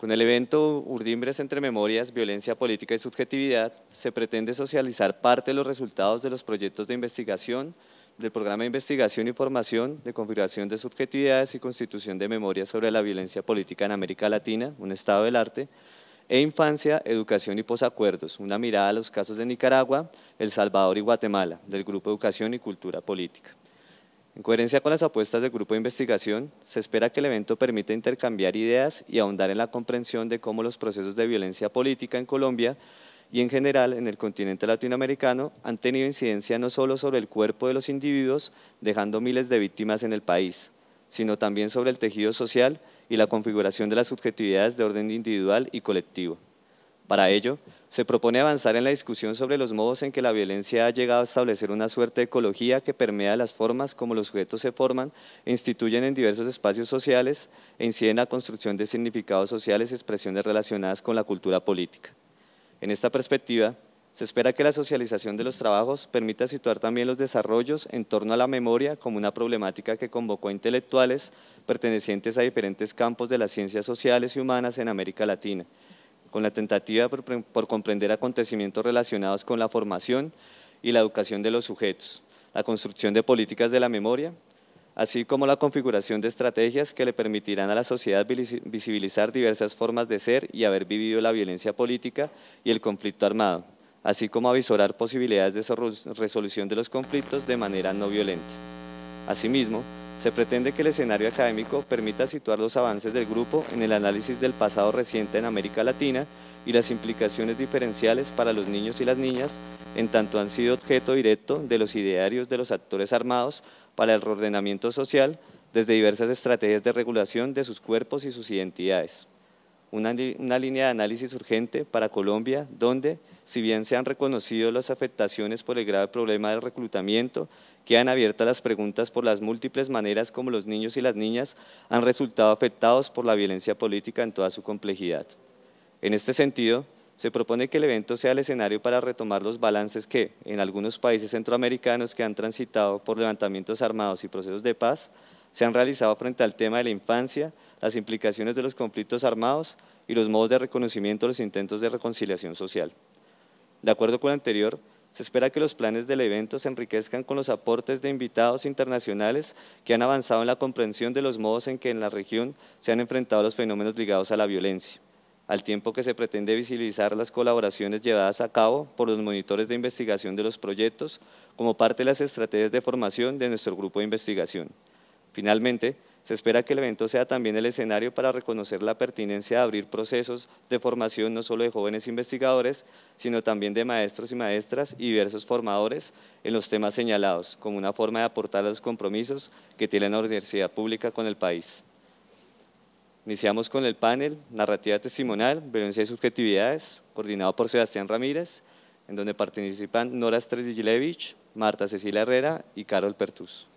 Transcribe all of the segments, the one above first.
Con el evento Urdimbres entre Memorias, Violencia Política y Subjetividad, se pretende socializar parte de los resultados de los proyectos de investigación del Programa de Investigación y Formación de Configuración de Subjetividades y Constitución de Memorias sobre la Violencia Política en América Latina, un Estado del Arte, e Infancia, Educación y Posacuerdos, una mirada a los casos de Nicaragua, El Salvador y Guatemala, del Grupo Educación y Cultura Política. En coherencia con las apuestas del grupo de investigación, se espera que el evento permita intercambiar ideas y ahondar en la comprensión de cómo los procesos de violencia política en Colombia y en general en el continente latinoamericano han tenido incidencia no solo sobre el cuerpo de los individuos, dejando miles de víctimas en el país, sino también sobre el tejido social y la configuración de las subjetividades de orden individual y colectivo. Para ello, se propone avanzar en la discusión sobre los modos en que la violencia ha llegado a establecer una suerte de ecología que permea las formas como los sujetos se forman, instituyen en diversos espacios sociales e inciden en la construcción de significados sociales y expresiones relacionadas con la cultura política. En esta perspectiva, se espera que la socialización de los trabajos permita situar también los desarrollos en torno a la memoria como una problemática que convocó a intelectuales pertenecientes a diferentes campos de las ciencias sociales y humanas en América Latina, con la tentativa por, comprender acontecimientos relacionados con la formación y la educación de los sujetos, la construcción de políticas de la memoria, así como la configuración de estrategias que le permitirán a la sociedad visibilizar diversas formas de ser y haber vivido la violencia política y el conflicto armado, así como avisorar posibilidades de resolución de los conflictos de manera no violenta. Asimismo, se pretende que el escenario académico permita situar los avances del grupo en el análisis del pasado reciente en América Latina y las implicaciones diferenciales para los niños y las niñas, en tanto han sido objeto directo de los idearios de los actores armados para el reordenamiento social desde diversas estrategias de regulación de sus cuerpos y sus identidades. Una, línea de análisis urgente para Colombia, donde, si bien se han reconocido las afectaciones por el grave problema del reclutamiento Quedan abiertas las preguntas por las múltiples maneras como los niños y las niñas han resultado afectados por la violencia política en toda su complejidad. En este sentido, se propone que el evento sea el escenario para retomar los balances que, en algunos países centroamericanos que han transitado por levantamientos armados y procesos de paz, se han realizado frente al tema de la infancia, las implicaciones de los conflictos armados y los modos de reconocimiento de los intentos de reconciliación social. De acuerdo con lo anterior, se espera que los planes del evento se enriquezcan con los aportes de invitados internacionales que han avanzado en la comprensión de los modos en que en la región se han enfrentado los fenómenos ligados a la violencia, al tiempo que se pretende visibilizar las colaboraciones llevadas a cabo por los monitores de investigación de los proyectos como parte de las estrategias de formación de nuestro grupo de investigación. Finalmente, se espera que el evento sea también el escenario para reconocer la pertinencia de abrir procesos de formación no solo de jóvenes investigadores, sino también de maestros y maestras y diversos formadores en los temas señalados, como una forma de aportar a los compromisos que tiene la universidad pública con el país. Iniciamos con el panel Narrativa Testimonial, Violencia y Subjetividades, coordinado por Sebastián Ramírez, en donde participan Nora Strelilevich, Marta Cecilia Herrera y Carol Pertus.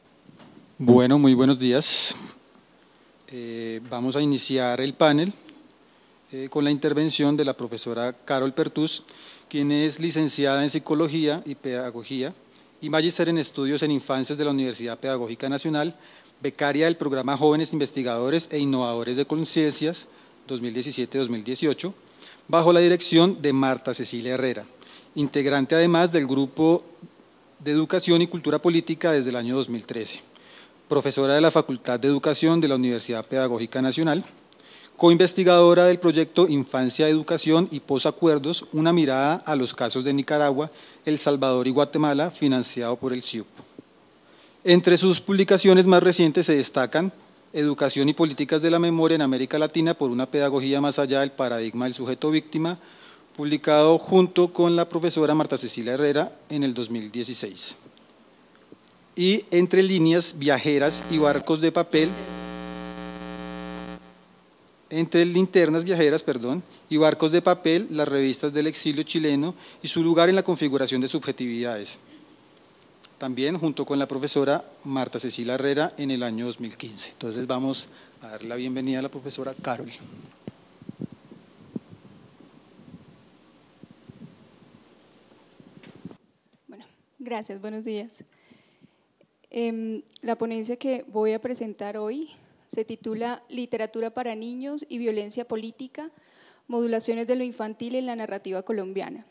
Bueno, muy buenos días. Eh, vamos a iniciar el panel eh, con la intervención de la profesora Carol Pertús, quien es licenciada en Psicología y Pedagogía y Magister en Estudios en Infancias de la Universidad Pedagógica Nacional, becaria del programa Jóvenes Investigadores e Innovadores de Conciencias 2017-2018, bajo la dirección de Marta Cecilia Herrera, integrante además del Grupo de Educación y Cultura Política desde el año 2013 profesora de la Facultad de Educación de la Universidad Pedagógica Nacional, coinvestigadora del proyecto Infancia, Educación y Posacuerdos, una mirada a los casos de Nicaragua, El Salvador y Guatemala, financiado por el CIUP. Entre sus publicaciones más recientes se destacan Educación y Políticas de la Memoria en América Latina por una pedagogía más allá del paradigma del sujeto víctima, publicado junto con la profesora Marta Cecilia Herrera en el 2016 y entre líneas viajeras y barcos de papel entre linternas viajeras perdón, y barcos de papel, las revistas del exilio chileno y su lugar en la configuración de subjetividades. También junto con la profesora Marta Cecilia Herrera en el año 2015. Entonces vamos a dar la bienvenida a la profesora Carol. Bueno, gracias, buenos días. Em, la ponencia que voy a presentar hoy se titula Literatura para niños y violencia política, modulaciones de lo infantil en la narrativa colombiana.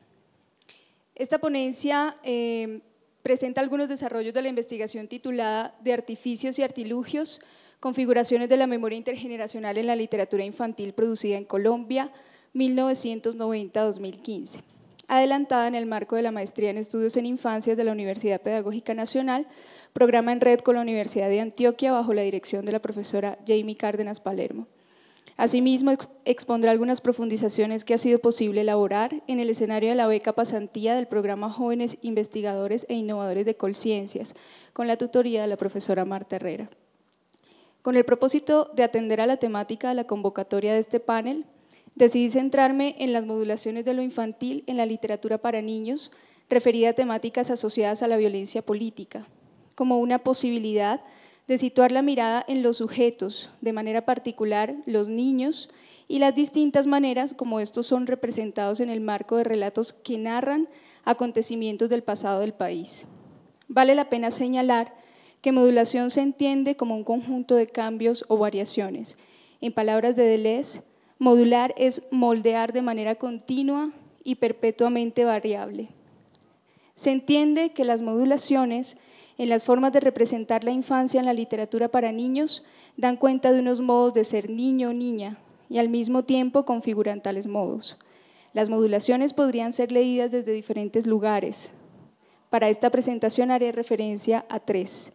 Esta ponencia em, presenta algunos desarrollos de la investigación titulada De artificios y artilugios, configuraciones de la memoria intergeneracional en la literatura infantil producida en Colombia, 1990-2015, adelantada en el marco de la Maestría en Estudios en Infancias de la Universidad Pedagógica Nacional, programa en red con la Universidad de Antioquia bajo la dirección de la profesora Jamie Cárdenas Palermo. Asimismo, expondrá algunas profundizaciones que ha sido posible elaborar en el escenario de la beca pasantía del programa Jóvenes Investigadores e Innovadores de Colciencias, con la tutoría de la profesora Marta Herrera. Con el propósito de atender a la temática de la convocatoria de este panel, decidí centrarme en las modulaciones de lo infantil en la literatura para niños, referida a temáticas asociadas a la violencia política, como una posibilidad de situar la mirada en los sujetos, de manera particular los niños, y las distintas maneras como estos son representados en el marco de relatos que narran acontecimientos del pasado del país. Vale la pena señalar que modulación se entiende como un conjunto de cambios o variaciones. En palabras de Deleuze, modular es moldear de manera continua y perpetuamente variable. Se entiende que las modulaciones en las formas de representar la infancia en la literatura para niños, dan cuenta de unos modos de ser niño o niña y al mismo tiempo configuran tales modos. Las modulaciones podrían ser leídas desde diferentes lugares. Para esta presentación haré referencia a tres.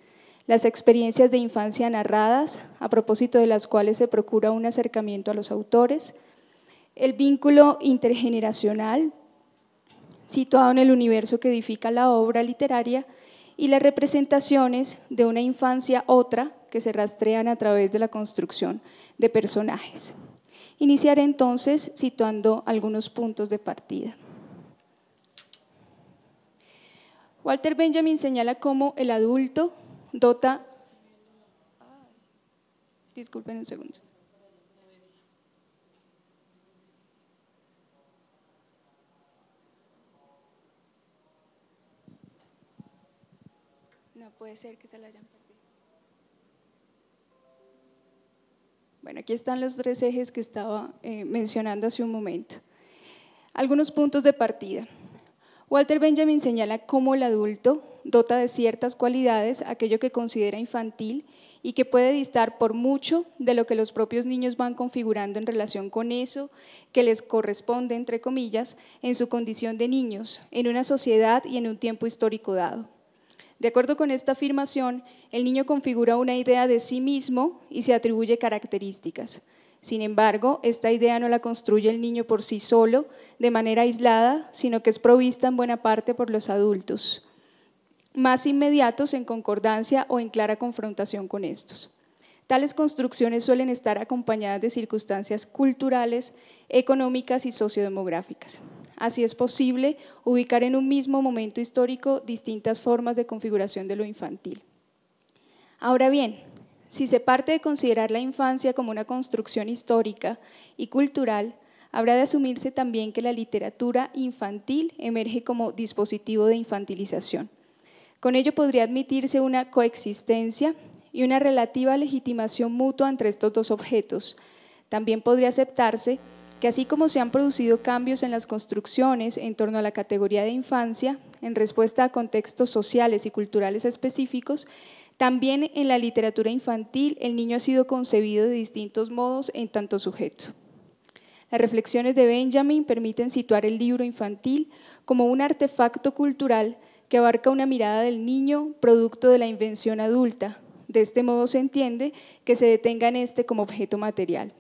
Las experiencias de infancia narradas, a propósito de las cuales se procura un acercamiento a los autores, el vínculo intergeneracional, situado en el universo que edifica la obra literaria, y las representaciones de una infancia otra que se rastrean a través de la construcción de personajes. Iniciaré entonces situando algunos puntos de partida. Walter Benjamin señala cómo el adulto dota... Disculpen un segundo. ser que se la hayan Bueno, aquí están los tres ejes que estaba eh, mencionando hace un momento. Algunos puntos de partida. Walter Benjamin señala cómo el adulto dota de ciertas cualidades aquello que considera infantil y que puede distar por mucho de lo que los propios niños van configurando en relación con eso que les corresponde, entre comillas, en su condición de niños, en una sociedad y en un tiempo histórico dado. De acuerdo con esta afirmación, el niño configura una idea de sí mismo y se atribuye características. Sin embargo, esta idea no la construye el niño por sí solo, de manera aislada, sino que es provista en buena parte por los adultos, más inmediatos en concordancia o en clara confrontación con estos. Tales construcciones suelen estar acompañadas de circunstancias culturales, económicas y sociodemográficas. Así es posible ubicar en un mismo momento histórico distintas formas de configuración de lo infantil. Ahora bien, si se parte de considerar la infancia como una construcción histórica y cultural, habrá de asumirse también que la literatura infantil emerge como dispositivo de infantilización. Con ello podría admitirse una coexistencia y una relativa legitimación mutua entre estos dos objetos. También podría aceptarse que así como se han producido cambios en las construcciones en torno a la categoría de infancia, en respuesta a contextos sociales y culturales específicos, también en la literatura infantil el niño ha sido concebido de distintos modos en tanto sujeto. Las reflexiones de Benjamin permiten situar el libro infantil como un artefacto cultural que abarca una mirada del niño producto de la invención adulta. De este modo se entiende que se detenga en este como objeto material.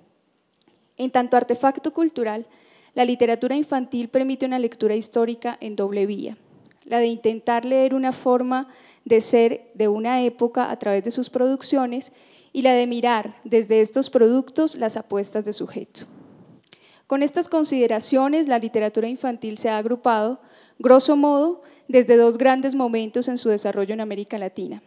En tanto artefacto cultural, la literatura infantil permite una lectura histórica en doble vía, la de intentar leer una forma de ser de una época a través de sus producciones y la de mirar desde estos productos las apuestas de sujeto. Con estas consideraciones, la literatura infantil se ha agrupado, grosso modo, desde dos grandes momentos en su desarrollo en América Latina,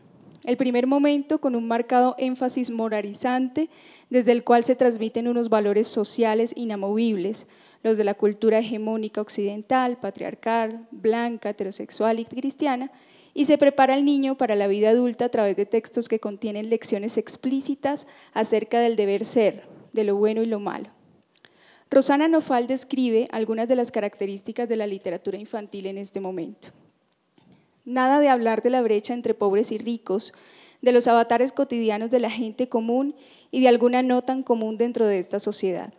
el primer momento con un marcado énfasis moralizante desde el cual se transmiten unos valores sociales inamovibles, los de la cultura hegemónica occidental, patriarcal, blanca, heterosexual y cristiana, y se prepara al niño para la vida adulta a través de textos que contienen lecciones explícitas acerca del deber ser, de lo bueno y lo malo. Rosana Nofal describe algunas de las características de la literatura infantil en este momento. Nada de hablar de la brecha entre pobres y ricos, de los avatares cotidianos de la gente común y de alguna no tan común dentro de esta sociedad.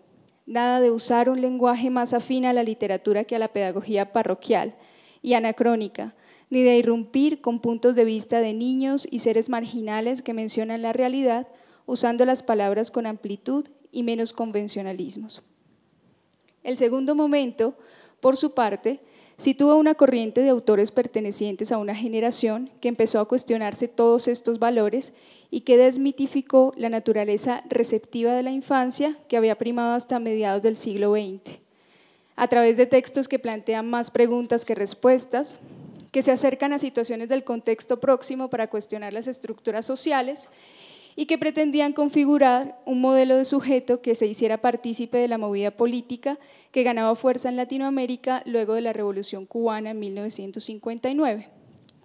Nada de usar un lenguaje más afín a la literatura que a la pedagogía parroquial y anacrónica, ni de irrumpir con puntos de vista de niños y seres marginales que mencionan la realidad usando las palabras con amplitud y menos convencionalismos. El segundo momento, por su parte, Situó una corriente de autores pertenecientes a una generación que empezó a cuestionarse todos estos valores y que desmitificó la naturaleza receptiva de la infancia que había primado hasta mediados del siglo XX, a través de textos que plantean más preguntas que respuestas, que se acercan a situaciones del contexto próximo para cuestionar las estructuras sociales y que pretendían configurar un modelo de sujeto que se hiciera partícipe de la movida política que ganaba fuerza en Latinoamérica luego de la Revolución Cubana en 1959.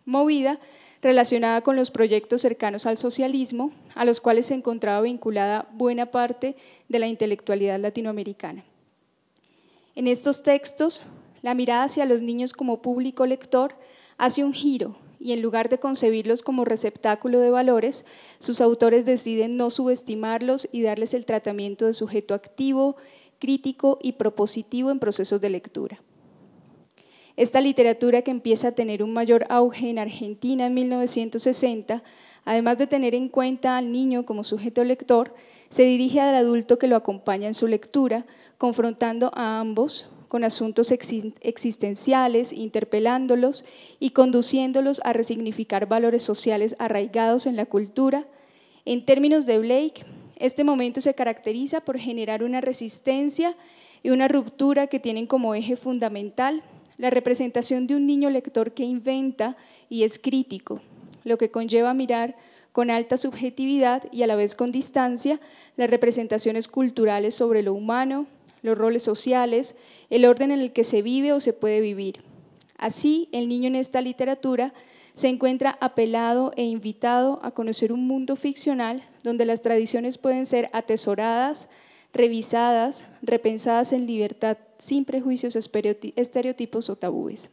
Movida relacionada con los proyectos cercanos al socialismo, a los cuales se encontraba vinculada buena parte de la intelectualidad latinoamericana. En estos textos, la mirada hacia los niños como público lector hace un giro y en lugar de concebirlos como receptáculo de valores, sus autores deciden no subestimarlos y darles el tratamiento de sujeto activo, crítico y propositivo en procesos de lectura. Esta literatura que empieza a tener un mayor auge en Argentina en 1960, además de tener en cuenta al niño como sujeto lector, se dirige al adulto que lo acompaña en su lectura, confrontando a ambos con asuntos existenciales, interpelándolos y conduciéndolos a resignificar valores sociales arraigados en la cultura. En términos de Blake, este momento se caracteriza por generar una resistencia y una ruptura que tienen como eje fundamental la representación de un niño lector que inventa y es crítico, lo que conlleva mirar con alta subjetividad y a la vez con distancia las representaciones culturales sobre lo humano, los roles sociales el orden en el que se vive o se puede vivir. Así, el niño en esta literatura se encuentra apelado e invitado a conocer un mundo ficcional donde las tradiciones pueden ser atesoradas, revisadas, repensadas en libertad sin prejuicios, estereotipos o tabúes.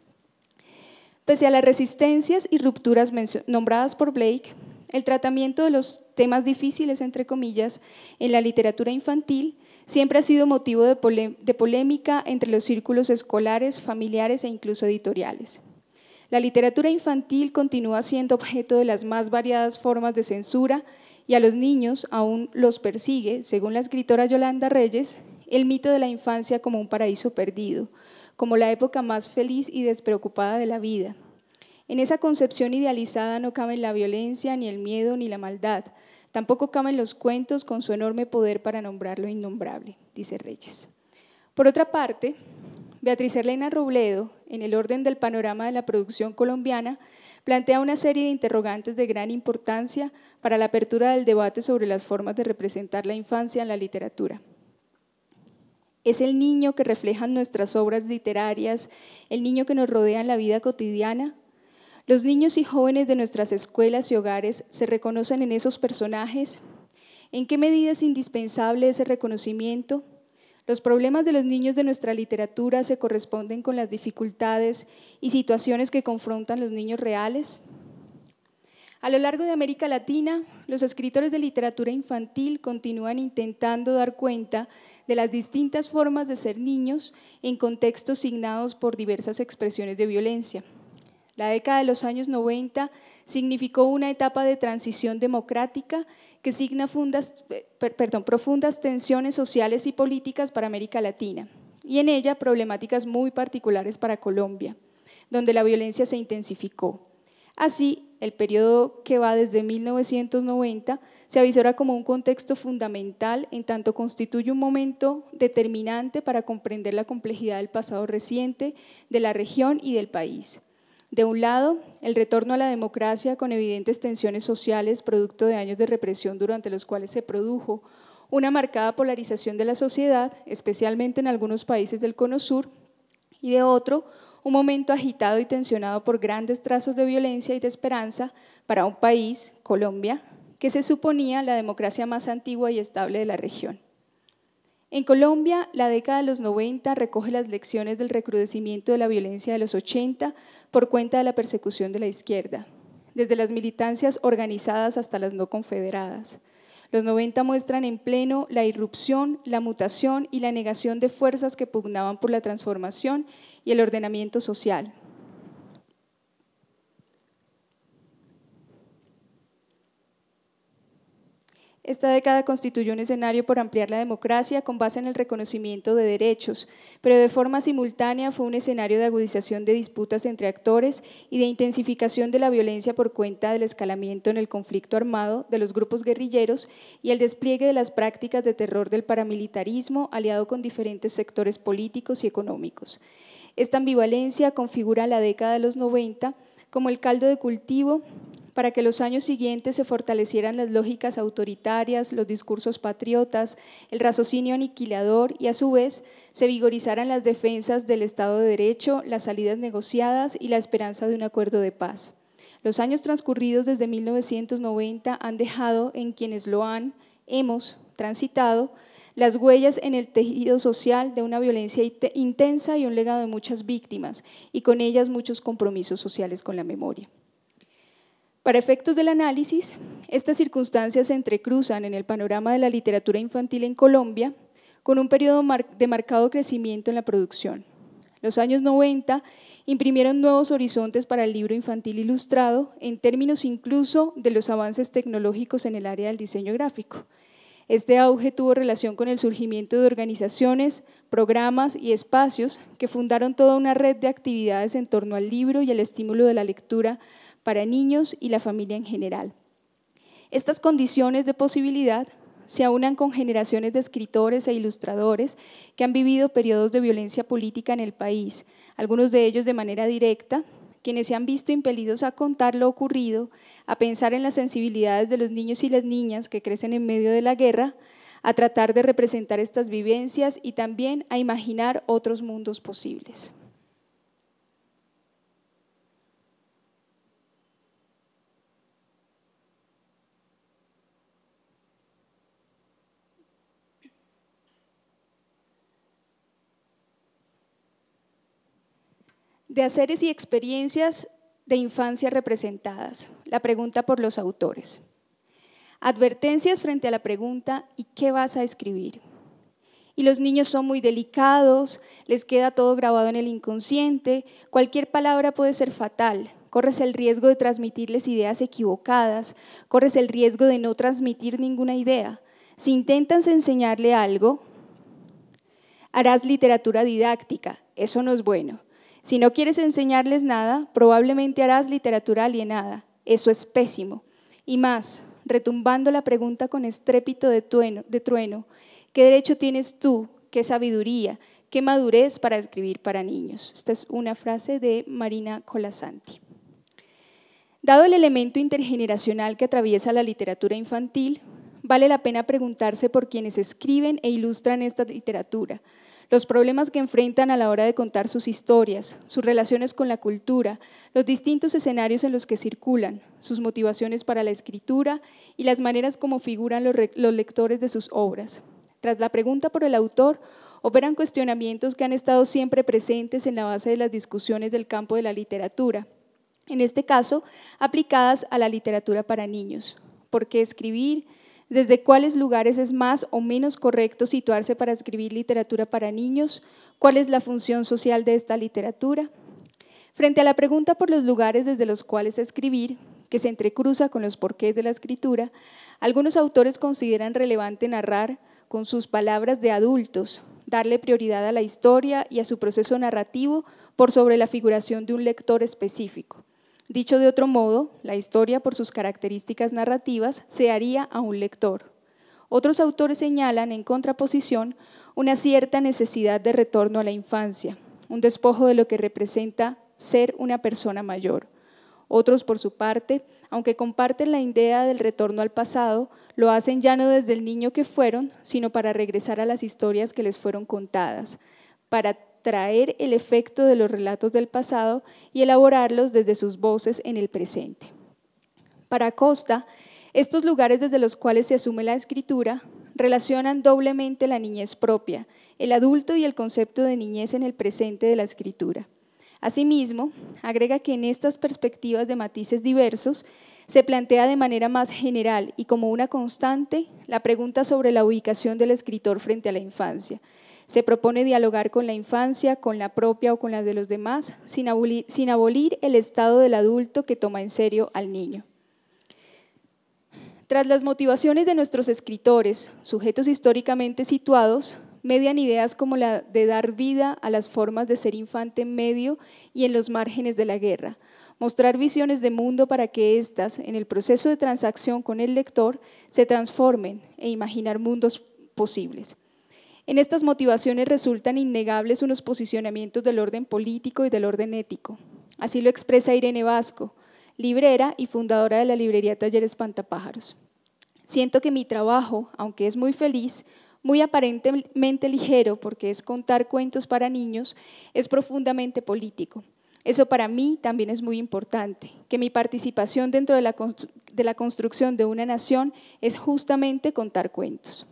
Pese a las resistencias y rupturas nombradas por Blake, el tratamiento de los temas difíciles, entre comillas, en la literatura infantil siempre ha sido motivo de, polémica entre los círculos escolares, familiares e incluso editoriales. La literatura infantil continúa siendo objeto de las más variadas formas de censura y a los niños aún los persigue, según la escritora Yolanda Reyes, el mito de la infancia como un paraíso perdido, como la época más feliz y despreocupada de la vida. En esa concepción idealizada no caben la violencia, ni el miedo, ni la maldad, Tampoco caben los cuentos con su enorme poder para nombrar lo innombrable, dice Reyes. Por otra parte, Beatriz Elena Robledo, en el orden del panorama de la producción colombiana, plantea una serie de interrogantes de gran importancia para la apertura del debate sobre las formas de representar la infancia en la literatura. Es el niño que reflejan nuestras obras literarias, el niño que nos rodea en la vida cotidiana, los niños y jóvenes de nuestras escuelas y hogares se reconocen en esos personajes. ¿En qué medida es indispensable ese reconocimiento? Los problemas de los niños de nuestra literatura se corresponden con las dificultades y situaciones que confrontan los niños reales. A lo largo de América Latina, los escritores de literatura infantil continúan intentando dar cuenta de las distintas formas de ser niños en contextos signados por diversas expresiones de violencia. La década de los años 90 significó una etapa de transición democrática que signa eh, profundas tensiones sociales y políticas para América Latina y en ella problemáticas muy particulares para Colombia, donde la violencia se intensificó. Así, el periodo que va desde 1990 se avisora como un contexto fundamental en tanto constituye un momento determinante para comprender la complejidad del pasado reciente de la región y del país. De un lado, el retorno a la democracia con evidentes tensiones sociales producto de años de represión durante los cuales se produjo una marcada polarización de la sociedad, especialmente en algunos países del Cono Sur, y de otro, un momento agitado y tensionado por grandes trazos de violencia y de esperanza para un país, Colombia, que se suponía la democracia más antigua y estable de la región. En Colombia, la década de los 90 recoge las lecciones del recrudecimiento de la violencia de los 80 por cuenta de la persecución de la izquierda, desde las militancias organizadas hasta las no confederadas. Los 90 muestran en pleno la irrupción, la mutación y la negación de fuerzas que pugnaban por la transformación y el ordenamiento social. Esta década constituyó un escenario por ampliar la democracia con base en el reconocimiento de derechos, pero de forma simultánea fue un escenario de agudización de disputas entre actores y de intensificación de la violencia por cuenta del escalamiento en el conflicto armado de los grupos guerrilleros y el despliegue de las prácticas de terror del paramilitarismo aliado con diferentes sectores políticos y económicos. Esta ambivalencia configura la década de los 90 como el caldo de cultivo para que los años siguientes se fortalecieran las lógicas autoritarias, los discursos patriotas, el raciocinio aniquilador y a su vez se vigorizaran las defensas del Estado de Derecho, las salidas negociadas y la esperanza de un acuerdo de paz. Los años transcurridos desde 1990 han dejado en quienes lo han, hemos transitado, las huellas en el tejido social de una violencia intensa y un legado de muchas víctimas, y con ellas muchos compromisos sociales con la memoria. Para efectos del análisis, estas circunstancias se entrecruzan en el panorama de la literatura infantil en Colombia con un periodo de marcado crecimiento en la producción. Los años 90 imprimieron nuevos horizontes para el libro infantil ilustrado en términos incluso de los avances tecnológicos en el área del diseño gráfico. Este auge tuvo relación con el surgimiento de organizaciones, programas y espacios que fundaron toda una red de actividades en torno al libro y al estímulo de la lectura para niños y la familia en general. Estas condiciones de posibilidad se aunan con generaciones de escritores e ilustradores que han vivido periodos de violencia política en el país, algunos de ellos de manera directa, quienes se han visto impelidos a contar lo ocurrido, a pensar en las sensibilidades de los niños y las niñas que crecen en medio de la guerra, a tratar de representar estas vivencias y también a imaginar otros mundos posibles. de haceres y experiencias de infancia representadas. La pregunta por los autores. Advertencias frente a la pregunta ¿y qué vas a escribir? Y los niños son muy delicados, les queda todo grabado en el inconsciente, cualquier palabra puede ser fatal, corres el riesgo de transmitirles ideas equivocadas, corres el riesgo de no transmitir ninguna idea. Si intentas enseñarle algo, harás literatura didáctica, eso no es bueno. Si no quieres enseñarles nada, probablemente harás literatura alienada. Eso es pésimo. Y más, retumbando la pregunta con estrépito de, trueno, ¿qué derecho tienes tú? ¿Qué sabiduría? ¿Qué madurez para escribir para niños? Esta es una frase de Marina Colasanti. Dado el elemento intergeneracional que atraviesa la literatura infantil, vale la pena preguntarse por quienes escriben e ilustran esta literatura, los problemas que enfrentan a la hora de contar sus historias, sus relaciones con la cultura, los distintos escenarios en los que circulan, sus motivaciones para la escritura y las maneras como figuran los, lectores de sus obras. Tras la pregunta por el autor, operan cuestionamientos que han estado siempre presentes en la base de las discusiones del campo de la literatura, en este caso aplicadas a la literatura para niños. ¿Por qué escribir? desde cuáles lugares es más o menos correcto situarse para escribir literatura para niños, cuál es la función social de esta literatura. Frente a la pregunta por los lugares desde los cuales escribir, que se entrecruza con los porqués de la escritura, algunos autores consideran relevante narrar con sus palabras de adultos, darle prioridad a la historia y a su proceso narrativo por sobre la figuración de un lector específico. Dicho de otro modo, la historia, por sus características narrativas, se haría a un lector. Otros autores señalan, en contraposición, una cierta necesidad de retorno a la infancia, un despojo de lo que representa ser una persona mayor. Otros, por su parte, aunque comparten la idea del retorno al pasado, lo hacen ya no desde el niño que fueron, sino para regresar a las historias que les fueron contadas, para traer el efecto de los relatos del pasado y elaborarlos desde sus voces en el presente. Para Costa, estos lugares desde los cuales se asume la escritura relacionan doblemente la niñez propia, el adulto y el concepto de niñez en el presente de la escritura. Asimismo, agrega que en estas perspectivas de matices diversos se plantea de manera más general y como una constante la pregunta sobre la ubicación del escritor frente a la infancia, se propone dialogar con la infancia, con la propia o con la de los demás, sin abolir, el estado del adulto que toma en serio al niño. Tras las motivaciones de nuestros escritores, sujetos históricamente situados, median ideas como la de dar vida a las formas de ser infante en medio y en los márgenes de la guerra, mostrar visiones de mundo para que éstas, en el proceso de transacción con el lector, se transformen e imaginar mundos posibles. En estas motivaciones resultan innegables unos posicionamientos del orden político y del orden ético. Así lo expresa Irene Vasco, librera y fundadora de la librería Talleres Pantapájaros. Siento que mi trabajo, aunque es muy feliz, muy aparentemente ligero porque es contar cuentos para niños, es profundamente político. Eso para mí también es muy importante, que mi participación dentro de la, de la construcción de una nación es justamente contar cuentos.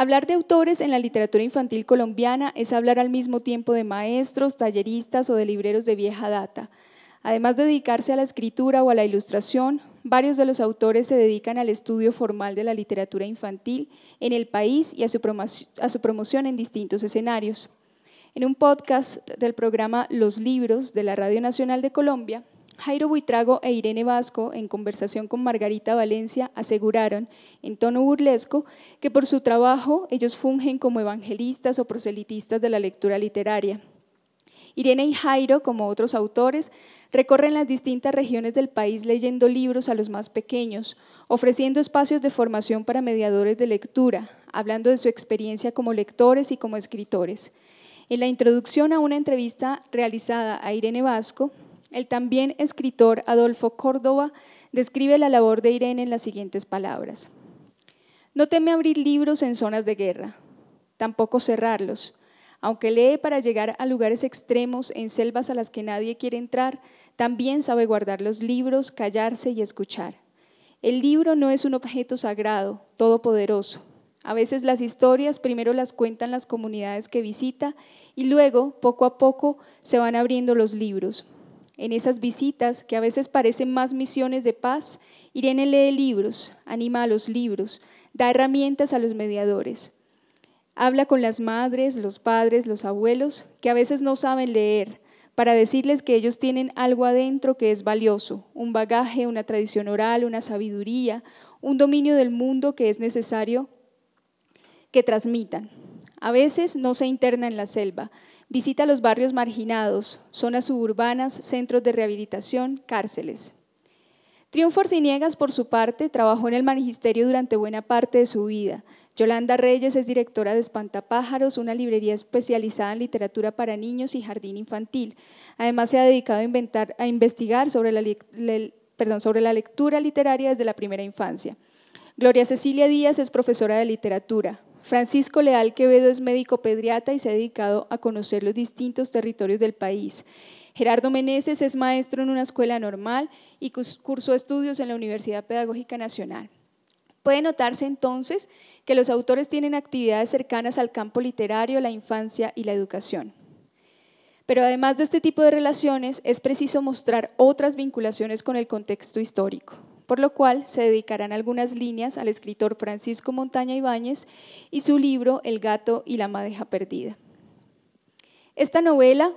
Hablar de autores en la literatura infantil colombiana es hablar al mismo tiempo de maestros, talleristas o de libreros de vieja data. Además de dedicarse a la escritura o a la ilustración, varios de los autores se dedican al estudio formal de la literatura infantil en el país y a su, promoción, a en distintos escenarios. En un podcast del programa Los Libros de la Radio Nacional de Colombia, Jairo Buitrago e Irene Vasco, en conversación con Margarita Valencia, aseguraron, en tono burlesco, que por su trabajo ellos fungen como evangelistas o proselitistas de la lectura literaria. Irene y Jairo, como otros autores, recorren las distintas regiones del país leyendo libros a los más pequeños, ofreciendo espacios de formación para mediadores de lectura, hablando de su experiencia como lectores y como escritores. En la introducción a una entrevista realizada a Irene Vasco, el también escritor Adolfo Córdoba describe la labor de Irene en las siguientes palabras. No teme abrir libros en zonas de guerra, tampoco cerrarlos. Aunque lee para llegar a lugares extremos, en selvas a las que nadie quiere entrar, también sabe guardar los libros, callarse y escuchar. El libro no es un objeto sagrado, todopoderoso. A veces las historias primero las cuentan las comunidades que visita y luego, poco a poco, se van abriendo los libros en esas visitas que a veces parecen más misiones de paz, Irene lee libros, anima a los libros, da herramientas a los mediadores. Habla con las madres, los padres, los abuelos, que a veces no saben leer, para decirles que ellos tienen algo adentro que es valioso, un bagaje, una tradición oral, una sabiduría, un dominio del mundo que es necesario que transmitan. A veces no se interna en la selva, Visita los barrios marginados, zonas suburbanas, centros de rehabilitación, cárceles. Triunfo Arciniegas, por su parte, trabajó en el magisterio durante buena parte de su vida. Yolanda Reyes es directora de Espantapájaros, una librería especializada en literatura para niños y jardín infantil. Además, se ha dedicado a, investigar sobre la lectura literaria desde la primera infancia. Gloria Cecilia Díaz es profesora de literatura. Francisco Leal Quevedo es médico pediatra y se ha dedicado a conocer los distintos territorios del país. Gerardo Meneses es maestro en una escuela normal y cursó estudios en la Universidad Pedagógica Nacional. Puede notarse entonces que los autores tienen actividades cercanas al campo literario, la infancia y la educación. Pero además de este tipo de relaciones, es preciso mostrar otras vinculaciones con el contexto histórico por lo cual se dedicarán algunas líneas al escritor Francisco Montaña Ibáñez y su libro El gato y la madeja perdida. Esta novela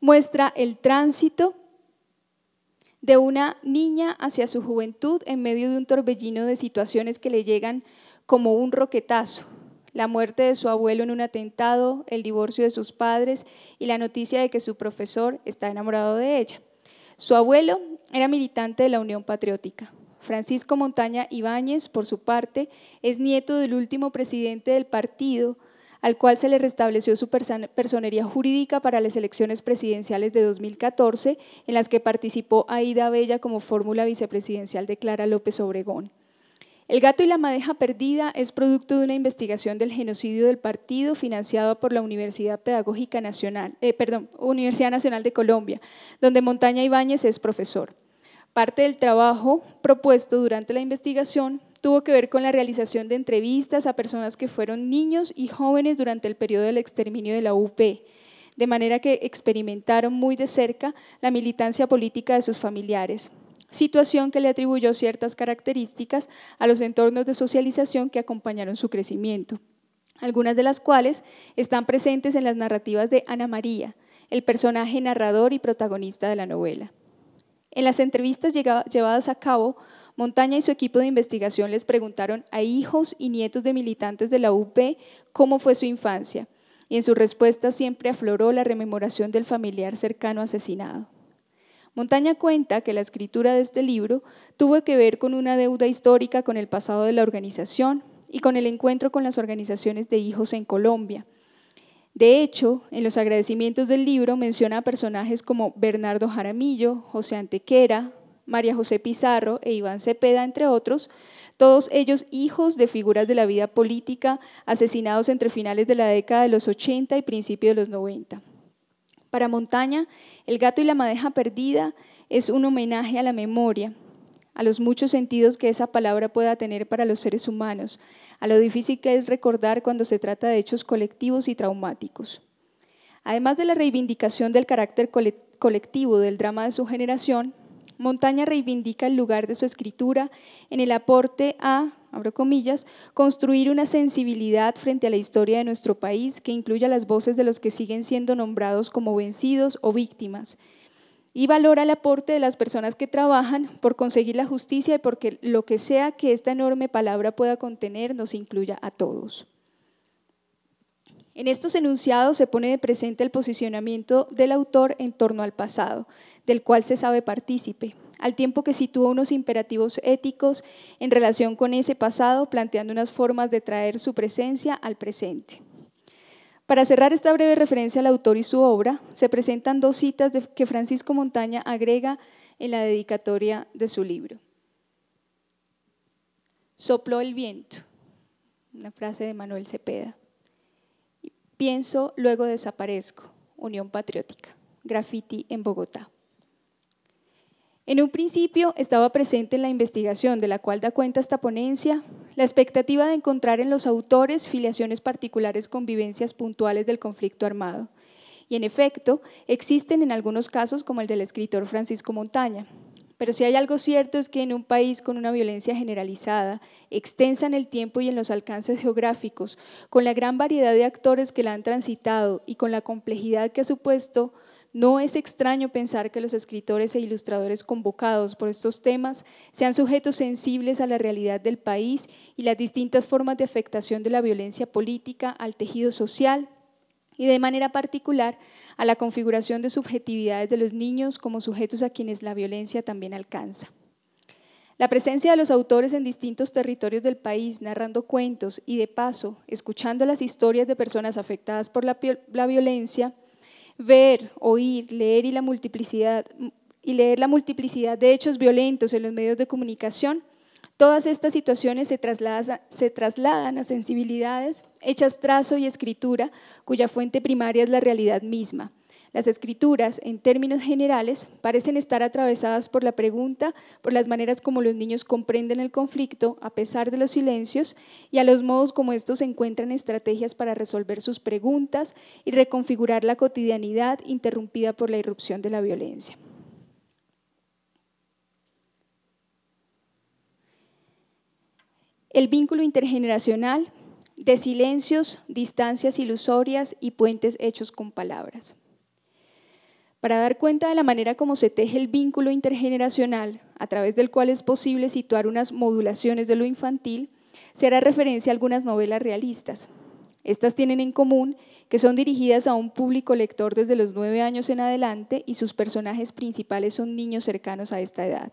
muestra el tránsito de una niña hacia su juventud en medio de un torbellino de situaciones que le llegan como un roquetazo. La muerte de su abuelo en un atentado, el divorcio de sus padres y la noticia de que su profesor está enamorado de ella. Su abuelo era militante de la Unión Patriótica. Francisco Montaña Ibáñez, por su parte, es nieto del último presidente del partido, al cual se le restableció su personería jurídica para las elecciones presidenciales de 2014, en las que participó Aida Bella como fórmula vicepresidencial de Clara López Obregón. El gato y la madeja perdida es producto de una investigación del genocidio del partido financiado por la Universidad Pedagógica Nacional, eh, Universidad Nacional de Colombia, donde Montaña Ibáñez es profesor. Parte del trabajo propuesto durante la investigación tuvo que ver con la realización de entrevistas a personas que fueron niños y jóvenes durante el periodo del exterminio de la UP, de manera que experimentaron muy de cerca la militancia política de sus familiares situación que le atribuyó ciertas características a los entornos de socialización que acompañaron su crecimiento, algunas de las cuales están presentes en las narrativas de Ana María, el personaje narrador y protagonista de la novela. En las entrevistas llevadas a cabo, Montaña y su equipo de investigación les preguntaron a hijos y nietos de militantes de la UP cómo fue su infancia, y en su respuesta siempre afloró la rememoración del familiar cercano asesinado. Montaña cuenta que la escritura de este libro tuvo que ver con una deuda histórica con el pasado de la organización y con el encuentro con las organizaciones de hijos en Colombia. De hecho, en los agradecimientos del libro menciona a personajes como Bernardo Jaramillo, José Antequera, María José Pizarro e Iván Cepeda, entre otros, todos ellos hijos de figuras de la vida política asesinados entre finales de la década de los 80 y principios de los 90. Para Montaña, El gato y la madeja perdida es un homenaje a la memoria, a los muchos sentidos que esa palabra pueda tener para los seres humanos, a lo difícil que es recordar cuando se trata de hechos colectivos y traumáticos. Además de la reivindicación del carácter colectivo del drama de su generación, Montaña reivindica el lugar de su escritura en el aporte a comillas, construir una sensibilidad frente a la historia de nuestro país que incluya las voces de los que siguen siendo nombrados como vencidos o víctimas y valora el aporte de las personas que trabajan por conseguir la justicia y porque lo que sea que esta enorme palabra pueda contener nos incluya a todos. En estos enunciados se pone de presente el posicionamiento del autor en torno al pasado, del cual se sabe partícipe, al tiempo que sitúa unos imperativos éticos en relación con ese pasado, planteando unas formas de traer su presencia al presente. Para cerrar esta breve referencia al autor y su obra, se presentan dos citas que Francisco Montaña agrega en la dedicatoria de su libro. Sopló el viento, una frase de Manuel Cepeda. Pienso, luego desaparezco, Unión Patriótica, graffiti en Bogotá. En un principio estaba presente en la investigación de la cual da cuenta esta ponencia la expectativa de encontrar en los autores filiaciones particulares con vivencias puntuales del conflicto armado. Y en efecto, existen en algunos casos como el del escritor Francisco Montaña. Pero si hay algo cierto es que en un país con una violencia generalizada, extensa en el tiempo y en los alcances geográficos, con la gran variedad de actores que la han transitado y con la complejidad que ha supuesto no es extraño pensar que los escritores e ilustradores convocados por estos temas sean sujetos sensibles a la realidad del país y las distintas formas de afectación de la violencia política al tejido social y de manera particular a la configuración de subjetividades de los niños como sujetos a quienes la violencia también alcanza. La presencia de los autores en distintos territorios del país narrando cuentos y de paso escuchando las historias de personas afectadas por la, violencia ver, oír, leer y la multiplicidad y leer la multiplicidad de hechos violentos en los medios de comunicación, todas estas situaciones se trasladan a sensibilidades hechas trazo y escritura, cuya fuente primaria es la realidad misma. Las escrituras, en términos generales, parecen estar atravesadas por la pregunta, por las maneras como los niños comprenden el conflicto a pesar de los silencios y a los modos como estos encuentran estrategias para resolver sus preguntas y reconfigurar la cotidianidad interrumpida por la irrupción de la violencia. El vínculo intergeneracional de silencios, distancias ilusorias y puentes hechos con palabras. Para dar cuenta de la manera como se teje el vínculo intergeneracional, a través del cual es posible situar unas modulaciones de lo infantil, se hará referencia a algunas novelas realistas. Estas tienen en común que son dirigidas a un público lector desde los nueve años en adelante y sus personajes principales son niños cercanos a esta edad.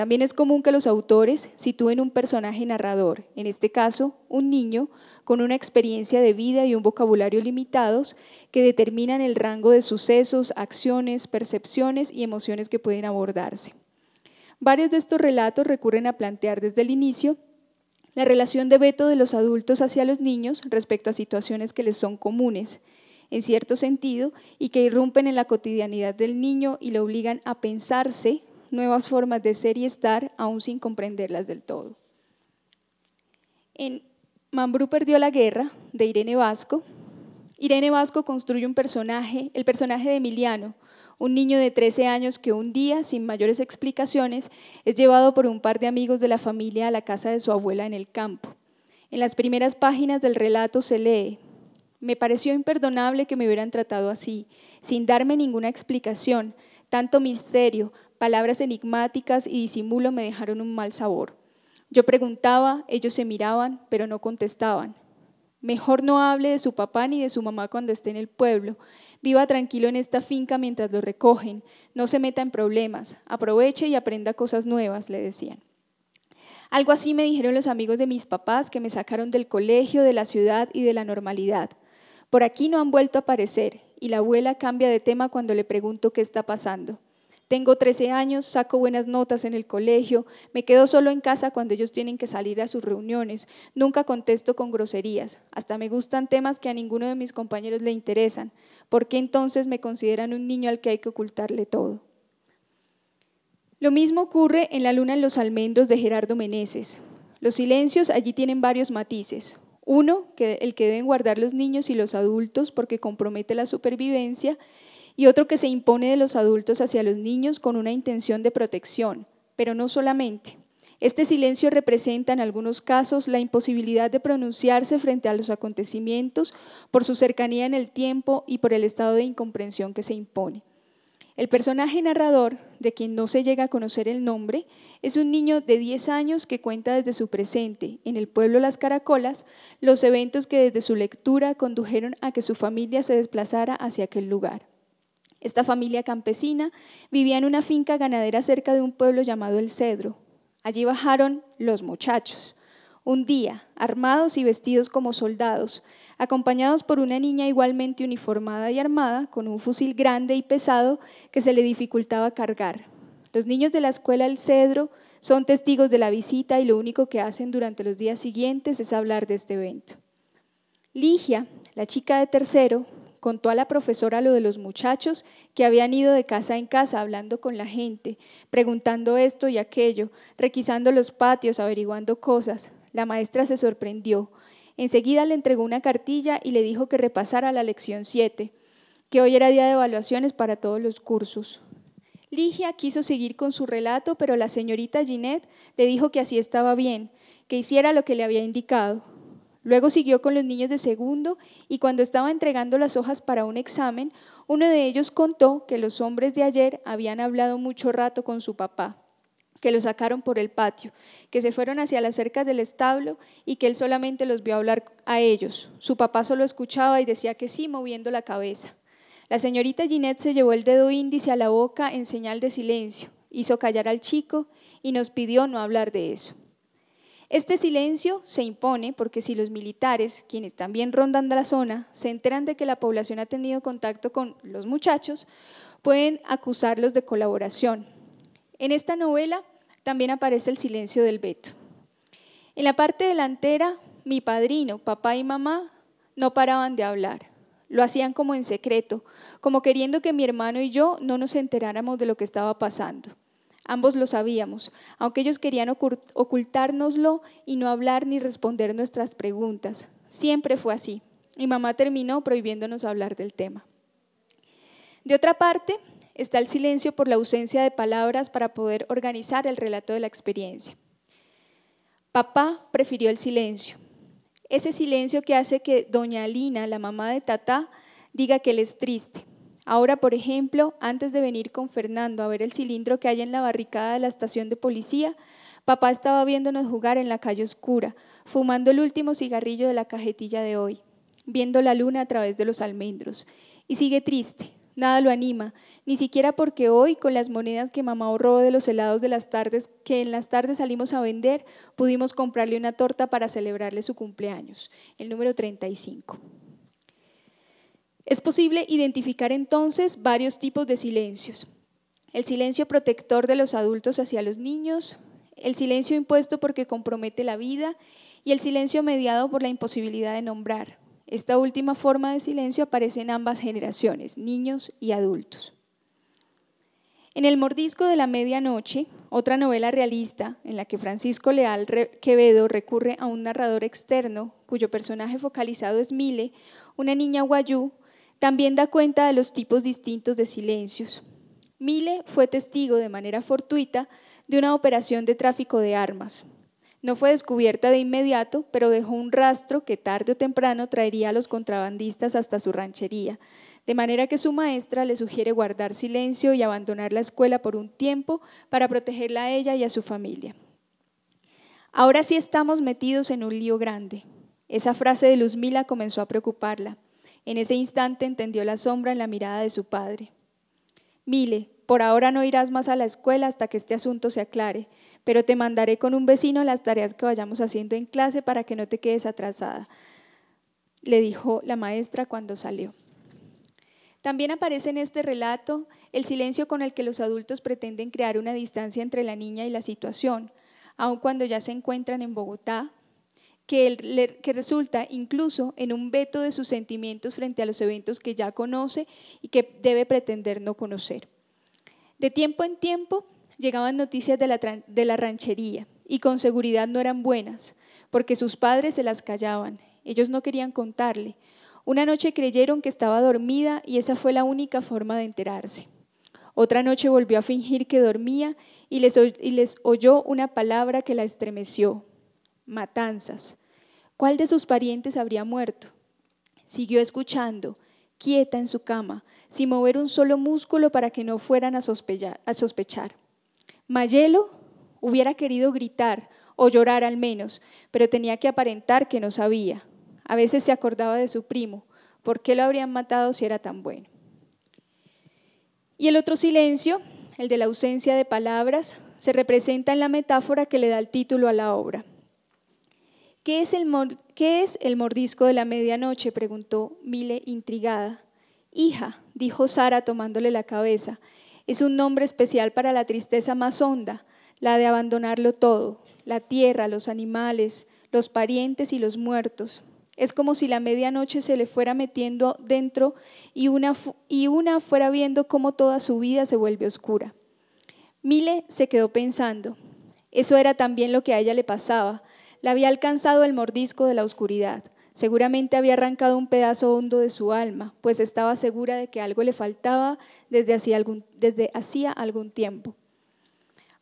También es común que los autores sitúen un personaje narrador, en este caso un niño, con una experiencia de vida y un vocabulario limitados que determinan el rango de sucesos, acciones, percepciones y emociones que pueden abordarse. Varios de estos relatos recurren a plantear desde el inicio la relación de veto de los adultos hacia los niños respecto a situaciones que les son comunes, en cierto sentido, y que irrumpen en la cotidianidad del niño y lo obligan a pensarse nuevas formas de ser y estar, aún sin comprenderlas del todo. En Mambrú perdió la guerra, de Irene Vasco, Irene Vasco construye un personaje, el personaje de Emiliano, un niño de 13 años que un día, sin mayores explicaciones, es llevado por un par de amigos de la familia a la casa de su abuela en el campo. En las primeras páginas del relato se lee, me pareció imperdonable que me hubieran tratado así, sin darme ninguna explicación, tanto misterio, Palabras enigmáticas y disimulo me dejaron un mal sabor. Yo preguntaba, ellos se miraban, pero no contestaban. Mejor no hable de su papá ni de su mamá cuando esté en el pueblo. Viva tranquilo en esta finca mientras lo recogen. No se meta en problemas. Aproveche y aprenda cosas nuevas, le decían. Algo así me dijeron los amigos de mis papás que me sacaron del colegio, de la ciudad y de la normalidad. Por aquí no han vuelto a aparecer y la abuela cambia de tema cuando le pregunto qué está pasando. Tengo 13 años, saco buenas notas en el colegio, me quedo solo en casa cuando ellos tienen que salir a sus reuniones, nunca contesto con groserías, hasta me gustan temas que a ninguno de mis compañeros le interesan. ¿Por qué entonces me consideran un niño al que hay que ocultarle todo? Lo mismo ocurre en La luna en los almendros de Gerardo Meneses. Los silencios allí tienen varios matices. Uno, que el que deben guardar los niños y los adultos porque compromete la supervivencia, y otro que se impone de los adultos hacia los niños con una intención de protección, pero no solamente. Este silencio representa en algunos casos la imposibilidad de pronunciarse frente a los acontecimientos por su cercanía en el tiempo y por el estado de incomprensión que se impone. El personaje narrador, de quien no se llega a conocer el nombre, es un niño de 10 años que cuenta desde su presente, en el pueblo Las Caracolas, los eventos que desde su lectura condujeron a que su familia se desplazara hacia aquel lugar. Esta familia campesina vivía en una finca ganadera cerca de un pueblo llamado El Cedro. Allí bajaron los muchachos. Un día, armados y vestidos como soldados, acompañados por una niña igualmente uniformada y armada, con un fusil grande y pesado que se le dificultaba cargar. Los niños de la escuela El Cedro son testigos de la visita y lo único que hacen durante los días siguientes es hablar de este evento. Ligia, la chica de tercero, contó a la profesora lo de los muchachos que habían ido de casa en casa hablando con la gente, preguntando esto y aquello, requisando los patios, averiguando cosas. La maestra se sorprendió. Enseguida le entregó una cartilla y le dijo que repasara la lección 7, que hoy era día de evaluaciones para todos los cursos. Ligia quiso seguir con su relato, pero la señorita Ginette le dijo que así estaba bien, que hiciera lo que le había indicado. Luego siguió con los niños de segundo y cuando estaba entregando las hojas para un examen, uno de ellos contó que los hombres de ayer habían hablado mucho rato con su papá, que lo sacaron por el patio, que se fueron hacia las cercas del establo y que él solamente los vio hablar a ellos. Su papá solo escuchaba y decía que sí, moviendo la cabeza. La señorita Ginette se llevó el dedo índice a la boca en señal de silencio, hizo callar al chico y nos pidió no hablar de eso. Este silencio se impone porque si los militares, quienes también rondan la zona, se enteran de que la población ha tenido contacto con los muchachos, pueden acusarlos de colaboración. En esta novela también aparece el silencio del veto. En la parte delantera, mi padrino, papá y mamá no paraban de hablar. Lo hacían como en secreto, como queriendo que mi hermano y yo no nos enteráramos de lo que estaba pasando. Ambos lo sabíamos, aunque ellos querían ocultárnoslo y no hablar ni responder nuestras preguntas. Siempre fue así. y mamá terminó prohibiéndonos hablar del tema. De otra parte, está el silencio por la ausencia de palabras para poder organizar el relato de la experiencia. Papá prefirió el silencio. Ese silencio que hace que doña Alina, la mamá de Tatá, diga que él es triste. Ahora, por ejemplo, antes de venir con Fernando a ver el cilindro que hay en la barricada de la estación de policía, papá estaba viéndonos jugar en la calle oscura, fumando el último cigarrillo de la cajetilla de hoy, viendo la luna a través de los almendros. Y sigue triste, nada lo anima, ni siquiera porque hoy con las monedas que mamá ahorró de los helados de las tardes que en las tardes salimos a vender, pudimos comprarle una torta para celebrarle su cumpleaños, el número 35. Es posible identificar entonces varios tipos de silencios. El silencio protector de los adultos hacia los niños, el silencio impuesto porque compromete la vida y el silencio mediado por la imposibilidad de nombrar. Esta última forma de silencio aparece en ambas generaciones, niños y adultos. En El mordisco de la medianoche, otra novela realista en la que Francisco Leal Quevedo recurre a un narrador externo cuyo personaje focalizado es Mile, una niña guayú también da cuenta de los tipos distintos de silencios. Mille fue testigo de manera fortuita de una operación de tráfico de armas. No fue descubierta de inmediato, pero dejó un rastro que tarde o temprano traería a los contrabandistas hasta su ranchería, de manera que su maestra le sugiere guardar silencio y abandonar la escuela por un tiempo para protegerla a ella y a su familia. Ahora sí estamos metidos en un lío grande. Esa frase de Luzmila comenzó a preocuparla. En ese instante entendió la sombra en la mirada de su padre. Mile, por ahora no irás más a la escuela hasta que este asunto se aclare, pero te mandaré con un vecino las tareas que vayamos haciendo en clase para que no te quedes atrasada, le dijo la maestra cuando salió. También aparece en este relato el silencio con el que los adultos pretenden crear una distancia entre la niña y la situación, aun cuando ya se encuentran en Bogotá, que, resulta incluso en un veto de sus sentimientos frente a los eventos que ya conoce y que debe pretender no conocer. De tiempo en tiempo llegaban noticias de la, ranchería y con seguridad no eran buenas, porque sus padres se las callaban. Ellos no querían contarle. Una noche creyeron que estaba dormida y esa fue la única forma de enterarse. Otra noche volvió a fingir que dormía y les oyó una palabra que la estremeció. Matanzas. ¿Cuál de sus parientes habría muerto? Siguió escuchando, quieta en su cama, sin mover un solo músculo para que no fueran a sospechar. Mayelo hubiera querido gritar o llorar al menos, pero tenía que aparentar que no sabía. A veces se acordaba de su primo. ¿Por qué lo habrían matado si era tan bueno? Y el otro silencio, el de la ausencia de palabras, se representa en la metáfora que le da el título a la obra. ¿Qué es, el mordisco de la medianoche? preguntó Mile intrigada. Hija, dijo Sara tomándole la cabeza, es un nombre especial para la tristeza más honda, la de abandonarlo todo, la tierra, los animales, los parientes y los muertos. Es como si la medianoche se le fuera metiendo dentro y una, y una fuera viendo cómo toda su vida se vuelve oscura. Mile se quedó pensando. Eso era también lo que a ella le pasaba. La había alcanzado el mordisco de la oscuridad. Seguramente había arrancado un pedazo hondo de su alma, pues estaba segura de que algo le faltaba desde hacía algún, desde hacía algún tiempo.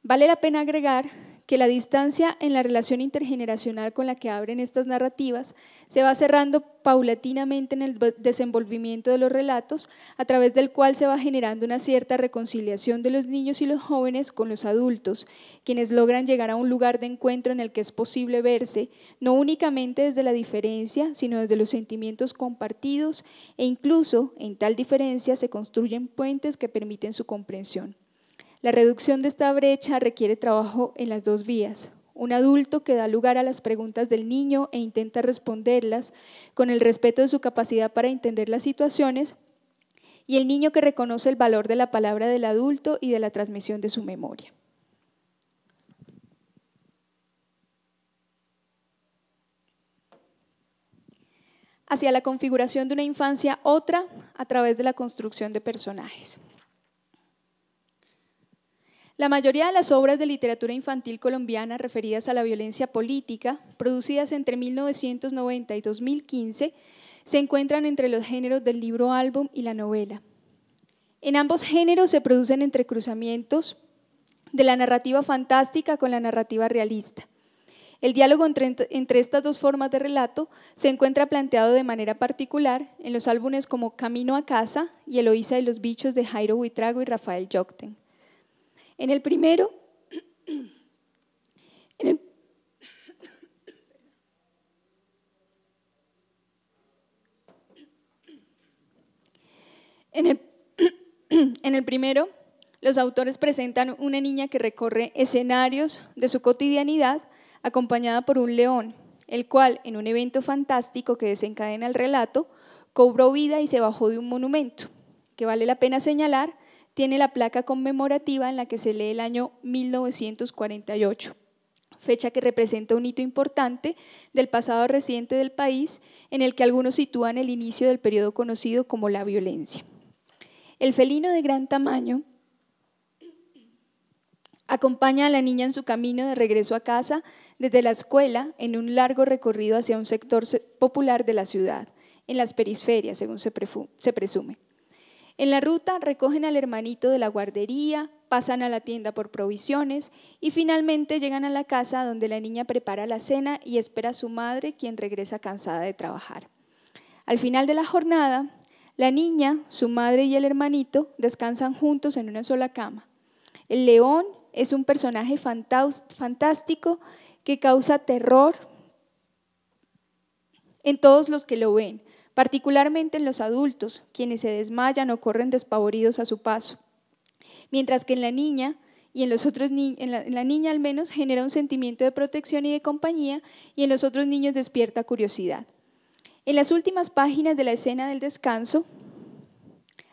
Vale la pena agregar que la distancia en la relación intergeneracional con la que abren estas narrativas se va cerrando paulatinamente en el desenvolvimiento de los relatos, a través del cual se va generando una cierta reconciliación de los niños y los jóvenes con los adultos, quienes logran llegar a un lugar de encuentro en el que es posible verse, no únicamente desde la diferencia, sino desde los sentimientos compartidos e incluso en tal diferencia se construyen puentes que permiten su comprensión. La reducción de esta brecha requiere trabajo en las dos vías. Un adulto que da lugar a las preguntas del niño e intenta responderlas con el respeto de su capacidad para entender las situaciones, y el niño que reconoce el valor de la palabra del adulto y de la transmisión de su memoria. hacia la configuración de una infancia otra a través de la construcción de personajes. La mayoría de las obras de literatura infantil colombiana referidas a la violencia política, producidas entre 1990 y 2015, se encuentran entre los géneros del libro álbum y la novela. En ambos géneros se producen entrecruzamientos de la narrativa fantástica con la narrativa realista. El diálogo entre, estas dos formas de relato se encuentra planteado de manera particular en los álbumes como Camino a casa y Eloísa y los bichos de Jairo Huitrago y Rafael Jokten. En el primero, en el, primero, los autores presentan una niña que recorre escenarios de su cotidianidad acompañada por un león, el cual, en un evento fantástico que desencadena el relato, cobró vida y se bajó de un monumento, que vale la pena señalar tiene la placa conmemorativa en la que se lee el año 1948 fecha que representa un hito importante del pasado reciente del país, en el que algunos sitúan el inicio del periodo conocido como la violencia. El felino de gran tamaño acompaña a la niña en su camino de regreso a casa desde la escuela en un largo recorrido hacia un sector popular de la ciudad, en las periferias, según se, presume. En la ruta recogen al hermanito de la guardería, pasan a la tienda por provisiones y finalmente llegan a la casa donde la niña prepara la cena y espera a su madre, quien regresa cansada de trabajar. Al final de la jornada, la niña, su madre y el hermanito descansan juntos en una sola cama. El león es un personaje fantástico que causa terror en todos los que lo ven, particularmente en los adultos, quienes se desmayan o corren despavoridos a su paso. Mientras que en la niña y en los otros niña al menos genera un sentimiento de protección y de compañía y en los otros niños despierta curiosidad. En las últimas páginas de la escena del descanso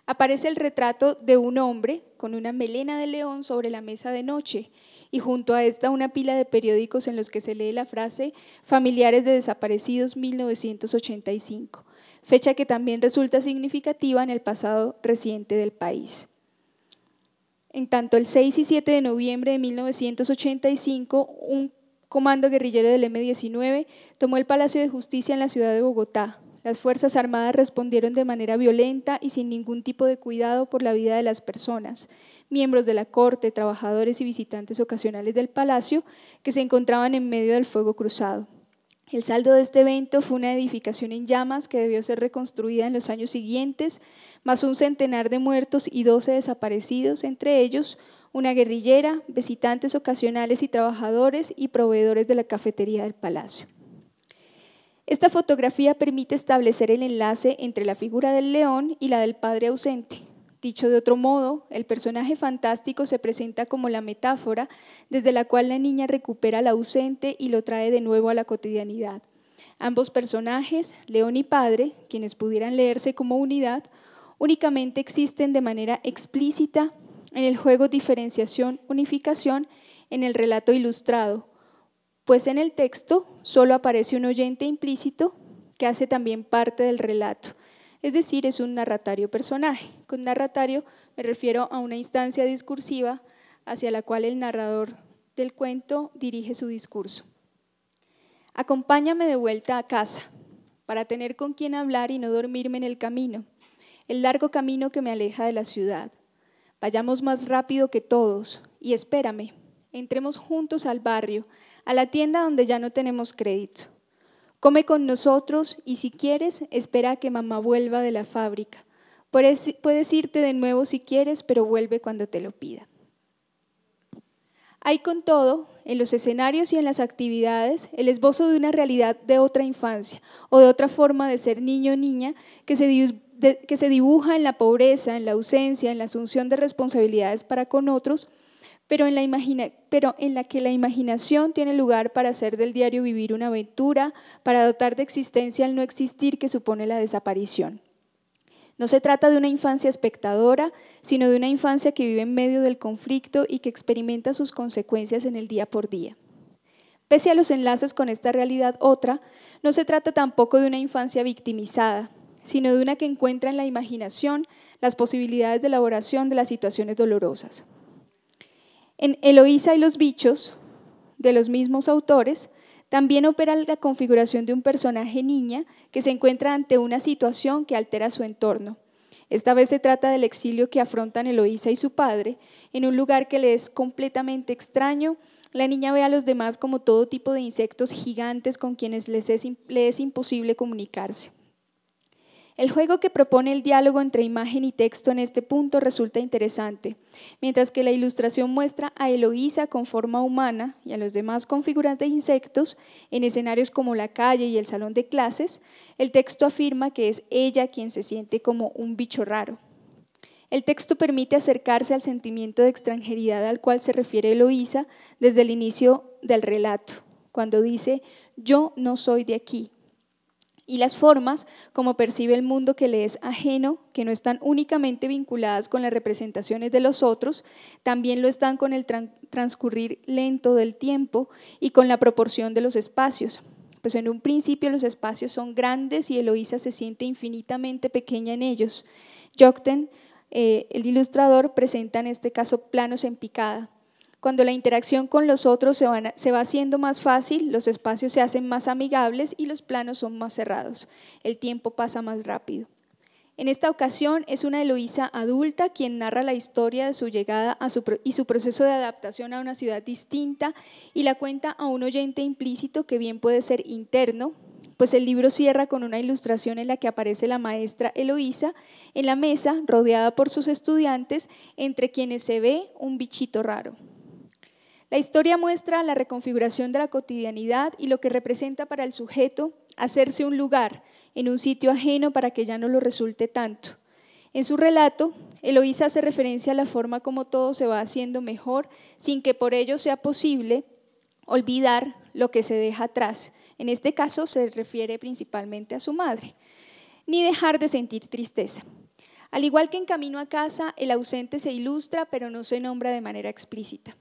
aparece el retrato de un hombre con una melena de león sobre la mesa de noche y junto a esta una pila de periódicos en los que se lee la frase Familiares de desaparecidos 1985 fecha que también resulta significativa en el pasado reciente del país. En tanto, el 6 y 7 de noviembre de 1985, un comando guerrillero del M-19 tomó el Palacio de Justicia en la ciudad de Bogotá. Las Fuerzas Armadas respondieron de manera violenta y sin ningún tipo de cuidado por la vida de las personas, miembros de la Corte, trabajadores y visitantes ocasionales del Palacio que se encontraban en medio del fuego cruzado. El saldo de este evento fue una edificación en llamas que debió ser reconstruida en los años siguientes, más un centenar de muertos y 12 desaparecidos, entre ellos una guerrillera, visitantes ocasionales y trabajadores y proveedores de la cafetería del palacio. Esta fotografía permite establecer el enlace entre la figura del león y la del padre ausente, Dicho de otro modo, el personaje fantástico se presenta como la metáfora desde la cual la niña recupera al ausente y lo trae de nuevo a la cotidianidad. Ambos personajes, León y Padre, quienes pudieran leerse como unidad, únicamente existen de manera explícita en el juego diferenciación-unificación en el relato ilustrado, pues en el texto solo aparece un oyente implícito que hace también parte del relato es decir, es un narratario personaje. Con narratario me refiero a una instancia discursiva hacia la cual el narrador del cuento dirige su discurso. Acompáñame de vuelta a casa, para tener con quién hablar y no dormirme en el camino, el largo camino que me aleja de la ciudad. Vayamos más rápido que todos y espérame, entremos juntos al barrio, a la tienda donde ya no tenemos crédito. Come con nosotros y si quieres, espera que mamá vuelva de la fábrica. Puedes irte de nuevo si quieres, pero vuelve cuando te lo pida. Hay con todo, en los escenarios y en las actividades, el esbozo de una realidad de otra infancia o de otra forma de ser niño o niña que se, que se dibuja en la pobreza, en la ausencia, en la asunción de responsabilidades para con otros, pero en, la que la imaginación tiene lugar para hacer del diario vivir una aventura, para dotar de existencia al no existir que supone la desaparición. No se trata de una infancia espectadora, sino de una infancia que vive en medio del conflicto y que experimenta sus consecuencias en el día por día. Pese a los enlaces con esta realidad otra, no se trata tampoco de una infancia victimizada, sino de una que encuentra en la imaginación las posibilidades de elaboración de las situaciones dolorosas. En Eloísa y los bichos, de los mismos autores, también opera la configuración de un personaje niña que se encuentra ante una situación que altera su entorno. Esta vez se trata del exilio que afrontan Eloísa y su padre. En un lugar que le es completamente extraño, la niña ve a los demás como todo tipo de insectos gigantes con quienes le es, imposible comunicarse. El juego que propone el diálogo entre imagen y texto en este punto resulta interesante, mientras que la ilustración muestra a Eloísa con forma humana y a los demás con figuras de insectos en escenarios como la calle y el salón de clases, el texto afirma que es ella quien se siente como un bicho raro. El texto permite acercarse al sentimiento de extranjeridad al cual se refiere Eloísa desde el inicio del relato, cuando dice, yo no soy de aquí, y las formas como percibe el mundo que le es ajeno, que no están únicamente vinculadas con las representaciones de los otros, también lo están con el transcurrir lento del tiempo y con la proporción de los espacios. Pues en un principio los espacios son grandes y Eloísa se siente infinitamente pequeña en ellos. Jokten, eh, el ilustrador, presenta en este caso planos en picada cuando la interacción con los otros se, va haciendo más fácil, los espacios se hacen más amigables y los planos son más cerrados. El tiempo pasa más rápido. En esta ocasión es una Eloísa adulta quien narra la historia de su llegada y su proceso de adaptación a una ciudad distinta y la cuenta a un oyente implícito que bien puede ser interno, pues el libro cierra con una ilustración en la que aparece la maestra Eloísa en la mesa rodeada por sus estudiantes, entre quienes se ve un bichito raro. La historia muestra la reconfiguración de la cotidianidad y lo que representa para el sujeto hacerse un lugar en un sitio ajeno para que ya no lo resulte tanto. En su relato, Eloísa hace referencia a la forma como todo se va haciendo mejor sin que por ello sea posible olvidar lo que se deja atrás. En este caso se refiere principalmente a su madre, ni dejar de sentir tristeza. Al igual que en Camino a casa, el ausente se ilustra pero no se nombra de manera explícita.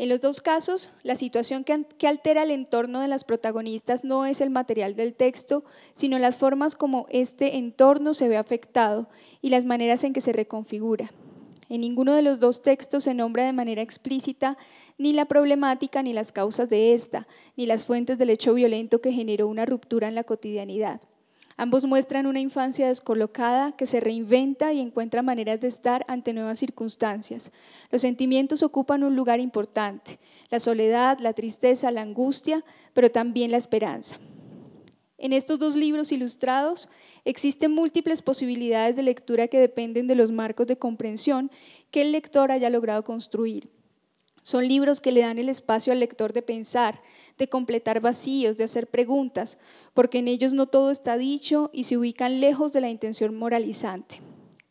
En los dos casos, la situación que, altera el entorno de las protagonistas no es el material del texto, sino las formas como este entorno se ve afectado y las maneras en que se reconfigura. En ninguno de los dos textos se nombra de manera explícita ni la problemática, ni las causas de esta, ni las fuentes del hecho violento que generó una ruptura en la cotidianidad. Ambos muestran una infancia descolocada que se reinventa y encuentra maneras de estar ante nuevas circunstancias. Los sentimientos ocupan un lugar importante, la soledad, la tristeza, la angustia, pero también la esperanza. En estos dos libros ilustrados existen múltiples posibilidades de lectura que dependen de los marcos de comprensión que el lector haya logrado construir. Son libros que le dan el espacio al lector de pensar, de completar vacíos, de hacer preguntas, porque en ellos no todo está dicho y se ubican lejos de la intención moralizante.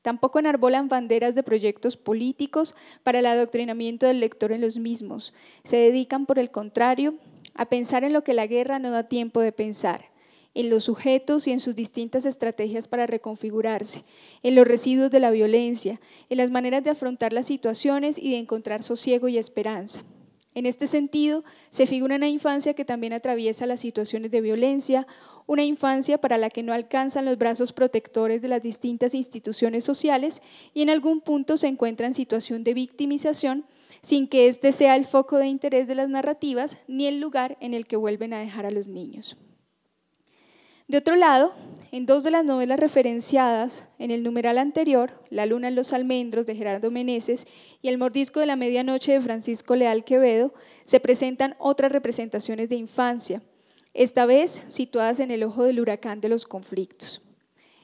Tampoco enarbolan banderas de proyectos políticos para el adoctrinamiento del lector en los mismos. Se dedican, por el contrario, a pensar en lo que la guerra no da tiempo de pensar, en los sujetos y en sus distintas estrategias para reconfigurarse, en los residuos de la violencia, en las maneras de afrontar las situaciones y de encontrar sosiego y esperanza. En este sentido, se figura una infancia que también atraviesa las situaciones de violencia, una infancia para la que no alcanzan los brazos protectores de las distintas instituciones sociales y en algún punto se encuentra en situación de victimización sin que este sea el foco de interés de las narrativas ni el lugar en el que vuelven a dejar a los niños. De otro lado, en dos de las novelas referenciadas en el numeral anterior, La luna en los almendros de Gerardo Meneses y El mordisco de la medianoche de Francisco Leal Quevedo, se presentan otras representaciones de infancia, esta vez situadas en el ojo del huracán de los conflictos.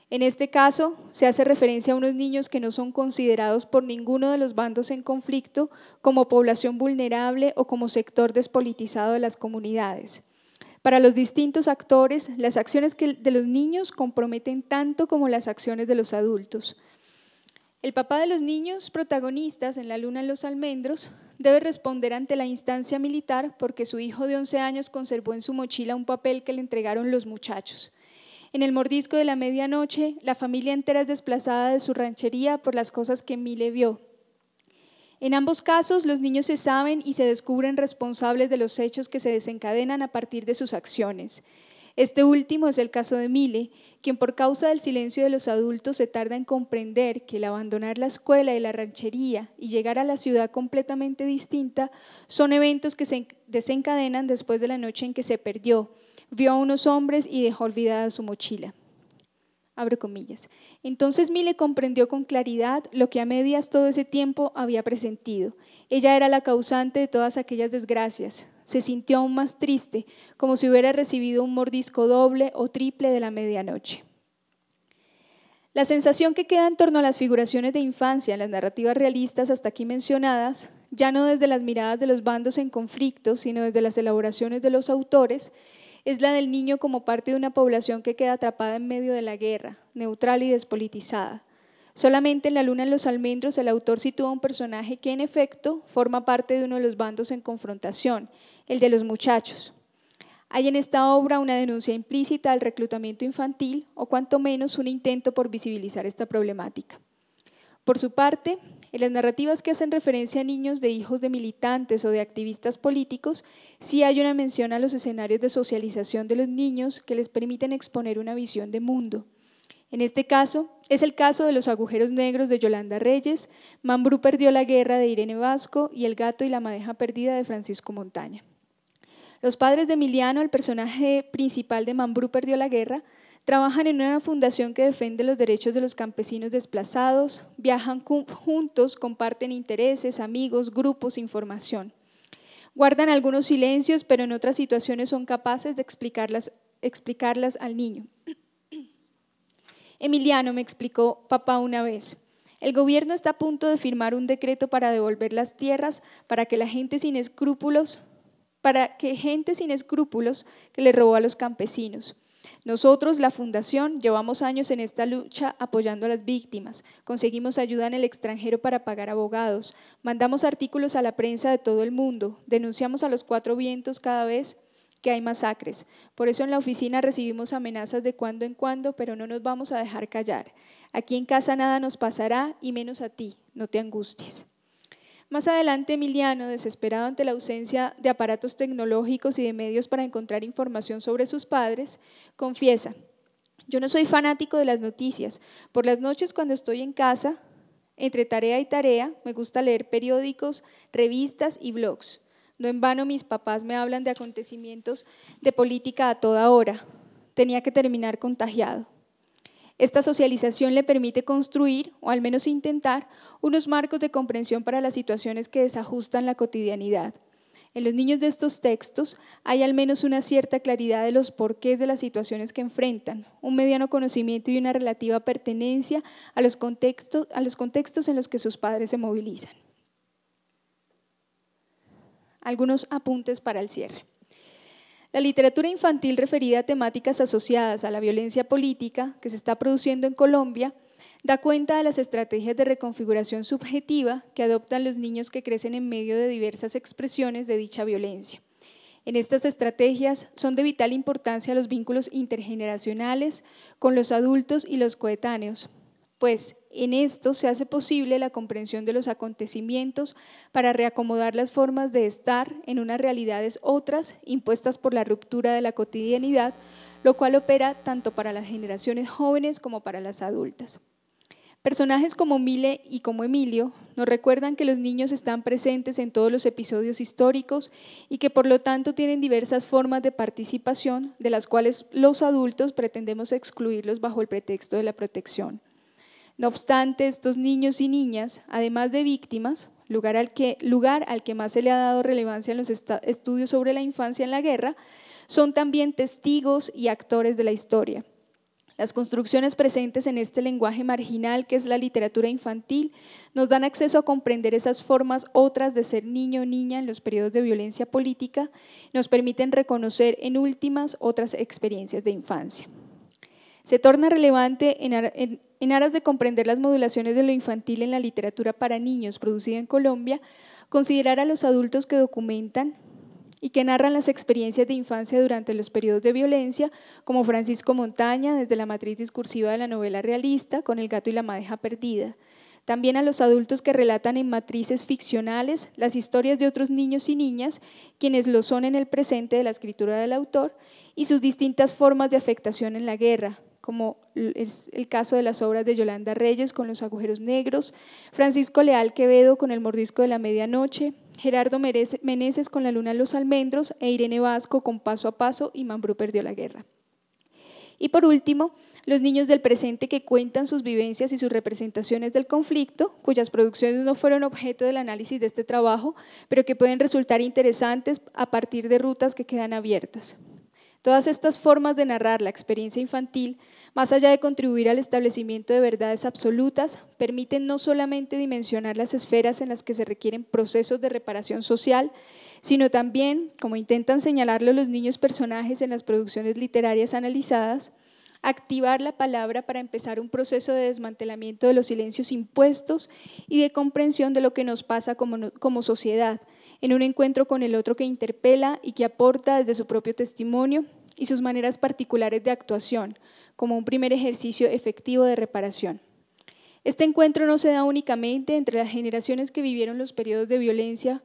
En este caso, se hace referencia a unos niños que no son considerados por ninguno de los bandos en conflicto como población vulnerable o como sector despolitizado de las comunidades. Para los distintos actores, las acciones de los niños comprometen tanto como las acciones de los adultos. El papá de los niños protagonistas en La Luna en los Almendros debe responder ante la instancia militar porque su hijo de 11 años conservó en su mochila un papel que le entregaron los muchachos. En el mordisco de la medianoche, la familia entera es desplazada de su ranchería por las cosas que Mile vio, en ambos casos, los niños se saben y se descubren responsables de los hechos que se desencadenan a partir de sus acciones. Este último es el caso de Mile, quien por causa del silencio de los adultos se tarda en comprender que el abandonar la escuela y la ranchería y llegar a la ciudad completamente distinta son eventos que se desencadenan después de la noche en que se perdió, vio a unos hombres y dejó olvidada su mochila. Abre comillas. Entonces Mile comprendió con claridad lo que a medias todo ese tiempo había presentido. Ella era la causante de todas aquellas desgracias. Se sintió aún más triste, como si hubiera recibido un mordisco doble o triple de la medianoche. La sensación que queda en torno a las figuraciones de infancia en las narrativas realistas hasta aquí mencionadas, ya no desde las miradas de los bandos en conflicto, sino desde las elaboraciones de los autores, es la del niño como parte de una población que queda atrapada en medio de la guerra, neutral y despolitizada. Solamente en La Luna en los Almendros el autor sitúa un personaje que en efecto forma parte de uno de los bandos en confrontación, el de los muchachos. Hay en esta obra una denuncia implícita al reclutamiento infantil o cuanto menos un intento por visibilizar esta problemática. Por su parte, en las narrativas que hacen referencia a niños de hijos de militantes o de activistas políticos, sí hay una mención a los escenarios de socialización de los niños que les permiten exponer una visión de mundo. En este caso, es el caso de los agujeros negros de Yolanda Reyes, Mambrú perdió la guerra de Irene Vasco y El gato y la madeja perdida de Francisco Montaña. Los padres de Emiliano, el personaje principal de Mambrú perdió la guerra, Trabajan en una fundación que defiende los derechos de los campesinos desplazados, viajan juntos, comparten intereses, amigos, grupos, información. Guardan algunos silencios, pero en otras situaciones son capaces de explicarlas, al niño. Emiliano me explicó papá una vez. El gobierno está a punto de firmar un decreto para devolver las tierras para que la gente sin escrúpulos, para que gente sin escrúpulos que le robó a los campesinos. Nosotros, la Fundación, llevamos años en esta lucha apoyando a las víctimas. Conseguimos ayuda en el extranjero para pagar abogados. Mandamos artículos a la prensa de todo el mundo. Denunciamos a los cuatro vientos cada vez que hay masacres. Por eso en la oficina recibimos amenazas de cuando en cuando, pero no nos vamos a dejar callar. Aquí en casa nada nos pasará y menos a ti, no te angusties. Más adelante, Emiliano, desesperado ante la ausencia de aparatos tecnológicos y de medios para encontrar información sobre sus padres, confiesa, yo no soy fanático de las noticias. Por las noches cuando estoy en casa, entre tarea y tarea, me gusta leer periódicos, revistas y blogs. No en vano mis papás me hablan de acontecimientos de política a toda hora. Tenía que terminar contagiado. Esta socialización le permite construir, o al menos intentar, unos marcos de comprensión para las situaciones que desajustan la cotidianidad. En los niños de estos textos hay al menos una cierta claridad de los porqués de las situaciones que enfrentan, un mediano conocimiento y una relativa pertenencia a los contextos, a los contextos en los que sus padres se movilizan. Algunos apuntes para el cierre. La literatura infantil referida a temáticas asociadas a la violencia política que se está produciendo en Colombia da cuenta de las estrategias de reconfiguración subjetiva que adoptan los niños que crecen en medio de diversas expresiones de dicha violencia. En estas estrategias son de vital importancia los vínculos intergeneracionales con los adultos y los coetáneos, pues en esto se hace posible la comprensión de los acontecimientos para reacomodar las formas de estar en unas realidades otras impuestas por la ruptura de la cotidianidad, lo cual opera tanto para las generaciones jóvenes como para las adultas. Personajes como Mile y como Emilio nos recuerdan que los niños están presentes en todos los episodios históricos y que por lo tanto tienen diversas formas de participación de las cuales los adultos pretendemos excluirlos bajo el pretexto de la protección. No obstante, estos niños y niñas, además de víctimas, lugar al que, más se le ha dado relevancia en los estudios sobre la infancia en la guerra, son también testigos y actores de la historia. Las construcciones presentes en este lenguaje marginal que es la literatura infantil nos dan acceso a comprender esas formas otras de ser niño o niña en los periodos de violencia política, nos permiten reconocer en últimas otras experiencias de infancia. Se torna relevante en, en aras de comprender las modulaciones de lo infantil en la literatura para niños producida en Colombia, considerar a los adultos que documentan y que narran las experiencias de infancia durante los periodos de violencia, como Francisco Montaña, desde la matriz discursiva de la novela realista, con El gato y la madeja perdida. También a los adultos que relatan en matrices ficcionales las historias de otros niños y niñas, quienes lo son en el presente de la escritura del autor, y sus distintas formas de afectación en la guerra, como es el caso de las obras de Yolanda Reyes con los agujeros negros, Francisco Leal Quevedo con el mordisco de la medianoche, Gerardo Meneses con la luna en los almendros e Irene Vasco con paso a paso y Mambrú perdió la guerra. Y por último, los niños del presente que cuentan sus vivencias y sus representaciones del conflicto, cuyas producciones no fueron objeto del análisis de este trabajo, pero que pueden resultar interesantes a partir de rutas que quedan abiertas. Todas estas formas de narrar la experiencia infantil, más allá de contribuir al establecimiento de verdades absolutas, permiten no solamente dimensionar las esferas en las que se requieren procesos de reparación social, sino también, como intentan señalarlo los niños personajes en las producciones literarias analizadas, activar la palabra para empezar un proceso de desmantelamiento de los silencios impuestos y de comprensión de lo que nos pasa como, sociedad, en un encuentro con el otro que interpela y que aporta desde su propio testimonio y sus maneras particulares de actuación, como un primer ejercicio efectivo de reparación. Este encuentro no se da únicamente entre las generaciones que vivieron los periodos de violencia,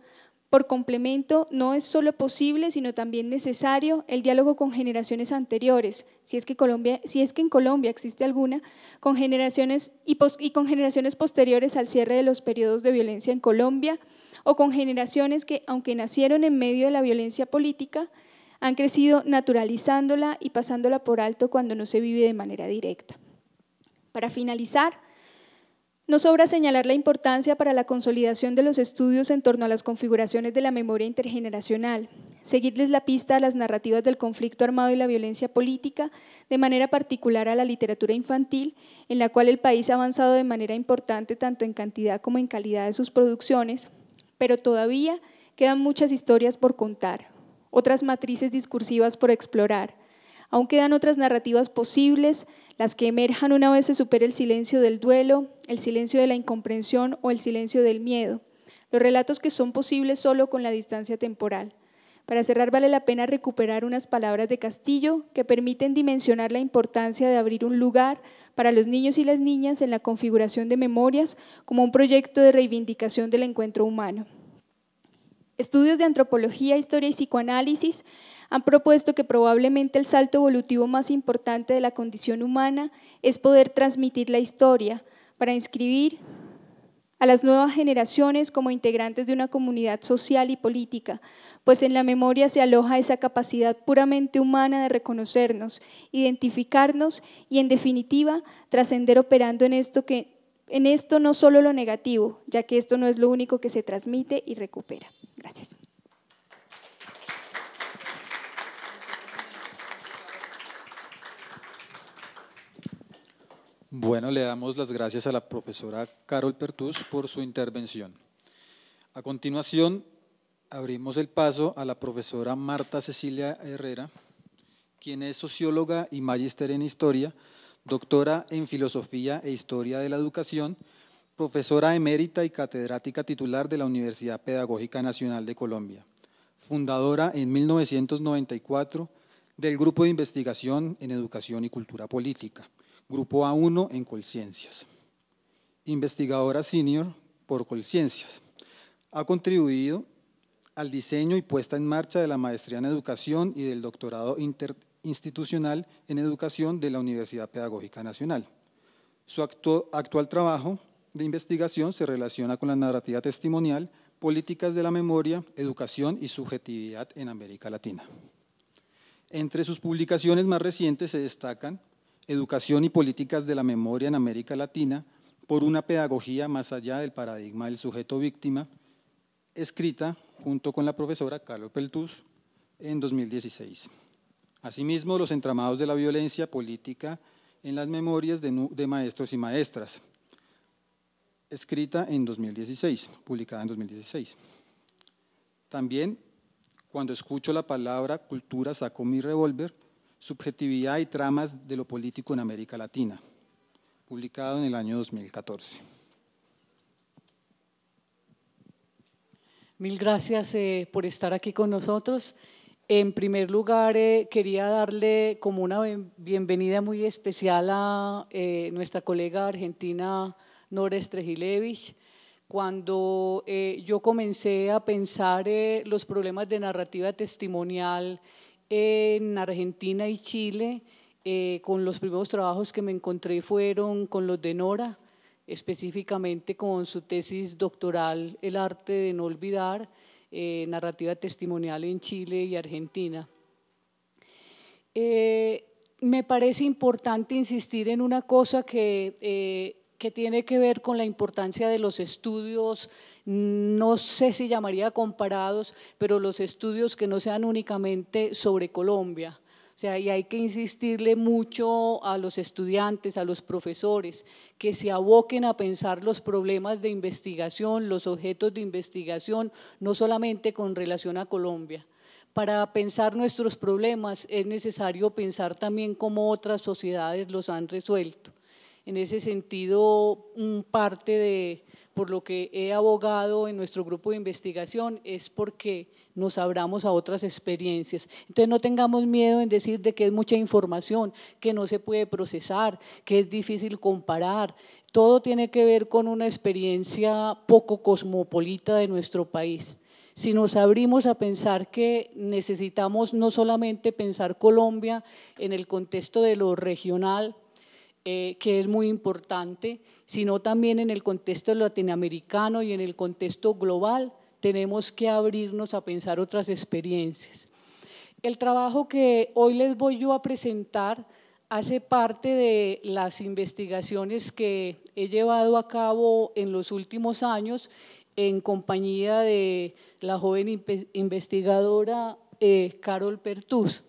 por complemento, no es solo posible, sino también necesario el diálogo con generaciones anteriores, si es que, Colombia, si es que en Colombia existe alguna, con generaciones y, y con generaciones posteriores al cierre de los periodos de violencia en Colombia, o con generaciones que, aunque nacieron en medio de la violencia política, han crecido naturalizándola y pasándola por alto cuando no se vive de manera directa. Para finalizar, nos sobra señalar la importancia para la consolidación de los estudios en torno a las configuraciones de la memoria intergeneracional, seguirles la pista a las narrativas del conflicto armado y la violencia política, de manera particular a la literatura infantil, en la cual el país ha avanzado de manera importante tanto en cantidad como en calidad de sus producciones, pero todavía quedan muchas historias por contar, otras matrices discursivas por explorar. Aún quedan otras narrativas posibles, las que emerjan una vez se supere el silencio del duelo, el silencio de la incomprensión o el silencio del miedo. Los relatos que son posibles solo con la distancia temporal. Para cerrar, vale la pena recuperar unas palabras de Castillo que permiten dimensionar la importancia de abrir un lugar para los niños y las niñas en la configuración de memorias como un proyecto de reivindicación del encuentro humano. Estudios de antropología, historia y psicoanálisis han propuesto que probablemente el salto evolutivo más importante de la condición humana es poder transmitir la historia para inscribir, a las nuevas generaciones como integrantes de una comunidad social y política, pues en la memoria se aloja esa capacidad puramente humana de reconocernos, identificarnos y en definitiva trascender operando en esto que en esto no solo lo negativo, ya que esto no es lo único que se transmite y recupera. Gracias. Bueno, le damos las gracias a la profesora Carol Pertuz por su intervención. A continuación, abrimos el paso a la profesora Marta Cecilia Herrera, quien es socióloga y magíster en historia, doctora en filosofía e historia de la educación, profesora emérita y catedrática titular de la Universidad Pedagógica Nacional de Colombia, fundadora en 1994 del Grupo de Investigación en Educación y Cultura Política Grupo A1 en Colciencias. Investigadora senior por Colciencias. Ha contribuido al diseño y puesta en marcha de la maestría en educación y del doctorado interinstitucional en educación de la Universidad Pedagógica Nacional. Su actual trabajo de investigación se relaciona con la narrativa testimonial, políticas de la memoria, educación y subjetividad en América Latina. Entre sus publicaciones más recientes se destacan Educación y políticas de la memoria en América Latina por una pedagogía más allá del paradigma del sujeto víctima, escrita junto con la profesora Carlos Peltuz en 2016. Asimismo, los entramados de la violencia política en las memorias de, de maestros y maestras, escrita en 2016, publicada en 2016. También, cuando escucho la palabra cultura, saco mi revólver, Subjetividad y tramas de lo político en América Latina, publicado en el año 2014. Mil gracias eh, por estar aquí con nosotros. En primer lugar, eh, quería darle como una bienvenida muy especial a eh, nuestra colega argentina Nora Strejilevich. Cuando yo comencé a pensar los problemas de narrativa testimonial en Argentina y Chile, eh, con los primeros trabajos que me encontré fueron con los de Nora, específicamente con su tesis doctoral El arte de no olvidar, eh, narrativa testimonial en Chile y Argentina. Eh, me parece importante insistir en una cosa que, que tiene que ver con la importancia de los estudios no sé si llamaría comparados, pero los estudios que no sean únicamente sobre Colombia. O sea, y hay que insistirle mucho a los estudiantes, a los profesores, que se aboquen a pensar los problemas de investigación, los objetos de investigación, no solamente con relación a Colombia. Para pensar nuestros problemas es necesario pensar también cómo otras sociedades los han resuelto. En ese sentido, parte de, por lo que he abogado en nuestro grupo de investigación, es porque nos abramos a otras experiencias. Entonces no tengamos miedo en decir de que es mucha información, que no se puede procesar, que es difícil comparar. Todo tiene que ver con una experiencia poco cosmopolita de nuestro país. Si nos abrimos a pensar que necesitamos no solamente pensar Colombia en el contexto de lo regional, eh, que es muy importante, sino también en el contexto latinoamericano y en el contexto global, tenemos que abrirnos a pensar otras experiencias. El trabajo que hoy les voy yo a presentar hace parte de las investigaciones que he llevado a cabo en los últimos años en compañía de la joven investigadora eh, Carol Pertus.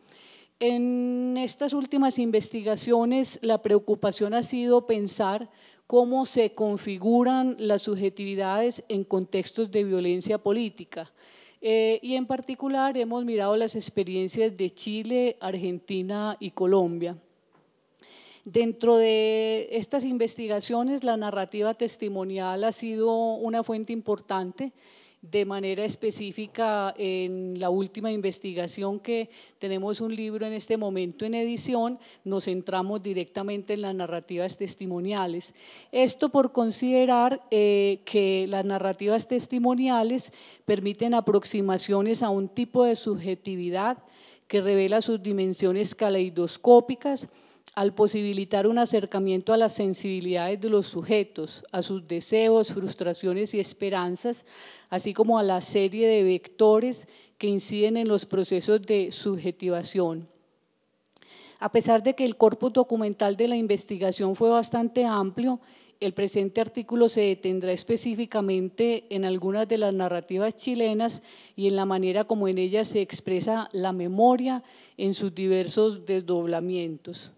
En estas últimas investigaciones la preocupación ha sido pensar cómo se configuran las subjetividades en contextos de violencia política. Eh, y en particular hemos mirado las experiencias de Chile, Argentina y Colombia. Dentro de estas investigaciones, la narrativa testimonial ha sido una fuente importante de manera específica en la última investigación que tenemos un libro en este momento en edición, nos centramos directamente en las narrativas testimoniales. Esto por considerar eh, que las narrativas testimoniales permiten aproximaciones a un tipo de subjetividad que revela sus dimensiones caleidoscópicas, al posibilitar un acercamiento a las sensibilidades de los sujetos, a sus deseos, frustraciones y esperanzas, así como a la serie de vectores que inciden en los procesos de subjetivación. A pesar de que el corpus documental de la investigación fue bastante amplio, el presente artículo se detendrá específicamente en algunas de las narrativas chilenas y en la manera como en ellas se expresa la memoria en sus diversos desdoblamientos.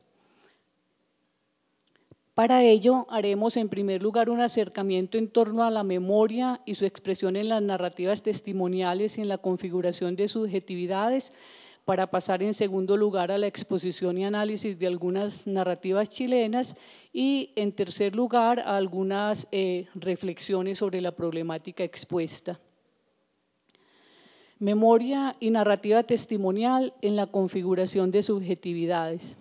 Para ello haremos en primer lugar un acercamiento en torno a la memoria y su expresión en las narrativas testimoniales y en la configuración de subjetividades, para pasar en segundo lugar a la exposición y análisis de algunas narrativas chilenas y en tercer lugar a algunas eh, reflexiones sobre la problemática expuesta. Memoria y narrativa testimonial en la configuración de subjetividades.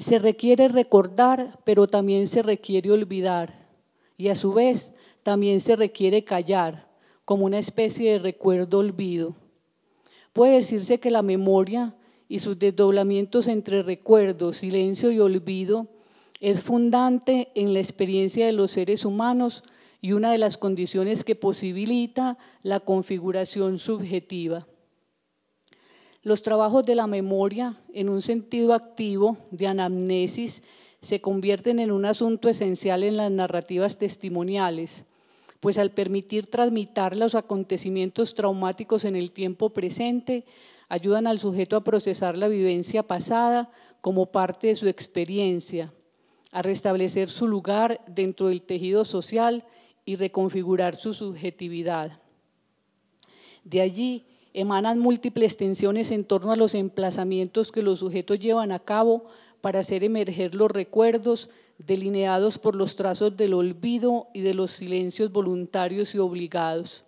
Se requiere recordar, pero también se requiere olvidar. Y a su vez, también se requiere callar, como una especie de recuerdo-olvido. Puede decirse que la memoria y sus desdoblamientos entre recuerdo, silencio y olvido es fundante en la experiencia de los seres humanos y una de las condiciones que posibilita la configuración subjetiva. Los trabajos de la memoria, en un sentido activo de anamnesis, se convierten en un asunto esencial en las narrativas testimoniales, pues al permitir transmitir los acontecimientos traumáticos en el tiempo presente, ayudan al sujeto a procesar la vivencia pasada como parte de su experiencia, a restablecer su lugar dentro del tejido social y reconfigurar su subjetividad. De allí emanan múltiples tensiones en torno a los emplazamientos que los sujetos llevan a cabo para hacer emerger los recuerdos delineados por los trazos del olvido y de los silencios voluntarios y obligados.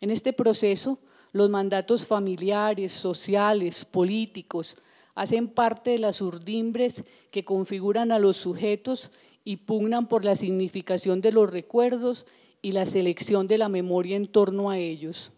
En este proceso, los mandatos familiares, sociales, políticos, hacen parte de las urdimbres que configuran a los sujetos y pugnan por la significación de los recuerdos y la selección de la memoria en torno a ellos.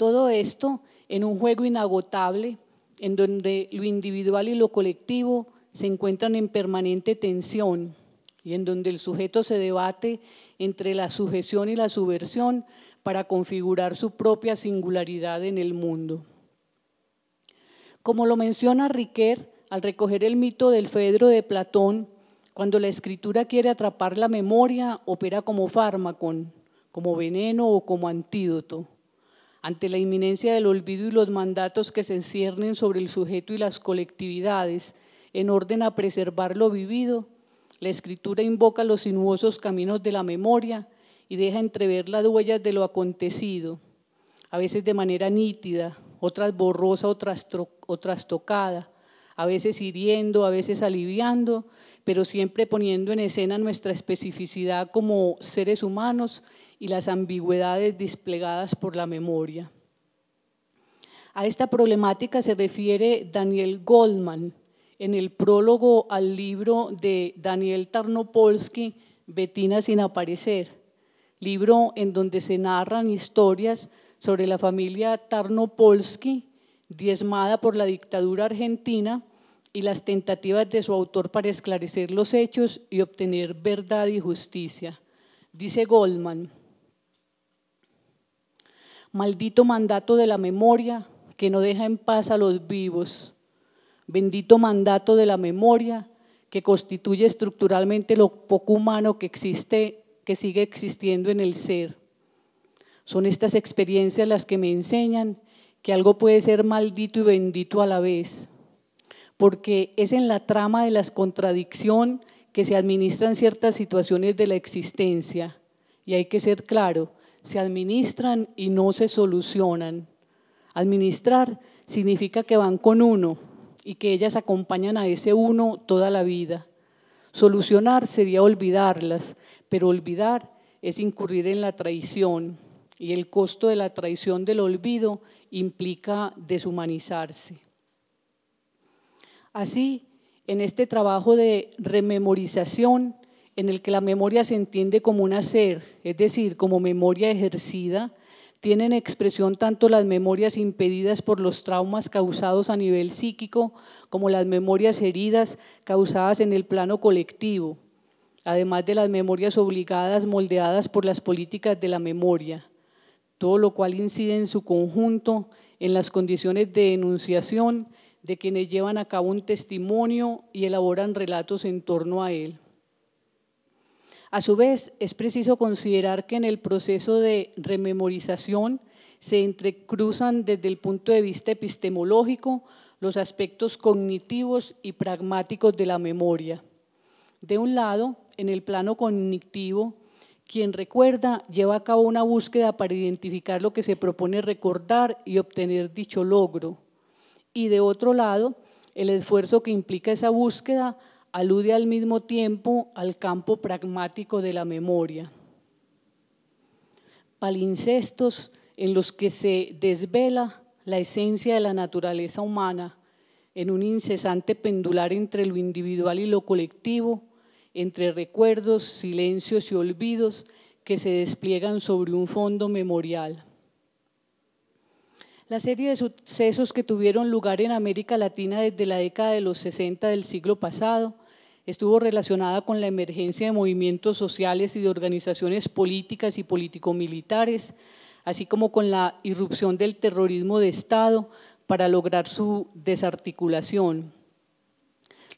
Todo esto en un juego inagotable en donde lo individual y lo colectivo se encuentran en permanente tensión y en donde el sujeto se debate entre la sujeción y la subversión para configurar su propia singularidad en el mundo. Como lo menciona Riquer, al recoger el mito del Fedro de Platón, cuando la escritura quiere atrapar la memoria, opera como fármaco, como veneno o como antídoto ante la inminencia del olvido y los mandatos que se enciernen sobre el sujeto y las colectividades, en orden a preservar lo vivido, la escritura invoca los sinuosos caminos de la memoria y deja entrever las huellas de lo acontecido, a veces de manera nítida, otras borrosa otras tocada, a veces hiriendo, a veces aliviando, pero siempre poniendo en escena nuestra especificidad como seres humanos y las ambigüedades desplegadas por la memoria. A esta problemática se refiere Daniel Goldman en el prólogo al libro de Daniel Tarnopolsky, Betina sin aparecer, libro en donde se narran historias sobre la familia Tarnopolsky, diezmada por la dictadura argentina y las tentativas de su autor para esclarecer los hechos y obtener verdad y justicia. Dice Goldman, Maldito mandato de la memoria que no deja en paz a los vivos. Bendito mandato de la memoria que constituye estructuralmente lo poco humano que existe, que sigue existiendo en el ser. Son estas experiencias las que me enseñan que algo puede ser maldito y bendito a la vez, porque es en la trama de las contradicción que se administran ciertas situaciones de la existencia. Y hay que ser claro, se administran y no se solucionan. Administrar significa que van con uno y que ellas acompañan a ese uno toda la vida. Solucionar sería olvidarlas, pero olvidar es incurrir en la traición y el costo de la traición del olvido implica deshumanizarse. Así, en este trabajo de rememorización en el que la memoria se entiende como un hacer, es decir, como memoria ejercida, tienen expresión tanto las memorias impedidas por los traumas causados a nivel psíquico como las memorias heridas causadas en el plano colectivo, además de las memorias obligadas moldeadas por las políticas de la memoria, todo lo cual incide en su conjunto en las condiciones de enunciación de quienes llevan a cabo un testimonio y elaboran relatos en torno a él. A su vez, es preciso considerar que en el proceso de rememorización se entrecruzan desde el punto de vista epistemológico los aspectos cognitivos y pragmáticos de la memoria. De un lado, en el plano cognitivo, quien recuerda lleva a cabo una búsqueda para identificar lo que se propone recordar y obtener dicho logro. Y de otro lado, el esfuerzo que implica esa búsqueda alude al mismo tiempo al campo pragmático de la memoria. Palincestos en los que se desvela la esencia de la naturaleza humana en un incesante pendular entre lo individual y lo colectivo, entre recuerdos, silencios y olvidos que se despliegan sobre un fondo memorial. La serie de sucesos que tuvieron lugar en América Latina desde la década de los 60 del siglo pasado estuvo relacionada con la emergencia de movimientos sociales y de organizaciones políticas y político-militares, así como con la irrupción del terrorismo de Estado para lograr su desarticulación,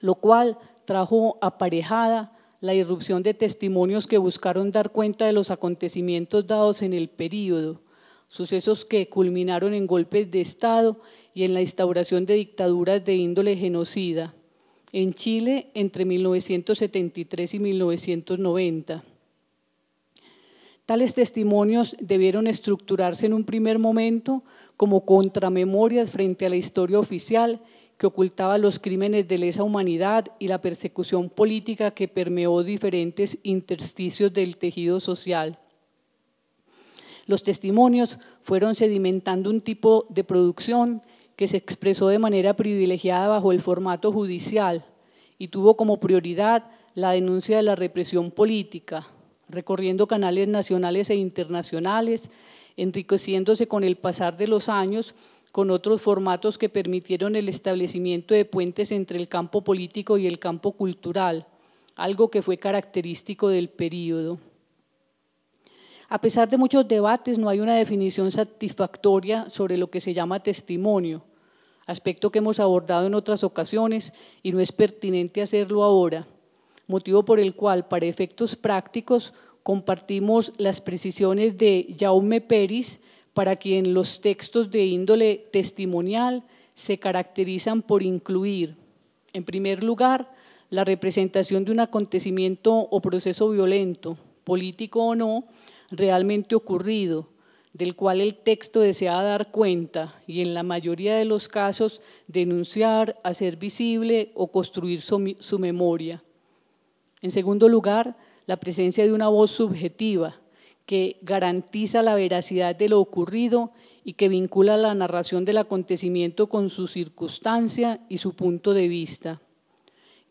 lo cual trajo aparejada la irrupción de testimonios que buscaron dar cuenta de los acontecimientos dados en el período, sucesos que culminaron en golpes de Estado y en la instauración de dictaduras de índole genocida en Chile entre 1973 y 1990. Tales testimonios debieron estructurarse en un primer momento como contramemorias frente a la historia oficial que ocultaba los crímenes de lesa humanidad y la persecución política que permeó diferentes intersticios del tejido social. Los testimonios fueron sedimentando un tipo de producción que se expresó de manera privilegiada bajo el formato judicial y tuvo como prioridad la denuncia de la represión política, recorriendo canales nacionales e internacionales, enriqueciéndose con el pasar de los años con otros formatos que permitieron el establecimiento de puentes entre el campo político y el campo cultural, algo que fue característico del período. A pesar de muchos debates, no hay una definición satisfactoria sobre lo que se llama testimonio aspecto que hemos abordado en otras ocasiones y no es pertinente hacerlo ahora, motivo por el cual, para efectos prácticos, compartimos las precisiones de Jaume Peris, para quien los textos de índole testimonial se caracterizan por incluir, en primer lugar, la representación de un acontecimiento o proceso violento, político o no, realmente ocurrido, del cual el texto desea dar cuenta y en la mayoría de los casos denunciar, hacer visible o construir su, su memoria. En segundo lugar, la presencia de una voz subjetiva que garantiza la veracidad de lo ocurrido y que vincula la narración del acontecimiento con su circunstancia y su punto de vista.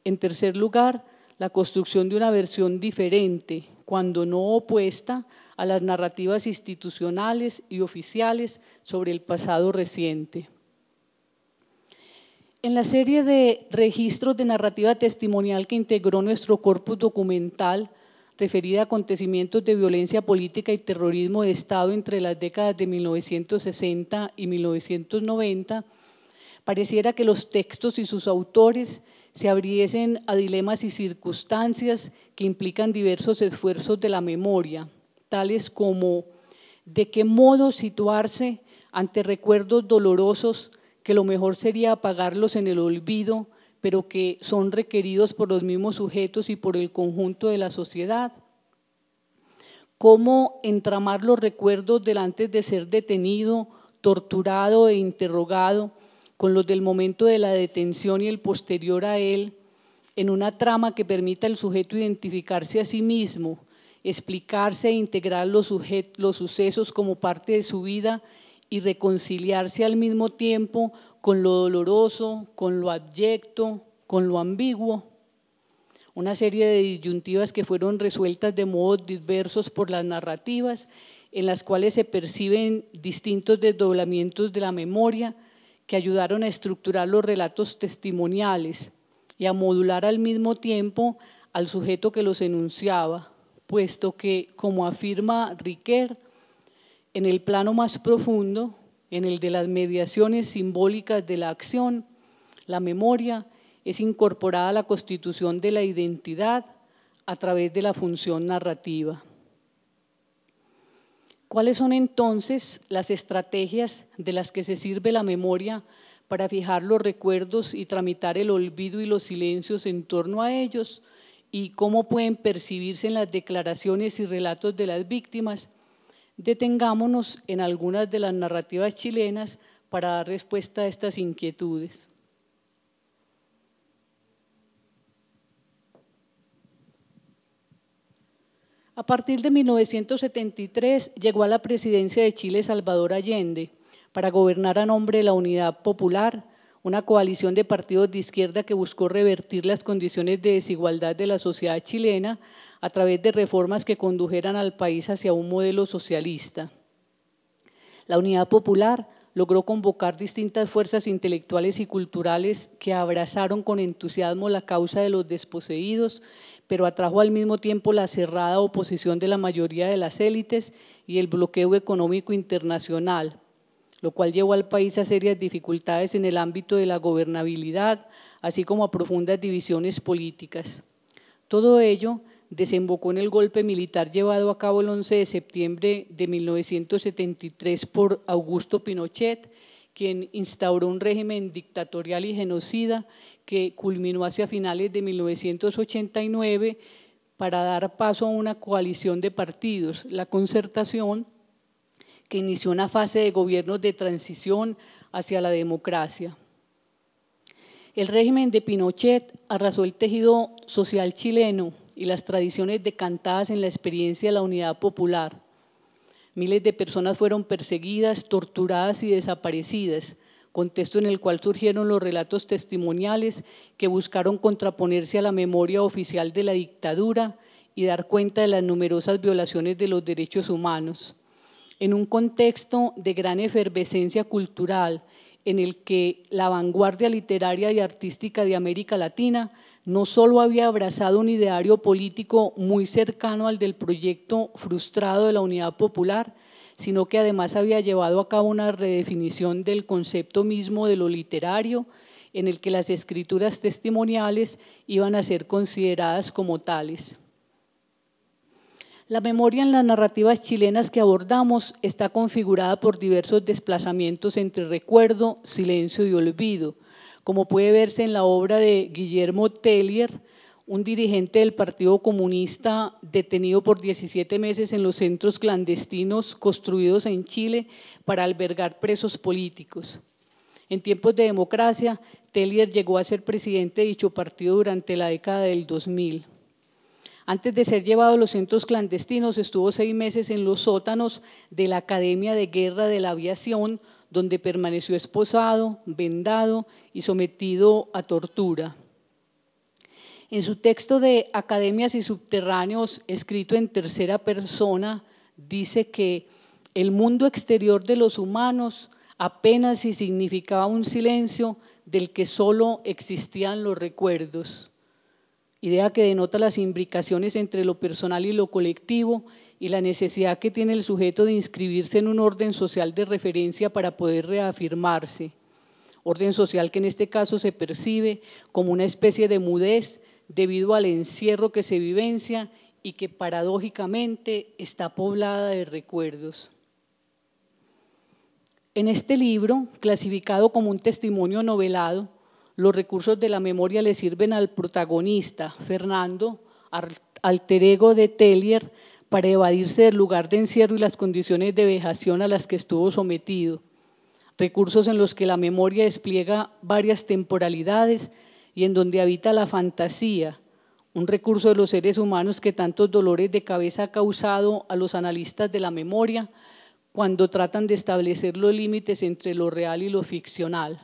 En tercer lugar, la construcción de una versión diferente, cuando no opuesta a las narrativas institucionales y oficiales sobre el pasado reciente. En la serie de registros de narrativa testimonial que integró nuestro corpus documental, referida a acontecimientos de violencia política y terrorismo de Estado entre las décadas de 1960 y 1990, pareciera que los textos y sus autores se abriesen a dilemas y circunstancias que implican diversos esfuerzos de la memoria, tales como de qué modo situarse ante recuerdos dolorosos que lo mejor sería apagarlos en el olvido, pero que son requeridos por los mismos sujetos y por el conjunto de la sociedad. Cómo entramar los recuerdos del antes de ser detenido, torturado e interrogado con los del momento de la detención y el posterior a él, en una trama que permita al sujeto identificarse a sí mismo explicarse e integrar los, sucesos como parte de su vida y reconciliarse al mismo tiempo con lo doloroso, con lo abyecto, con lo ambiguo. Una serie de disyuntivas que fueron resueltas de modos diversos por las narrativas, en las cuales se perciben distintos desdoblamientos de la memoria que ayudaron a estructurar los relatos testimoniales y a modular al mismo tiempo al sujeto que los enunciaba puesto que, como afirma Riquer, en el plano más profundo, en el de las mediaciones simbólicas de la acción, la memoria es incorporada a la constitución de la identidad a través de la función narrativa. ¿Cuáles son entonces las estrategias de las que se sirve la memoria para fijar los recuerdos y tramitar el olvido y los silencios en torno a ellos? y cómo pueden percibirse en las declaraciones y relatos de las víctimas, detengámonos en algunas de las narrativas chilenas para dar respuesta a estas inquietudes. A partir de 1973 llegó a la presidencia de Chile Salvador Allende para gobernar a nombre de la Unidad Popular, una coalición de partidos de izquierda que buscó revertir las condiciones de desigualdad de la sociedad chilena a través de reformas que condujeran al país hacia un modelo socialista. La Unidad Popular logró convocar distintas fuerzas intelectuales y culturales que abrazaron con entusiasmo la causa de los desposeídos, pero atrajo al mismo tiempo la cerrada oposición de la mayoría de las élites y el bloqueo económico internacional, lo cual llevó al país a serias dificultades en el ámbito de la gobernabilidad, así como a profundas divisiones políticas. Todo ello desembocó en el golpe militar llevado a cabo el 11 de septiembre de 1973 por Augusto Pinochet, quien instauró un régimen dictatorial y genocida que culminó hacia finales de 1989 para dar paso a una coalición de partidos, la concertación, que inició una fase de gobiernos de transición hacia la democracia. El régimen de Pinochet arrasó el tejido social chileno y las tradiciones decantadas en la experiencia de la unidad popular. Miles de personas fueron perseguidas, torturadas y desaparecidas, contexto en el cual surgieron los relatos testimoniales que buscaron contraponerse a la memoria oficial de la dictadura y dar cuenta de las numerosas violaciones de los derechos humanos en un contexto de gran efervescencia cultural en el que la vanguardia literaria y artística de América Latina no solo había abrazado un ideario político muy cercano al del proyecto frustrado de la Unidad Popular, sino que además había llevado a cabo una redefinición del concepto mismo de lo literario, en el que las escrituras testimoniales iban a ser consideradas como tales. La memoria en las narrativas chilenas que abordamos está configurada por diversos desplazamientos entre recuerdo, silencio y olvido, como puede verse en la obra de Guillermo Tellier, un dirigente del Partido Comunista detenido por 17 meses en los centros clandestinos construidos en Chile para albergar presos políticos. En tiempos de democracia, Tellier llegó a ser presidente de dicho partido durante la década del 2000. Antes de ser llevado a los centros clandestinos, estuvo seis meses en los sótanos de la Academia de Guerra de la Aviación, donde permaneció esposado, vendado y sometido a tortura. En su texto de Academias y Subterráneos, escrito en tercera persona, dice que el mundo exterior de los humanos apenas significaba un silencio del que solo existían los recuerdos idea que denota las imbricaciones entre lo personal y lo colectivo y la necesidad que tiene el sujeto de inscribirse en un orden social de referencia para poder reafirmarse, orden social que en este caso se percibe como una especie de mudez debido al encierro que se vivencia y que paradójicamente está poblada de recuerdos. En este libro, clasificado como un testimonio novelado, los recursos de la memoria le sirven al protagonista, Fernando, al ego de Tellier, para evadirse del lugar de encierro y las condiciones de vejación a las que estuvo sometido. Recursos en los que la memoria despliega varias temporalidades y en donde habita la fantasía, un recurso de los seres humanos que tantos dolores de cabeza ha causado a los analistas de la memoria cuando tratan de establecer los límites entre lo real y lo ficcional.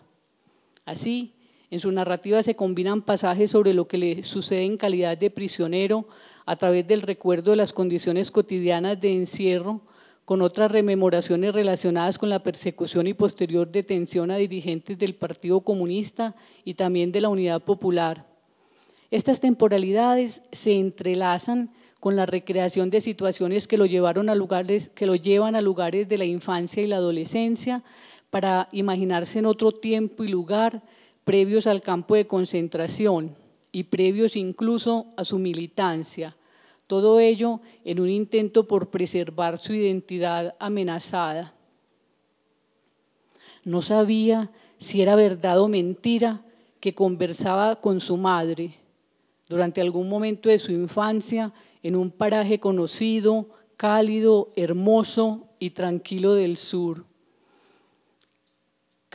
Así, en su narrativa se combinan pasajes sobre lo que le sucede en calidad de prisionero a través del recuerdo de las condiciones cotidianas de encierro, con otras rememoraciones relacionadas con la persecución y posterior detención a dirigentes del Partido Comunista y también de la Unidad Popular. Estas temporalidades se entrelazan con la recreación de situaciones que lo, llevaron a lugares, que lo llevan a lugares de la infancia y la adolescencia para imaginarse en otro tiempo y lugar, previos al campo de concentración y previos incluso a su militancia. Todo ello en un intento por preservar su identidad amenazada. No sabía si era verdad o mentira que conversaba con su madre durante algún momento de su infancia en un paraje conocido, cálido, hermoso y tranquilo del sur.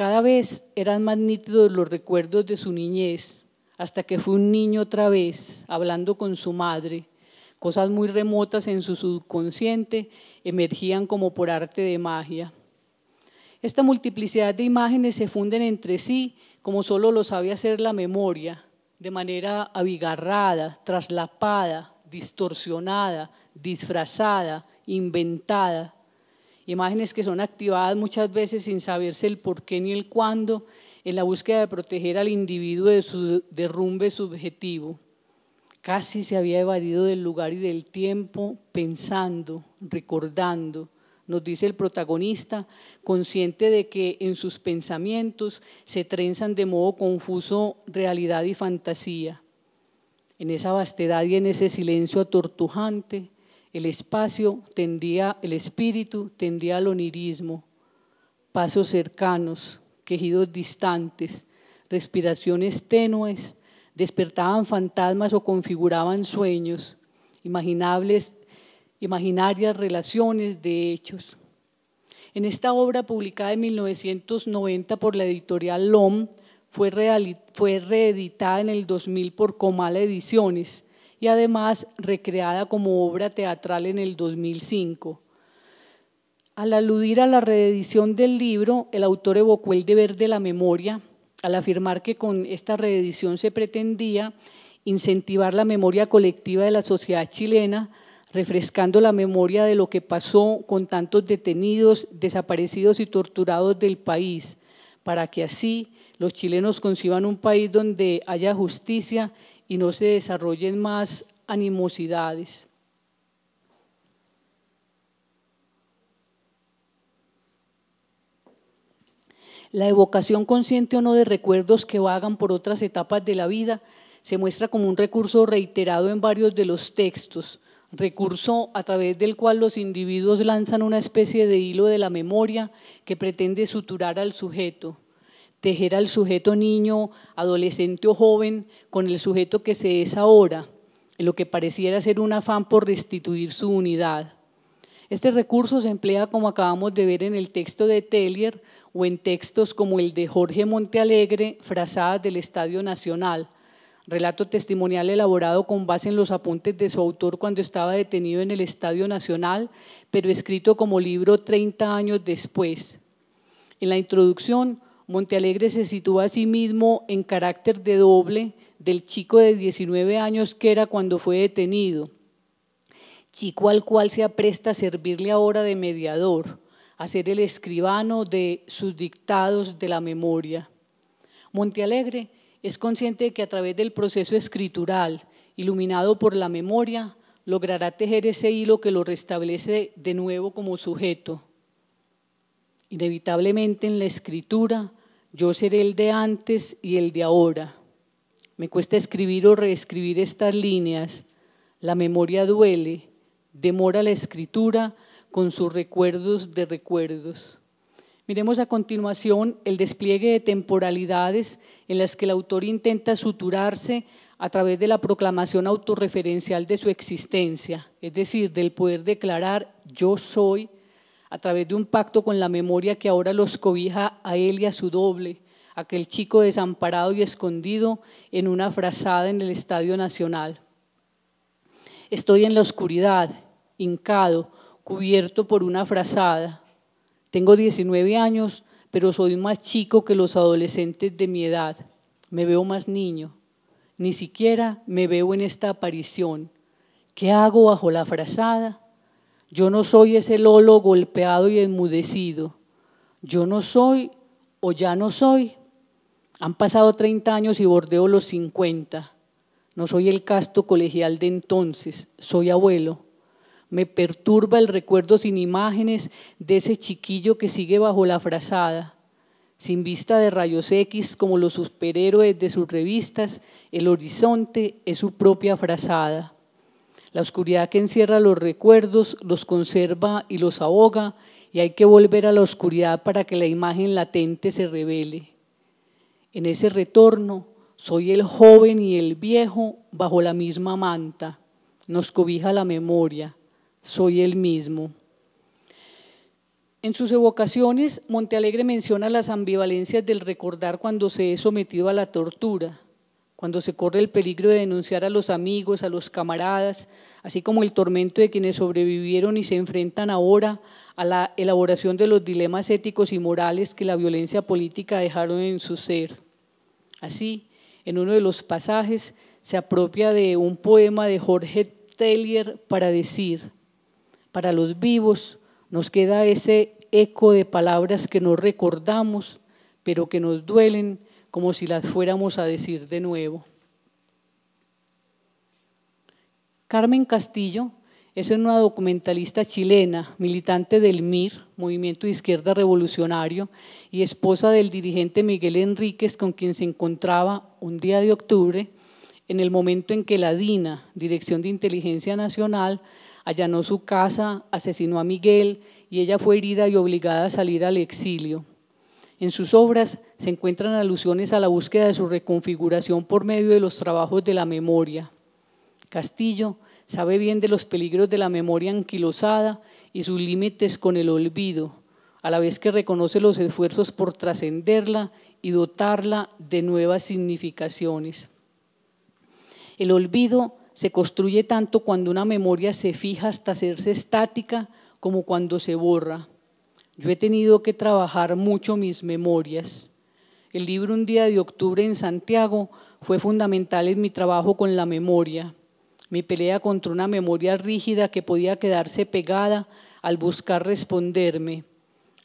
Cada vez eran más nítidos los recuerdos de su niñez, hasta que fue un niño otra vez, hablando con su madre. Cosas muy remotas en su subconsciente emergían como por arte de magia. Esta multiplicidad de imágenes se funden entre sí como solo lo sabe hacer la memoria, de manera abigarrada, traslapada, distorsionada, disfrazada, inventada, Imágenes que son activadas muchas veces sin saberse el por qué ni el cuándo, en la búsqueda de proteger al individuo de su derrumbe subjetivo. Casi se había evadido del lugar y del tiempo pensando, recordando, nos dice el protagonista, consciente de que en sus pensamientos se trenzan de modo confuso realidad y fantasía. En esa vastedad y en ese silencio atortujante el espacio tendía, el espíritu tendía al onirismo, pasos cercanos, quejidos distantes, respiraciones tenues, despertaban fantasmas o configuraban sueños, imaginables, imaginarias relaciones de hechos. En esta obra publicada en 1990 por la editorial LOM, fue, reeditada en el 2000 por Comala Ediciones y además recreada como obra teatral en el 2005. Al aludir a la reedición del libro, el autor evocó el deber de la memoria al afirmar que con esta reedición se pretendía incentivar la memoria colectiva de la sociedad chilena, refrescando la memoria de lo que pasó con tantos detenidos, desaparecidos y torturados del país, para que así los chilenos conciban un país donde haya justicia y no se desarrollen más animosidades. La evocación consciente o no de recuerdos que vagan por otras etapas de la vida se muestra como un recurso reiterado en varios de los textos, recurso a través del cual los individuos lanzan una especie de hilo de la memoria que pretende suturar al sujeto tejer al sujeto niño, adolescente o joven con el sujeto que se es ahora, en lo que pareciera ser un afán por restituir su unidad. Este recurso se emplea, como acabamos de ver en el texto de Tellier o en textos como el de Jorge Montealegre, Frazadas del Estadio Nacional, relato testimonial elaborado con base en los apuntes de su autor cuando estaba detenido en el Estadio Nacional, pero escrito como libro 30 años después. En la introducción Montealegre se sitúa a sí mismo en carácter de doble del chico de 19 años que era cuando fue detenido, chico al cual se apresta a servirle ahora de mediador, a ser el escribano de sus dictados de la memoria. Montealegre es consciente de que a través del proceso escritural, iluminado por la memoria, logrará tejer ese hilo que lo restablece de nuevo como sujeto Inevitablemente en la escritura yo seré el de antes y el de ahora. Me cuesta escribir o reescribir estas líneas. La memoria duele, demora la escritura con sus recuerdos de recuerdos. Miremos a continuación el despliegue de temporalidades en las que el autor intenta suturarse a través de la proclamación autorreferencial de su existencia, es decir, del poder declarar yo soy a través de un pacto con la memoria que ahora los cobija a él y a su doble, aquel chico desamparado y escondido en una frazada en el Estadio Nacional. Estoy en la oscuridad, hincado, cubierto por una frazada. Tengo 19 años, pero soy más chico que los adolescentes de mi edad. Me veo más niño. Ni siquiera me veo en esta aparición. ¿Qué hago bajo la frazada? Yo no soy ese lolo golpeado y enmudecido. Yo no soy o ya no soy. Han pasado 30 años y bordeo los 50. No soy el casto colegial de entonces, soy abuelo. Me perturba el recuerdo sin imágenes de ese chiquillo que sigue bajo la frazada. Sin vista de rayos X como los superhéroes de sus revistas, el horizonte es su propia frazada. La oscuridad que encierra los recuerdos, los conserva y los ahoga, y hay que volver a la oscuridad para que la imagen latente se revele. En ese retorno, soy el joven y el viejo bajo la misma manta. Nos cobija la memoria. Soy el mismo. En sus evocaciones, Montealegre menciona las ambivalencias del recordar cuando se es sometido a la tortura cuando se corre el peligro de denunciar a los amigos, a los camaradas, así como el tormento de quienes sobrevivieron y se enfrentan ahora a la elaboración de los dilemas éticos y morales que la violencia política dejaron en su ser. Así, en uno de los pasajes se apropia de un poema de Jorge Tellier para decir, para los vivos nos queda ese eco de palabras que no recordamos, pero que nos duelen como si las fuéramos a decir de nuevo. Carmen Castillo es una documentalista chilena, militante del MIR, Movimiento de Izquierda Revolucionario, y esposa del dirigente Miguel Enríquez, con quien se encontraba un día de octubre, en el momento en que la DINA, Dirección de Inteligencia Nacional, allanó su casa, asesinó a Miguel y ella fue herida y obligada a salir al exilio. En sus obras se encuentran alusiones a la búsqueda de su reconfiguración por medio de los trabajos de la memoria. Castillo sabe bien de los peligros de la memoria anquilosada y sus límites con el olvido, a la vez que reconoce los esfuerzos por trascenderla y dotarla de nuevas significaciones. El olvido se construye tanto cuando una memoria se fija hasta hacerse estática como cuando se borra. Yo he tenido que trabajar mucho mis memorias el libro Un día de octubre en Santiago fue fundamental en mi trabajo con la memoria, mi pelea contra una memoria rígida que podía quedarse pegada al buscar responderme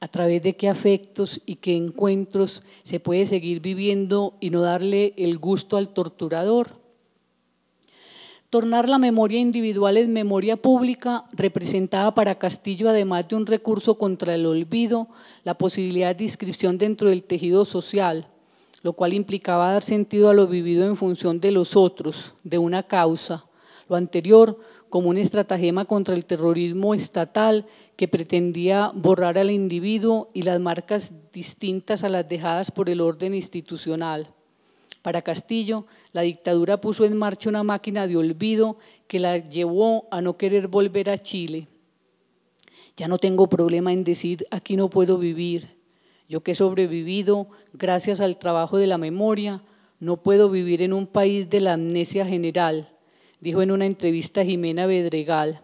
a través de qué afectos y qué encuentros se puede seguir viviendo y no darle el gusto al torturador. Tornar la memoria individual en memoria pública representaba para Castillo, además de un recurso contra el olvido, la posibilidad de inscripción dentro del tejido social, lo cual implicaba dar sentido a lo vivido en función de los otros, de una causa. Lo anterior como un estratagema contra el terrorismo estatal que pretendía borrar al individuo y las marcas distintas a las dejadas por el orden institucional. Para Castillo, la dictadura puso en marcha una máquina de olvido que la llevó a no querer volver a Chile. Ya no tengo problema en decir, aquí no puedo vivir. Yo que he sobrevivido gracias al trabajo de la memoria, no puedo vivir en un país de la amnesia general, dijo en una entrevista Jimena Bedregal.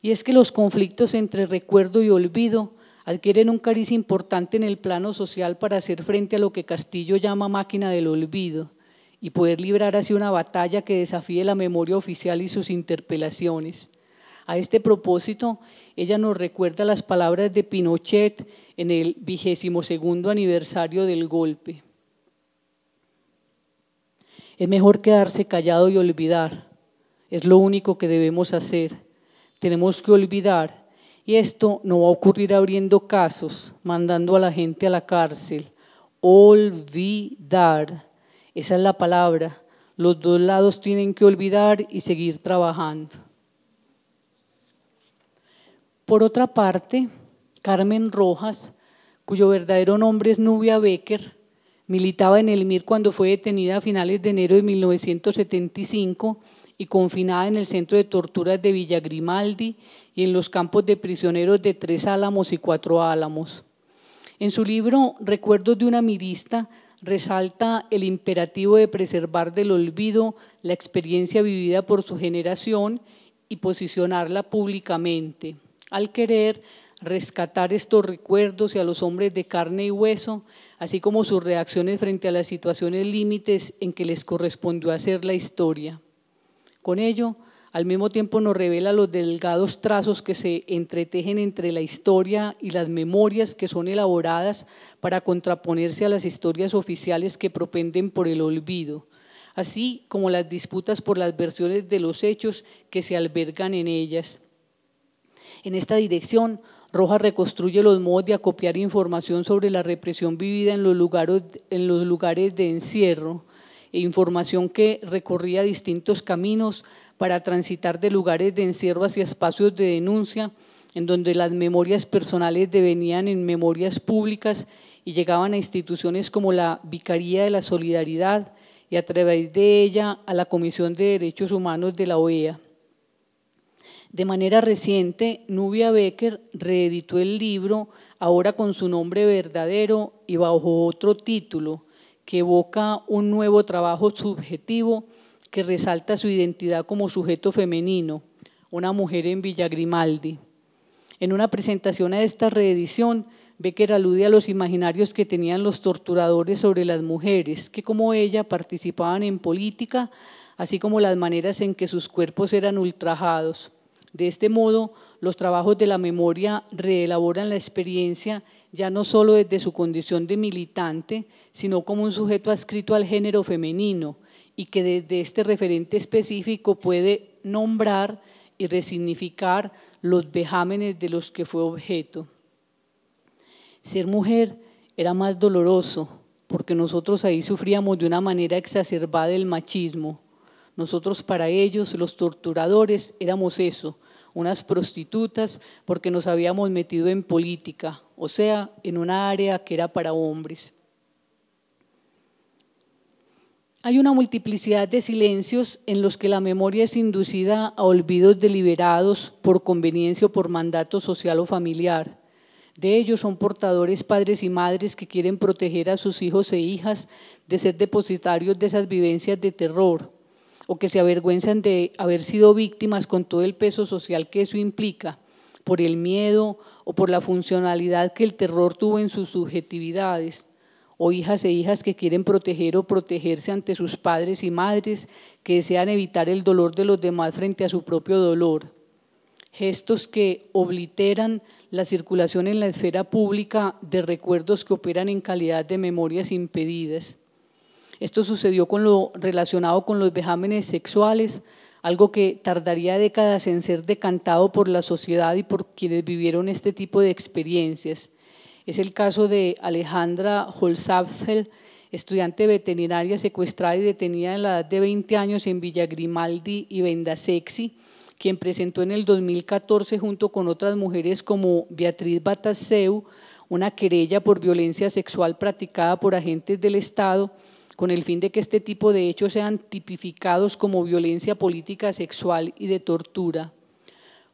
Y es que los conflictos entre recuerdo y olvido adquieren un cariz importante en el plano social para hacer frente a lo que Castillo llama máquina del olvido y poder librar así una batalla que desafíe la memoria oficial y sus interpelaciones. A este propósito, ella nos recuerda las palabras de Pinochet en el vigésimo segundo aniversario del golpe. Es mejor quedarse callado y olvidar. Es lo único que debemos hacer. Tenemos que olvidar y esto no va a ocurrir abriendo casos, mandando a la gente a la cárcel. Olvidar, esa es la palabra. Los dos lados tienen que olvidar y seguir trabajando. Por otra parte, Carmen Rojas, cuyo verdadero nombre es Nubia Becker, militaba en el MIR cuando fue detenida a finales de enero de 1975 y confinada en el centro de torturas de Villa Grimaldi y en los campos de prisioneros de Tres Álamos y Cuatro Álamos. En su libro Recuerdos de una mirista resalta el imperativo de preservar del olvido la experiencia vivida por su generación y posicionarla públicamente. Al querer rescatar estos recuerdos y a los hombres de carne y hueso, así como sus reacciones frente a las situaciones límites en que les correspondió hacer la historia. Con ello, al mismo tiempo nos revela los delgados trazos que se entretejen entre la historia y las memorias que son elaboradas para contraponerse a las historias oficiales que propenden por el olvido, así como las disputas por las versiones de los hechos que se albergan en ellas. En esta dirección, roja reconstruye los modos de acopiar información sobre la represión vivida en los lugares, en los lugares de encierro, e información que recorría distintos caminos para transitar de lugares de encierro hacia espacios de denuncia, en donde las memorias personales devenían en memorias públicas y llegaban a instituciones como la Vicaría de la Solidaridad y a través de ella a la Comisión de Derechos Humanos de la OEA. De manera reciente, Nubia Becker reeditó el libro, ahora con su nombre verdadero y bajo otro título, que evoca un nuevo trabajo subjetivo que resalta su identidad como sujeto femenino, una mujer en Villa Grimaldi. En una presentación a esta reedición, Becker alude a los imaginarios que tenían los torturadores sobre las mujeres, que como ella participaban en política, así como las maneras en que sus cuerpos eran ultrajados. De este modo, los trabajos de la memoria reelaboran la experiencia ya no solo desde su condición de militante, sino como un sujeto adscrito al género femenino, y que desde este referente específico puede nombrar y resignificar los vejámenes de los que fue objeto. Ser mujer era más doloroso porque nosotros ahí sufríamos de una manera exacerbada el machismo. Nosotros para ellos, los torturadores, éramos eso, unas prostitutas porque nos habíamos metido en política, o sea, en un área que era para hombres. Hay una multiplicidad de silencios en los que la memoria es inducida a olvidos deliberados por conveniencia o por mandato social o familiar. De ellos son portadores padres y madres que quieren proteger a sus hijos e hijas de ser depositarios de esas vivencias de terror o que se avergüenzan de haber sido víctimas con todo el peso social que eso implica, por el miedo o por la funcionalidad que el terror tuvo en sus subjetividades o hijas e hijas que quieren proteger o protegerse ante sus padres y madres, que desean evitar el dolor de los demás frente a su propio dolor. Gestos que obliteran la circulación en la esfera pública de recuerdos que operan en calidad de memorias impedidas. Esto sucedió con lo relacionado con los vejámenes sexuales, algo que tardaría décadas en ser decantado por la sociedad y por quienes vivieron este tipo de experiencias. Es el caso de Alejandra Holzapfel, estudiante veterinaria secuestrada y detenida en la edad de 20 años en Villa Grimaldi y Vendasexi, quien presentó en el 2014 junto con otras mujeres como Beatriz Bataseu una querella por violencia sexual practicada por agentes del Estado con el fin de que este tipo de hechos sean tipificados como violencia política sexual y de tortura.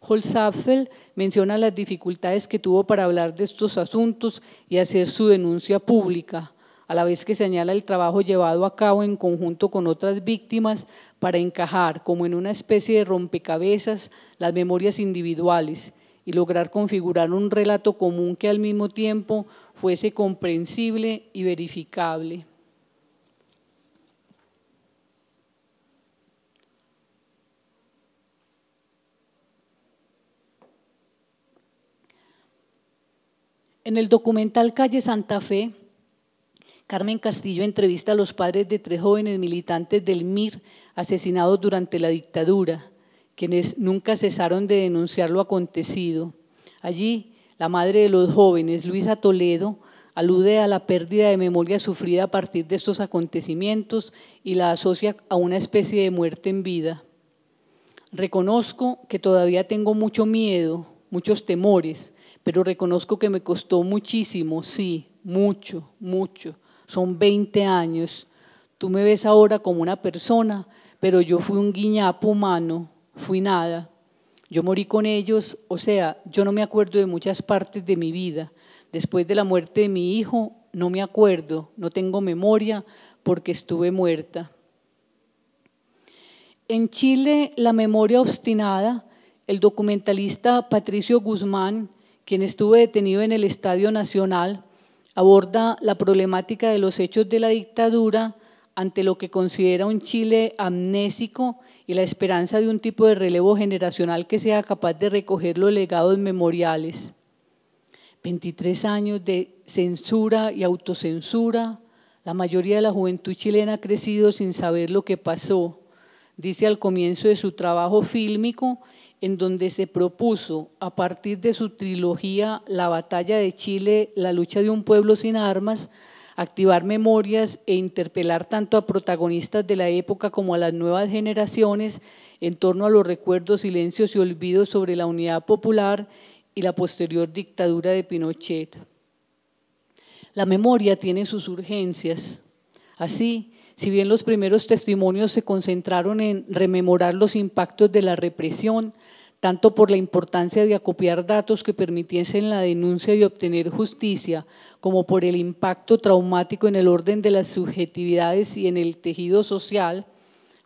Holzapfel menciona las dificultades que tuvo para hablar de estos asuntos y hacer su denuncia pública, a la vez que señala el trabajo llevado a cabo en conjunto con otras víctimas para encajar, como en una especie de rompecabezas, las memorias individuales y lograr configurar un relato común que al mismo tiempo fuese comprensible y verificable. En el documental Calle Santa Fe, Carmen Castillo entrevista a los padres de tres jóvenes militantes del MIR asesinados durante la dictadura, quienes nunca cesaron de denunciar lo acontecido. Allí, la madre de los jóvenes, Luisa Toledo, alude a la pérdida de memoria sufrida a partir de estos acontecimientos y la asocia a una especie de muerte en vida. Reconozco que todavía tengo mucho miedo, muchos temores, pero reconozco que me costó muchísimo, sí, mucho, mucho. Son 20 años. Tú me ves ahora como una persona, pero yo fui un guiñapo humano, fui nada. Yo morí con ellos, o sea, yo no me acuerdo de muchas partes de mi vida. Después de la muerte de mi hijo, no me acuerdo, no tengo memoria porque estuve muerta. En Chile, La memoria obstinada, el documentalista Patricio Guzmán quien estuvo detenido en el Estadio Nacional, aborda la problemática de los hechos de la dictadura ante lo que considera un Chile amnésico y la esperanza de un tipo de relevo generacional que sea capaz de recoger los legados memoriales. 23 años de censura y autocensura, la mayoría de la juventud chilena ha crecido sin saber lo que pasó, dice al comienzo de su trabajo fílmico en donde se propuso, a partir de su trilogía La batalla de Chile, la lucha de un pueblo sin armas, activar memorias e interpelar tanto a protagonistas de la época como a las nuevas generaciones en torno a los recuerdos, silencios y olvidos sobre la unidad popular y la posterior dictadura de Pinochet. La memoria tiene sus urgencias. Así, si bien los primeros testimonios se concentraron en rememorar los impactos de la represión, tanto por la importancia de acopiar datos que permitiesen la denuncia y obtener justicia, como por el impacto traumático en el orden de las subjetividades y en el tejido social,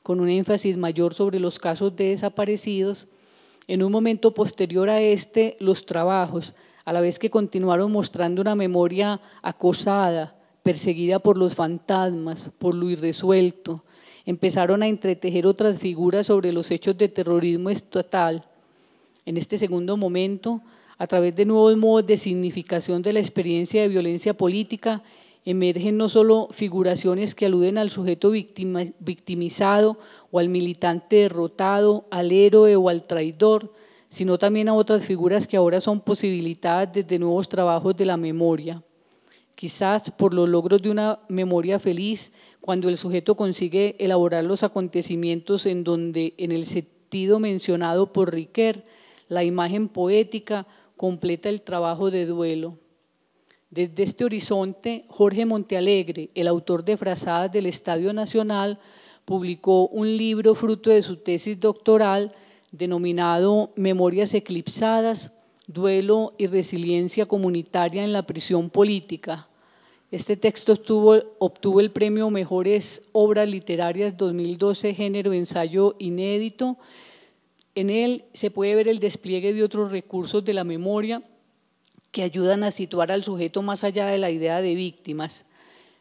con un énfasis mayor sobre los casos de desaparecidos, en un momento posterior a este, los trabajos, a la vez que continuaron mostrando una memoria acosada, perseguida por los fantasmas, por lo irresuelto, empezaron a entretejer otras figuras sobre los hechos de terrorismo estatal, en este segundo momento, a través de nuevos modos de significación de la experiencia de violencia política, emergen no solo figuraciones que aluden al sujeto victimizado o al militante derrotado, al héroe o al traidor, sino también a otras figuras que ahora son posibilitadas desde nuevos trabajos de la memoria. Quizás por los logros de una memoria feliz, cuando el sujeto consigue elaborar los acontecimientos en donde, en el sentido mencionado por Riquer, la imagen poética completa el trabajo de duelo. Desde este horizonte, Jorge Montealegre, el autor de frazadas del Estadio Nacional, publicó un libro fruto de su tesis doctoral denominado Memorias Eclipsadas, Duelo y Resiliencia Comunitaria en la Prisión Política. Este texto obtuvo, obtuvo el premio Mejores Obras Literarias 2012 Género Ensayo Inédito en él se puede ver el despliegue de otros recursos de la memoria que ayudan a situar al sujeto más allá de la idea de víctimas.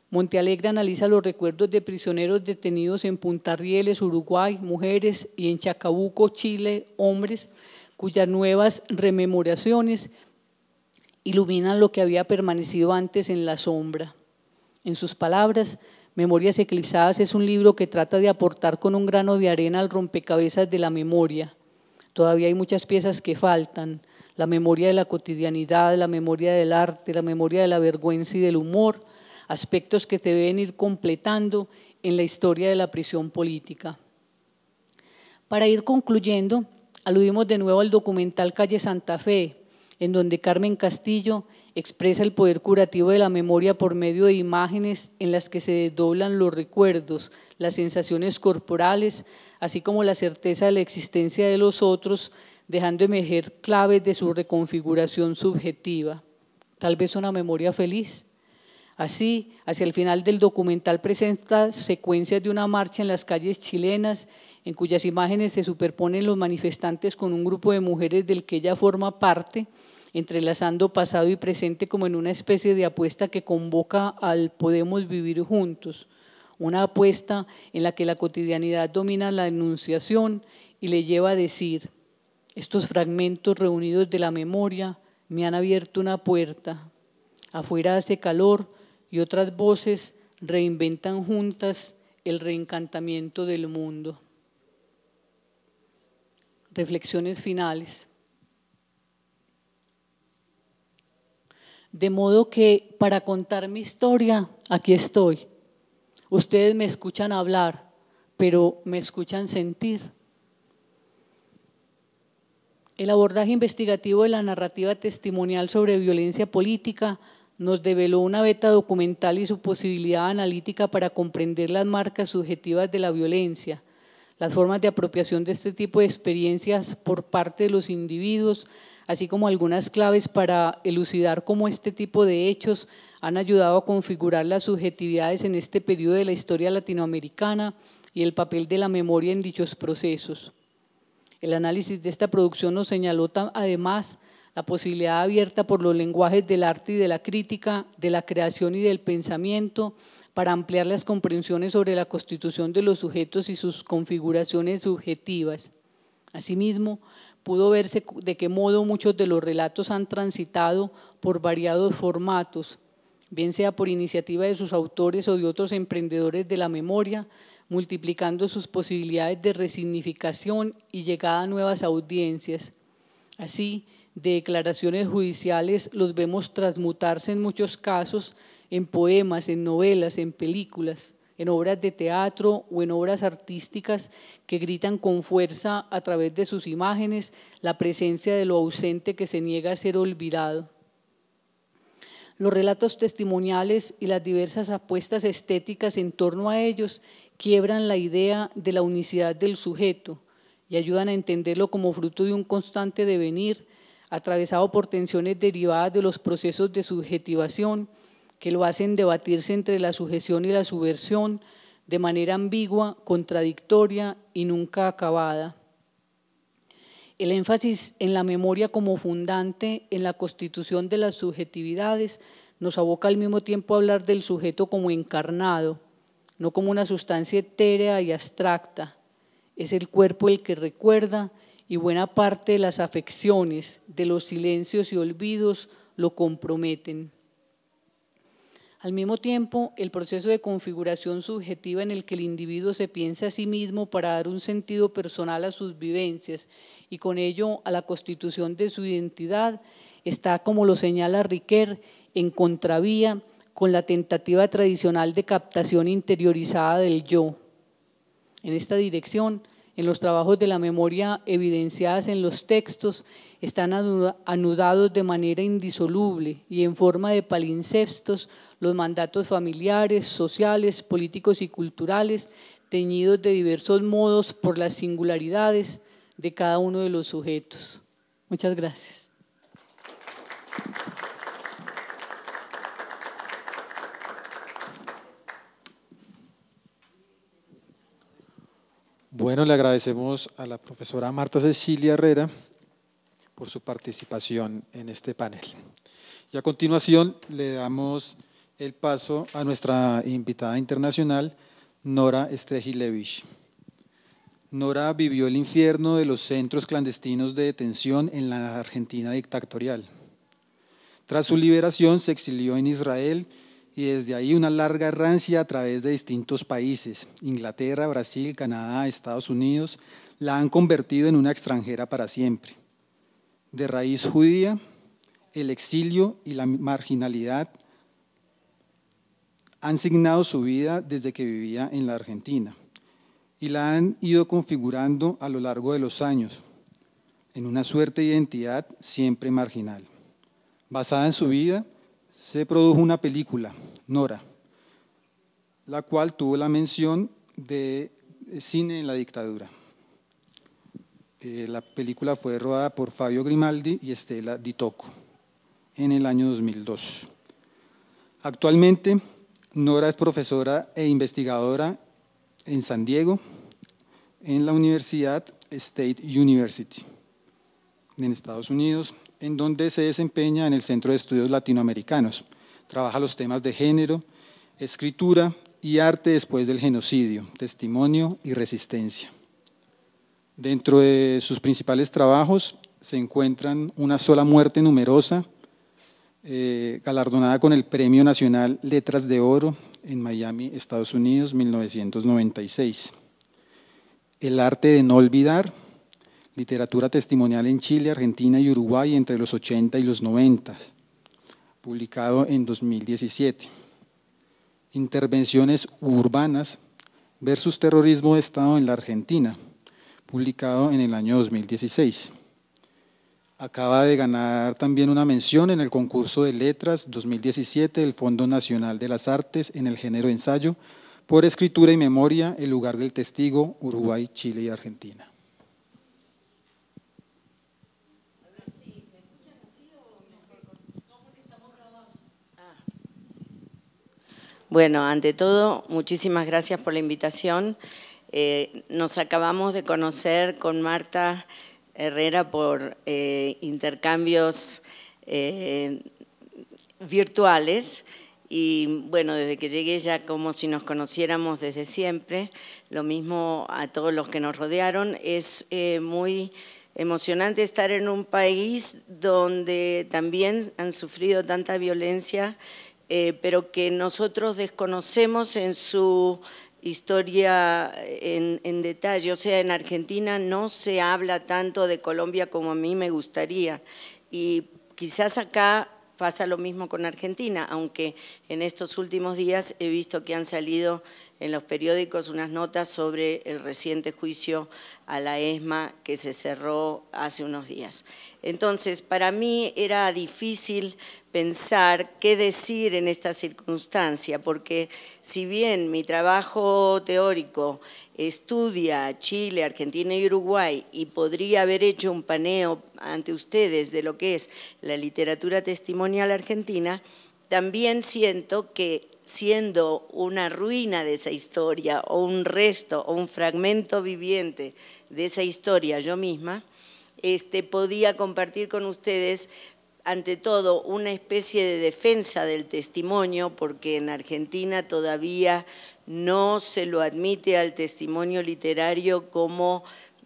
Montealegre analiza los recuerdos de prisioneros detenidos en Punta Rieles, Uruguay, mujeres, y en Chacabuco, Chile, hombres, cuyas nuevas rememoraciones iluminan lo que había permanecido antes en la sombra. En sus palabras, Memorias Eclipsadas es un libro que trata de aportar con un grano de arena al rompecabezas de la memoria. Todavía hay muchas piezas que faltan, la memoria de la cotidianidad, la memoria del arte, la memoria de la vergüenza y del humor, aspectos que te deben ir completando en la historia de la prisión política. Para ir concluyendo, aludimos de nuevo al documental Calle Santa Fe, en donde Carmen Castillo expresa el poder curativo de la memoria por medio de imágenes en las que se desdoblan los recuerdos, las sensaciones corporales, así como la certeza de la existencia de los otros, dejando emerger claves de su reconfiguración subjetiva. Tal vez una memoria feliz. Así, hacia el final del documental presenta secuencias de una marcha en las calles chilenas, en cuyas imágenes se superponen los manifestantes con un grupo de mujeres del que ella forma parte, entrelazando pasado y presente como en una especie de apuesta que convoca al podemos vivir juntos, una apuesta en la que la cotidianidad domina la enunciación y le lleva a decir, estos fragmentos reunidos de la memoria me han abierto una puerta, afuera hace calor y otras voces reinventan juntas el reencantamiento del mundo. Reflexiones finales. De modo que para contar mi historia, aquí estoy. Ustedes me escuchan hablar, pero me escuchan sentir. El abordaje investigativo de la narrativa testimonial sobre violencia política nos develó una beta documental y su posibilidad analítica para comprender las marcas subjetivas de la violencia, las formas de apropiación de este tipo de experiencias por parte de los individuos, así como algunas claves para elucidar cómo este tipo de hechos han ayudado a configurar las subjetividades en este periodo de la historia latinoamericana y el papel de la memoria en dichos procesos. El análisis de esta producción nos señaló además la posibilidad abierta por los lenguajes del arte y de la crítica, de la creación y del pensamiento, para ampliar las comprensiones sobre la constitución de los sujetos y sus configuraciones subjetivas. Asimismo, pudo verse de qué modo muchos de los relatos han transitado por variados formatos, bien sea por iniciativa de sus autores o de otros emprendedores de la memoria, multiplicando sus posibilidades de resignificación y llegada a nuevas audiencias. Así, de declaraciones judiciales los vemos transmutarse en muchos casos en poemas, en novelas, en películas en obras de teatro o en obras artísticas que gritan con fuerza a través de sus imágenes la presencia de lo ausente que se niega a ser olvidado. Los relatos testimoniales y las diversas apuestas estéticas en torno a ellos quiebran la idea de la unicidad del sujeto y ayudan a entenderlo como fruto de un constante devenir atravesado por tensiones derivadas de los procesos de subjetivación que lo hacen debatirse entre la sujeción y la subversión de manera ambigua, contradictoria y nunca acabada. El énfasis en la memoria como fundante en la constitución de las subjetividades nos aboca al mismo tiempo a hablar del sujeto como encarnado, no como una sustancia etérea y abstracta. Es el cuerpo el que recuerda y buena parte de las afecciones, de los silencios y olvidos lo comprometen. Al mismo tiempo, el proceso de configuración subjetiva en el que el individuo se piensa a sí mismo para dar un sentido personal a sus vivencias y con ello a la constitución de su identidad, está, como lo señala Riquer, en contravía con la tentativa tradicional de captación interiorizada del yo. En esta dirección, en los trabajos de la memoria evidenciadas en los textos, están anudados de manera indisoluble y en forma de palincestos los mandatos familiares, sociales, políticos y culturales, teñidos de diversos modos por las singularidades de cada uno de los sujetos. Muchas gracias. Bueno, le agradecemos a la profesora Marta Cecilia Herrera por su participación en este panel. Y a continuación le damos el paso a nuestra invitada internacional, Nora Strejilevich. Nora vivió el infierno de los centros clandestinos de detención en la Argentina dictatorial. Tras su liberación se exilió en Israel y desde ahí una larga errancia a través de distintos países, Inglaterra, Brasil, Canadá, Estados Unidos, la han convertido en una extranjera para siempre. De raíz judía, el exilio y la marginalidad han signado su vida desde que vivía en la Argentina y la han ido configurando a lo largo de los años en una suerte de identidad siempre marginal. Basada en su vida, se produjo una película, Nora, la cual tuvo la mención de cine en la dictadura. Eh, la película fue rodada por Fabio Grimaldi y Estela Ditoco en el año 2002. Actualmente Nora es profesora e investigadora en San Diego, en la Universidad State University, en Estados Unidos, en donde se desempeña en el Centro de Estudios Latinoamericanos. Trabaja los temas de género, escritura y arte después del genocidio, testimonio y resistencia. Dentro de sus principales trabajos se encuentran Una sola muerte numerosa, eh, galardonada con el Premio Nacional Letras de Oro en Miami, Estados Unidos, 1996. El arte de no olvidar, literatura testimonial en Chile, Argentina y Uruguay entre los 80 y los 90, publicado en 2017. Intervenciones urbanas versus terrorismo de Estado en la Argentina, publicado en el año 2016. Acaba de ganar también una mención en el concurso de letras 2017 del Fondo Nacional de las Artes en el género ensayo por escritura y memoria, El lugar del testigo, Uruguay, Chile y Argentina. Bueno, ante todo, muchísimas gracias por la invitación. Eh, nos acabamos de conocer con Marta Herrera por eh, intercambios eh, virtuales y bueno, desde que llegué ya como si nos conociéramos desde siempre, lo mismo a todos los que nos rodearon, es eh, muy emocionante estar en un país donde también han sufrido tanta violencia, pero que nosotros desconocemos en su historia en, detalle. O sea, en Argentina no se habla tanto de Colombia como a mí me gustaría. Y quizás acá pasa lo mismo con Argentina, aunque en estos últimos días he visto que han salido en los periódicos unas notas sobre el reciente juicio a la ESMA que se cerró hace unos días. Entonces, para mí era difícil pensar qué decir en esta circunstancia, porque si bien mi trabajo teórico estudia Chile, Argentina y Uruguay y podría haber hecho un paneo ante ustedes de lo que es la literatura testimonial argentina, también siento que siendo una ruina de esa historia o un resto o un fragmento viviente de esa historia yo misma, este, podía compartir con ustedes ante todo una especie de defensa del testimonio, porque en Argentina todavía no se lo admite al testimonio literario como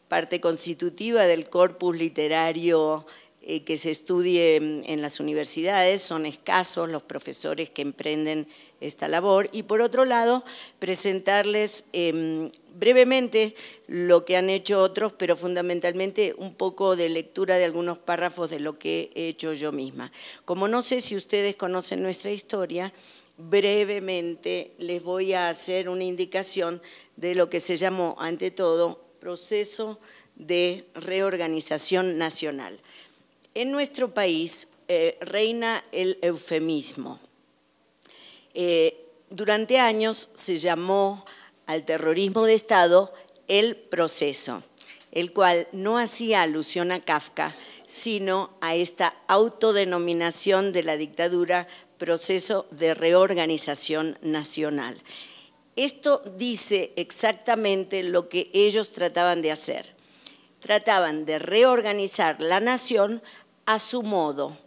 parte constitutiva del corpus literario eh, que se estudie en las universidades, son escasos los profesores que emprenden esta labor. Y por otro lado, presentarles em, brevemente lo que han hecho otros, pero fundamentalmente un poco de lectura de algunos párrafos de lo que he hecho yo misma. Como no sé si ustedes conocen nuestra historia, brevemente les voy a hacer una indicación de lo que se llamó, ante todo, proceso de reorganización nacional. En nuestro país eh, reina el eufemismo. Eh, durante años se llamó al terrorismo de Estado El proceso, el cual no hacía alusión a Kafka, sino a esta autodenominación de la dictadura proceso de reorganización nacional. Esto dice exactamente lo que ellos trataban de hacer. Trataban de reorganizar la nación a su modo.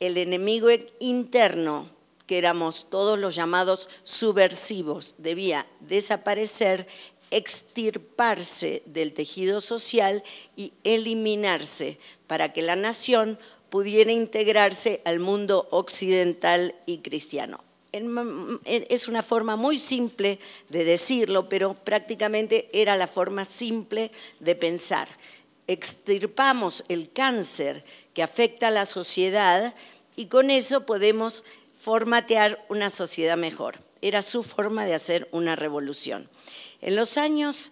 El enemigo interno que éramos todos los llamados subversivos, debía desaparecer, extirparse del tejido social y eliminarse para que la nación pudiera integrarse al mundo occidental y cristiano. Es una forma muy simple de decirlo, pero prácticamente era la forma simple de pensar. Extirpamos el cáncer que afecta a la sociedad y con eso podemos formatear una sociedad mejor. Era su forma de hacer una revolución. En los años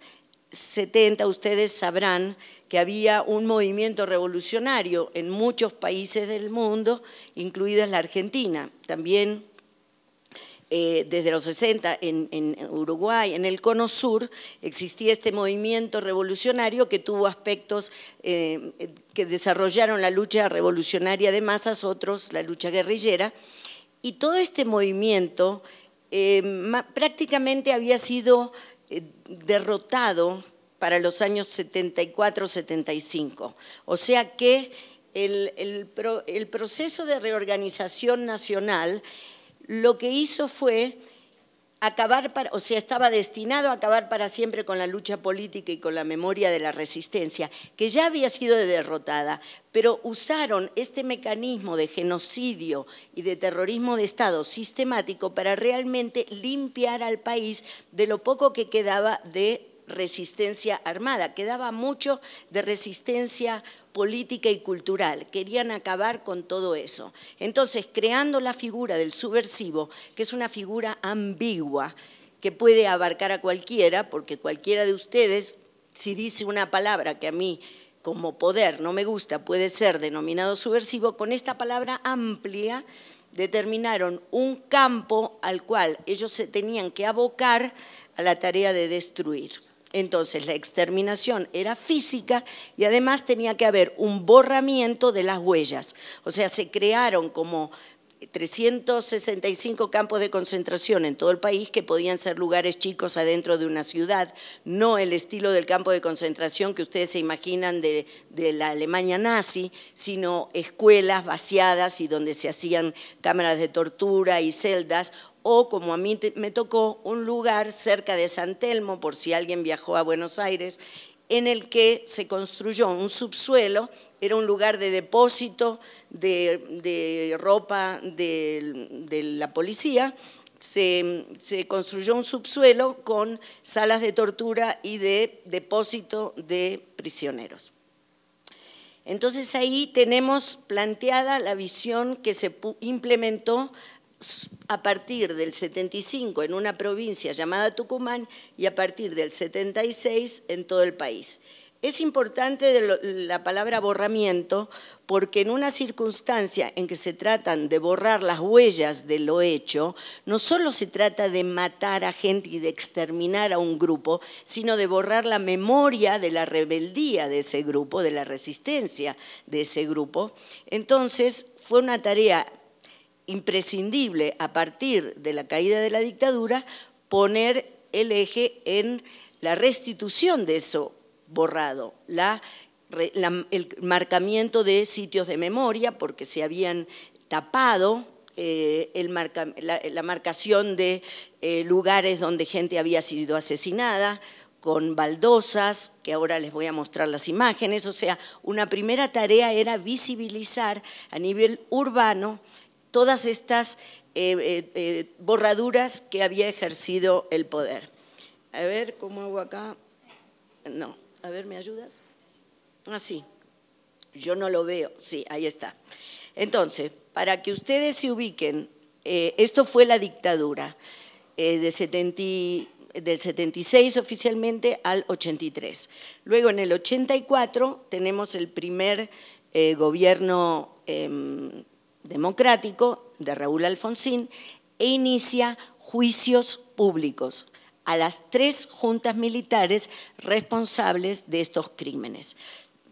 70 ustedes sabrán que había un movimiento revolucionario en muchos países del mundo, incluida la Argentina, también eh, desde los 60 en, Uruguay, en el Cono Sur, existía este movimiento revolucionario que tuvo aspectos eh, que desarrollaron la lucha revolucionaria de masas, otros la lucha guerrillera, y todo este movimiento eh, prácticamente había sido eh, derrotado para los años 74-75. O sea que el proceso de reorganización nacional lo que hizo fue acabar o sea, estaba destinado a acabar para siempre con la lucha política y con la memoria de la resistencia, que ya había sido derrotada, pero usaron este mecanismo de genocidio y de terrorismo de Estado sistemático para realmente limpiar al país de lo poco que quedaba de resistencia armada, quedaba mucho de resistencia política y cultural, querían acabar con todo eso. Entonces, creando la figura del subversivo, que es una figura ambigua, que puede abarcar a cualquiera, porque cualquiera de ustedes, si dice una palabra que a mí como poder no me gusta, puede ser denominado subversivo, con esta palabra amplia determinaron un campo al cual ellos se tenían que abocar a la tarea de destruir. Entonces la exterminación era física y además tenía que haber un borramiento de las huellas. O sea, se crearon como 365 campos de concentración en todo el país que podían ser lugares chicos adentro de una ciudad, no el estilo del campo de concentración que ustedes se imaginan de, la Alemania nazi, sino escuelas vaciadas y donde se hacían cámaras de tortura y celdas o como a mí me tocó, un lugar cerca de San Telmo, por si alguien viajó a Buenos Aires, en el que se construyó un subsuelo, era un lugar de depósito de, ropa de, la policía, se, construyó un subsuelo con salas de tortura y de depósito de prisioneros. Entonces ahí tenemos planteada la visión que se implementó a partir del 75 en una provincia llamada Tucumán y a partir del 76 en todo el país. Es importante la palabra borramiento porque en una circunstancia en que se tratan de borrar las huellas de lo hecho, no solo se trata de matar a gente y de exterminar a un grupo, sino de borrar la memoria de la rebeldía de ese grupo, de la resistencia de ese grupo. Entonces, fue una tarea imprescindible a partir de la caída de la dictadura poner el eje en la restitución de eso borrado, el marcamiento de sitios de memoria, porque se habían tapado eh, la, marcación de eh, lugares donde gente había sido asesinada, con baldosas, que ahora les voy a mostrar las imágenes, o sea, una primera tarea era visibilizar a nivel urbano todas estas eh, eh, eh, borraduras que había ejercido el poder. A ver, ¿cómo hago acá? No, a ver, ¿me ayudas? Ah, sí, yo no lo veo. Sí, ahí está. Entonces, para que ustedes se ubiquen, esto fue la dictadura del 76 oficialmente al 83. Luego, en el 84, tenemos el primer gobierno em, democrático de Raúl Alfonsín e inicia juicios públicos a las tres juntas militares responsables de estos crímenes.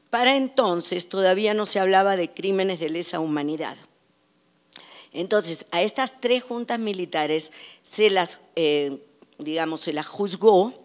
Para entonces todavía no se hablaba de crímenes de lesa humanidad. Entonces, a estas tres juntas militares se las, eh, digamos, se las juzgó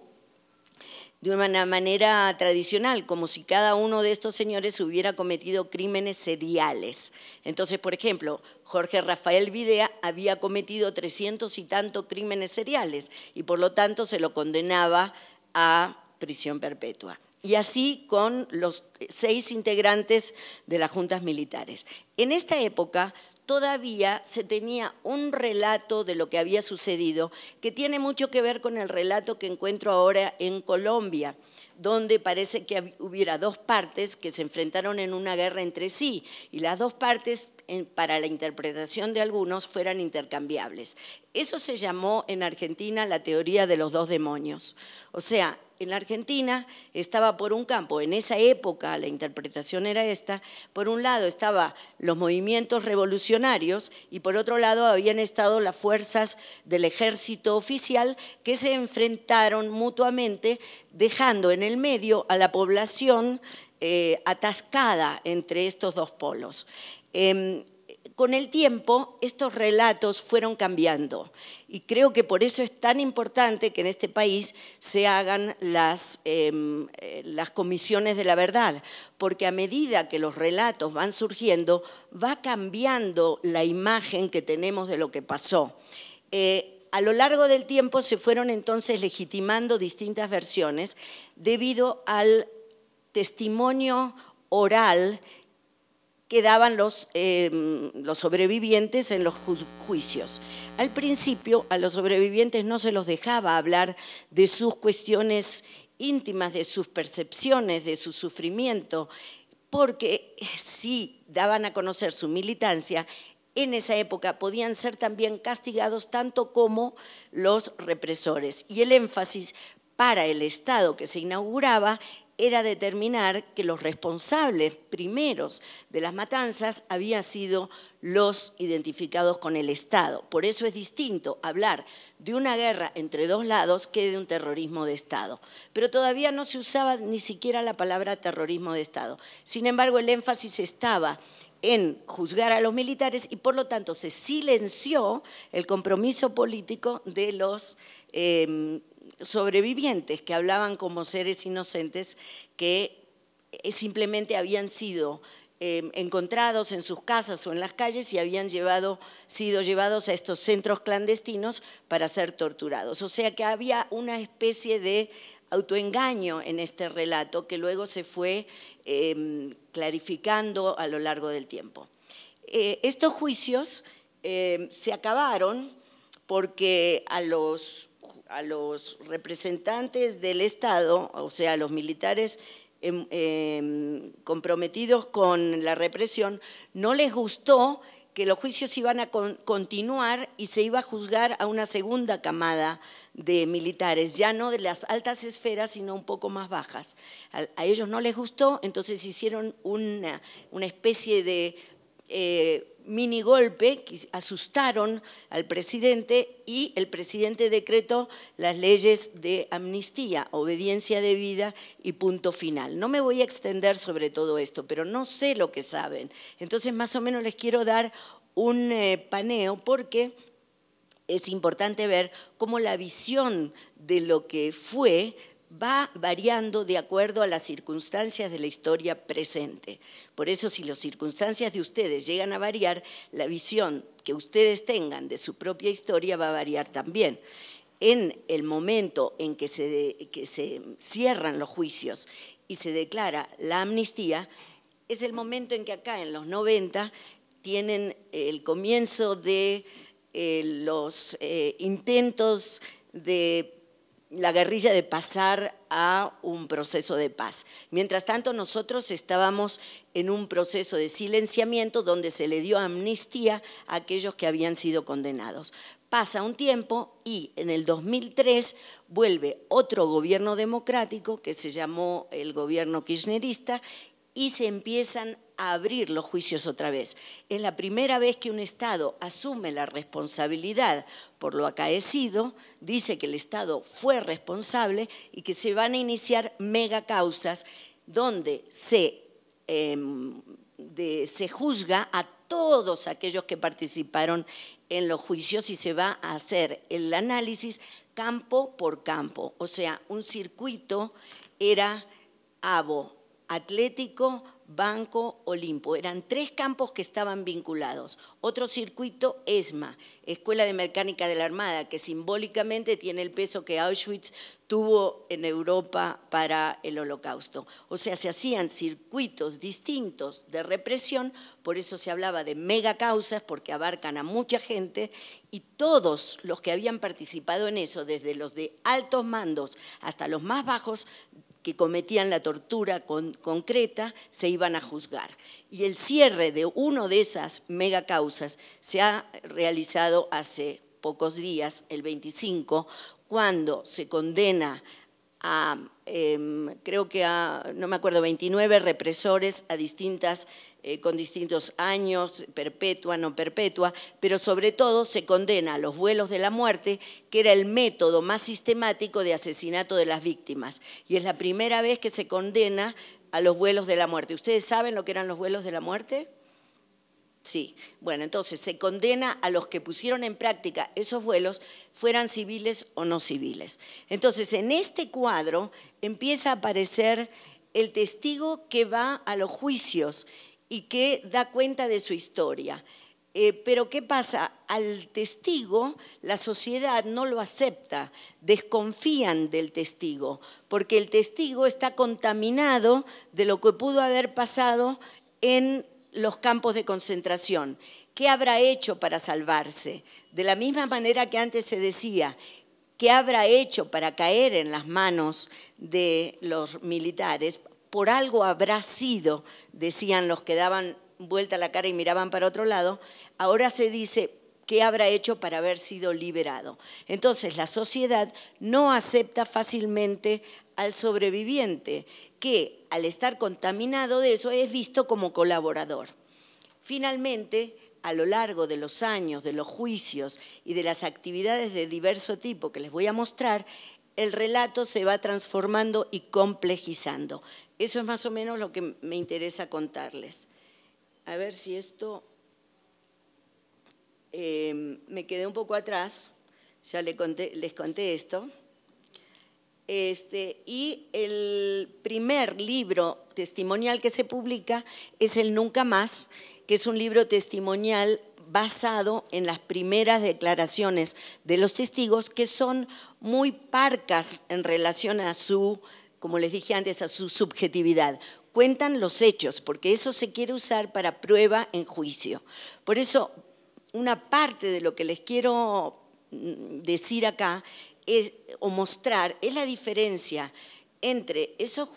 de una manera tradicional, como si cada uno de estos señores hubiera cometido crímenes seriales. Entonces, por ejemplo, Jorge Rafael Videa había cometido trescientos y tanto crímenes seriales y por lo tanto se lo condenaba a prisión perpetua. Y así con los seis integrantes de las juntas militares. En esta época todavía se tenía un relato de lo que había sucedido que tiene mucho que ver con el relato que encuentro ahora en Colombia donde parece que hubiera dos partes que se enfrentaron en una guerra entre sí y las dos partes para la interpretación de algunos fueran intercambiables. Eso se llamó en Argentina la teoría de los dos demonios. O sea, en Argentina estaba por un campo, en esa época la interpretación era esta, por un lado estaban los movimientos revolucionarios y por otro lado habían estado las fuerzas del ejército oficial que se enfrentaron mutuamente dejando en el medio a la población eh, atascada entre estos dos polos. Em, con el tiempo estos relatos fueron cambiando y creo que por eso es tan importante que en este país se hagan em, eh, las, comisiones de la verdad, porque a medida que los relatos van surgiendo, va cambiando la imagen que tenemos de lo que pasó. Eh, a lo largo del tiempo se fueron entonces legitimando distintas versiones debido al testimonio oral Quedaban los, em, los sobrevivientes en los juicios. Al principio a los sobrevivientes no se los dejaba hablar de sus cuestiones íntimas, de sus percepciones, de su sufrimiento, porque si daban a conocer su militancia, en esa época podían ser también castigados tanto como los represores. Y el énfasis para el Estado que se inauguraba era determinar que los responsables primeros de las matanzas habían sido los identificados con el Estado. Por eso es distinto hablar de una guerra entre dos lados que de un terrorismo de Estado. Pero todavía no se usaba ni siquiera la palabra terrorismo de Estado. Sin embargo, el énfasis estaba en juzgar a los militares y por lo tanto se silenció el compromiso político de los... Eh, sobrevivientes que hablaban como seres inocentes que eh, simplemente habían sido eh, encontrados en sus casas o en las calles y habían sido llevados a estos centros clandestinos para ser torturados. O sea que había una especie de autoengaño en este relato que luego se fue em, clarificando a lo largo del tiempo. Eh, estos juicios em, se acabaron porque a los a los representantes del Estado, o sea, a los militares em, em, comprometidos con la represión, no les gustó que los juicios iban a continuar y se iba a juzgar a una segunda camada de militares, ya no de las altas esferas, sino un poco más bajas. A, ellos no les gustó, entonces hicieron una especie de eh, mini golpe, asustaron al presidente y el presidente decretó las leyes de amnistía, obediencia de vida y punto final. No me voy a extender sobre todo esto, pero no sé lo que saben. Entonces, más o menos les quiero dar un eh, paneo porque es importante ver cómo la visión de lo que fue va variando de acuerdo a las circunstancias de la historia presente. Por eso, si las circunstancias de ustedes llegan a variar, la visión que ustedes tengan de su propia historia va a variar también. En el momento en que se, se cierran los juicios y se declara la amnistía, es el momento en que acá, en los 90, tienen el comienzo de eh, los eh, intentos de la guerrilla de pasar a un proceso de paz. Mientras tanto, nosotros estábamos en un proceso de silenciamiento donde se le dio amnistía a aquellos que habían sido condenados. Pasa un tiempo y en el 2003 vuelve otro gobierno democrático que se llamó el gobierno kirchnerista y se empiezan a abrir los juicios otra vez. Es la primera vez que un Estado asume la responsabilidad por lo acaecido, dice que el Estado fue responsable y que se van a iniciar megacausas donde se, em, se juzga a todos aquellos que participaron en los juicios y se va a hacer el análisis campo por campo. O sea, un circuito era ABO, Atlético, Banco Olimpo. Eran tres campos que estaban vinculados. Otro circuito, ESMA, Escuela de Mecánica de la Armada, que simbólicamente tiene el peso que Auschwitz tuvo en Europa para el holocausto. O sea, se hacían circuitos distintos de represión, por eso se hablaba de megacausas, porque abarcan a mucha gente, y todos los que habían participado en eso, desde los de altos mandos hasta los más bajos, que cometían la tortura concreta se iban a juzgar. Y el cierre de uno de esas megacausas se ha realizado hace pocos días, el 25, cuando se condena a, em, creo que a, no me acuerdo, 29 represores a distintas eh, con distintos años, perpetua, no perpetua, pero sobre todo se condena a los vuelos de la muerte, que era el método más sistemático de asesinato de las víctimas. Y es la primera vez que se condena a los vuelos de la muerte. ¿Ustedes saben lo que eran los vuelos de la muerte? Sí, bueno, entonces se condena a los que pusieron en práctica esos vuelos, fueran civiles o no civiles. Entonces, en este cuadro empieza a aparecer el testigo que va a los juicios y que da cuenta de su historia. Eh, pero ¿qué pasa? Al testigo la sociedad no lo acepta, desconfían del testigo, porque el testigo está contaminado de lo que pudo haber pasado en los campos de concentración. ¿Qué habrá hecho para salvarse? De la misma manera que antes se decía, ¿qué habrá hecho para caer en las manos de los militares? por algo habrá sido, decían los que daban vuelta la cara y miraban para otro lado, ahora se dice, ¿qué habrá hecho para haber sido liberado? Entonces la sociedad no acepta fácilmente al sobreviviente, que al estar contaminado de eso es visto como colaborador. Finalmente, a lo largo de los años, de los juicios y de las actividades de diverso tipo que les voy a mostrar, el relato se va transformando y complejizando. Eso es más o menos lo que me interesa contarles. A ver si esto... Em, me quedé un poco atrás, ya les conté, les conté esto. Este, y el primer libro testimonial que se publica es el Nunca Más, que es un libro testimonial basado en las primeras declaraciones de los testigos que son muy parcas en relación a su como les dije antes, a su subjetividad. Cuentan los hechos, porque eso se quiere usar para prueba en juicio. Por eso, una parte de lo que les quiero mm, decir acá o mostrar es la diferencia entre esos,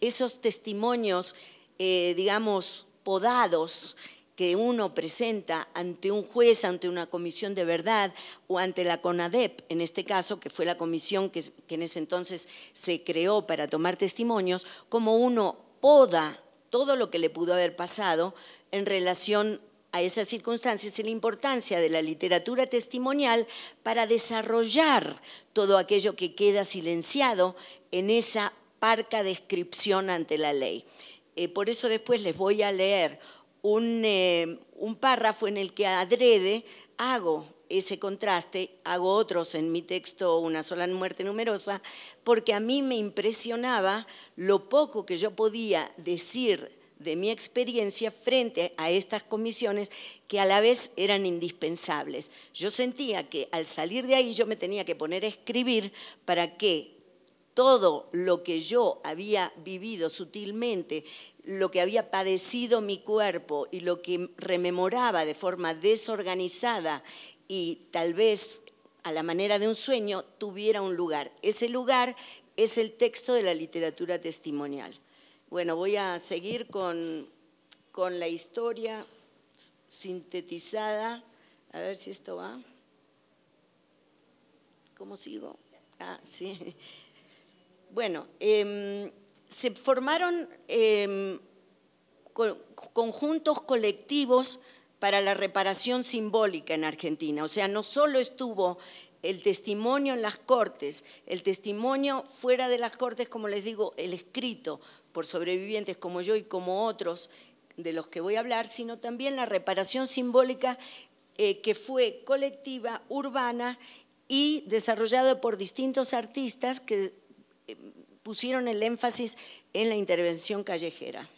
esos testimonios, eh, digamos, podados que uno presenta ante un juez, ante una comisión de verdad o ante la CONADEP, en este caso, que fue la comisión que, en ese entonces se creó para tomar testimonios, como uno poda todo lo que le pudo haber pasado en relación a esas circunstancias y la importancia de la literatura testimonial para desarrollar todo aquello que queda silenciado en esa parca descripción ante la ley. Eh, por eso después les voy a leer eh, un, párrafo en el que adrede hago ese contraste, hago otros en mi texto Una sola muerte numerosa, porque a mí me impresionaba lo poco que yo podía decir de mi experiencia frente a estas comisiones que a la vez eran indispensables. Yo sentía que al salir de ahí yo me tenía que poner a escribir para que todo lo que yo había vivido sutilmente lo que había padecido mi cuerpo y lo que rememoraba de forma desorganizada y tal vez a la manera de un sueño, tuviera un lugar. Ese lugar es el texto de la literatura testimonial. Bueno, voy a seguir con, la historia sintetizada. A ver si esto va. ¿Cómo sigo? Ah, sí. Bueno, em, se formaron em, conjuntos colectivos para la reparación simbólica en Argentina. O sea, no solo estuvo el testimonio en las cortes, el testimonio fuera de las cortes, como les digo, el escrito por sobrevivientes como yo y como otros de los que voy a hablar, sino también la reparación simbólica eh, que fue colectiva, urbana y desarrollada por distintos artistas que em, pusieron el énfasis en la intervención callejera.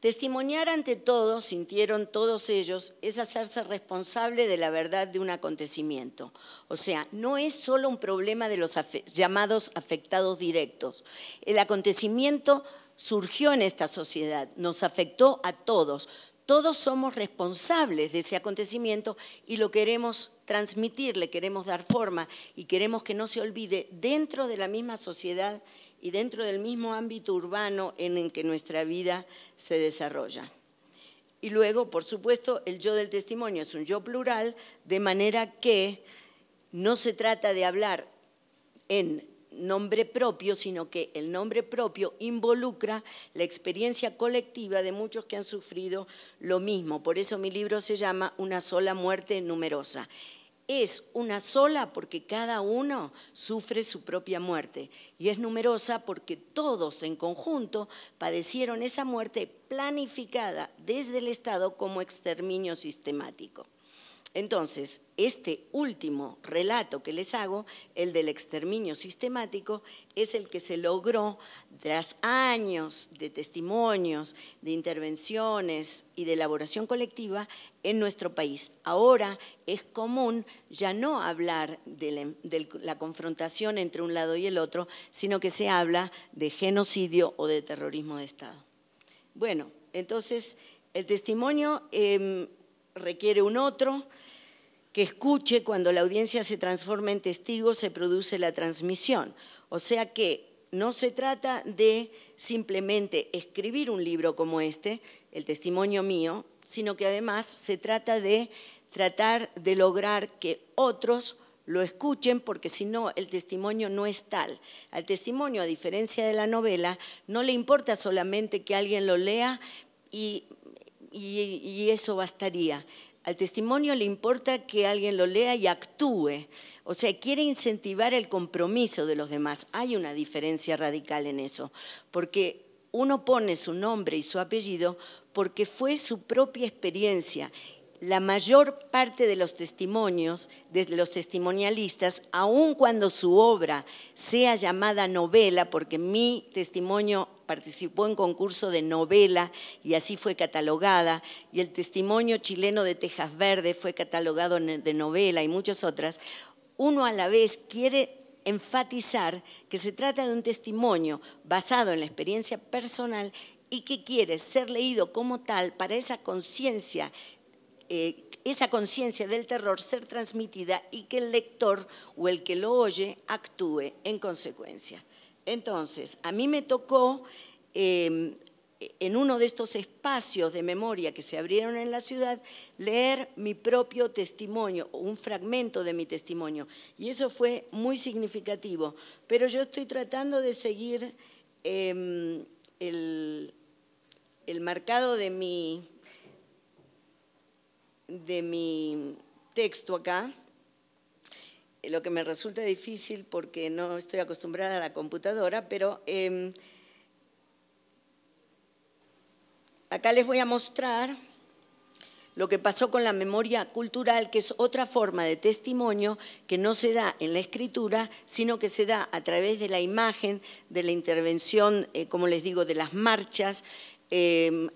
Testimoniar ante todos, sintieron todos ellos, es hacerse responsable de la verdad de un acontecimiento. O sea, no es solo un problema de los llamados afectados directos. El acontecimiento surgió en esta sociedad, nos afectó a todos, todos somos responsables de ese acontecimiento y lo queremos transmitir, le queremos dar forma y queremos que no se olvide dentro de la misma sociedad y dentro del mismo ámbito urbano en el que nuestra vida se desarrolla. Y luego, por supuesto, el yo del testimonio es un yo plural, de manera que no se trata de hablar en nombre propio, sino que el nombre propio involucra la experiencia colectiva de muchos que han sufrido lo mismo. Por eso mi libro se llama Una sola muerte numerosa. Es una sola porque cada uno sufre su propia muerte y es numerosa porque todos en conjunto padecieron esa muerte planificada desde el Estado como exterminio sistemático. Entonces, este último relato que les hago, el del exterminio sistemático, es el que se logró tras años de testimonios, de intervenciones y de elaboración colectiva en nuestro país. Ahora es común ya no hablar de la, confrontación entre un lado y el otro, sino que se habla de genocidio o de terrorismo de Estado. Bueno, entonces el testimonio... Em, requiere un otro que escuche cuando la audiencia se transforma en testigo, se produce la transmisión. O sea que no se trata de simplemente escribir un libro como este, el testimonio mío, sino que además se trata de tratar de lograr que otros lo escuchen porque si no el testimonio no es tal. Al testimonio, a diferencia de la novela, no le importa solamente que alguien lo lea y y, eso bastaría. Al testimonio le importa que alguien lo lea y actúe. O sea, quiere incentivar el compromiso de los demás. Hay una diferencia radical en eso, porque uno pone su nombre y su apellido porque fue su propia experiencia. La mayor parte de los testimonios, desde los testimonialistas, aun cuando su obra sea llamada novela, porque mi testimonio participó en concurso de novela y así fue catalogada, y el testimonio chileno de Tejas Verde fue catalogado de novela y muchas otras, uno a la vez quiere enfatizar que se trata de un testimonio basado en la experiencia personal y que quiere ser leído como tal para esa conciencia, eh, esa conciencia del terror ser transmitida y que el lector o el que lo oye actúe en consecuencia. Entonces, a mí me tocó em, en uno de estos espacios de memoria que se abrieron en la ciudad, leer mi propio testimonio, un fragmento de mi testimonio. Y eso fue muy significativo. Pero yo estoy tratando de seguir em, el, el, marcado de mi, de mi texto acá lo que me resulta difícil porque no estoy acostumbrada a la computadora, pero em, acá les voy a mostrar lo que pasó con la memoria cultural, que es otra forma de testimonio que no se da en la escritura, sino que se da a través de la imagen, de la intervención, eh, como les digo, de las marchas, em,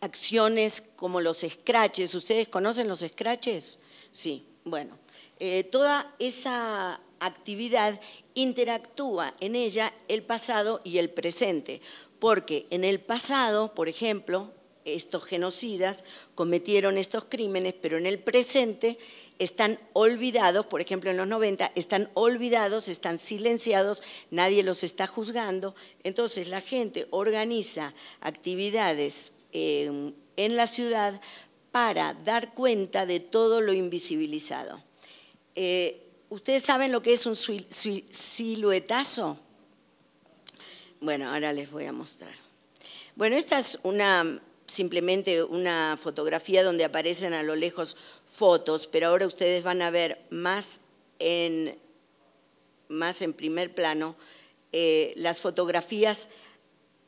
acciones como los escraches. ¿Ustedes conocen los escraches? Sí, bueno eh, toda esa actividad interactúa en ella el pasado y el presente, porque en el pasado, por ejemplo, estos genocidas cometieron estos crímenes, pero en el presente están olvidados, por ejemplo en los 90, están olvidados, están silenciados, nadie los está juzgando. Entonces la gente organiza actividades eh, en la ciudad para dar cuenta de todo lo invisibilizado. Eh, ¿Ustedes saben lo que es un siluetazo? Bueno, ahora les voy a mostrar. Bueno, esta es simplemente una fotografía donde aparecen a lo lejos fotos, pero ahora ustedes van a ver más en, más en primer plano eh, las fotografías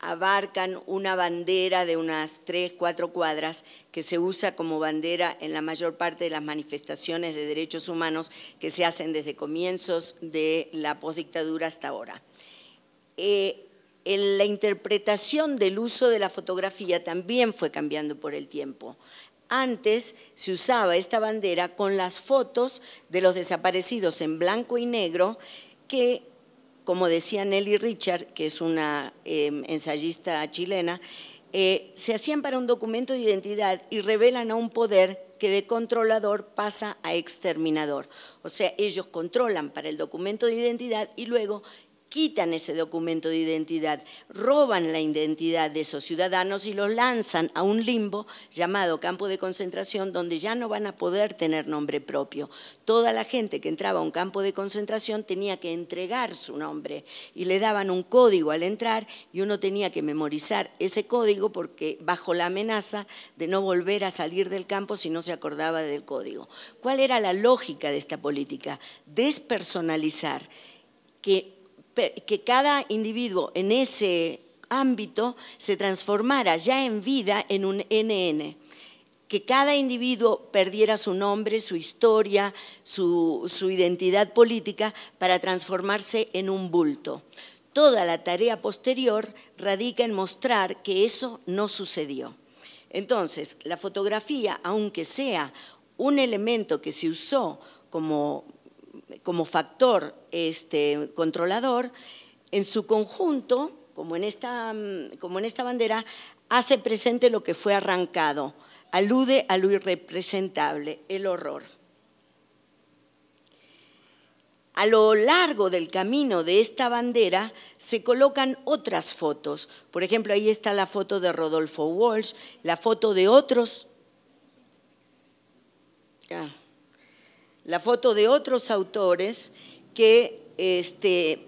abarcan una bandera de unas tres, cuatro cuadras que se usa como bandera en la mayor parte de las manifestaciones de derechos humanos que se hacen desde comienzos de la postdictadura hasta ahora. Eh, la interpretación del uso de la fotografía también fue cambiando por el tiempo. Antes se usaba esta bandera con las fotos de los desaparecidos en blanco y negro que como decía Nelly Richard, que es una em, ensayista chilena, eh, se hacían para un documento de identidad y revelan a un poder que de controlador pasa a exterminador. O sea, ellos controlan para el documento de identidad y luego quitan ese documento de identidad, roban la identidad de esos ciudadanos y los lanzan a un limbo llamado campo de concentración donde ya no van a poder tener nombre propio. Toda la gente que entraba a un campo de concentración tenía que entregar su nombre y le daban un código al entrar y uno tenía que memorizar ese código porque bajo la amenaza de no volver a salir del campo si no se acordaba del código. ¿Cuál era la lógica de esta política? Despersonalizar que que cada individuo en ese ámbito se transformara ya en vida en un NN, que cada individuo perdiera su nombre, su historia, su, identidad política para transformarse en un bulto. Toda la tarea posterior radica en mostrar que eso no sucedió. Entonces, la fotografía, aunque sea un elemento que se usó como como factor este, controlador, en su conjunto, como en, esta, mm, como en esta bandera, hace presente lo que fue arrancado, alude a lo irrepresentable, el horror. A lo largo del camino de esta bandera se colocan otras fotos. Por ejemplo, ahí está la foto de Rodolfo Walsh, la foto de otros la foto de otros autores que este,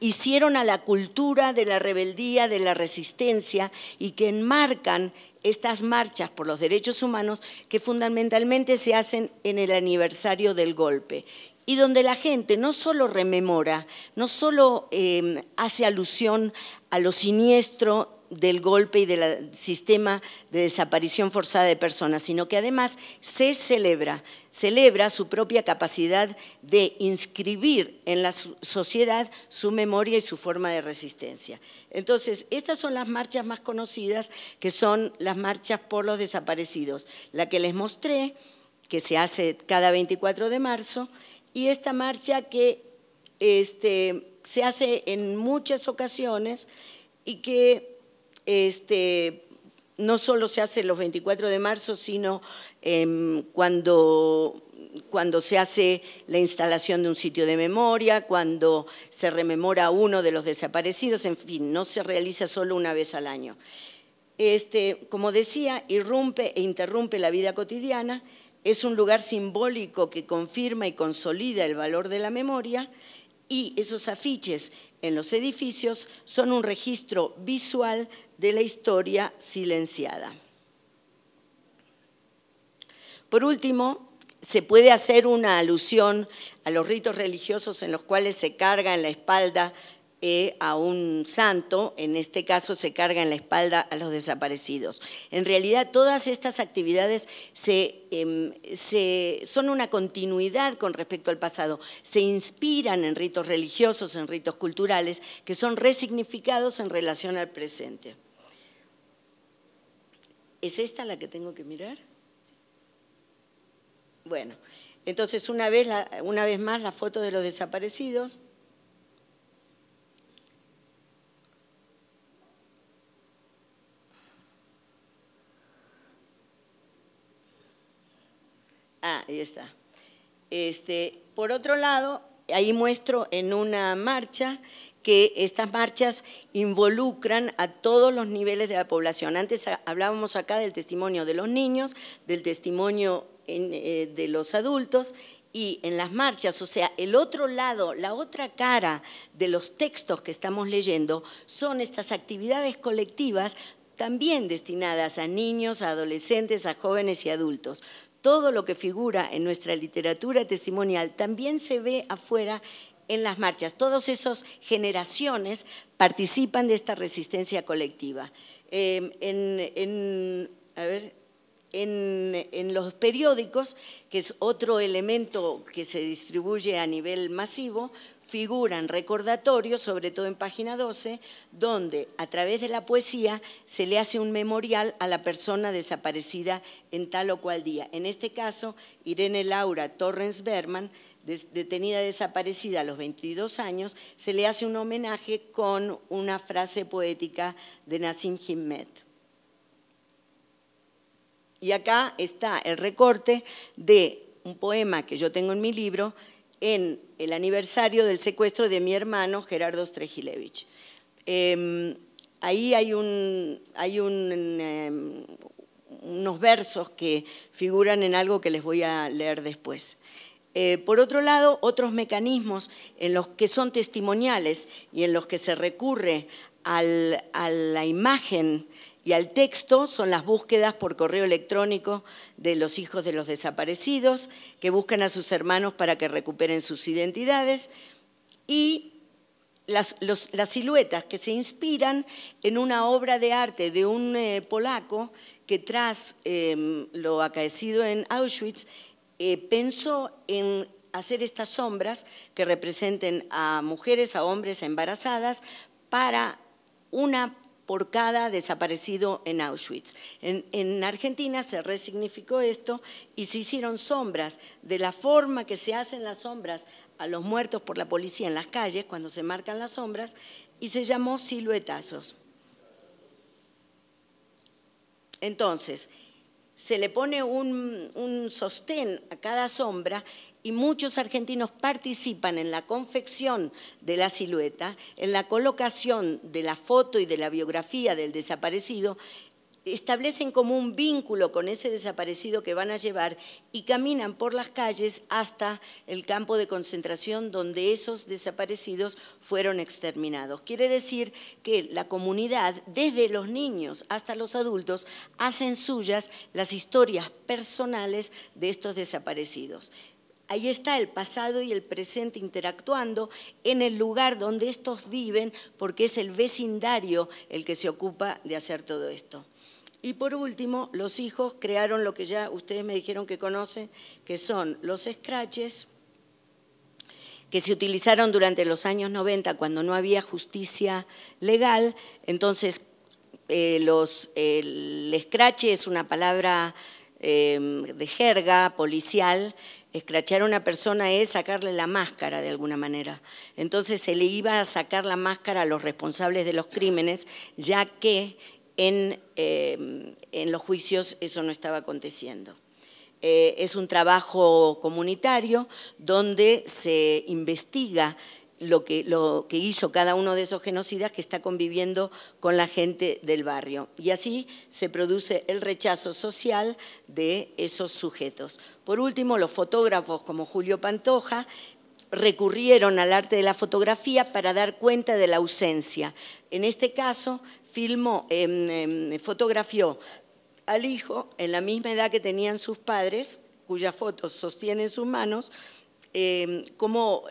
hicieron a la cultura de la rebeldía, de la resistencia y que enmarcan estas marchas por los derechos humanos que fundamentalmente se hacen en el aniversario del golpe y donde la gente no solo rememora, no solo eh, hace alusión a lo siniestro del golpe y del sistema de desaparición forzada de personas, sino que además se celebra, celebra su propia capacidad de inscribir en la sociedad su memoria y su forma de resistencia. Entonces, estas son las marchas más conocidas, que son las marchas por los desaparecidos. La que les mostré, que se hace cada 24 de marzo, y esta marcha que este, se hace en muchas ocasiones y que este, no solo se hace los 24 de marzo, sino em, cuando, cuando se hace la instalación de un sitio de memoria, cuando se rememora a uno de los desaparecidos, en fin, no se realiza solo una vez al año. Este, como decía, irrumpe e interrumpe la vida cotidiana, es un lugar simbólico que confirma y consolida el valor de la memoria y esos afiches en los edificios son un registro visual de la historia silenciada. Por último, se puede hacer una alusión a los ritos religiosos en los cuales se carga en la espalda eh, a un santo, en este caso se carga en la espalda a los desaparecidos. En realidad todas estas actividades em, son una continuidad con respecto al pasado, se inspiran en ritos religiosos, en ritos culturales, que son resignificados en relación al presente. ¿Es esta la que tengo que mirar? Bueno, entonces una vez, una vez más la foto de los desaparecidos. Ah, ahí está. Este, por otro lado, ahí muestro en una marcha que estas marchas involucran a todos los niveles de la población. Antes hablábamos acá del testimonio de los niños, del testimonio eh, de los adultos y en las marchas, o sea, el otro lado, la otra cara de los textos que estamos leyendo son estas actividades colectivas también destinadas a niños, a adolescentes, a jóvenes y adultos. Todo lo que figura en nuestra literatura testimonial también se ve afuera en las marchas. Todas esas generaciones participan de esta resistencia colectiva. Em, en, los periódicos, que es otro elemento que se distribuye a nivel masivo, figuran recordatorios, sobre todo en página 12, donde a través de la poesía se le hace un memorial a la persona desaparecida en tal o cual día. En este caso, Irene Laura Torrens Berman, detenida desaparecida a los 22 años, se le hace un homenaje con una frase poética de Nassim Himmet. Y acá está el recorte de un poema que yo tengo en mi libro en el aniversario del secuestro de mi hermano Gerardo Strejilevich. Em, ahí hay, em, unos versos que figuran en algo que les voy a leer después. Eh, por otro lado, otros mecanismos en los que son testimoniales y en los que se recurre a la imagen y al texto son las búsquedas por correo electrónico de los hijos de los desaparecidos que buscan a sus hermanos para que recuperen sus identidades y las, siluetas que se inspiran en una obra de arte de un eh, polaco que tras em, lo acaecido en Auschwitz eh, pensó en hacer estas sombras que representen a mujeres, a hombres embarazadas para una por cada desaparecido en Auschwitz. En, Argentina se resignificó esto y se hicieron sombras de la forma que se hacen las sombras a los muertos por la policía en las calles cuando se marcan las sombras y se llamó siluetazos. Entonces, se le pone un, un sostén a cada sombra y muchos argentinos participan en la confección de la silueta, en la colocación de la foto y de la biografía del desaparecido, establecen como un vínculo con ese desaparecido que van a llevar y caminan por las calles hasta el campo de concentración donde esos desaparecidos fueron exterminados. Quiere decir que la comunidad, desde los niños hasta los adultos, hacen suyas las historias personales de estos desaparecidos. Ahí está el pasado y el presente interactuando en el lugar donde estos viven, porque es el vecindario el que se ocupa de hacer todo esto. Y por último, los hijos crearon lo que ya ustedes me dijeron que conocen, que son los scratches, que se utilizaron durante los años 90 cuando no había justicia legal. Entonces, eh, los, el scratch es una palabra eh, de jerga policial Escrachar a una persona es sacarle la máscara de alguna manera. Entonces se le iba a sacar la máscara a los responsables de los crímenes, ya que en, eh, los juicios eso no estaba aconteciendo. Eh, es un trabajo comunitario donde se investiga lo que, hizo cada uno de esos genocidas que está conviviendo con la gente del barrio. Y así se produce el rechazo social de esos sujetos. Por último, los fotógrafos como Julio Pantoja recurrieron al arte de la fotografía para dar cuenta de la ausencia. En este caso, filmó, em, em, fotografió al hijo en la misma edad que tenían sus padres, cuyas fotos sostienen sus manos, em, como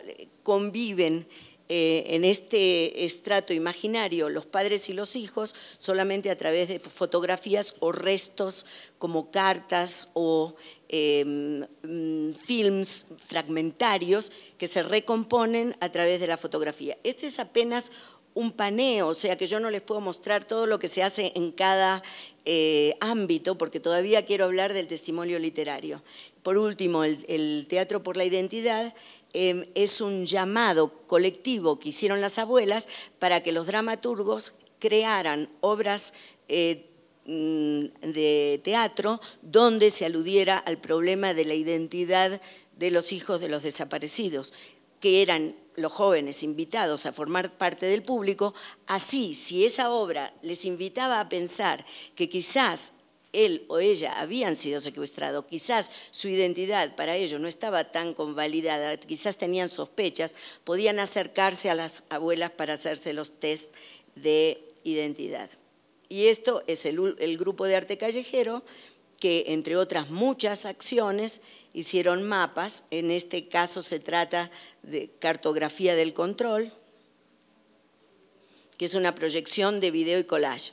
conviven eh, en este estrato imaginario los padres y los hijos solamente a través de fotografías o restos como cartas o em, mm, films fragmentarios que se recomponen a través de la fotografía. Este es apenas un paneo, o sea que yo no les puedo mostrar todo lo que se hace en cada eh, ámbito, porque todavía quiero hablar del testimonio literario. Por último, el Teatro por la Identidad Em, es un llamado colectivo que hicieron las abuelas para que los dramaturgos crearan obras eh, mm, de teatro donde se aludiera al problema de la identidad de los hijos de los desaparecidos, que eran los jóvenes invitados a formar parte del público, así si esa obra les invitaba a pensar que quizás él o ella habían sido secuestrados, quizás su identidad para ellos no estaba tan convalidada, quizás tenían sospechas, podían acercarse a las abuelas para hacerse los test de identidad. Y esto es el, el grupo de arte callejero que, entre otras muchas acciones, hicieron mapas. En este caso se trata de cartografía del control, que es una proyección de video y collage.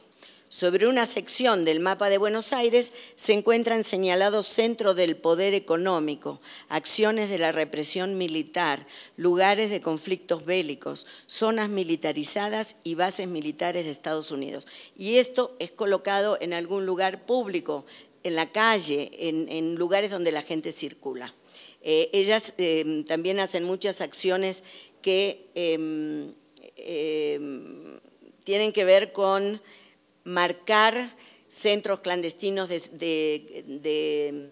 Sobre una sección del mapa de Buenos Aires se encuentran señalados centros del poder económico, acciones de la represión militar, lugares de conflictos bélicos, zonas militarizadas y bases militares de Estados Unidos. Y esto es colocado en algún lugar público, en la calle, en, lugares donde la gente circula. Eh, ellas em, también hacen muchas acciones que em, em, tienen que ver con marcar centros clandestinos de,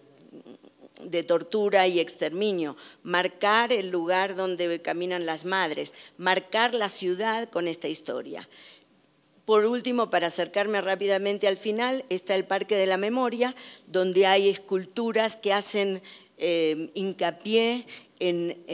tortura y exterminio, marcar el lugar donde caminan las madres, marcar la ciudad con esta historia. Por último, para acercarme rápidamente al final, está el Parque de la Memoria, donde hay esculturas que hacen eh, hincapié en,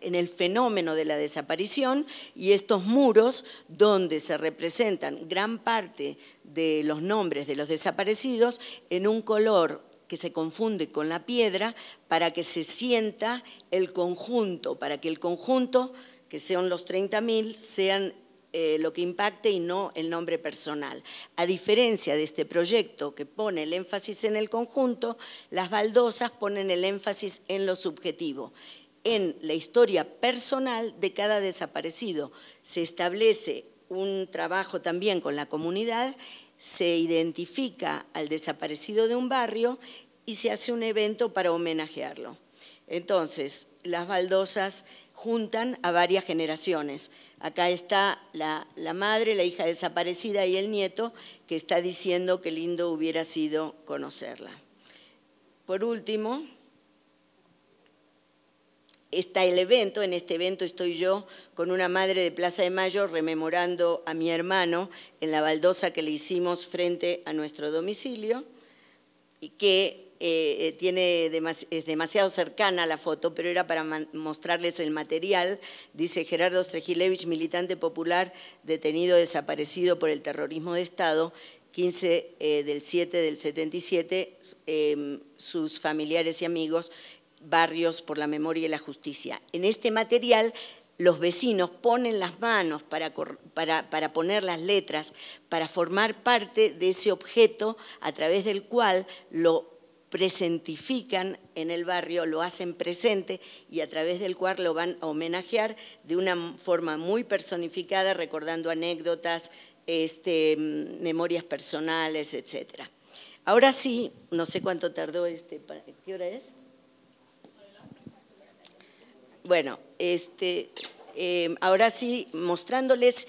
el fenómeno de la desaparición y estos muros donde se representan gran parte de los nombres de los desaparecidos en un color que se confunde con la piedra para que se sienta el conjunto, para que el conjunto, que son los 30.000, sean eh, lo que impacte y no el nombre personal. A diferencia de este proyecto que pone el énfasis en el conjunto, las baldosas ponen el énfasis en lo subjetivo en la historia personal de cada desaparecido. Se establece un trabajo también con la comunidad, se identifica al desaparecido de un barrio y se hace un evento para homenajearlo. Entonces, las baldosas juntan a varias generaciones. Acá está la, madre, la hija desaparecida y el nieto que está diciendo que lindo hubiera sido conocerla. Por último, está el evento, en este evento estoy yo con una madre de Plaza de Mayo rememorando a mi hermano en la baldosa que le hicimos frente a nuestro domicilio y que eh, eh, tiene es demasiado cercana la foto, pero era para mostrarles el material, dice Gerardo Strejilevich, militante popular detenido desaparecido por el terrorismo de Estado, 15 eh, del 7 del 77, sus familiares y amigos, barrios por la memoria y la justicia. En este material los vecinos ponen las manos para, para, para, poner las letras, para formar parte de ese objeto a través del cual lo presentifican en el barrio, lo hacen presente y a través del cual lo van a homenajear de una forma muy personificada, recordando anécdotas, este, memorias personales, etcétera. Ahora sí, no sé cuánto tardó este, ¿qué hora es? Bueno, este, em, ahora sí, mostrándoles,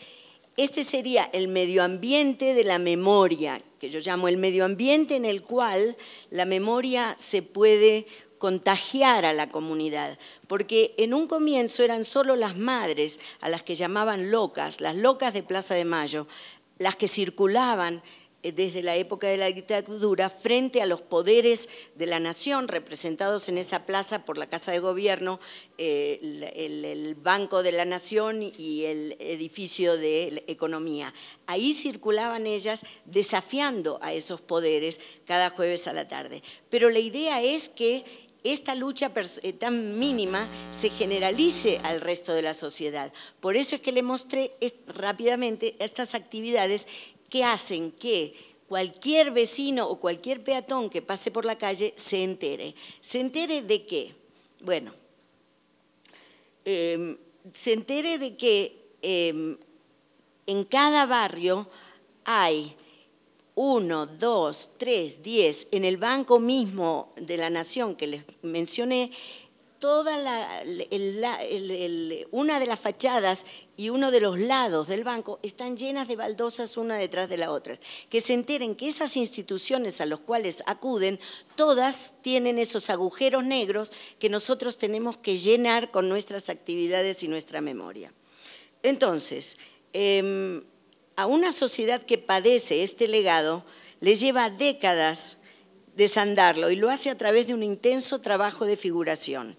este sería el medio ambiente de la memoria que yo llamo el medio ambiente en el cual la memoria se puede contagiar a la comunidad, porque en un comienzo eran solo las madres a las que llamaban locas, las locas de Plaza de Mayo, las que circulaban eh, desde la época de la dictadura frente a los poderes de la nación representados en esa plaza por la Casa de Gobierno, eh, el, el, Banco de la Nación y el edificio de Economía. Ahí circulaban ellas desafiando a esos poderes cada jueves a la tarde. Pero la idea es que esta lucha eh, tan mínima se generalice al resto de la sociedad. Por eso es que le mostré rápidamente estas actividades que hacen que cualquier vecino o cualquier peatón que pase por la calle se entere. ¿Se entere de qué? Bueno, em, se entere de que em, en cada barrio hay uno, dos, tres, diez, en el Banco mismo de la Nación que les mencioné, toda una de las fachadas y uno de los lados del banco están llenas de baldosas una detrás de la otra. Que se enteren que esas instituciones a las cuales acuden, todas tienen esos agujeros negros que nosotros tenemos que llenar con nuestras actividades y nuestra memoria. Entonces, em, a una sociedad que padece este legado, le lleva décadas desandarlo y lo hace a través de un intenso trabajo de figuración.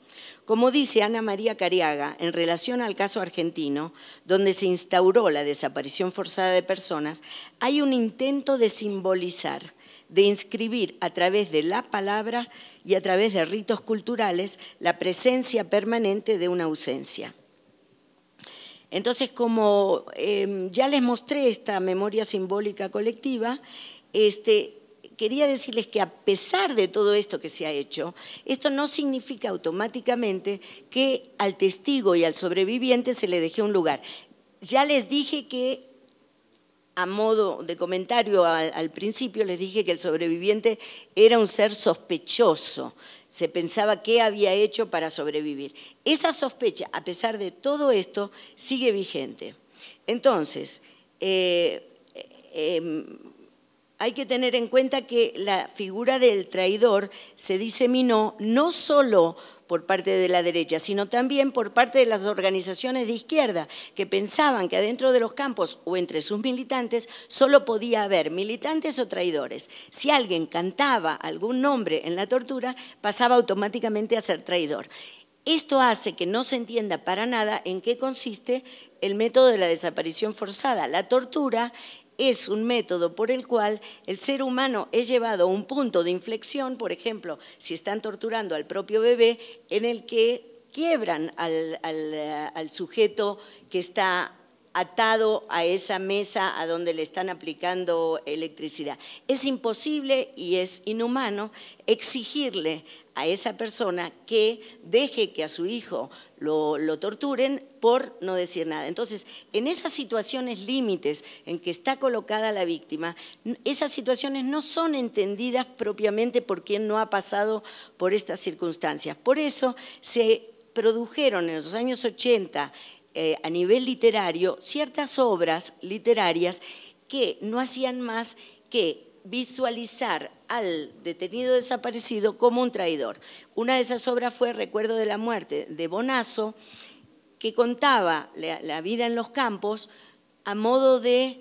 Como dice Ana María Cariaga, en relación al caso argentino, donde se instauró la desaparición forzada de personas, hay un intento de simbolizar, de inscribir a través de la palabra y a través de ritos culturales la presencia permanente de una ausencia. Entonces, como eh, ya les mostré esta memoria simbólica colectiva, este, quería decirles que a pesar de todo esto que se ha hecho, esto no significa automáticamente que al testigo y al sobreviviente se le deje un lugar. Ya les dije que a modo de comentario al, principio les dije que el sobreviviente era un ser sospechoso. Se pensaba qué había hecho para sobrevivir. Esa sospecha, a pesar de todo esto, sigue vigente. Entonces, eh, eh, em, hay que tener en cuenta que la figura del traidor se diseminó no solo por parte de la derecha, sino también por parte de las organizaciones de izquierda, que pensaban que adentro de los campos o entre sus militantes solo podía haber militantes o traidores. Si alguien cantaba algún nombre en la tortura, pasaba automáticamente a ser traidor. Esto hace que no se entienda para nada en qué consiste el método de la desaparición forzada. La tortura es un método por el cual el ser humano es llevado a un punto de inflexión, por ejemplo, si están torturando al propio bebé, en el que quiebran al, eh, sujeto que está atado a esa mesa a donde le están aplicando electricidad. Es imposible y es inhumano exigirle a esa persona que deje que a su hijo lo, torturen por no decir nada. Entonces, en esas situaciones límites en que está colocada la víctima, esas situaciones no son entendidas propiamente por quien no ha pasado por estas circunstancias. Por eso se produjeron en los años 80 eh, a nivel literario ciertas obras literarias que no hacían más que visualizar al detenido desaparecido como un traidor. Una de esas obras fue Recuerdo de la muerte de Bonazo, que contaba la, la vida en los campos a modo de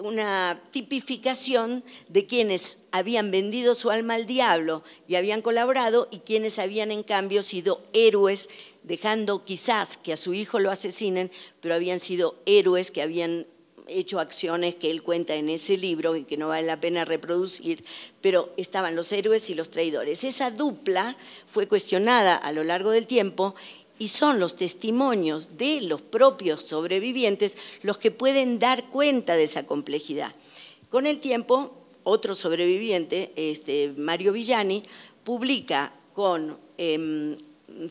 una tipificación de quienes habían vendido su alma al diablo y habían colaborado y quienes habían en cambio sido héroes, dejando quizás que a su hijo lo asesinen, pero habían sido héroes que habían hecho acciones que él cuenta en ese libro y que no vale la pena reproducir, pero estaban los héroes y los traidores. Esa dupla fue cuestionada a lo largo del tiempo y son los testimonios de los propios sobrevivientes los que pueden dar cuenta de esa complejidad. Con el tiempo, otro sobreviviente, este, Mario Villani, publica con em,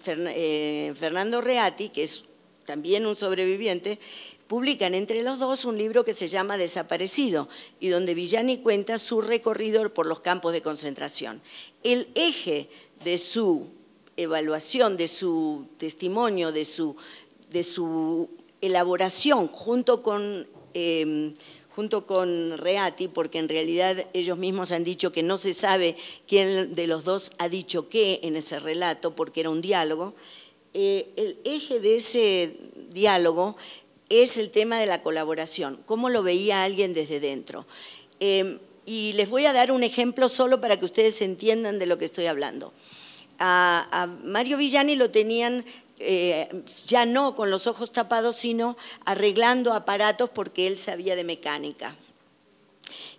eh, Fernando Reati, que es también un sobreviviente, publican entre los dos un libro que se llama Desaparecido y donde Villani cuenta su recorrido por los campos de concentración. El eje de su evaluación, de su testimonio, de su, elaboración junto con... Em, junto con Reati, porque en realidad ellos mismos han dicho que no se sabe quién de los dos ha dicho qué en ese relato, porque era un diálogo, eh, el eje de ese diálogo es el tema de la colaboración, cómo lo veía alguien desde dentro. Em, y les voy a dar un ejemplo solo para que ustedes entiendan de lo que estoy hablando. A, Mario Villani lo tenían eh, ya no con los ojos tapados, sino arreglando aparatos porque él sabía de mecánica.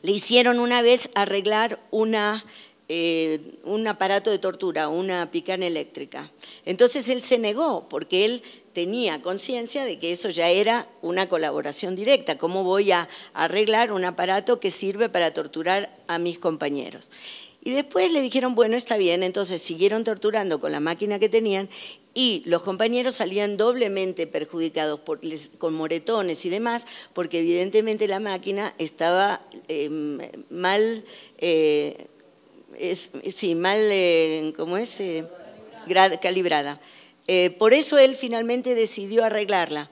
Le hicieron una vez arreglar eh, un aparato de tortura, una picana eléctrica. Entonces él se negó porque él tenía conciencia de que eso ya era una colaboración directa. ¿Cómo voy a arreglar un aparato que sirve para torturar a mis compañeros? Y después le dijeron, bueno, está bien, entonces siguieron torturando con la máquina que tenían y los compañeros salían doblemente perjudicados con moretones y demás, porque evidentemente la máquina estaba em, mal, eh, sí, mal, eh, eh, calibrada. Eh, por eso él finalmente decidió arreglarla.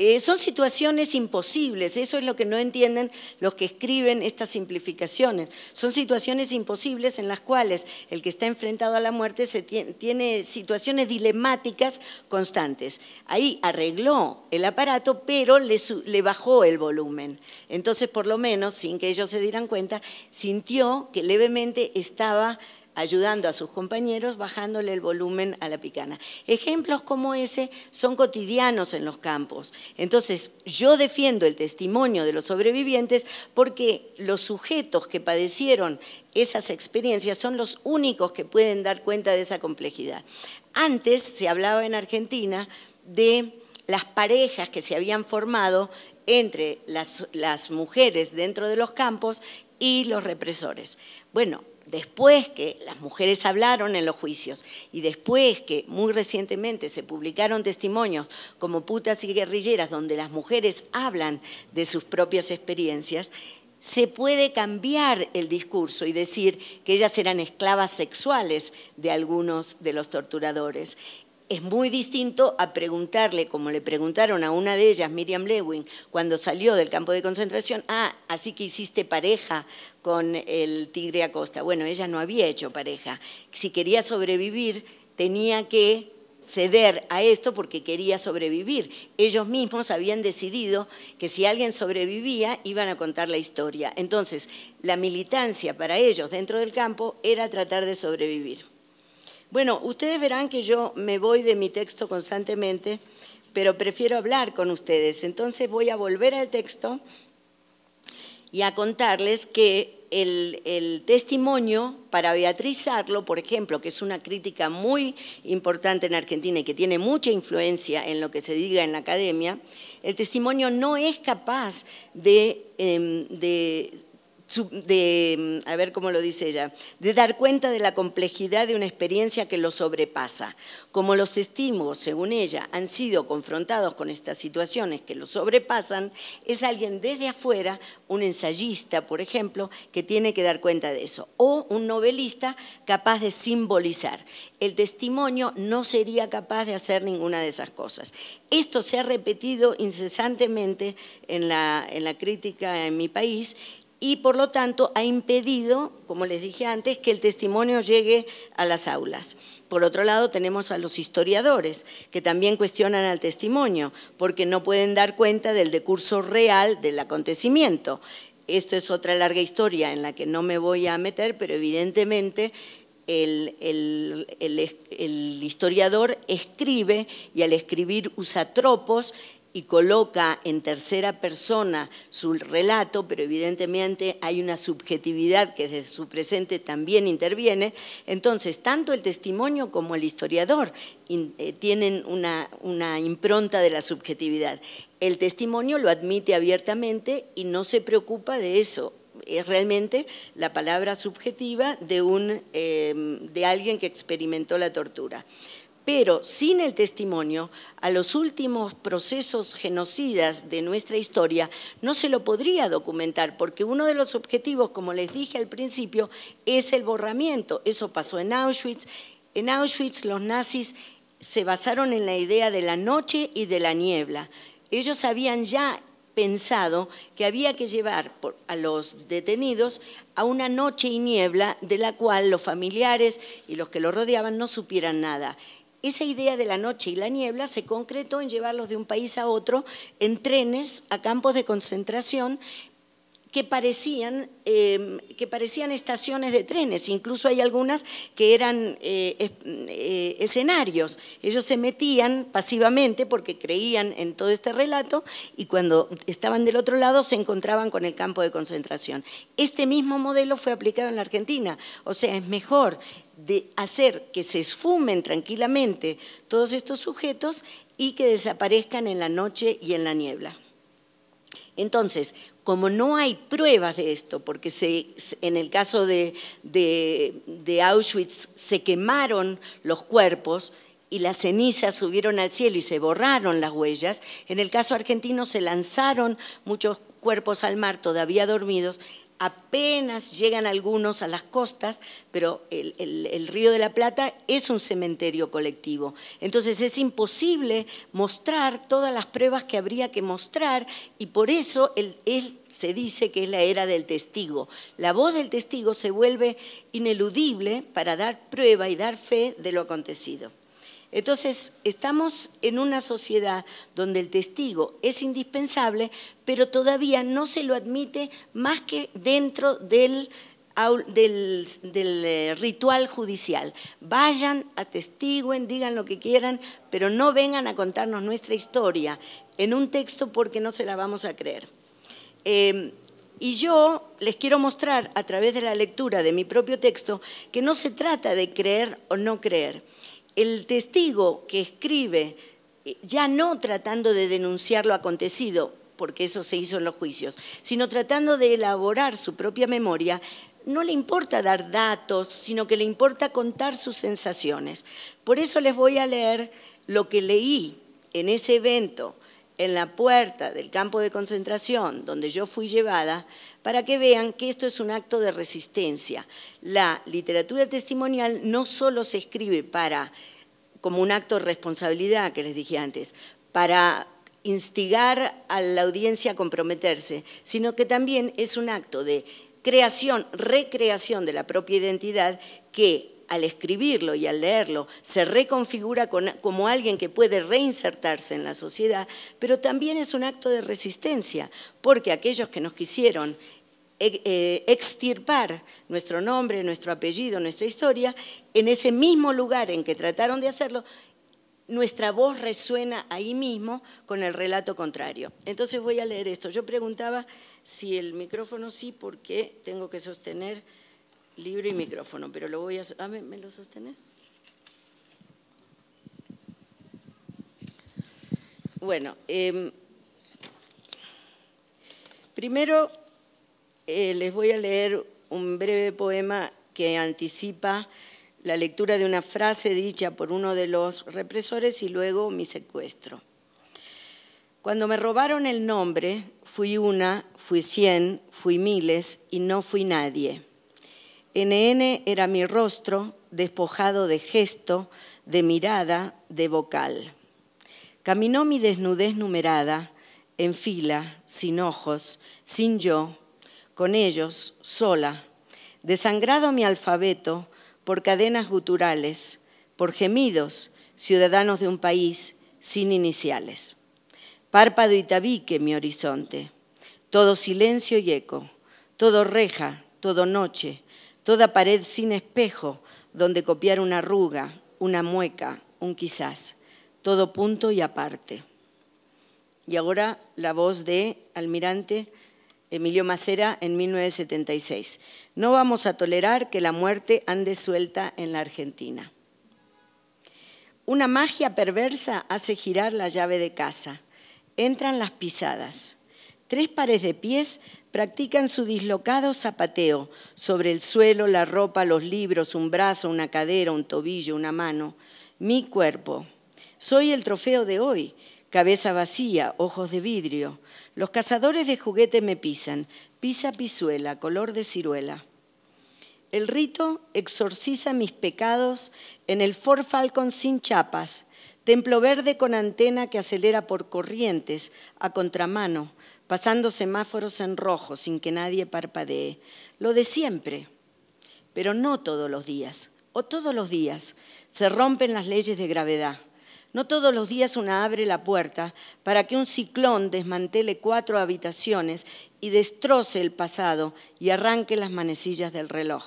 Eh, son situaciones imposibles, eso es lo que no entienden los que escriben estas simplificaciones. Son situaciones imposibles en las cuales el que está enfrentado a la muerte se tiene, situaciones dilemáticas constantes. Ahí arregló el aparato, pero le bajó el volumen. Entonces, por lo menos, sin que ellos se dieran cuenta, sintió que levemente estaba ayudando a sus compañeros bajándole el volumen a la picana. Ejemplos como ese son cotidianos en los campos. Entonces, yo defiendo el testimonio de los sobrevivientes porque los sujetos que padecieron esas experiencias son los únicos que pueden dar cuenta de esa complejidad. Antes se hablaba en Argentina de las parejas que se habían formado entre las, las, mujeres dentro de los campos y los represores. Bueno, después que las mujeres hablaron en los juicios y después que muy recientemente se publicaron testimonios como putas y guerrilleras donde las mujeres hablan de sus propias experiencias, se puede cambiar el discurso y decir que ellas eran esclavas sexuales de algunos de los torturadores, es muy distinto a preguntarle, como le preguntaron a una de ellas, Miriam Lewin, cuando salió del campo de concentración, ah, así que hiciste pareja con el tigre Acosta. Bueno, ella no había hecho pareja. Si quería sobrevivir, tenía que ceder a esto porque quería sobrevivir. Ellos mismos habían decidido que si alguien sobrevivía iban a contar la historia. Entonces, la militancia para ellos dentro del campo era tratar de sobrevivir. Bueno, ustedes verán que yo me voy de mi texto constantemente, pero prefiero hablar con ustedes. Entonces voy a volver al texto y a contarles que el, testimonio para beatrizarlo, por ejemplo, que es una crítica muy importante en Argentina y que tiene mucha influencia en lo que se diga en la academia, el testimonio no es capaz de em, de, mm, a ver cómo lo dice ella, de dar cuenta de la complejidad de una experiencia que lo sobrepasa. Como los testigos, según ella, han sido confrontados con estas situaciones que lo sobrepasan, es alguien desde afuera, un ensayista, por ejemplo, que tiene que dar cuenta de eso, o un novelista capaz de simbolizar. El testimonio no sería capaz de hacer ninguna de esas cosas. Esto se ha repetido incesantemente la, en la crítica en mi país y por lo tanto ha impedido, como les dije antes, que el testimonio llegue a las aulas. Por otro lado, tenemos a los historiadores, que también cuestionan al testimonio, porque no pueden dar cuenta del decurso real del acontecimiento. Esto es otra larga historia en la que no me voy a meter, pero evidentemente el, historiador escribe y al escribir usa tropos y coloca en tercera persona su relato, pero evidentemente hay una subjetividad que desde su presente también interviene, entonces tanto el testimonio como el historiador eh, tienen una, impronta de la subjetividad. El testimonio lo admite abiertamente y no se preocupa de eso, es realmente la palabra subjetiva de eh, alguien que experimentó la tortura pero sin el testimonio a los últimos procesos genocidas de nuestra historia no se lo podría documentar, porque uno de los objetivos, como les dije al principio, es el borramiento. Eso pasó en Auschwitz. En Auschwitz los nazis se basaron en la idea de la noche y de la niebla. Ellos habían ya pensado que había que llevar a los detenidos a una noche y niebla de la cual los familiares y los que los rodeaban no supieran nada. Esa idea de la noche y la niebla se concretó en llevarlos de un país a otro en trenes a campos de concentración que parecían, em, que parecían estaciones de trenes, incluso hay algunas que eran eh, eh, escenarios. Ellos se metían pasivamente porque creían en todo este relato y cuando estaban del otro lado se encontraban con el campo de concentración. Este mismo modelo fue aplicado en la Argentina, o sea, es mejor de hacer que se esfumen tranquilamente todos estos sujetos y que desaparezcan en la noche y en la niebla. Entonces, como no hay pruebas de esto, porque en el caso de Auschwitz se quemaron los cuerpos, y las cenizas subieron al cielo y se borraron las huellas. En el caso argentino se lanzaron muchos cuerpos al mar todavía dormidos apenas llegan algunos a las costas, pero el, Río de la Plata es un cementerio colectivo. Entonces es imposible mostrar todas las pruebas que habría que mostrar y por eso él se dice que es la era del testigo. La voz del testigo se vuelve ineludible para dar prueba y dar fe de lo acontecido. Entonces, estamos en una sociedad donde el testigo es indispensable, pero todavía no se lo admite más que dentro del, eh, ritual judicial. Vayan, atestiguen, digan lo que quieran, pero no vengan a contarnos nuestra historia en un texto porque no se la vamos a creer. Em, y yo les quiero mostrar a través de la lectura de mi propio texto que no se trata de creer o no creer el testigo que escribe, eh, ya no tratando de denunciar lo acontecido, porque eso se hizo en los juicios, sino tratando de elaborar su propia memoria, no le importa dar datos, sino que le importa contar sus sensaciones. Por eso les voy a leer lo que leí en ese evento, en la puerta del campo de concentración donde yo fui llevada, para que vean que esto es un acto de resistencia. La literatura testimonial no solo se escribe para, como un acto de responsabilidad que les dije antes, para instigar a la audiencia a comprometerse, sino que también es un acto de creación, recreación de la propia identidad que al escribirlo y al leerlo, se reconfigura como alguien que puede reinsertarse en la sociedad, pero también es un acto de resistencia, porque aquellos que nos quisieron eh, extirpar nuestro nombre, nuestro apellido, nuestra historia, en ese mismo lugar en que trataron de hacerlo, nuestra voz resuena ahí mismo con el relato contrario. Entonces voy a leer esto. Yo preguntaba si el micrófono sí, porque tengo que sostener libro y micrófono, pero lo voy a... Ah, ¿me, lo sostener. Bueno, em, primero eh, les voy a leer un breve poema que anticipa la lectura de una frase dicha por uno de los represores y luego mi secuestro. Cuando me robaron el nombre, fui una, fui cien, fui miles y no fui nadie. NN era mi rostro despojado de gesto, de mirada, de vocal. Caminó mi desnudez numerada, en fila, sin ojos, sin yo, con ellos, sola, desangrado mi alfabeto por cadenas guturales, por gemidos, ciudadanos de un país sin iniciales. Párpado y tabique mi horizonte, todo silencio y eco, todo reja, todo noche, toda pared sin espejo, donde copiar una arruga, una mueca, un quizás, todo punto y aparte. Y ahora la voz de Almirante Emilio Macera en 1976. No vamos a tolerar que la muerte ande suelta en la Argentina. Una magia perversa hace girar la llave de casa. Entran las pisadas. Tres pares de pies practican su dislocado zapateo sobre el suelo, la ropa, los libros, un brazo, una cadera, un tobillo, una mano. Mi cuerpo. Soy el trofeo de hoy, Cabeza vacía, ojos de vidrio. Los cazadores de juguete me pisan. Pisa pisuela, color de ciruela. El rito exorciza mis pecados en el Ford Falcon sin chapas, templo verde con antena que acelera por corrientes, a contramano, pasando semáforos en rojo sin que nadie parpadee. Lo de siempre, pero no todos los días, o todos los días, se rompen las leyes de gravedad. No todos los días una abre la puerta para que un ciclón desmantele cuatro habitaciones y destroce el pasado y arranque las manecillas del reloj.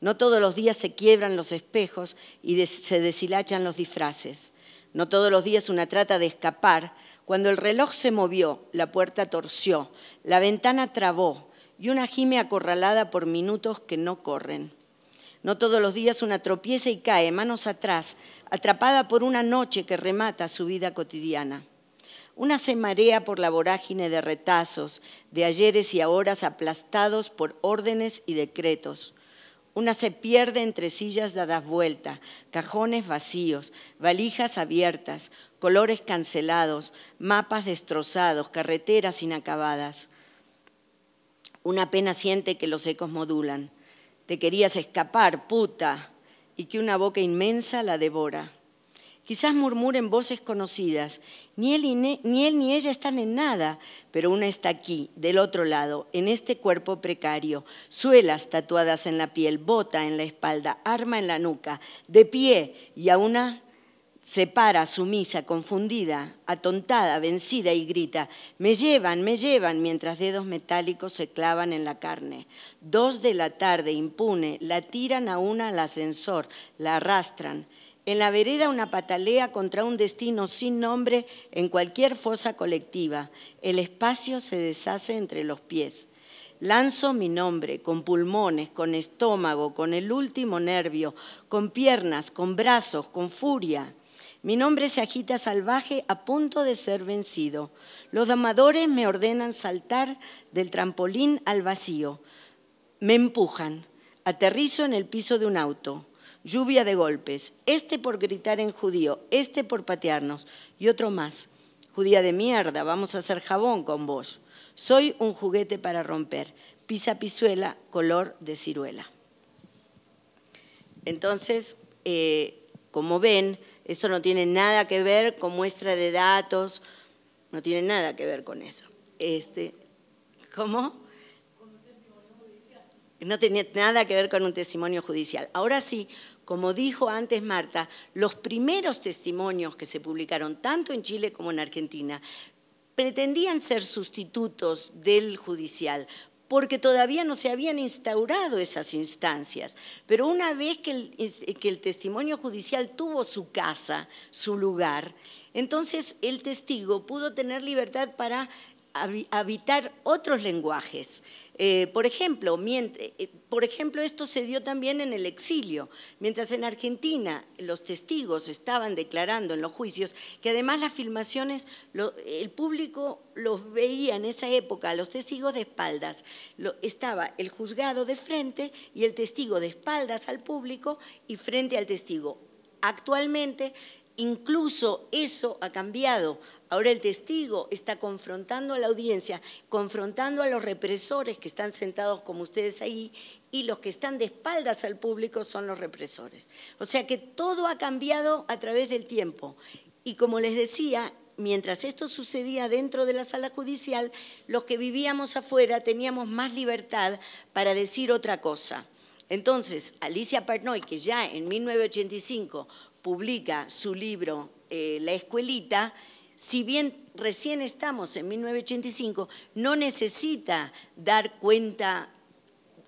No todos los días se quiebran los espejos y se deshilachan los disfraces. No todos los días una trata de escapar cuando el reloj se movió, la puerta torció, la ventana trabó y una gime acorralada por minutos que no corren. No todos los días una tropieza y cae manos atrás, atrapada por una noche que remata su vida cotidiana. Una se marea por la vorágine de retazos, de ayeres y ahoras aplastados por órdenes y decretos. Una se pierde entre sillas dadas vuelta, cajones vacíos, valijas abiertas, colores cancelados, mapas destrozados, carreteras inacabadas. Una pena siente que los ecos modulan. Te querías escapar, puta, y que una boca inmensa la devora. Quizás murmuren voces conocidas. Ni él, ni ni ella están en nada, pero una está aquí, del otro lado, en este cuerpo precario, suelas tatuadas en la piel, bota en la espalda, arma en la nuca, de pie, y a una separa para sumisa, confundida, atontada, vencida y grita, me llevan, me llevan, mientras dedos metálicos se clavan en la carne. Dos de la tarde, impune, la tiran a una al ascensor, la arrastran. En la vereda una patalea contra un destino sin nombre en cualquier fosa colectiva. El espacio se deshace entre los pies. Lanzo mi nombre con pulmones, con estómago, con el último nervio, con piernas, con brazos, con furia. Mi nombre se agita salvaje a punto de ser vencido. Los amadores me ordenan saltar del trampolín al vacío. Me empujan. Aterrizo en el piso de un auto. Lluvia de golpes. Este por gritar en judío, este por patearnos y otro más. Judía de mierda, vamos a hacer jabón con vos. Soy un juguete para romper. Pisa pisuela, color de ciruela. Entonces, eh, como ven, esto no tiene nada que ver con muestra de datos, no tiene nada que ver con eso. Este, ¿Cómo? No tenía nada que ver con un testimonio judicial. Ahora sí, como dijo antes Marta, los primeros testimonios que se publicaron tanto en Chile como en Argentina pretendían ser sustitutos del judicial, porque todavía no se habían instaurado esas instancias. Pero una vez que el, testimonio judicial tuvo su casa, su lugar, entonces el testigo pudo tener libertad para habitar otros lenguajes. Eh, por, ejemplo, eh, por ejemplo, esto se dio también en el exilio, mientras en Argentina los testigos estaban declarando en los juicios que además las filmaciones, el público los veía en esa época, los testigos de espaldas. estaba el juzgado de frente y el testigo de espaldas al público y frente al testigo. Actualmente incluso eso ha cambiado. Ahora el testigo está confrontando a la audiencia, confrontando a los represores que están sentados como ustedes ahí y los que están de espaldas al público son los represores. O sea que todo ha cambiado a través del tiempo. Y como les decía, mientras esto sucedía dentro de la sala judicial, los que vivíamos afuera teníamos más libertad para decir otra cosa. Entonces, Alicia Parnoy, que ya en 1985 publica su libro eh, La Escuelita, si bien recién estamos en 1985, no necesita dar cuenta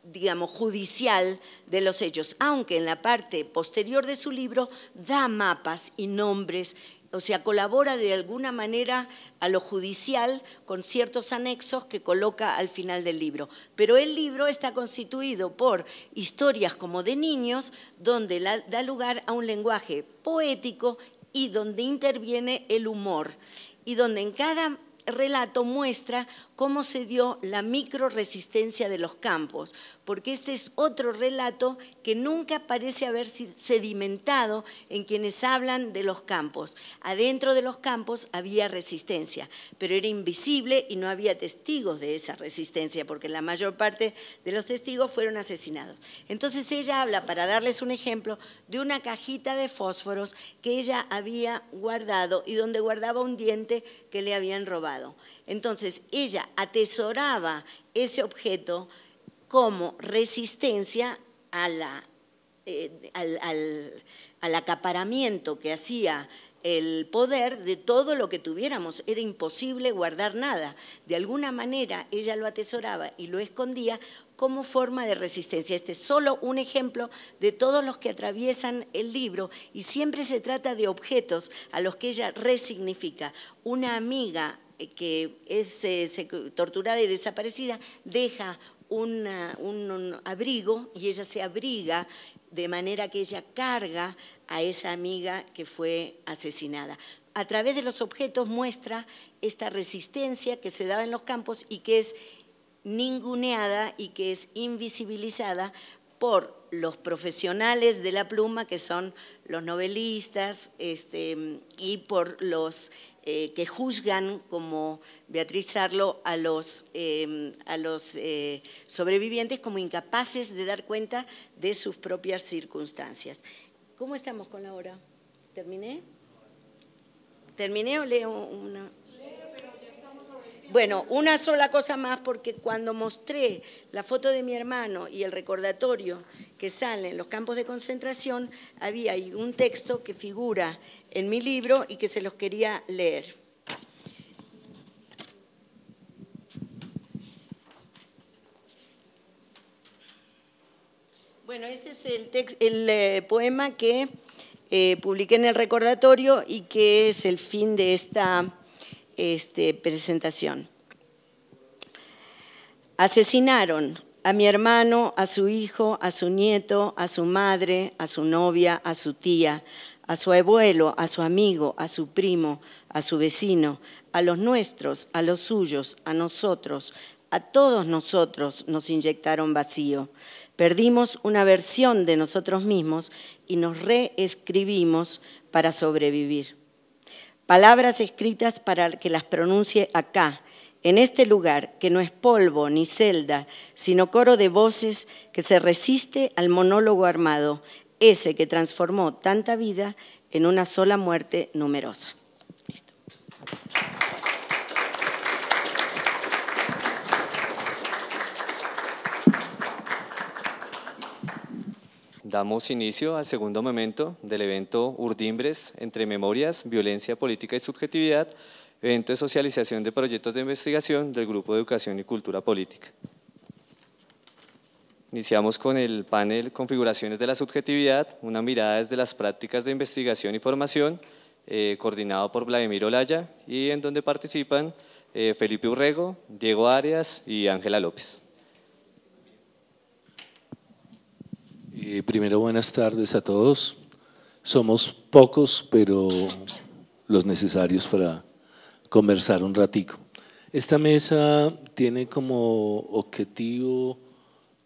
digamos, judicial de los hechos, aunque en la parte posterior de su libro da mapas y nombres, o sea, colabora de alguna manera a lo judicial con ciertos anexos que coloca al final del libro. Pero el libro está constituido por historias como de niños, donde da lugar a un lenguaje poético y donde interviene el humor y donde en cada relato muestra cómo se dio la microresistencia de los campos, porque este es otro relato que nunca parece haber sedimentado en quienes hablan de los campos. Adentro de los campos había resistencia, pero era invisible y no había testigos de esa resistencia, porque la mayor parte de los testigos fueron asesinados. Entonces ella habla, para darles un ejemplo, de una cajita de fósforos que ella había guardado y donde guardaba un diente que le habían robado. Entonces, ella atesoraba ese objeto como resistencia eh, al, al acaparamiento que hacía el poder de todo lo que tuviéramos. Era imposible guardar nada. De alguna manera ella lo atesoraba y lo escondía como forma de resistencia. Este es solo un ejemplo de todos los que atraviesan el libro y siempre se trata de objetos a los que ella resignifica. Una amiga que es eh, torturada y desaparecida, deja ah, un, abrigo y ella se abriga de manera que ella carga a esa amiga que fue asesinada. A través de los objetos muestra esta resistencia que se daba en los campos y que es ninguneada y que es invisibilizada por los profesionales de la pluma, que son los novelistas, este, y por los eh, que juzgan, como Beatriz Arlo, a los, em, eh, sobrevivientes como incapaces de dar cuenta de sus propias circunstancias. ¿Cómo estamos con la hora? ¿Terminé? ¿Terminé o leo una? Bueno, una sola cosa más, porque cuando mostré la foto de mi hermano y el recordatorio que sale en los campos de concentración, había un texto que figura en mi libro y que se los quería leer. Bueno, este es el, eh, poema que eh, publiqué en el recordatorio y que es el fin de esta este, presentación. Asesinaron a mi hermano, a su hijo, a su nieto, a su madre, a su novia, a su tía, a su abuelo, a su amigo, a su primo, a su vecino, a los nuestros, a los suyos, a nosotros, a todos nosotros nos inyectaron vacío. Perdimos una versión de nosotros mismos y nos reescribimos para sobrevivir. Palabras escritas para que las pronuncie acá, en este lugar que no es polvo ni celda, sino coro de voces que se resiste al monólogo armado, ese que transformó tanta vida en una sola muerte numerosa. Damos inicio al segundo momento del evento Urdimbres entre Memorias, Violencia Política y Subjetividad, evento de socialización de proyectos de investigación del Grupo de Educación y Cultura Política. Iniciamos con el panel Configuraciones de la Subjetividad, una mirada desde las prácticas de investigación y formación, eh, coordinado por Vladimir Olaya, y en donde participan eh, Felipe Urrego, Diego Arias y Ángela López. Eh, primero, buenas tardes a todos. Somos pocos, pero los necesarios para conversar un ratico. Esta mesa tiene como objetivo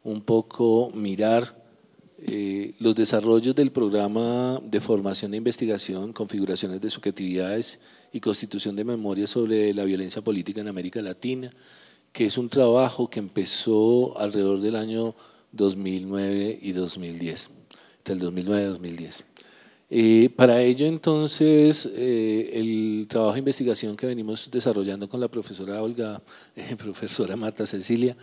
un poco mirar eh, los desarrollos del programa de formación e investigación, configuraciones de subjetividades y constitución de memoria sobre la violencia política en América Latina, que es un trabajo que empezó alrededor del año 2009 y 2010, entre el 2009 y 2010. Eh, para ello entonces eh, el trabajo de investigación que venimos desarrollando con la profesora Olga, profesora Marta Cecilia,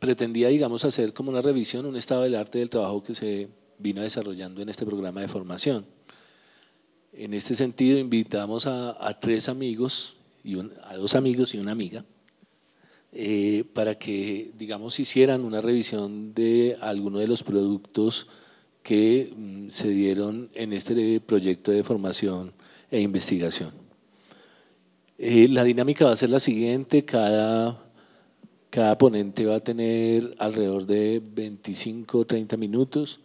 pretendía, digamos, hacer como una revisión, un estado del arte del trabajo que se vino desarrollando en este programa de formación. En este sentido, invitamos a, tres amigos, y a dos amigos y una amiga, eh, para que, digamos, hicieran una revisión de algunos de los productos que mm, se dieron en este proyecto de formación e investigación. Eh, la dinámica va a ser la siguiente, cada cada ponente va a tener alrededor de 25 o 30 minutos.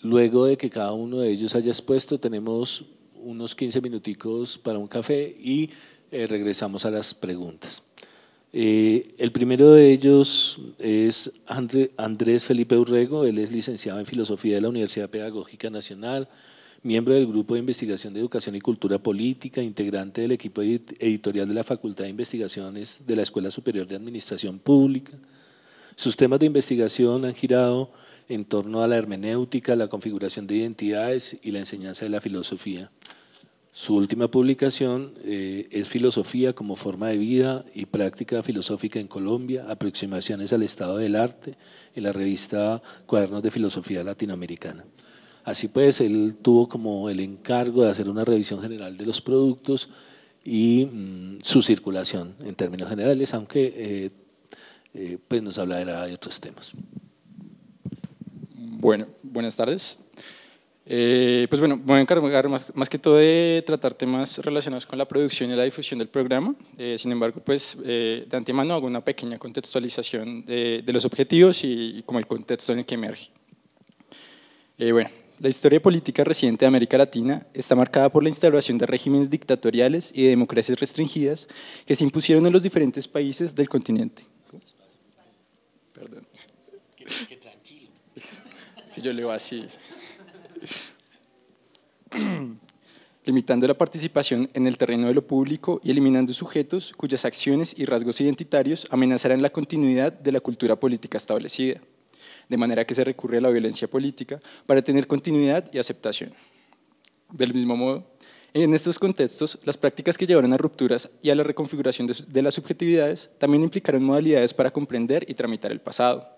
Luego de que cada uno de ellos haya expuesto, tenemos unos 15 minuticos para un café y eh, regresamos a las preguntas. Eh, el primero de ellos es Andrés Felipe Urrego, él es licenciado en Filosofía de la Universidad Pedagógica Nacional, miembro del Grupo de Investigación de Educación y Cultura Política, integrante del equipo editorial de la Facultad de Investigaciones de la Escuela Superior de Administración Pública. Sus temas de investigación han girado en torno a la hermenéutica, la configuración de identidades y la enseñanza de la filosofía. Su última publicación eh, es Filosofía como forma de vida y práctica filosófica en Colombia, aproximaciones al estado del arte, en la revista Cuadernos de Filosofía Latinoamericana. Así pues, él tuvo como el encargo de hacer una revisión general de los productos y mm, su circulación en términos generales, aunque eh, eh, pues nos hablará de otros temas. Bueno, buenas tardes. Eh, pues bueno, voy a encargar más, que todo de tratar temas relacionados con la producción y la difusión del programa. sin embargo, pues de antemano hago una pequeña contextualización de, los objetivos y, como el contexto en el que emerge. bueno, la historia política reciente de América Latina está marcada por la instauración de regímenes dictatoriales y de democracias restringidas que se impusieron en los diferentes países del continente. limitando la participación en el terreno de lo público y eliminando sujetos cuyas acciones y rasgos identitarios amenazarán la continuidad de la cultura política establecida de manera que se recurre a la violencia política para tener continuidad y aceptación. Del mismo modo, en estos contextos, las prácticas que llevaron a rupturas y a la reconfiguración de las subjetividades también implicaron modalidades para comprender y tramitar el pasado.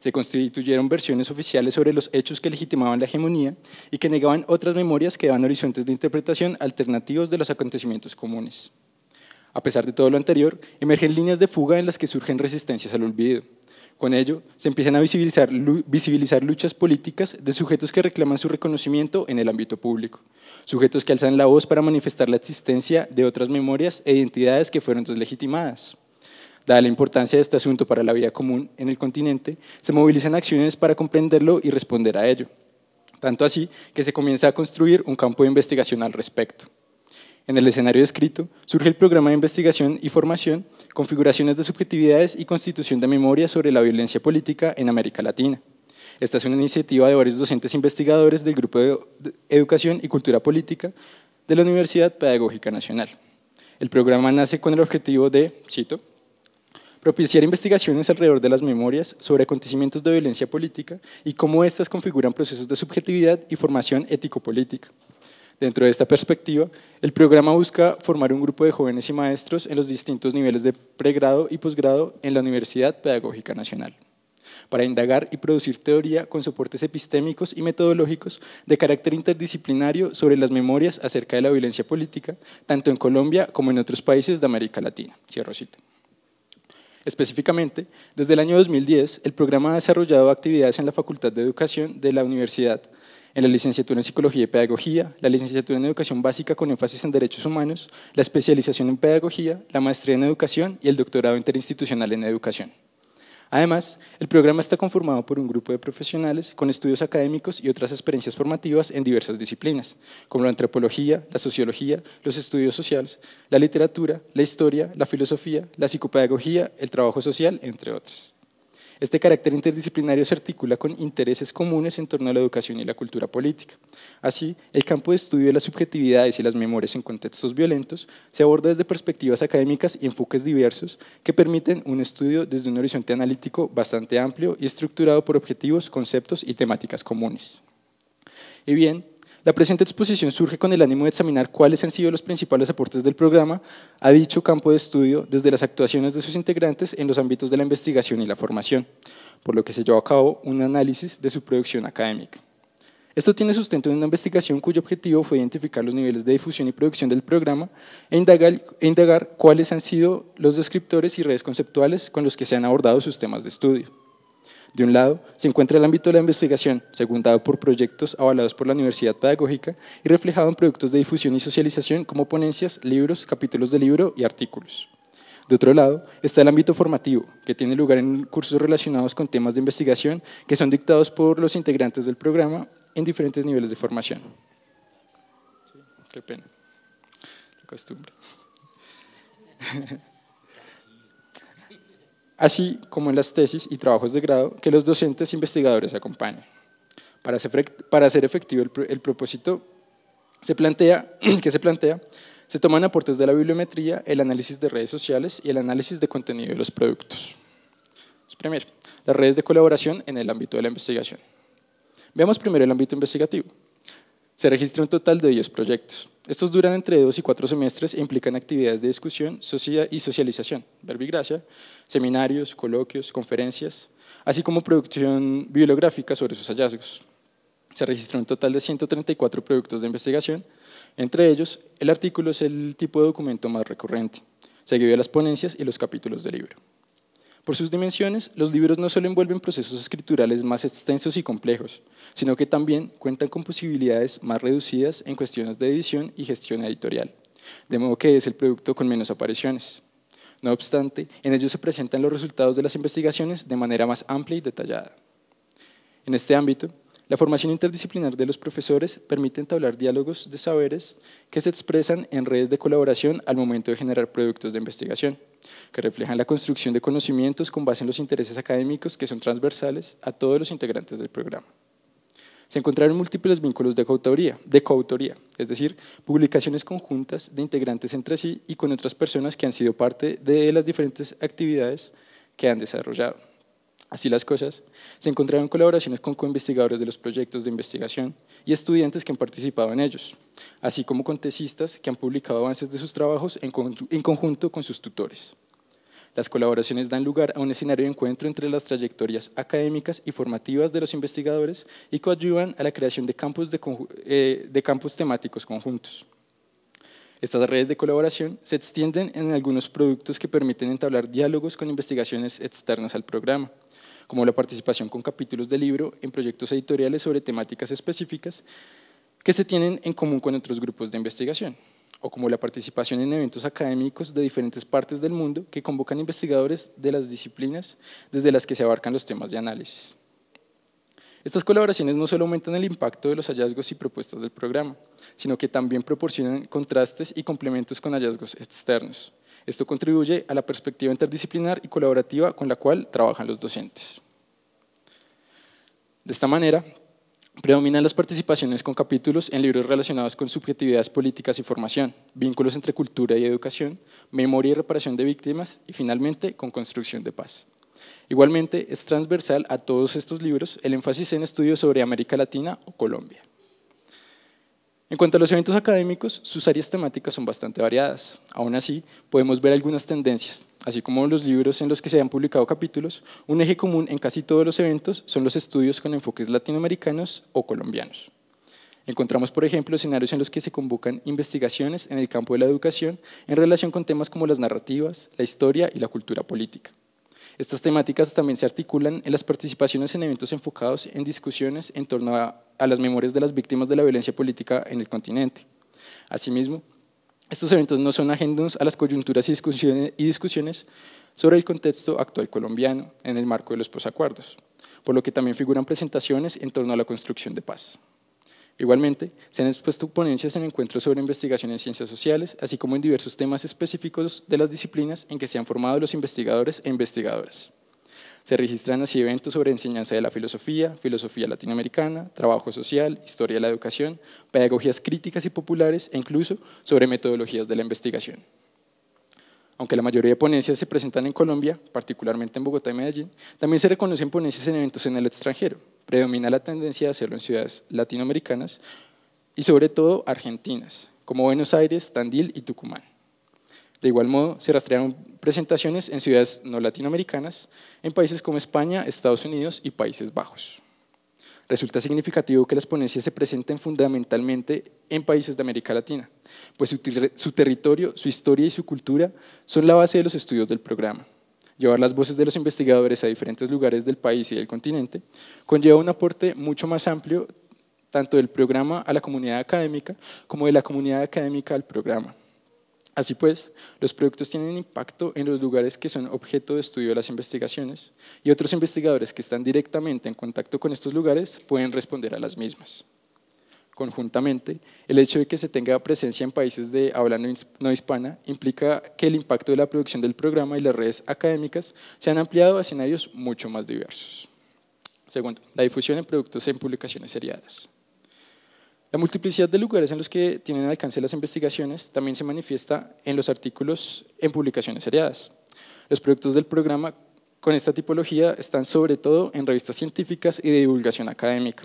Se constituyeron versiones oficiales sobre los hechos que legitimaban la hegemonía y que negaban otras memorias que daban horizontes de interpretación alternativos de los acontecimientos comunes. A pesar de todo lo anterior, emergen líneas de fuga en las que surgen resistencias al olvido. Con ello, se empiezan a visibilizar, luchas políticas de sujetos que reclaman su reconocimiento en el ámbito público, sujetos que alzan la voz para manifestar la existencia de otras memorias e identidades que fueron deslegitimadas. Dada la importancia de este asunto para la vida común en el continente, se movilizan acciones para comprenderlo y responder a ello. Tanto así que se comienza a construir un campo de investigación al respecto. En el escenario descrito surge el programa de investigación y formación configuraciones de subjetividades y constitución de memoria sobre la violencia política en América Latina. Esta es una iniciativa de varios docentes investigadores del Grupo de Educación y Cultura Política de la Universidad Pedagógica Nacional. El programa nace con el objetivo de, cito, propiciar investigaciones alrededor de las memorias sobre acontecimientos de violencia política y cómo éstas configuran procesos de subjetividad y formación ético-política. Dentro de esta perspectiva, el programa busca formar un grupo de jóvenes y maestros en los distintos niveles de pregrado y posgrado en la Universidad Pedagógica Nacional, para indagar y producir teoría con soportes epistémicos y metodológicos de carácter interdisciplinario sobre las memorias acerca de la violencia política, tanto en Colombia como en otros países de América Latina. Cierro cita. Específicamente, desde el año 2010, el programa ha desarrollado actividades en la Facultad de Educación de la Universidad en la licenciatura en Psicología y Pedagogía, la licenciatura en Educación Básica con énfasis en Derechos Humanos, la especialización en Pedagogía, la maestría en Educación y el doctorado interinstitucional en Educación. Además, el programa está conformado por un grupo de profesionales con estudios académicos y otras experiencias formativas en diversas disciplinas, como la antropología, la sociología, los estudios sociales, la literatura, la historia, la filosofía, la psicopedagogía, el trabajo social, entre otras. Este carácter interdisciplinario se articula con intereses comunes en torno a la educación y la cultura política. Así, el campo de estudio de las subjetividades y las memorias en contextos violentos se aborda desde perspectivas académicas y enfoques diversos que permiten un estudio desde un horizonte analítico bastante amplio y estructurado por objetivos, conceptos y temáticas comunes. Y bien, la presente exposición surge con el ánimo de examinar cuáles han sido los principales aportes del programa a dicho campo de estudio desde las actuaciones de sus integrantes en los ámbitos de la investigación y la formación, por lo que se llevó a cabo un análisis de su producción académica. Esto tiene sustento en una investigación cuyo objetivo fue identificar los niveles de difusión y producción del programa e indagar, e cuáles han sido los descriptores y redes conceptuales con los que se han abordado sus temas de estudio. De un lado, se encuentra el ámbito de la investigación, secundado por proyectos avalados por la Universidad Pedagógica y reflejado en productos de difusión y socialización como ponencias, libros, capítulos de libro y artículos. De otro lado, está el ámbito formativo, que tiene lugar en cursos relacionados con temas de investigación que son dictados por los integrantes del programa en diferentes niveles de formación. qué costumbre. así como en las tesis y trabajos de grado que los docentes investigadores acompañan. Para hacer efectivo el, propósito se plantea, que se plantea, se toman aportes de la bibliometría, el análisis de redes sociales y el análisis de contenido de los productos. primero, las redes de colaboración en el ámbito de la investigación. Veamos primero el ámbito investigativo se registra un total de 10 proyectos. Estos duran entre 2 y 4 semestres e implican actividades de discusión y socialización, verbigracia, seminarios, coloquios, conferencias, así como producción bibliográfica sobre sus hallazgos. Se registró un total de 134 productos de investigación, entre ellos el artículo es el tipo de documento más recurrente, seguido de las ponencias y los capítulos del libro. Por sus dimensiones, los libros no solo envuelven procesos escriturales más extensos y complejos, sino que también cuentan con posibilidades más reducidas en cuestiones de edición y gestión editorial, de modo que es el producto con menos apariciones. No obstante, en ellos se presentan los resultados de las investigaciones de manera más amplia y detallada. En este ámbito, la formación interdisciplinar de los profesores permite entablar diálogos de saberes que se expresan en redes de colaboración al momento de generar productos de investigación que reflejan la construcción de conocimientos con base en los intereses académicos que son transversales a todos los integrantes del programa. Se encontraron múltiples vínculos de coautoría, de coautoría, es decir, publicaciones conjuntas de integrantes entre sí y con otras personas que han sido parte de las diferentes actividades que han desarrollado. Así las cosas, se encontraron colaboraciones con coinvestigadores de los proyectos de investigación y estudiantes que han participado en ellos, así como con tesistas que han publicado avances de sus trabajos en, conjunto con sus tutores. Las colaboraciones dan lugar a un escenario de encuentro entre las trayectorias académicas y formativas de los investigadores y coadyuvan a la creación de campos eh, temáticos conjuntos. Estas redes de colaboración se extienden en algunos productos que permiten entablar diálogos con investigaciones externas al programa, como la participación con capítulos de libro en proyectos editoriales sobre temáticas específicas que se tienen en común con otros grupos de investigación, o como la participación en eventos académicos de diferentes partes del mundo que convocan investigadores de las disciplinas desde las que se abarcan los temas de análisis. Estas colaboraciones no solo aumentan el impacto de los hallazgos y propuestas del programa, sino que también proporcionan contrastes y complementos con hallazgos externos. Esto contribuye a la perspectiva interdisciplinar y colaborativa con la cual trabajan los docentes. De esta manera, predominan las participaciones con capítulos en libros relacionados con subjetividades políticas y formación, vínculos entre cultura y educación, memoria y reparación de víctimas y finalmente con construcción de paz. Igualmente, es transversal a todos estos libros el énfasis en estudios sobre América Latina o Colombia. En cuanto a los eventos académicos, sus áreas temáticas son bastante variadas. Aún así, podemos ver algunas tendencias, así como los libros en los que se han publicado capítulos. Un eje común en casi todos los eventos son los estudios con enfoques latinoamericanos o colombianos. Encontramos, por ejemplo, escenarios en los que se convocan investigaciones en el campo de la educación en relación con temas como las narrativas, la historia y la cultura política. Estas temáticas también se articulan en las participaciones en eventos enfocados en discusiones en torno a, las memorias de las víctimas de la violencia política en el continente. Asimismo, estos eventos no son ajenos a las coyunturas y y discusiones sobre el contexto actual colombiano en el marco de los posacuerdos, por lo que también figuran presentaciones en torno a la construcción de paz. Igualmente, se han expuesto ponencias en encuentros sobre investigación en ciencias sociales, así como en diversos temas específicos de las disciplinas en que se han formado los investigadores e investigadoras. Se registran así eventos sobre enseñanza de la filosofía, filosofía latinoamericana, trabajo social, historia de la educación, pedagogías críticas y populares e incluso sobre metodologías de la investigación. Aunque la mayoría de ponencias se presentan en Colombia, particularmente en Bogotá y Medellín, también se reconocen ponencias en eventos en el extranjero, predomina la tendencia de hacerlo en ciudades latinoamericanas y sobre todo argentinas, como Buenos Aires, Tandil y Tucumán. De igual modo, se rastrearon presentaciones en ciudades no latinoamericanas, en países como España, Estados Unidos y Países Bajos. Resulta significativo que las ponencias se presenten fundamentalmente en países de América Latina, pues su territorio, su historia y su cultura son la base de los estudios del programa llevar las voces de los investigadores a diferentes lugares del país y del continente, conlleva un aporte mucho más amplio tanto del programa a la comunidad académica como de la comunidad académica al programa. Así pues, los productos tienen impacto en los lugares que son objeto de estudio de las investigaciones y otros investigadores que están directamente en contacto con estos lugares pueden responder a las mismas conjuntamente, el hecho de que se tenga presencia en países de habla no hispana implica que el impacto de la producción del programa y las redes académicas se han ampliado a escenarios mucho más diversos. Segundo, la difusión de productos en publicaciones seriadas. La multiplicidad de lugares en los que tienen alcance las investigaciones también se manifiesta en los artículos en publicaciones seriadas. Los productos del programa con esta tipología están sobre todo en revistas científicas y de divulgación académica.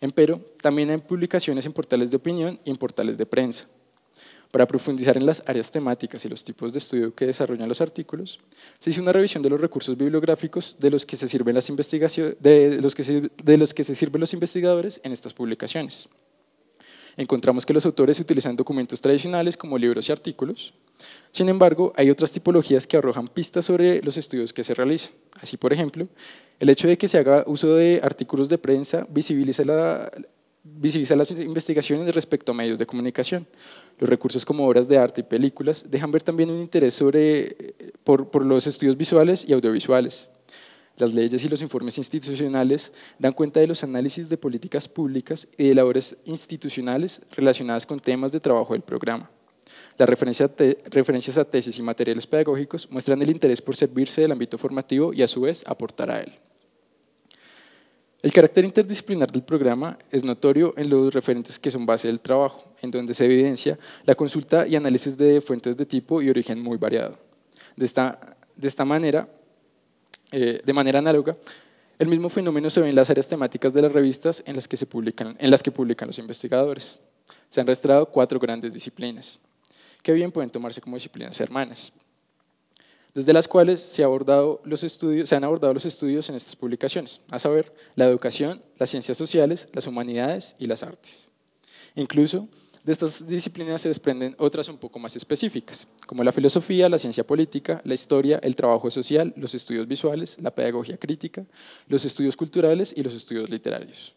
Empero, también hay publicaciones en portales de opinión y en portales de prensa. Para profundizar en las áreas temáticas y los tipos de estudio que desarrollan los artículos, se hizo una revisión de los recursos bibliográficos de los que se sirven, de los que se sirven los investigadores en estas publicaciones. Encontramos que los autores utilizan documentos tradicionales como libros y artículos, sin embargo, hay otras tipologías que arrojan pistas sobre los estudios que se realizan. Así, por ejemplo, el hecho de que se haga uso de artículos de prensa visibiliza, las investigaciones respecto a medios de comunicación. Los recursos como obras de arte y películas dejan ver también un interés eh, por los estudios visuales y audiovisuales. Las leyes y los informes institucionales dan cuenta de los análisis de políticas públicas y de labores institucionales relacionadas con temas de trabajo del programa. Las referencias a tesis y materiales pedagógicos muestran el interés por servirse del ámbito formativo y a su vez aportar a él. El carácter interdisciplinar del programa es notorio en los referentes que son base del trabajo, en donde se evidencia la consulta y análisis de fuentes de tipo y origen muy variado. De esta, de esta manera, eh, de manera análoga, el mismo fenómeno se ve en las áreas temáticas de las revistas en las que, se publican, en las que publican los investigadores. Se han registrado cuatro grandes disciplinas, que bien pueden tomarse como disciplinas hermanas, desde las cuales se, se han abordado los estudios en estas publicaciones, a saber, la educación, las ciencias sociales, las humanidades y las artes. Incluso, de estas disciplinas se desprenden otras un poco más específicas, como la filosofía, la ciencia política, la historia, el trabajo social, los estudios visuales, la pedagogía crítica, los estudios culturales y los estudios literarios.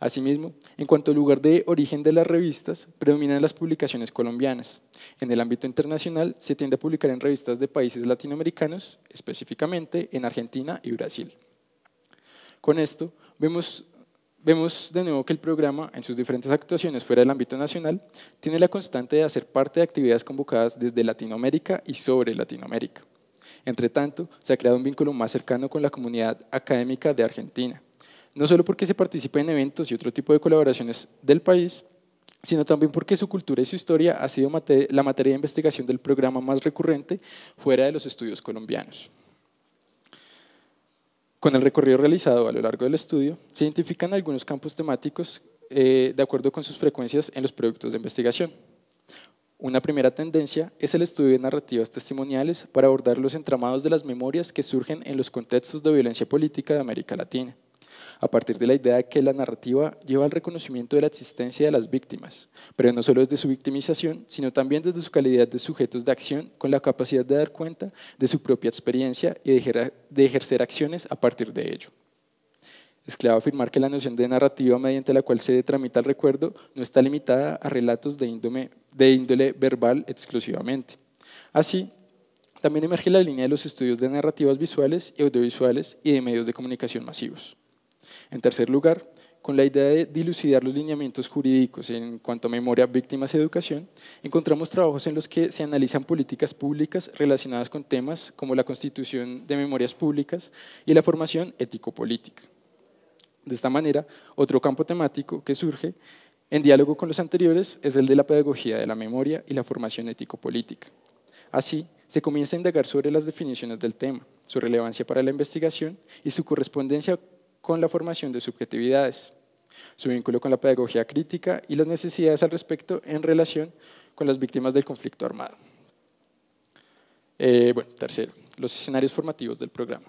Asimismo, en cuanto al lugar de origen de las revistas, predominan las publicaciones colombianas. En el ámbito internacional, se tiende a publicar en revistas de países latinoamericanos, específicamente en Argentina y Brasil. Con esto, vemos, de nuevo que el programa, en sus diferentes actuaciones fuera del ámbito nacional, tiene la constante de hacer parte de actividades convocadas desde Latinoamérica y sobre Latinoamérica. Entre tanto, se ha creado un vínculo más cercano con la comunidad académica de Argentina no solo porque se participa en eventos y otro tipo de colaboraciones del país, sino también porque su cultura y su historia ha sido la materia de investigación del programa más recurrente fuera de los estudios colombianos. Con el recorrido realizado a lo largo del estudio, se identifican algunos campos temáticos eh, de acuerdo con sus frecuencias en los productos de investigación. Una primera tendencia es el estudio de narrativas testimoniales para abordar los entramados de las memorias que surgen en los contextos de violencia política de América Latina a partir de la idea de que la narrativa lleva al reconocimiento de la existencia de las víctimas, pero no solo desde su victimización, sino también desde su calidad de sujetos de acción, con la capacidad de dar cuenta de su propia experiencia y de ejercer acciones a partir de ello. Es clave afirmar que la noción de narrativa mediante la cual se tramita el recuerdo no está limitada a relatos de índole, de índole verbal exclusivamente. Así, también emerge la línea de los estudios de narrativas visuales y audiovisuales y de medios de comunicación masivos. En tercer lugar, con la idea de dilucidar los lineamientos jurídicos en cuanto a memoria, víctimas y educación, encontramos trabajos en los que se analizan políticas públicas relacionadas con temas como la constitución de memorias públicas y la formación ético-política. De esta manera, otro campo temático que surge en diálogo con los anteriores es el de la pedagogía de la memoria y la formación ético-política. Así, se comienza a indagar sobre las definiciones del tema, su relevancia para la investigación y su correspondencia con la formación de subjetividades, su vínculo con la pedagogía crítica y las necesidades al respecto en relación con las víctimas del conflicto armado. Eh, tercero, los escenarios formativos del programa.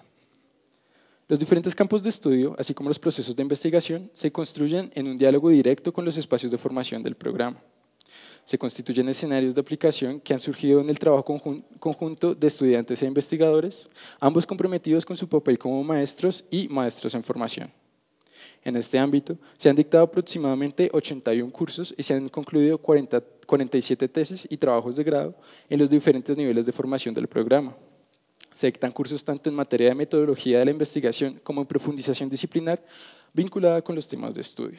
Los diferentes campos de estudio, así como los procesos de investigación, se construyen en un diálogo directo con los espacios de formación del programa se constituyen escenarios de aplicación que han surgido en el trabajo conjunto de estudiantes e investigadores, ambos comprometidos con su papel como maestros y maestros en formación. En este ámbito, se han dictado aproximadamente 81 cursos y se han concluido 47 tesis y trabajos de grado en los diferentes niveles de formación del programa. Se dictan cursos tanto en materia de metodología de la investigación como en profundización disciplinar vinculada con los temas de estudio.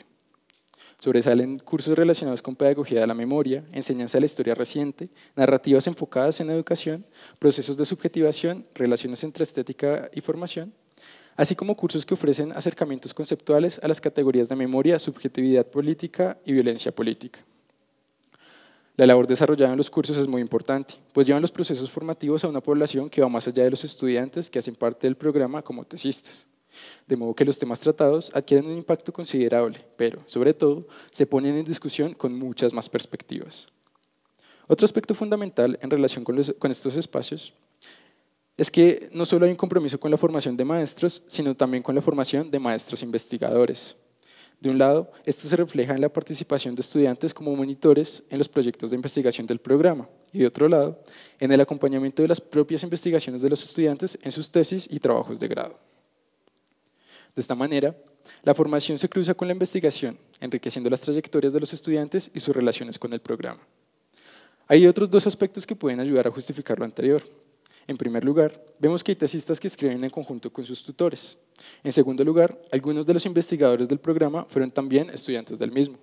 Sobresalen cursos relacionados con pedagogía de la memoria, enseñanza de la historia reciente, narrativas enfocadas en educación, procesos de subjetivación, relaciones entre estética y formación, así como cursos que ofrecen acercamientos conceptuales a las categorías de memoria, subjetividad política y violencia política. La labor desarrollada en los cursos es muy importante, pues llevan los procesos formativos a una población que va más allá de los estudiantes que hacen parte del programa como tesistas de modo que los temas tratados adquieren un impacto considerable, pero, sobre todo, se ponen en discusión con muchas más perspectivas. Otro aspecto fundamental en relación con, estos espacios es que no solo hay un compromiso con la formación de maestros, sino también con la formación de maestros investigadores. De un lado, esto se refleja en la participación de estudiantes como monitores en los proyectos de investigación del programa, y de otro lado, en el acompañamiento de las propias investigaciones de los estudiantes en sus tesis y trabajos de grado. De esta manera, la formación se cruza con la investigación, enriqueciendo las trayectorias de los estudiantes y sus relaciones con el programa. Hay otros dos aspectos que pueden ayudar a justificar lo anterior. En primer lugar, vemos que hay tesistas que escriben en conjunto con sus tutores. En segundo lugar, algunos de los investigadores del programa fueron también estudiantes del mismo.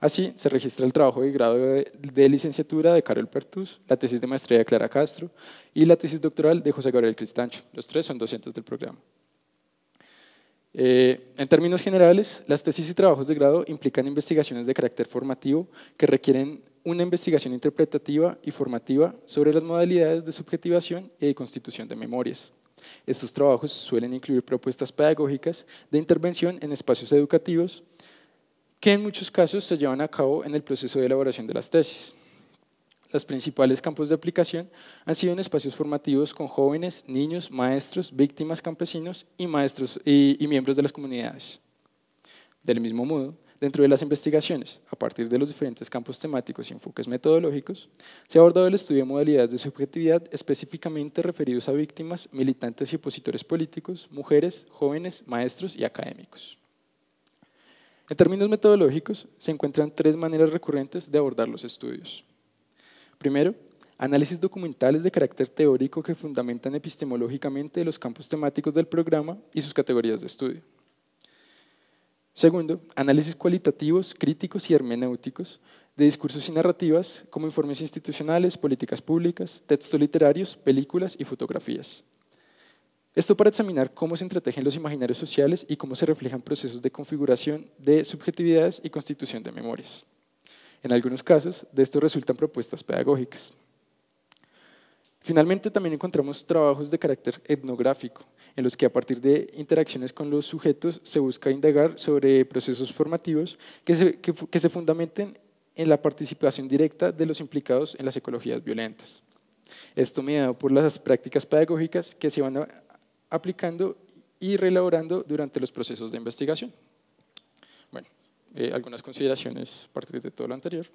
Así, se registra el trabajo de grado de, licenciatura de Carol Pertus, la tesis de maestría de Clara Castro y la tesis doctoral de José Gabriel Cristancho. Los tres son docentes del programa. Eh, en términos generales, las tesis y trabajos de grado implican investigaciones de carácter formativo que requieren una investigación interpretativa y formativa sobre las modalidades de subjetivación y constitución de memorias. Estos trabajos suelen incluir propuestas pedagógicas de intervención en espacios educativos que en muchos casos se llevan a cabo en el proceso de elaboración de las tesis los principales campos de aplicación han sido en espacios formativos con jóvenes, niños, maestros, víctimas, campesinos y, maestros, y, miembros de las comunidades. Del mismo modo, dentro de las investigaciones, a partir de los diferentes campos temáticos y enfoques metodológicos, se ha abordado el estudio de modalidades de subjetividad específicamente referidos a víctimas, militantes y opositores políticos, mujeres, jóvenes, maestros y académicos. En términos metodológicos, se encuentran tres maneras recurrentes de abordar los estudios. Primero, análisis documentales de carácter teórico que fundamentan epistemológicamente los campos temáticos del programa y sus categorías de estudio. Segundo, análisis cualitativos, críticos y hermenéuticos de discursos y narrativas como informes institucionales, políticas públicas, textos literarios, películas y fotografías. Esto para examinar cómo se entretejen los imaginarios sociales y cómo se reflejan procesos de configuración de subjetividades y constitución de memorias. En algunos casos, de esto resultan propuestas pedagógicas. Finalmente, también encontramos trabajos de carácter etnográfico, en los que a partir de interacciones con los sujetos se busca indagar sobre procesos formativos que se, fundamenten en la participación directa de los implicados en las ecologías violentas. Esto mediado por las prácticas pedagógicas que se van aplicando y relaborando durante los procesos de investigación. Eh, algunas consideraciones a partir de todo lo anterior.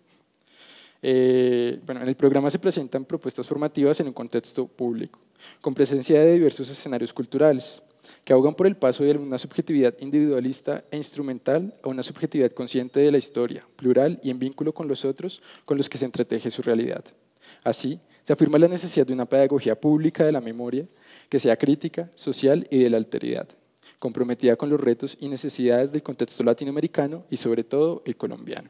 Eh, bueno, en el programa se presentan propuestas formativas en un contexto público, con presencia de diversos escenarios culturales, que ahogan por el paso de una subjetividad individualista e instrumental a una subjetividad consciente de la historia, plural y en vínculo con los otros con los que se entreteje su realidad. Así, se afirma la necesidad de una pedagogía pública de la memoria que sea crítica, social y de la alteridad, comprometida con los retos y necesidades del contexto latinoamericano y sobre todo el colombiano.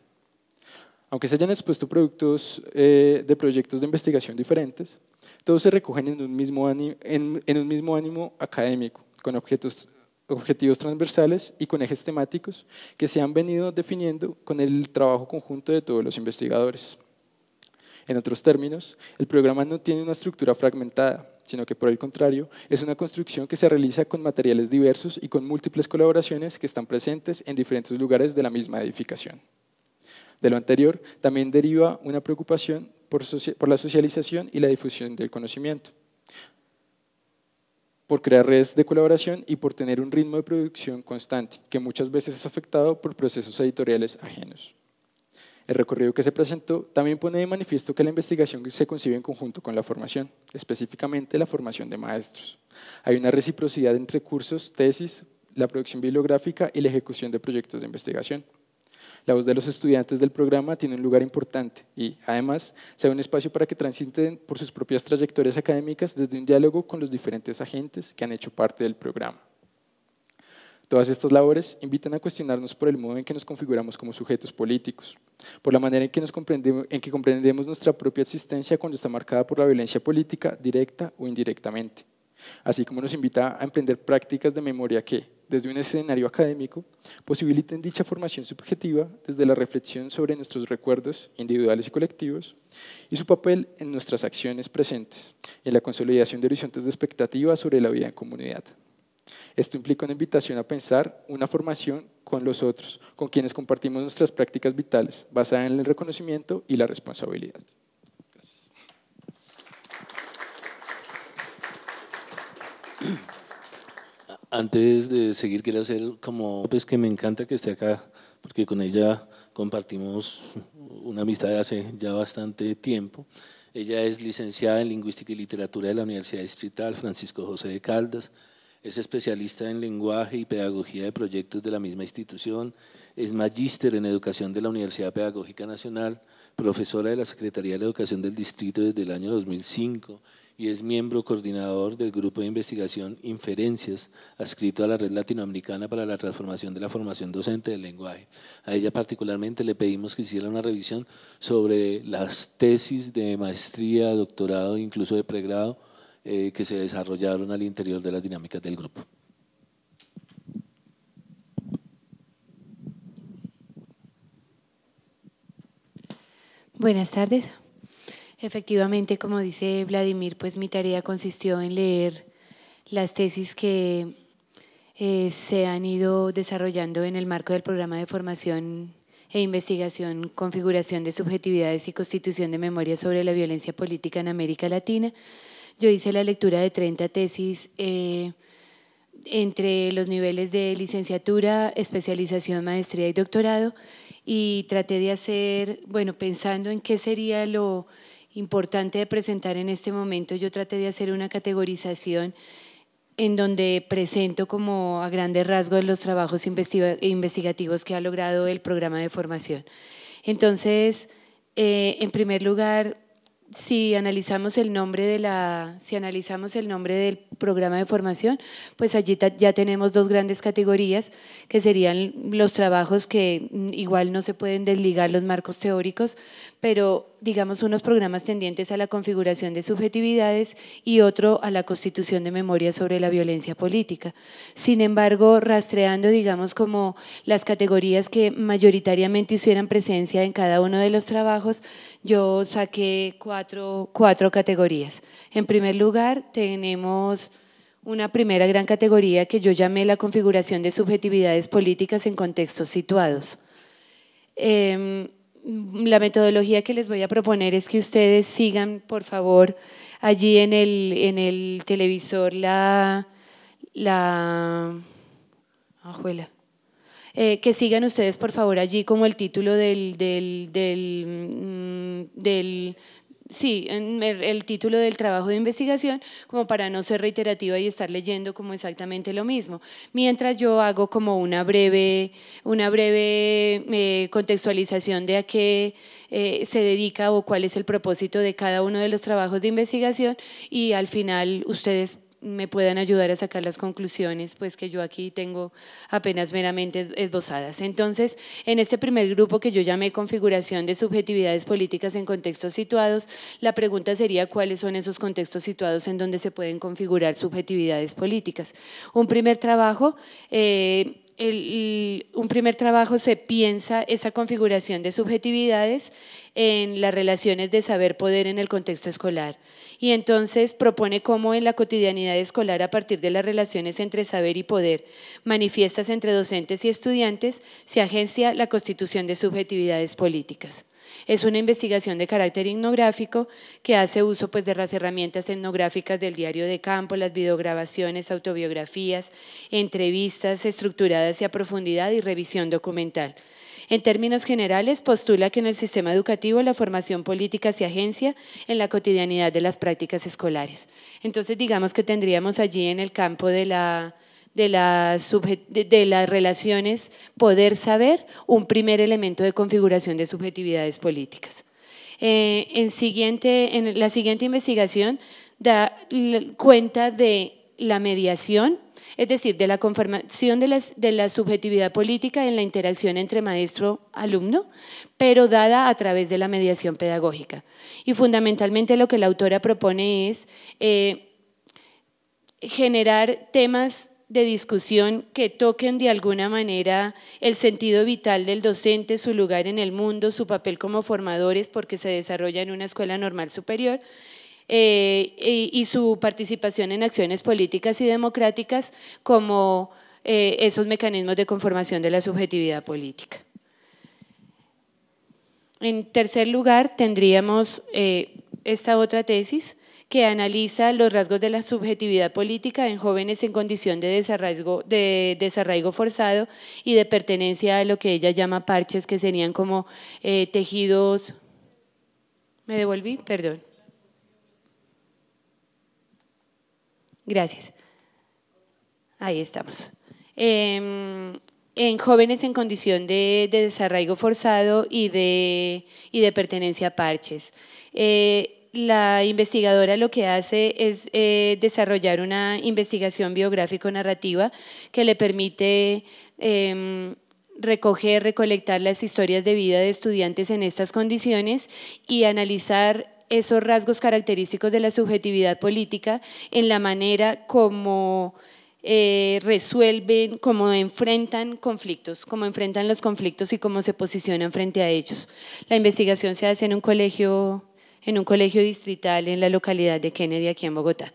Aunque se hayan expuesto productos eh, de proyectos de investigación diferentes, todos se recogen en un mismo, ánimo, académico, con objetivos transversales y con ejes temáticos que se han venido definiendo con el trabajo conjunto de todos los investigadores. En otros términos, el programa no tiene una estructura fragmentada, sino que por el contrario, es una construcción que se realiza con materiales diversos y con múltiples colaboraciones que están presentes en diferentes lugares de la misma edificación. De lo anterior, también deriva una preocupación por, la socialización y la difusión del conocimiento por crear redes de colaboración y por tener un ritmo de producción constante, que muchas veces es afectado por procesos editoriales ajenos. El recorrido que se presentó también pone de manifiesto que la investigación se concibe en conjunto con la formación, específicamente la formación de maestros. Hay una reciprocidad entre cursos, tesis, la producción bibliográfica y la ejecución de proyectos de investigación. La voz de los estudiantes del programa tiene un lugar importante y, además, se da un espacio para que transiten por sus propias trayectorias académicas desde un diálogo con los diferentes agentes que han hecho parte del programa. Todas estas labores invitan a cuestionarnos por el modo en que nos configuramos como sujetos políticos, por la manera en que, comprendemos, en que comprendemos nuestra propia existencia cuando está marcada por la violencia política, directa o indirectamente, así como nos invita a emprender prácticas de memoria que, desde un escenario académico, posibiliten dicha formación subjetiva desde la reflexión sobre nuestros recuerdos individuales y colectivos y su papel en nuestras acciones presentes, en la consolidación de horizontes de expectativas sobre la vida en comunidad. Esto implica una invitación a pensar una formación con los otros, con quienes compartimos nuestras prácticas vitales, basada en el reconocimiento y la responsabilidad. Antes de seguir, quiero hacer como, pues que me encanta que esté acá, porque con ella compartimos una amistad de hace ya bastante tiempo. Ella es licenciada en Lingüística y Literatura de la Universidad Distrital Francisco José de Caldas, es especialista en lenguaje y pedagogía de proyectos de la misma institución, es magíster en educación de la Universidad Pedagógica Nacional, profesora de la Secretaría de Educación del Distrito desde el año 2005 y es miembro coordinador del Grupo de Investigación Inferencias, adscrito a la Red Latinoamericana para la Transformación de la Formación Docente del Lenguaje. A ella particularmente le pedimos que hiciera una revisión sobre las tesis de maestría, doctorado, e incluso de pregrado, eh, que se desarrollaron al interior de las dinámicas del grupo. Buenas tardes. Efectivamente, como dice Vladimir, pues mi tarea consistió en leer las tesis que eh, se han ido desarrollando en el marco del programa de formación e investigación, configuración de subjetividades y constitución de memoria sobre la violencia política en América Latina yo hice la lectura de 30 tesis eh, entre los niveles de licenciatura, especialización, maestría y doctorado y traté de hacer, bueno, pensando en qué sería lo importante de presentar en este momento, yo traté de hacer una categorización en donde presento como a grandes rasgos los trabajos investigativos que ha logrado el programa de formación. Entonces, eh, en primer lugar, si analizamos el nombre de la, si analizamos el nombre del programa de formación, pues allí ya tenemos dos grandes categorías que serían los trabajos que mm, igual no se pueden desligar los marcos teóricos, pero digamos unos programas tendientes a la configuración de subjetividades y otro a la constitución de memoria sobre la violencia política. Sin embargo, rastreando digamos como las categorías que mayoritariamente hicieran presencia en cada uno de los trabajos, yo saqué cuatro, cuatro categorías. En primer lugar, tenemos una primera gran categoría que yo llamé la configuración de subjetividades políticas en contextos situados. Em, la metodología que les voy a proponer es que ustedes sigan, por favor, allí en el, en el televisor la... la ajuela. Eh, que sigan ustedes, por favor, allí como el título del, del, del, mm, del Sí, en el, título del trabajo de investigación, como para no ser reiterativa y estar leyendo como exactamente lo mismo. Mientras yo hago como una breve, una breve eh, contextualización de a qué eh, se dedica o cuál es el propósito de cada uno de los trabajos de investigación y al final ustedes me puedan ayudar a sacar las conclusiones, pues que yo aquí tengo apenas meramente esbozadas. Entonces, en este primer grupo que yo llamé configuración de subjetividades políticas en contextos situados, la pregunta sería cuáles son esos contextos situados en donde se pueden configurar subjetividades políticas. Un primer trabajo... Eh, un primer trabajo se piensa esa configuración de subjetividades en las relaciones de saber-poder en el contexto escolar y entonces propone cómo en la cotidianidad escolar a partir de las relaciones entre saber y poder, manifiestas entre docentes y estudiantes, se agencia la constitución de subjetividades políticas. Es una investigación de carácter etnográfico que hace uso pues, de las herramientas etnográficas del diario de campo, las videograbaciones, autobiografías, entrevistas estructuradas y a profundidad y revisión documental. En términos generales, postula que en el sistema educativo la formación política se agencia en la cotidianidad de las prácticas escolares. Entonces, digamos que tendríamos allí en el campo de la, de, las relaciones poder saber un primer elemento de configuración de subjetividades políticas. Eh, en, siguiente, en la siguiente investigación da cuenta de la mediación es decir, de la conformación de, la subjetividad política en la interacción entre maestro-alumno, pero dada a través de la mediación pedagógica. Y fundamentalmente lo que la autora propone es eh, generar temas de discusión que toquen de alguna manera el sentido vital del docente, su lugar en el mundo, su papel como formadores, porque se desarrolla en una escuela normal superior, eh, y, su participación en acciones políticas y democráticas como eh, esos mecanismos de conformación de la subjetividad política. En tercer lugar, tendríamos eh, esta otra tesis que analiza los rasgos de la subjetividad política en jóvenes en condición de desarraigo, forzado y de pertenencia a lo que ella llama parches, que serían como tejidos... ¿Me devolví? Perdón. Gracias. Ahí estamos. Em, en jóvenes en condición de, desarraigo forzado y de, y de pertenencia a parches. Eh, la investigadora lo que hace es eh, desarrollar una investigación biográfico-narrativa que le permite em, recoger, recolectar las historias de vida de estudiantes en estas condiciones y analizar esos rasgos característicos de la subjetividad política en la manera como eh, resuelven, como enfrentan conflictos, como enfrentan los conflictos y cómo se posicionan frente a ellos. La investigación se hace en un colegio, en un colegio distrital en la localidad de Kennedy, aquí en Bogotá.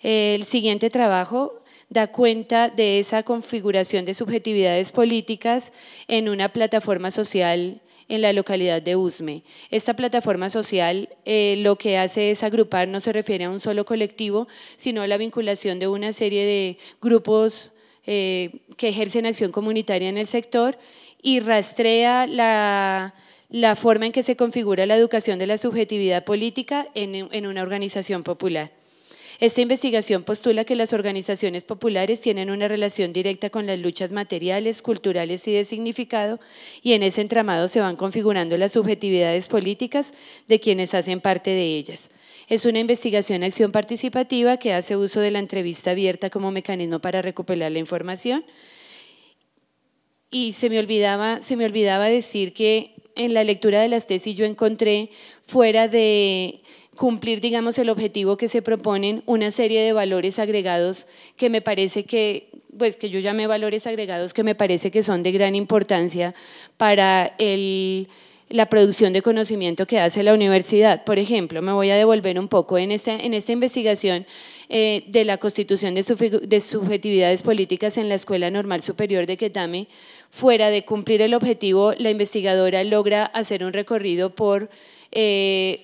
El siguiente trabajo da cuenta de esa configuración de subjetividades políticas en una plataforma social en la localidad de Usme. Esta plataforma social eh, lo que hace es agrupar, no se refiere a un solo colectivo, sino a la vinculación de una serie de grupos eh, que ejercen acción comunitaria en el sector y rastrea la, forma en que se configura la educación de la subjetividad política en una organización popular. Esta investigación postula que las organizaciones populares tienen una relación directa con las luchas materiales, culturales y de significado, y en ese entramado se van configurando las subjetividades políticas de quienes hacen parte de ellas. Es una investigación acción participativa que hace uso de la entrevista abierta como mecanismo para recuperar la información. Y se me olvidaba, se me olvidaba decir que en la lectura de las tesis yo encontré fuera de cumplir, digamos, el objetivo que se proponen, una serie de valores agregados que me parece que, pues que yo llamé valores agregados que me parece que son de gran importancia para la producción de conocimiento que hace la universidad. Por ejemplo, me voy a devolver un poco en esta, en esta investigación eh, de la constitución de, subjetividades políticas en la Escuela Normal Superior de Ketame. Fuera de cumplir el objetivo, la investigadora logra hacer un recorrido por... Eh,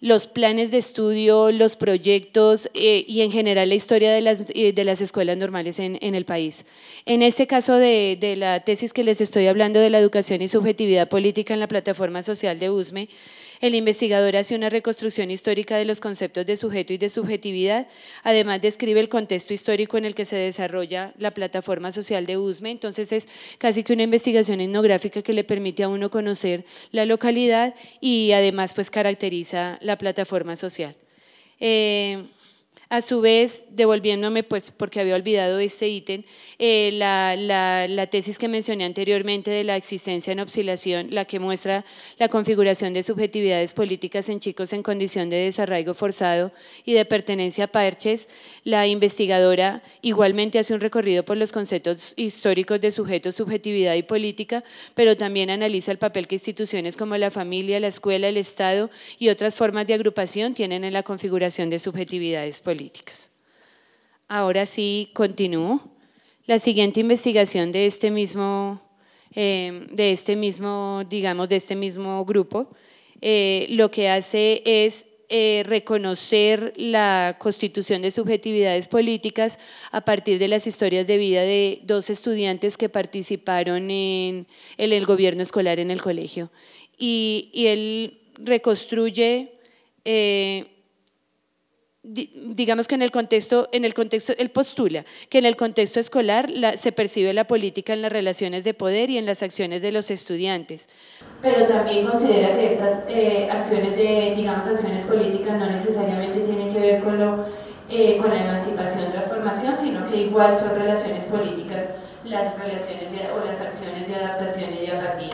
los planes de estudio, los proyectos eh, y en general la historia de las, eh, de las escuelas normales en, el país. En este caso de, de, la tesis que les estoy hablando de la educación y subjetividad política en la plataforma social de USME, el investigador hace una reconstrucción histórica de los conceptos de sujeto y de subjetividad, además describe el contexto histórico en el que se desarrolla la plataforma social de USME, entonces es casi que una investigación etnográfica que le permite a uno conocer la localidad y además pues caracteriza la plataforma social. Eh, a su vez, devolviéndome, pues porque había olvidado este ítem, eh, la, tesis que mencioné anteriormente de la existencia en oscilación, la que muestra la configuración de subjetividades políticas en chicos en condición de desarraigo forzado y de pertenencia a parches, la investigadora igualmente hace un recorrido por los conceptos históricos de sujeto, subjetividad y política, pero también analiza el papel que instituciones como la familia, la escuela, el Estado y otras formas de agrupación tienen en la configuración de subjetividades políticas. Ahora sí, continúo. La siguiente investigación de este mismo, em, de este mismo digamos, de este mismo grupo, eh, lo que hace es eh, reconocer la constitución de subjetividades políticas a partir de las historias de vida de dos estudiantes que participaron en, el gobierno escolar en el colegio. Y, él reconstruye eh, digamos que en el contexto, en el contexto, él postula que en el contexto escolar se percibe la política en las relaciones de poder y en las acciones de los estudiantes. Pero también considera que estas eh, acciones de, digamos, acciones políticas no necesariamente tienen que ver con lo, eh, con la emancipación, transformación, sino que igual son relaciones políticas las relaciones o las acciones de adaptación y de apatía.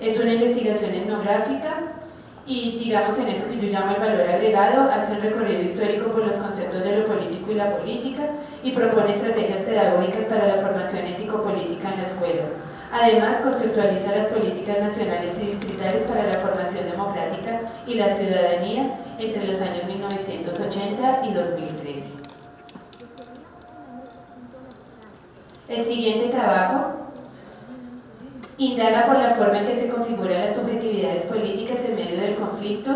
Es una investigación etnográfica y digamos en eso que yo llamo el valor agregado, hace un recorrido histórico por los conceptos de lo político y la política y propone estrategias pedagógicas para la formación ético-política en la escuela. Además, conceptualiza las políticas nacionales y distritales para la formación democrática y la ciudadanía entre los años 1980 y 2013. El siguiente trabajo indaga por la forma en que se configuran las subjetividades políticas en medio del conflicto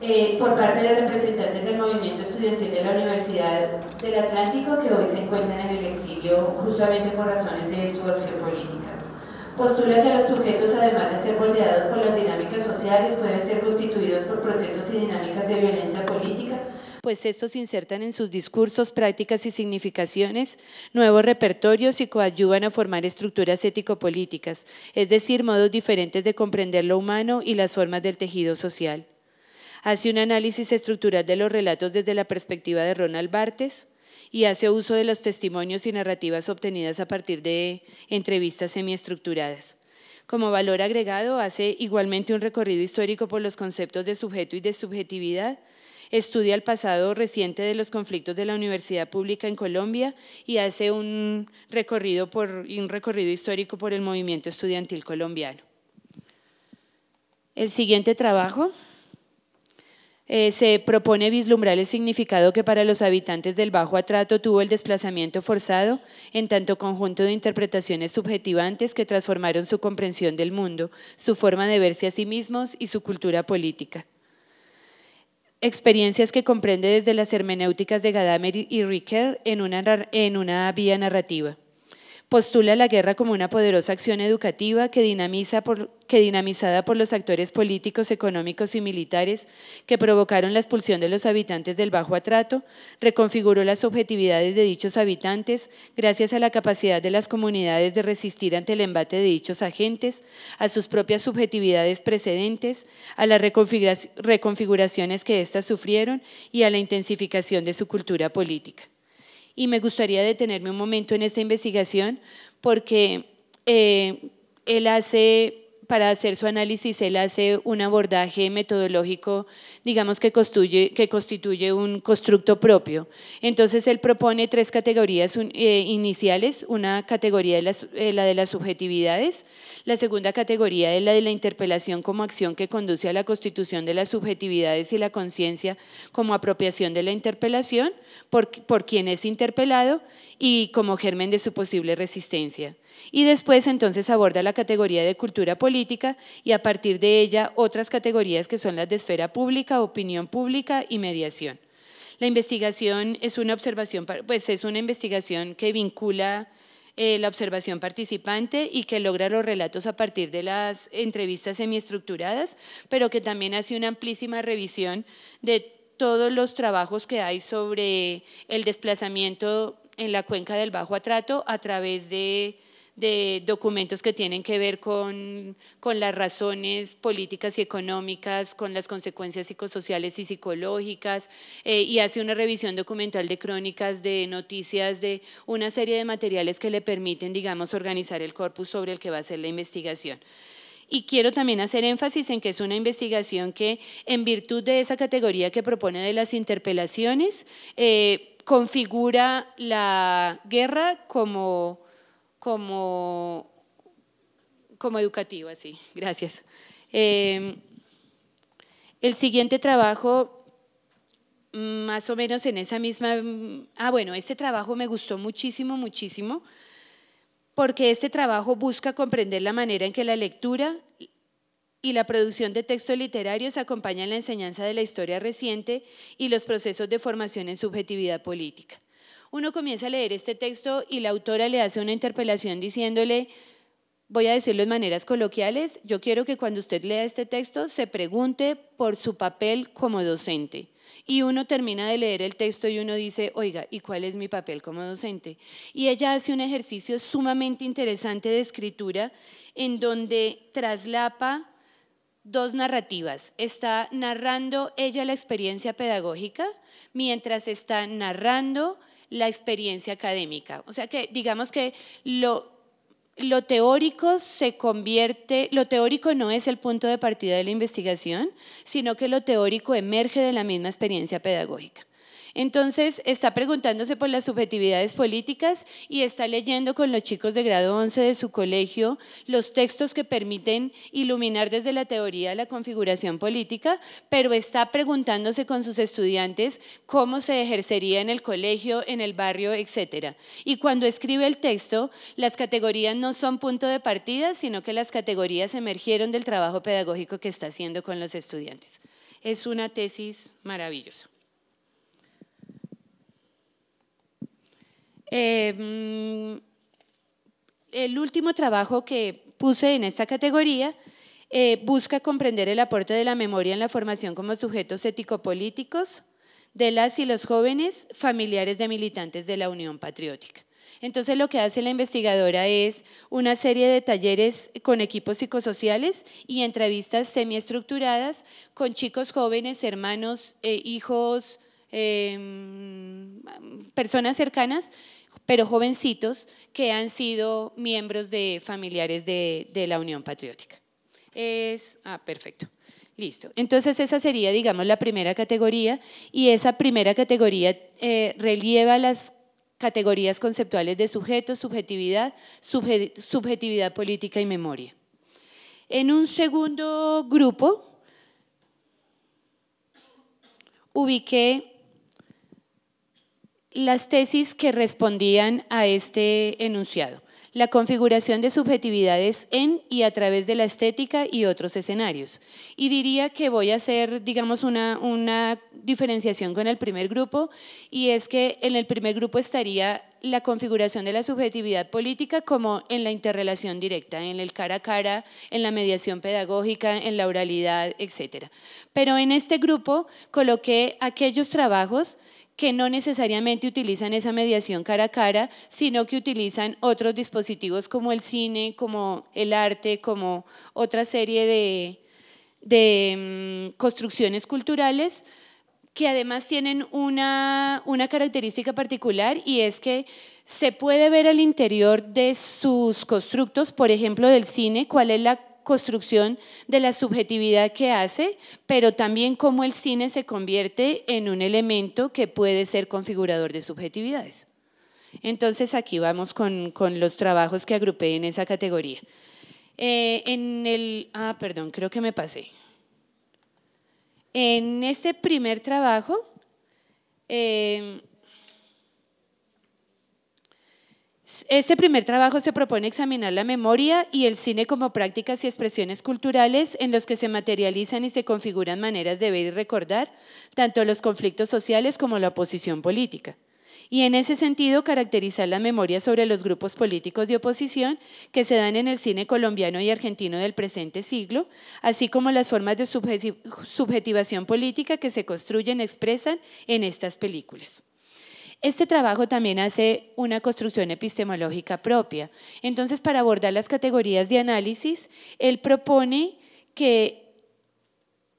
eh, por parte de representantes del movimiento estudiantil de la Universidad del Atlántico que hoy se encuentran en el exilio justamente por razones de su acción política. Postula que los sujetos, además de ser moldeados por las dinámicas sociales, pueden ser constituidos por procesos y dinámicas de violencia política pues estos insertan en sus discursos, prácticas y significaciones nuevos repertorios y coadyuvan a formar estructuras ético-políticas, es decir, modos diferentes de comprender lo humano y las formas del tejido social. Hace un análisis estructural de los relatos desde la perspectiva de Ronald Barthes y hace uso de los testimonios y narrativas obtenidas a partir de entrevistas semiestructuradas. Como valor agregado, hace igualmente un recorrido histórico por los conceptos de sujeto y de subjetividad, estudia el pasado reciente de los conflictos de la universidad pública en Colombia y hace un recorrido, un recorrido histórico por el movimiento estudiantil colombiano. El siguiente trabajo eh, se propone vislumbrar el significado que para los habitantes del Bajo Atrato tuvo el desplazamiento forzado, en tanto conjunto de interpretaciones subjetivantes que transformaron su comprensión del mundo, su forma de verse a sí mismos y su cultura política experiencias que comprende desde las hermenéuticas de Gadamer y Ricker en una, en una vía narrativa postula la guerra como una poderosa acción educativa que, dinamiza que dinamizada por los actores políticos, económicos y militares que provocaron la expulsión de los habitantes del Bajo Atrato, reconfiguró las objetividades de dichos habitantes gracias a la capacidad de las comunidades de resistir ante el embate de dichos agentes, a sus propias subjetividades precedentes, a las reconfiguraciones que éstas sufrieron y a la intensificación de su cultura política y me gustaría detenerme un momento en esta investigación porque eh, él hace para hacer su análisis, él hace un abordaje metodológico, digamos, que constituye, un constructo propio. Entonces, él propone tres categorías eh, iniciales, una categoría de eh, la de las subjetividades, la segunda categoría es la de la interpelación como acción que conduce a la constitución de las subjetividades y la conciencia como apropiación de la interpelación por quien es interpelado y como germen de su posible resistencia. Y después entonces aborda la categoría de cultura política y a partir de ella otras categorías que son las de esfera pública, opinión pública y mediación. La investigación es una observación, pues es una investigación que vincula eh, la observación participante y que logra los relatos a partir de las entrevistas semiestructuradas, pero que también hace una amplísima revisión de todos los trabajos que hay sobre el desplazamiento en la cuenca del Bajo Atrato a través de de documentos que tienen que ver con, las razones políticas y económicas, con las consecuencias psicosociales y psicológicas, eh, y hace una revisión documental de crónicas, de noticias, de una serie de materiales que le permiten, digamos, organizar el corpus sobre el que va a ser la investigación. Y quiero también hacer énfasis en que es una investigación que, en virtud de esa categoría que propone de las interpelaciones, eh, configura la guerra como como, educativa, sí, gracias. Eh, el siguiente trabajo, más o menos en esa misma... Ah, bueno, este trabajo me gustó muchísimo, muchísimo, porque este trabajo busca comprender la manera en que la lectura y la producción de textos literarios acompañan la enseñanza de la historia reciente y los procesos de formación en subjetividad política uno comienza a leer este texto y la autora le hace una interpelación diciéndole, voy a decirlo de maneras coloquiales, yo quiero que cuando usted lea este texto se pregunte por su papel como docente. Y uno termina de leer el texto y uno dice, oiga, ¿y cuál es mi papel como docente? Y ella hace un ejercicio sumamente interesante de escritura en donde traslapa dos narrativas. Está narrando ella la experiencia pedagógica, mientras está narrando la experiencia académica. O sea que digamos que lo, lo teórico se convierte, lo teórico no es el punto de partida de la investigación, sino que lo teórico emerge de la misma experiencia pedagógica. Entonces está preguntándose por las subjetividades políticas y está leyendo con los chicos de grado 11 de su colegio los textos que permiten iluminar desde la teoría la configuración política, pero está preguntándose con sus estudiantes cómo se ejercería en el colegio, en el barrio, etc. Y cuando escribe el texto, las categorías no son punto de partida, sino que las categorías emergieron del trabajo pedagógico que está haciendo con los estudiantes. Es una tesis maravillosa. Em, el último trabajo que puse en esta categoría eh, busca comprender el aporte de la memoria en la formación como sujetos ético-políticos de las y los jóvenes familiares de militantes de la Unión Patriótica. Entonces lo que hace la investigadora es una serie de talleres con equipos psicosociales y entrevistas semiestructuradas con chicos jóvenes, hermanos, eh, hijos, em, personas cercanas pero jovencitos que han sido miembros de familiares de, la Unión Patriótica. Es, ah, perfecto. Listo. Entonces esa sería, digamos, la primera categoría y esa primera categoría eh, relieva las categorías conceptuales de sujeto, subjetividad, subjetividad política y memoria. En un segundo grupo ubiqué las tesis que respondían a este enunciado. La configuración de subjetividades en y a través de la estética y otros escenarios. Y diría que voy a hacer, digamos, una, una diferenciación con el primer grupo, y es que en el primer grupo estaría la configuración de la subjetividad política como en la interrelación directa, en el cara a cara, en la mediación pedagógica, en la oralidad, etc. Pero en este grupo coloqué aquellos trabajos que no necesariamente utilizan esa mediación cara a cara, sino que utilizan otros dispositivos como el cine, como el arte, como otra serie de, mm, construcciones culturales que además tienen una, una característica particular y es que se puede ver al interior de sus constructos, por ejemplo, del cine, cuál es la construcción de la subjetividad que hace, pero también cómo el cine se convierte en un elemento que puede ser configurador de subjetividades. Entonces aquí vamos con, los trabajos que agrupé en esa categoría. Eh, en el, ah, perdón, creo que me pasé. En este primer trabajo, eh, Este primer trabajo se propone examinar la memoria y el cine como prácticas y expresiones culturales en los que se materializan y se configuran maneras de ver y recordar tanto los conflictos sociales como la oposición política. Y en ese sentido caracterizar la memoria sobre los grupos políticos de oposición que se dan en el cine colombiano y argentino del presente siglo, así como las formas de subjetivación política que se construyen, y expresan en estas películas. Este trabajo también hace una construcción epistemológica propia. Entonces, para abordar las categorías de análisis, él propone que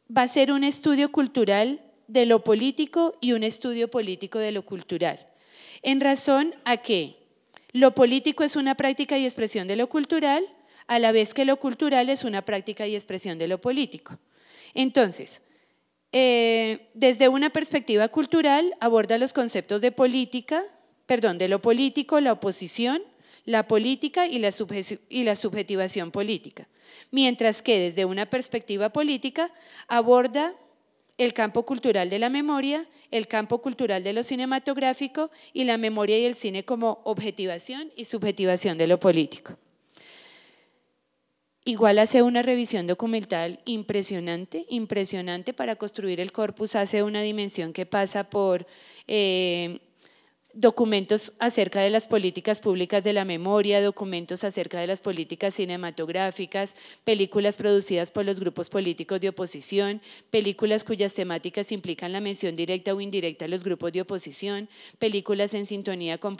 va a ser un estudio cultural de lo político y un estudio político de lo cultural. En razón a que lo político es una práctica y expresión de lo cultural, a la vez que lo cultural es una práctica y expresión de lo político. Entonces, eh, desde una perspectiva cultural aborda los conceptos de política, perdón, de lo político, la oposición, la política y la, y la subjetivación política, mientras que desde una perspectiva política aborda el campo cultural de la memoria, el campo cultural de lo cinematográfico y la memoria y el cine como objetivación y subjetivación de lo político. Igual hace una revisión documental impresionante, impresionante para construir el corpus, hace una dimensión que pasa por eh, documentos acerca de las políticas públicas de la memoria, documentos acerca de las políticas cinematográficas, películas producidas por los grupos políticos de oposición, películas cuyas temáticas implican la mención directa o indirecta a los grupos de oposición, películas en sintonía con,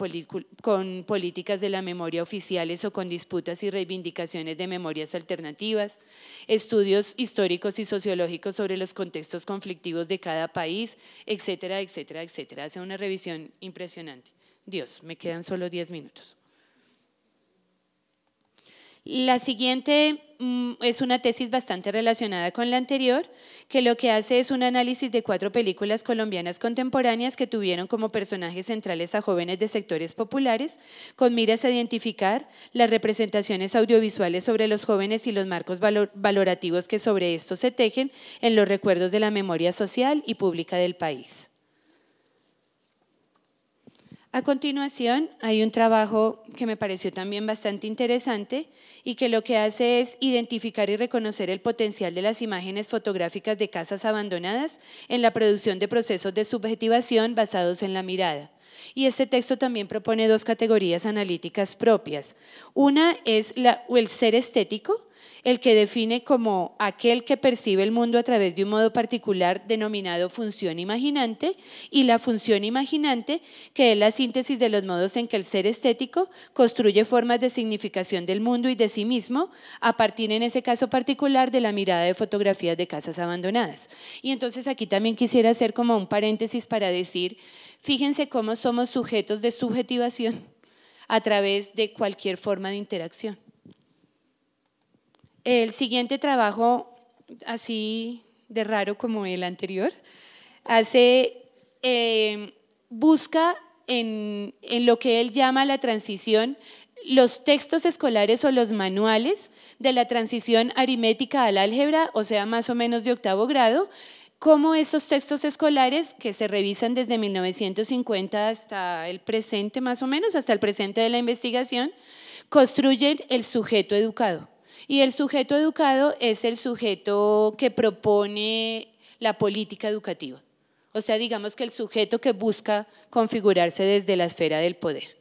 políticas de la memoria oficiales o con disputas y reivindicaciones de memorias alternativas, estudios históricos y sociológicos sobre los contextos conflictivos de cada país, etcétera, etcétera, etcétera. Hace una revisión impresionante Dios, me quedan solo 10 minutos. La siguiente mm, es una tesis bastante relacionada con la anterior, que lo que hace es un análisis de cuatro películas colombianas contemporáneas que tuvieron como personajes centrales a jóvenes de sectores populares, con miras a identificar las representaciones audiovisuales sobre los jóvenes y los marcos valorativos que sobre estos se tejen en los recuerdos de la memoria social y pública del país. A continuación, hay un trabajo que me pareció también bastante interesante y que lo que hace es identificar y reconocer el potencial de las imágenes fotográficas de casas abandonadas en la producción de procesos de subjetivación basados en la mirada. Y este texto también propone dos categorías analíticas propias. Una es la, el ser estético, el que define como aquel que percibe el mundo a través de un modo particular denominado función imaginante, y la función imaginante, que es la síntesis de los modos en que el ser estético construye formas de significación del mundo y de sí mismo, a partir en ese caso particular de la mirada de fotografías de casas abandonadas. Y entonces aquí también quisiera hacer como un paréntesis para decir, fíjense cómo somos sujetos de subjetivación a través de cualquier forma de interacción. El siguiente trabajo, así de raro como el anterior, hace, em, busca en, en lo que él llama la transición los textos escolares o los manuales de la transición aritmética al álgebra, o sea, más o menos de octavo grado, cómo esos textos escolares que se revisan desde 1950 hasta el presente, más o menos, hasta el presente de la investigación, construyen el sujeto educado. Y el sujeto educado es el sujeto que propone la política educativa. O sea, digamos que el sujeto que busca configurarse desde la esfera del poder.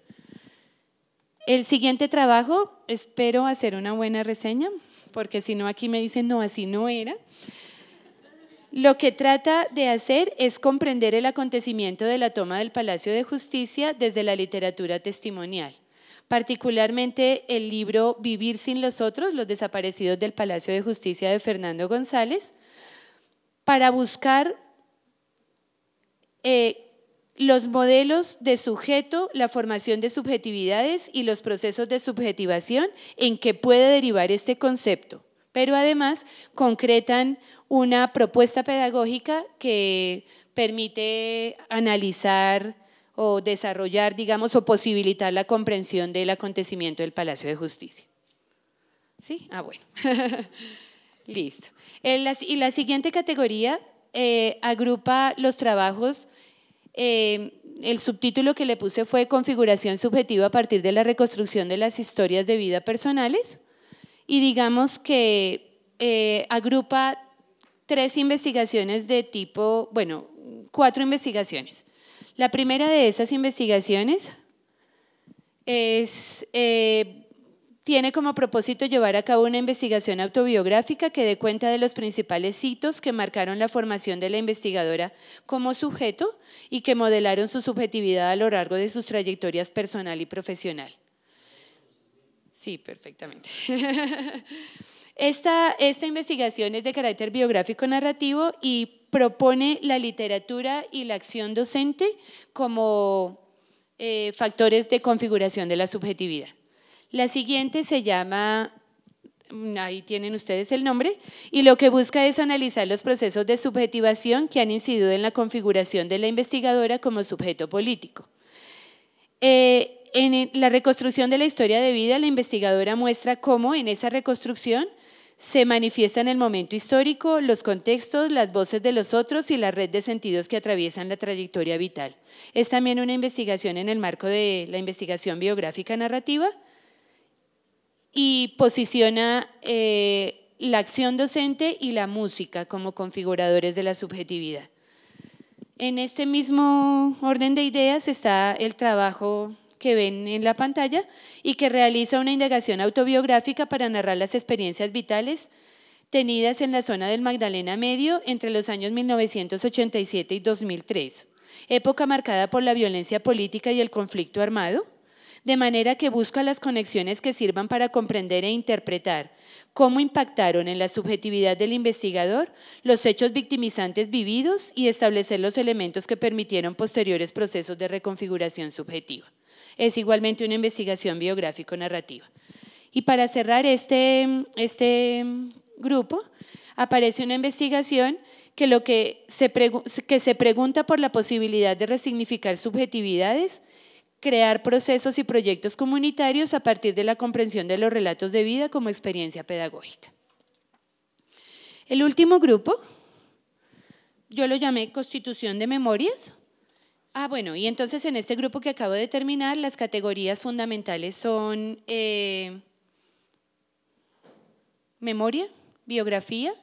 El siguiente trabajo, espero hacer una buena reseña, porque si no aquí me dicen, no, así no era. Lo que trata de hacer es comprender el acontecimiento de la toma del Palacio de Justicia desde la literatura testimonial particularmente el libro Vivir sin los otros, los desaparecidos del Palacio de Justicia de Fernando González, para buscar eh, los modelos de sujeto, la formación de subjetividades y los procesos de subjetivación en que puede derivar este concepto, pero además concretan una propuesta pedagógica que permite analizar o desarrollar, digamos, o posibilitar la comprensión del acontecimiento del Palacio de Justicia. ¿Sí? Ah, bueno. Listo. y la siguiente categoría eh, agrupa los trabajos. Eh, el subtítulo que le puse fue Configuración subjetiva a partir de la reconstrucción de las historias de vida personales. Y digamos que eh, agrupa tres investigaciones de tipo, bueno, cuatro investigaciones. La primera de esas investigaciones eh, tiene como propósito llevar a cabo una investigación autobiográfica que dé cuenta de los principales hitos que marcaron la formación de la investigadora como sujeto y que modelaron su subjetividad a lo largo de sus trayectorias personal y profesional. Sí, perfectamente. Esta, investigación es de carácter biográfico narrativo y propone la literatura y la acción docente como eh, factores de configuración de la subjetividad. La siguiente se llama, mm, ahí tienen ustedes el nombre, y lo que busca es analizar los procesos de subjetivación que han incidido en la configuración de la investigadora como sujeto político. Eh, en la reconstrucción de la historia de vida, la investigadora muestra cómo en esa reconstrucción se manifiesta en el momento histórico, los contextos, las voces de los otros y la red de sentidos que atraviesan la trayectoria vital. Es también una investigación en el marco de la investigación biográfica narrativa y posiciona eh, la acción docente y la música como configuradores de la subjetividad. En este mismo orden de ideas está el trabajo que ven en la pantalla y que realiza una indagación autobiográfica para narrar las experiencias vitales tenidas en la zona del Magdalena Medio entre los años 1987 y 2003, época marcada por la violencia política y el conflicto armado, de manera que busca las conexiones que sirvan para comprender e interpretar cómo impactaron en la subjetividad del investigador los hechos victimizantes vividos y establecer los elementos que permitieron posteriores procesos de reconfiguración subjetiva es igualmente una investigación biográfico-narrativa. Y para cerrar este, este grupo, aparece una investigación que lo que se pregunta por la posibilidad de resignificar subjetividades, crear procesos y proyectos comunitarios a partir de la comprensión de los relatos de vida como experiencia pedagógica. El último grupo, yo lo llamé Constitución de Memorias, Ah, bueno, y entonces en este grupo que acabo de terminar, las categorías fundamentales son eh, memoria, biografía,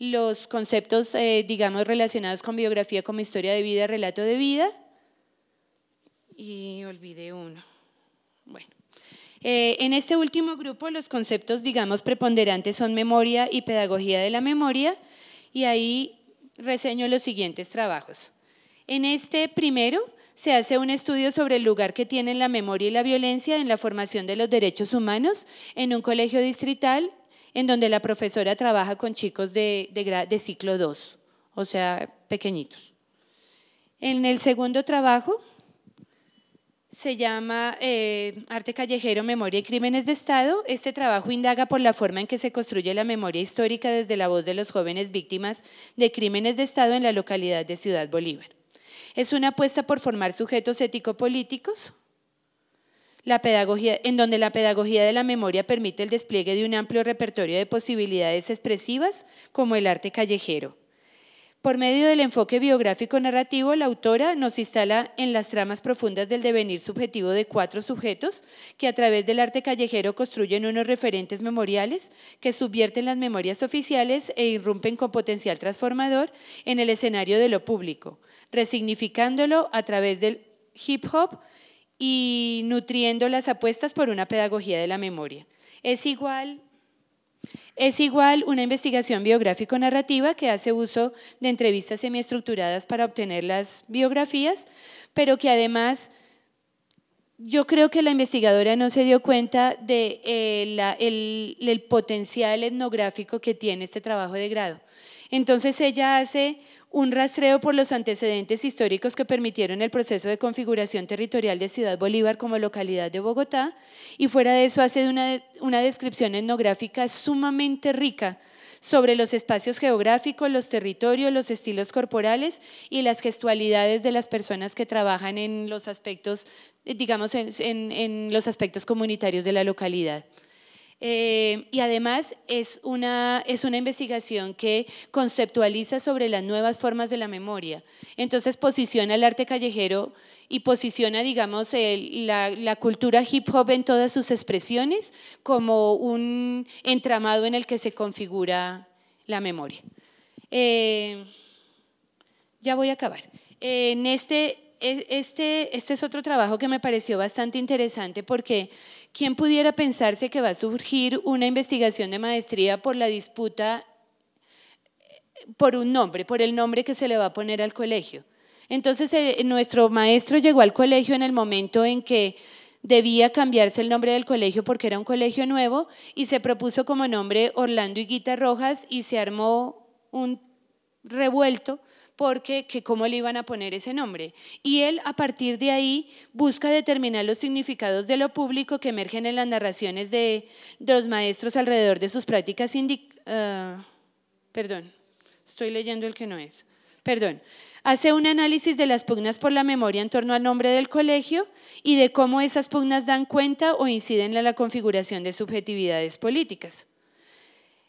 los conceptos, eh, digamos, relacionados con biografía, como historia de vida, relato de vida, y olvidé uno. Bueno, eh, en este último grupo los conceptos, digamos, preponderantes son memoria y pedagogía de la memoria, y ahí reseño los siguientes trabajos. En este primero se hace un estudio sobre el lugar que tienen la memoria y la violencia en la formación de los derechos humanos en un colegio distrital en donde la profesora trabaja con chicos de, ciclo 2, o sea, pequeñitos. En el segundo trabajo se llama eh, Arte Callejero, Memoria y Crímenes de Estado. Este trabajo indaga por la forma en que se construye la memoria histórica desde la voz de los jóvenes víctimas de crímenes de Estado en la localidad de Ciudad Bolívar es una apuesta por formar sujetos ético-políticos, en donde la pedagogía de la memoria permite el despliegue de un amplio repertorio de posibilidades expresivas, como el arte callejero. Por medio del enfoque biográfico narrativo, la autora nos instala en las tramas profundas del devenir subjetivo de cuatro sujetos que a través del arte callejero construyen unos referentes memoriales que subvierten las memorias oficiales e irrumpen con potencial transformador en el escenario de lo público, resignificándolo a través del hip hop y nutriendo las apuestas por una pedagogía de la memoria. Es igual, es igual una investigación biográfico-narrativa que hace uso de entrevistas semiestructuradas para obtener las biografías, pero que además yo creo que la investigadora no se dio cuenta de eh, el potencial etnográfico que tiene este trabajo de grado. Entonces ella hace un rastreo por los antecedentes históricos que permitieron el proceso de configuración territorial de Ciudad Bolívar como localidad de Bogotá y fuera de eso hace una, descripción etnográfica sumamente rica sobre los espacios geográficos, los territorios, los estilos corporales y las gestualidades de las personas que trabajan en los aspectos, eh, digamos, en los aspectos comunitarios de la localidad. Eh, y además es una, es una investigación que conceptualiza sobre las nuevas formas de la memoria. Entonces posiciona el arte callejero y posiciona, digamos, la, cultura hip hop en todas sus expresiones como un entramado en el que se configura la memoria. Eh, ya voy a acabar. Eh, en este e-, este, este, es otro trabajo que me pareció bastante interesante porque ¿quién pudiera pensarse que va a surgir una investigación de maestría por la disputa por un nombre, por el nombre que se le va a poner al colegio? Entonces eh, nuestro maestro llegó al colegio en el momento en que debía cambiarse el nombre del colegio porque era un colegio nuevo y se propuso como nombre Orlando Higuita Rojas y se armó un revuelto porque que cómo le iban a poner ese nombre. Y él a partir de ahí busca determinar los significados de lo público que emergen en las narraciones de, los maestros alrededor de sus prácticas ah, perdón, estoy leyendo el que no es. Perdón. Hace un análisis de las pugnas por la memoria en torno al nombre del colegio y de cómo esas pugnas dan cuenta o inciden en la configuración de subjetividades políticas.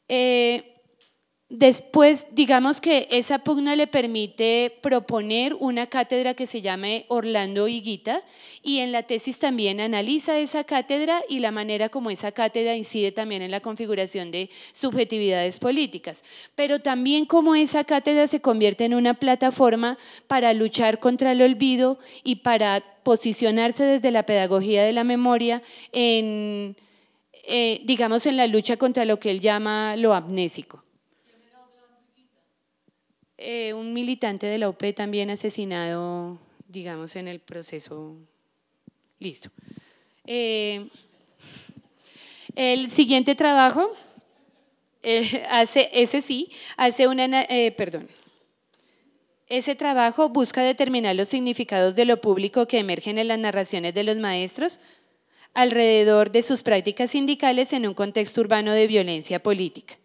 Eh, Después, digamos que esa pugna le permite proponer una cátedra que se llame Orlando Higuita y en la tesis también analiza esa cátedra y la manera como esa cátedra incide también en la configuración de subjetividades políticas, pero también cómo esa cátedra se convierte en una plataforma para luchar contra el olvido y para posicionarse desde la pedagogía de la memoria en, eh, digamos, en la lucha contra lo que él llama lo amnésico. Eh, un militante de la OPE también asesinado, digamos, en el proceso. Listo. Eh, el siguiente trabajo, eh, hace, ese sí, hace una, perdón, ese trabajo busca determinar los significados de lo público que emergen en las narraciones de los maestros alrededor de sus prácticas sindicales en un contexto urbano de violencia política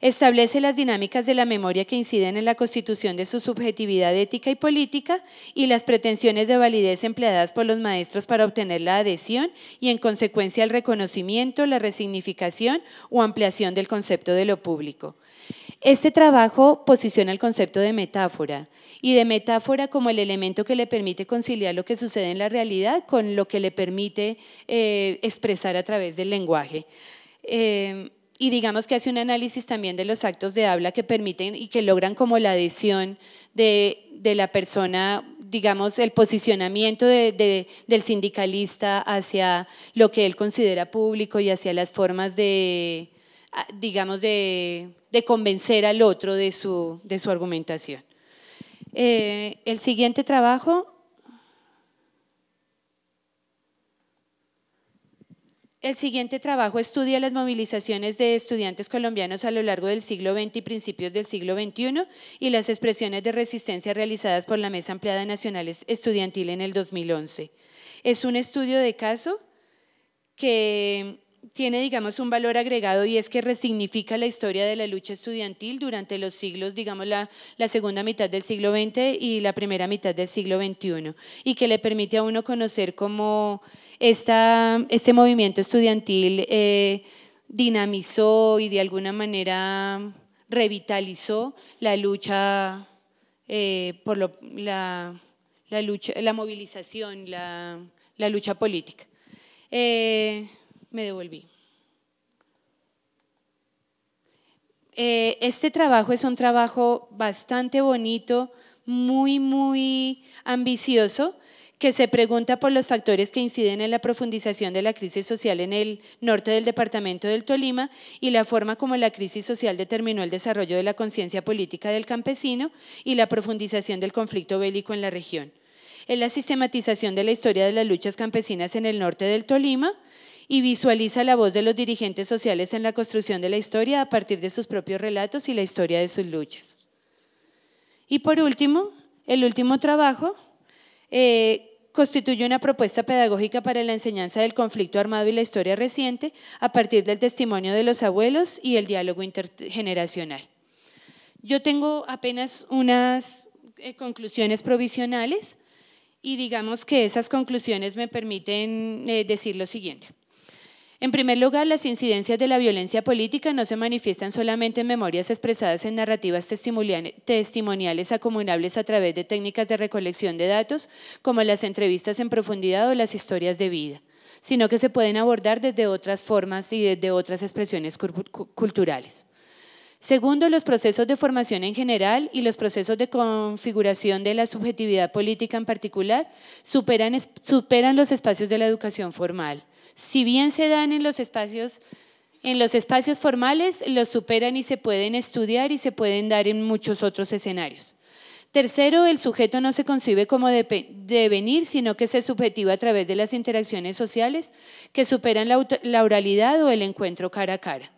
establece las dinámicas de la memoria que inciden en la constitución de su subjetividad ética y política y las pretensiones de validez empleadas por los maestros para obtener la adhesión y en consecuencia el reconocimiento, la resignificación o ampliación del concepto de lo público. Este trabajo posiciona el concepto de metáfora y de metáfora como el elemento que le permite conciliar lo que sucede en la realidad con lo que le permite eh, expresar a través del lenguaje. Eh, y digamos que hace un análisis también de los actos de habla que permiten y que logran como la adhesión de, la persona, digamos, el posicionamiento del sindicalista hacia lo que él considera público y hacia las formas de, ah, digamos, de, convencer al otro de su, de su argumentación. Eh, el siguiente trabajo El siguiente trabajo estudia las movilizaciones de estudiantes colombianos a lo largo del siglo XX y principios del siglo XXI y las expresiones de resistencia realizadas por la Mesa Ampliada Nacional Estudiantil en el 2011. Es un estudio de caso que tiene, digamos, un valor agregado y es que resignifica la historia de la lucha estudiantil durante los siglos, digamos, la, segunda mitad del siglo XX y la primera mitad del siglo XXI y que le permite a uno conocer cómo este movimiento estudiantil eh, dinamizó y de alguna manera revitalizó la lucha eh, por la, movilización, la, lucha política. Eh, me devolví. este trabajo es un trabajo bastante bonito, muy, muy ambicioso que se pregunta por los factores que inciden en la profundización de la crisis social en el norte del departamento del Tolima y la forma como la crisis social determinó el desarrollo de la conciencia política del campesino y la profundización del conflicto bélico en la región. Es la sistematización de la historia de las luchas campesinas en el norte del Tolima, y visualiza la voz de los dirigentes sociales en la construcción de la historia a partir de sus propios relatos y la historia de sus luchas. Y por último, el último trabajo eh, constituye una propuesta pedagógica para la enseñanza del conflicto armado y la historia reciente a partir del testimonio de los abuelos y el diálogo intergeneracional. Yo tengo apenas unas eh, conclusiones provisionales y digamos que esas conclusiones me permiten eh, decir lo siguiente. En primer lugar, las incidencias de la violencia política no se manifiestan solamente en memorias expresadas en narrativas testimoniales acumulables a través de técnicas de recolección de datos, como las entrevistas en profundidad o las historias de vida, sino que se pueden abordar desde otras formas y desde otras expresiones culturales. Segundo, los procesos de formación en general y los procesos de configuración de la subjetividad política en particular superan, superan los espacios de la educación formal si bien se dan en los espacios formales los superan y se pueden estudiar y se pueden dar en muchos otros escenarios. Tercero, el sujeto no se concibe como devenir, sino que se subjetiva a través de las interacciones sociales que superan la oralidad o el encuentro cara a cara.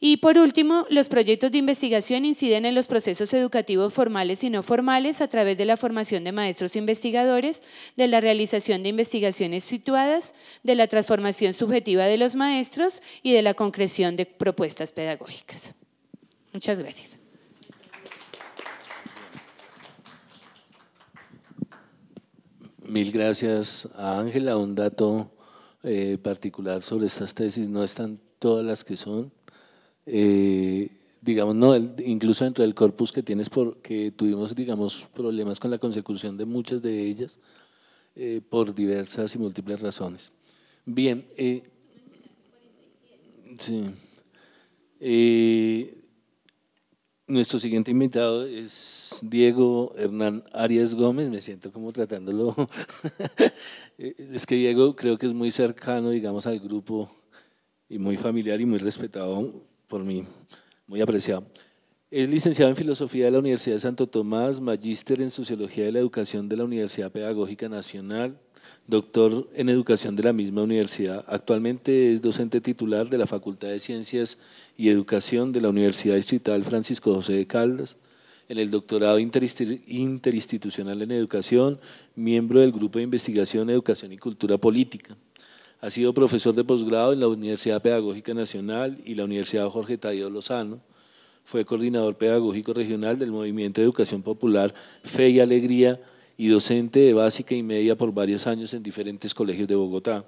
Y por último, los proyectos de investigación inciden en los procesos educativos formales y no formales a través de la formación de maestros investigadores, de la realización de investigaciones situadas, de la transformación subjetiva de los maestros y de la concreción de propuestas pedagógicas. Muchas gracias. Mil gracias a Ángela. Un dato eh, particular sobre estas tesis, no están todas las que son, eh, digamos, no, incluso dentro del corpus que tienes, porque tuvimos, digamos, problemas con la consecución de muchas de ellas eh, por diversas y múltiples razones. Bien, eh, sí. Eh, nuestro siguiente invitado es Diego Hernán Arias Gómez, me siento como tratándolo. es que Diego creo que es muy cercano, digamos, al grupo y muy familiar y muy respetado por mí, muy apreciado. Es licenciado en Filosofía de la Universidad de Santo Tomás, magíster en Sociología de la Educación de la Universidad Pedagógica Nacional, doctor en Educación de la misma universidad. Actualmente es docente titular de la Facultad de Ciencias y Educación de la Universidad Distrital Francisco José de Caldas, en el doctorado interinstitucional en Educación, miembro del Grupo de Investigación, Educación y Cultura Política. Ha sido profesor de posgrado en la Universidad Pedagógica Nacional y la Universidad Jorge Tadeo Lozano. Fue coordinador pedagógico regional del Movimiento de Educación Popular Fe y Alegría y docente de básica y media por varios años en diferentes colegios de Bogotá.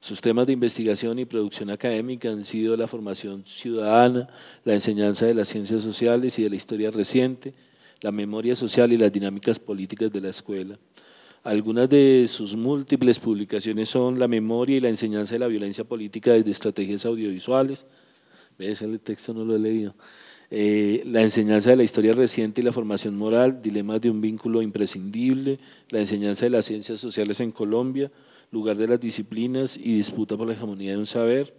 Sus temas de investigación y producción académica han sido la formación ciudadana, la enseñanza de las ciencias sociales y de la historia reciente, la memoria social y las dinámicas políticas de la escuela. Algunas de sus múltiples publicaciones son La memoria y la enseñanza de la violencia política desde estrategias audiovisuales. El texto no lo he leído. Eh, la enseñanza de la historia reciente y la formación moral, dilemas de un vínculo imprescindible, la enseñanza de las ciencias sociales en Colombia, lugar de las disciplinas y disputa por la hegemonía de un saber,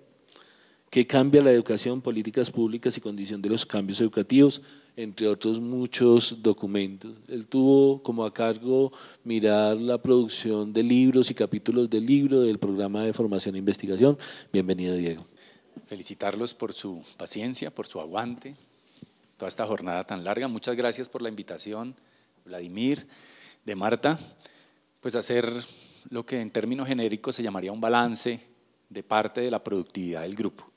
que cambia la educación, políticas públicas y condición de los cambios educativos, entre otros muchos documentos. Él tuvo como a cargo mirar la producción de libros y capítulos del libro del programa de formación e investigación. Bienvenido, Diego. Felicitarlos por su paciencia, por su aguante, toda esta jornada tan larga. Muchas gracias por la invitación, Vladimir, de Marta, pues hacer lo que en términos genéricos se llamaría un balance de parte de la productividad del grupo.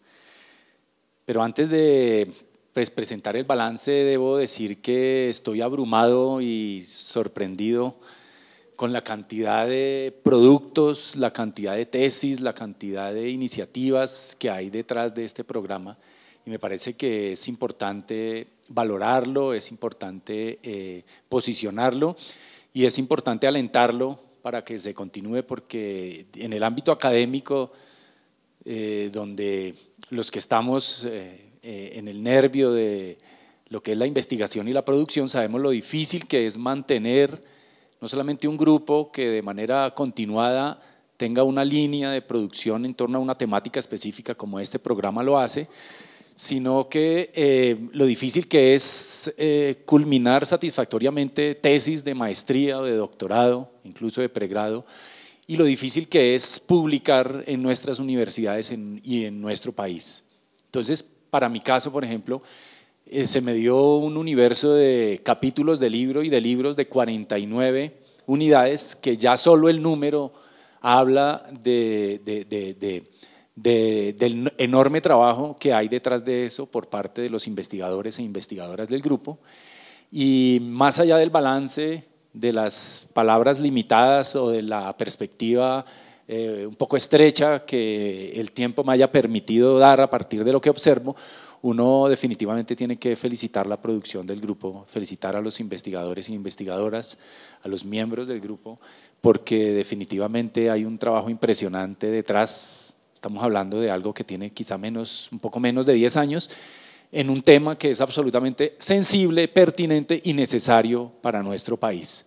Pero antes de pues, presentar el balance, debo decir que estoy abrumado y sorprendido con la cantidad de productos, la cantidad de tesis, la cantidad de iniciativas que hay detrás de este programa. Y me parece que es importante valorarlo, es importante eh, posicionarlo y es importante alentarlo para que se continúe porque en el ámbito académico eh, donde los que estamos eh, eh, en el nervio de lo que es la investigación y la producción sabemos lo difícil que es mantener no solamente un grupo que de manera continuada tenga una línea de producción en torno a una temática específica como este programa lo hace, sino que lo difícil que es culminar satisfactoriamente tesis de maestría o de doctorado, incluso de pregrado, y lo difícil que es publicar en nuestras universidades y en nuestro país. Entonces, para mi caso, por ejemplo, eh, se me dio un universo de capítulos de libro y de libros de 49 unidades que ya solo el número habla del enorme trabajo que hay detrás de eso por parte de los investigadores e investigadoras del grupo. Y más allá del balance de las palabras limitadas o de la perspectiva eh, un poco estrecha que el tiempo me haya permitido dar a partir de lo que observo, uno definitivamente tiene que felicitar la producción del grupo, felicitar a los investigadores e investigadoras, a los miembros del grupo, porque definitivamente hay un trabajo impresionante detrás. Estamos hablando de algo que tiene quizá menos, un poco menos de 10 años en un tema que es absolutamente sensible, pertinente y necesario para nuestro país.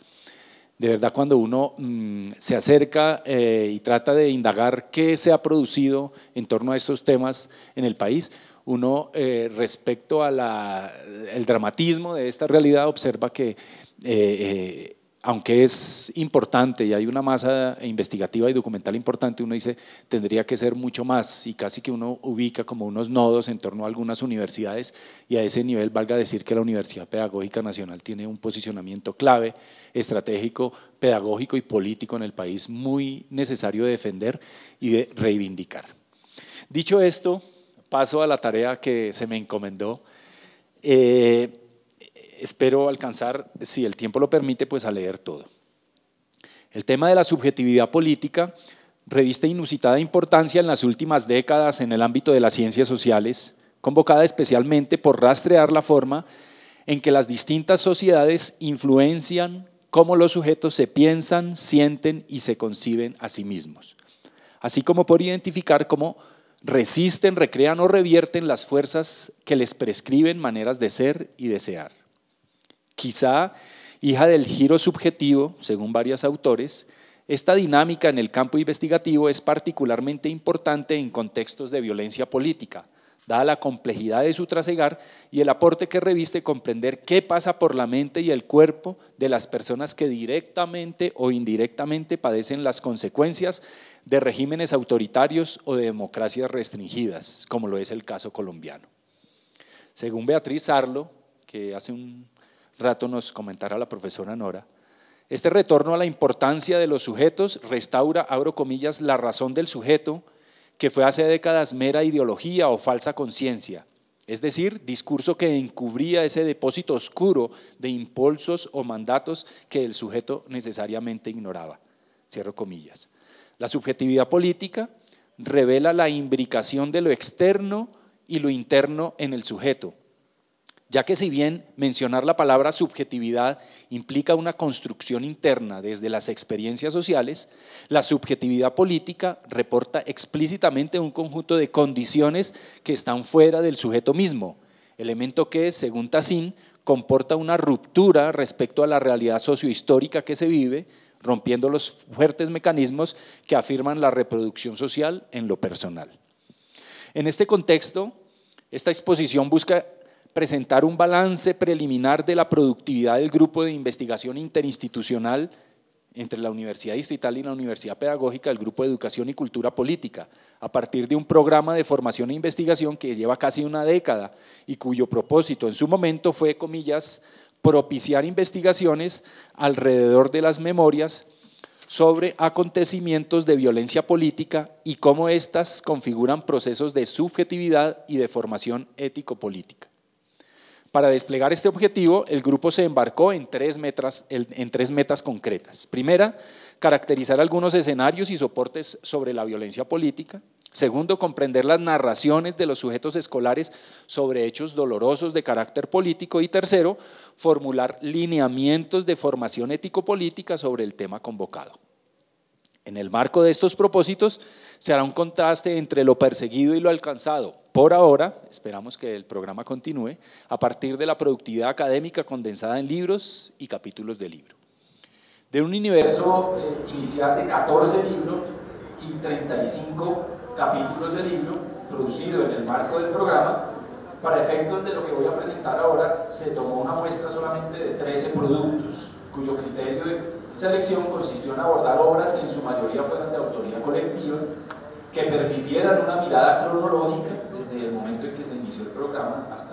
De verdad, cuando uno mm, se acerca eh, y trata de indagar qué se ha producido en torno a estos temas en el país, uno eh, respecto al dramatismo de esta realidad observa que eh, aunque es importante y hay una masa investigativa y documental importante, uno dice, tendría que ser mucho más y casi que uno ubica como unos nodos en torno a algunas universidades y a ese nivel valga decir que la Universidad Pedagógica Nacional tiene un posicionamiento clave, estratégico, pedagógico y político en el país muy necesario de defender y de reivindicar. Dicho esto, paso a la tarea que se me encomendó. Eh, espero alcanzar, si el tiempo lo permite, pues a leer todo. El tema de la subjetividad política reviste inusitada importancia en las últimas décadas en el ámbito de las ciencias sociales, convocada especialmente por rastrear la forma en que las distintas sociedades influencian cómo los sujetos se piensan, sienten y se conciben a sí mismos, así como por identificar cómo resisten, recrean o revierten las fuerzas que les prescriben maneras de ser y desear. Quizá hija del giro subjetivo, según varios autores, esta dinámica en el campo investigativo es particularmente importante en contextos de violencia política, dada la complejidad de su trasegar y el aporte que reviste comprender qué pasa por la mente y el cuerpo de las personas que directamente o indirectamente padecen las consecuencias de regímenes autoritarios o de democracias restringidas, como lo es el caso colombiano. Según Beatriz Arlo, que hace un rato nos comentará la profesora Nora, este retorno a la importancia de los sujetos restaura, abro comillas, la razón del sujeto que fue hace décadas mera ideología o falsa conciencia, es decir, discurso que encubría ese depósito oscuro de impulsos o mandatos que el sujeto necesariamente ignoraba. Cierro comillas. La subjetividad política revela la imbricación de lo externo y lo interno en el sujeto, ya que si bien mencionar la palabra subjetividad implica una construcción interna desde las experiencias sociales, la subjetividad política reporta explícitamente un conjunto de condiciones que están fuera del sujeto mismo, elemento que, según Tassin, comporta una ruptura respecto a la realidad sociohistórica que se vive, rompiendo los fuertes mecanismos que afirman la reproducción social en lo personal. En este contexto, esta exposición busca presentar un balance preliminar de la productividad del grupo de investigación interinstitucional entre la Universidad Distrital y la Universidad Pedagógica del Grupo de Educación y Cultura Política, a partir de un programa de formación e investigación que lleva casi una década y cuyo propósito en su momento fue, comillas, propiciar investigaciones alrededor de las memorias sobre acontecimientos de violencia política y cómo éstas configuran procesos de subjetividad y de formación ético-política. Para desplegar este objetivo, el grupo se embarcó en tres, metas, concretas. Primera, caracterizar algunos escenarios y soportes sobre la violencia política. Segundo, comprender las narraciones de los sujetos escolares sobre hechos dolorosos de carácter político. Y tercero, formular lineamientos de formación ético-política sobre el tema convocado. En el marco de estos propósitos, se hará un contraste entre lo perseguido y lo alcanzado, por ahora, esperamos que el programa continúe, a partir de la productividad académica condensada en libros y capítulos de libro. De un universo eh, inicial de 14 libros y 35 capítulos de libro producido en el marco del programa, para efectos de lo que voy a presentar ahora, se tomó una muestra solamente de 13 productos, cuyo criterio de selección consistió en abordar obras que en su mayoría fueran de autoría colectiva que permitieran una mirada cronológica desde el momento en que se inició el programa hasta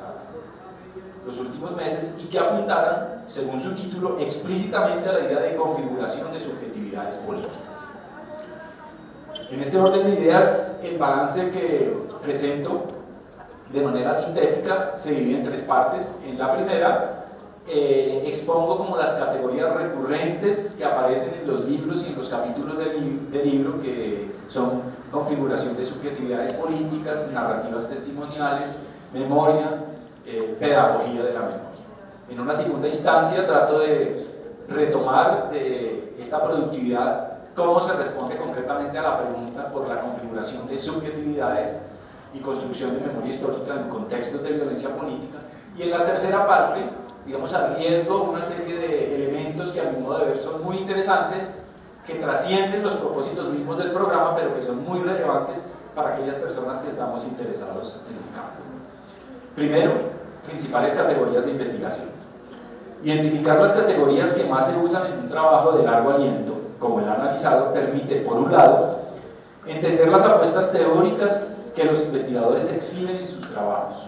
los últimos meses y que apuntaran, según su título, explícitamente a la idea de configuración de subjetividades políticas. En este orden de ideas, el balance que presento de manera sintética se divide en tres partes. En la primera, eh, expongo como las categorías recurrentes que aparecen en los libros y en los capítulos del, libro que son configuración de subjetividades políticas, narrativas testimoniales, memoria, eh, pedagogía de la memoria. En una segunda instancia trato de retomar de eh, esta productividad cómo se responde concretamente a la pregunta por la configuración de subjetividades y construcción de memoria histórica en contextos de violencia política. Y en la tercera parte, digamos, arriesgo una serie de elementos que a mi modo de ver son muy interesantes, que trascienden los propósitos mismos del programa, pero que son muy relevantes para aquellas personas que estamos interesados en el campo. Primero, principales categorías de investigación. Identificar las categorías que más se usan en un trabajo de largo aliento, como el analizado, permite, por un lado, entender las apuestas teóricas que los investigadores exhiben en sus trabajos,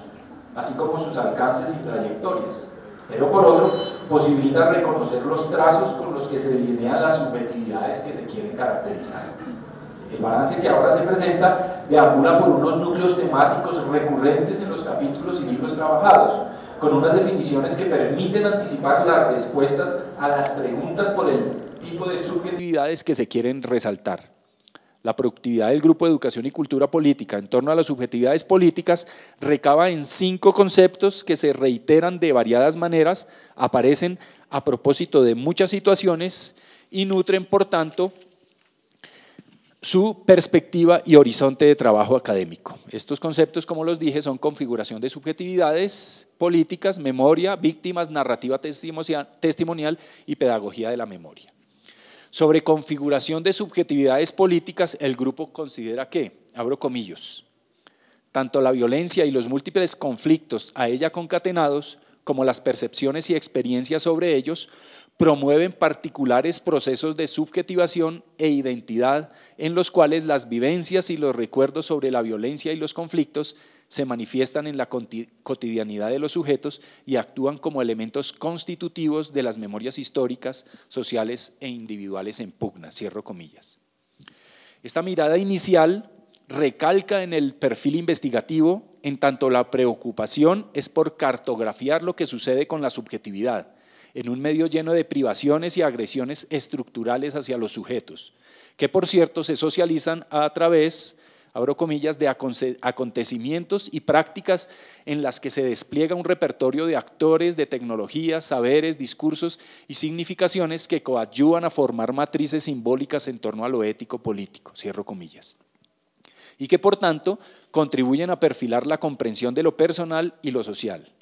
así como sus alcances y trayectorias, pero por otro, posibilita reconocer los trazos con los que se delinean las subjetividades que se quieren caracterizar. El balance que ahora se presenta deambula por unos núcleos temáticos recurrentes en los capítulos y libros trabajados, con unas definiciones que permiten anticipar las respuestas a las preguntas por el tipo de subjetividades que se quieren resaltar la productividad del Grupo de Educación y Cultura Política en torno a las subjetividades políticas recaba en cinco conceptos que se reiteran de variadas maneras, aparecen a propósito de muchas situaciones y nutren, por tanto, su perspectiva y horizonte de trabajo académico. Estos conceptos, como los dije, son configuración de subjetividades políticas, memoria, víctimas, narrativa testimonial y pedagogía de la memoria. Sobre configuración de subjetividades políticas, el grupo considera que, abro comillos, tanto la violencia y los múltiples conflictos a ella concatenados, como las percepciones y experiencias sobre ellos, promueven particulares procesos de subjetivación e identidad en los cuales las vivencias y los recuerdos sobre la violencia y los conflictos se manifiestan en la cotidianidad de los sujetos y actúan como elementos constitutivos de las memorias históricas, sociales e individuales en pugna. Cierro comillas. Esta mirada inicial recalca en el perfil investigativo en tanto la preocupación es por cartografiar lo que sucede con la subjetividad, en un medio lleno de privaciones y agresiones estructurales hacia los sujetos, que por cierto se socializan a través abro comillas, de acontecimientos y prácticas en las que se despliega un repertorio de actores, de tecnologías, saberes, discursos y significaciones que coadyuvan a formar matrices simbólicas en torno a lo ético político, cierro comillas, y que por tanto contribuyen a perfilar la comprensión de lo personal y lo social.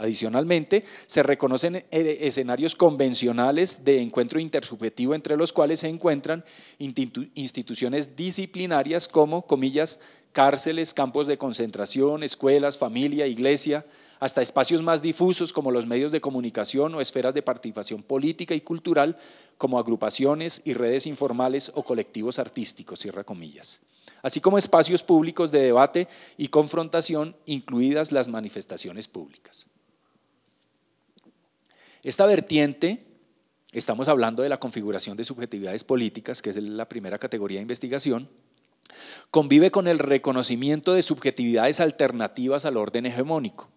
Adicionalmente, se reconocen eh, escenarios convencionales de encuentro intersubjetivo entre los cuales se encuentran instituciones disciplinarias como, comillas, cárceles, campos de concentración, escuelas, familia, iglesia, hasta espacios más difusos como los medios de comunicación o esferas de participación política y cultural como agrupaciones y redes informales o colectivos artísticos, comillas así como espacios públicos de debate y confrontación, incluidas las manifestaciones públicas. Esta vertiente, estamos hablando de la configuración de subjetividades políticas, que es la primera categoría de investigación, convive con el reconocimiento de subjetividades alternativas al orden hegemónico,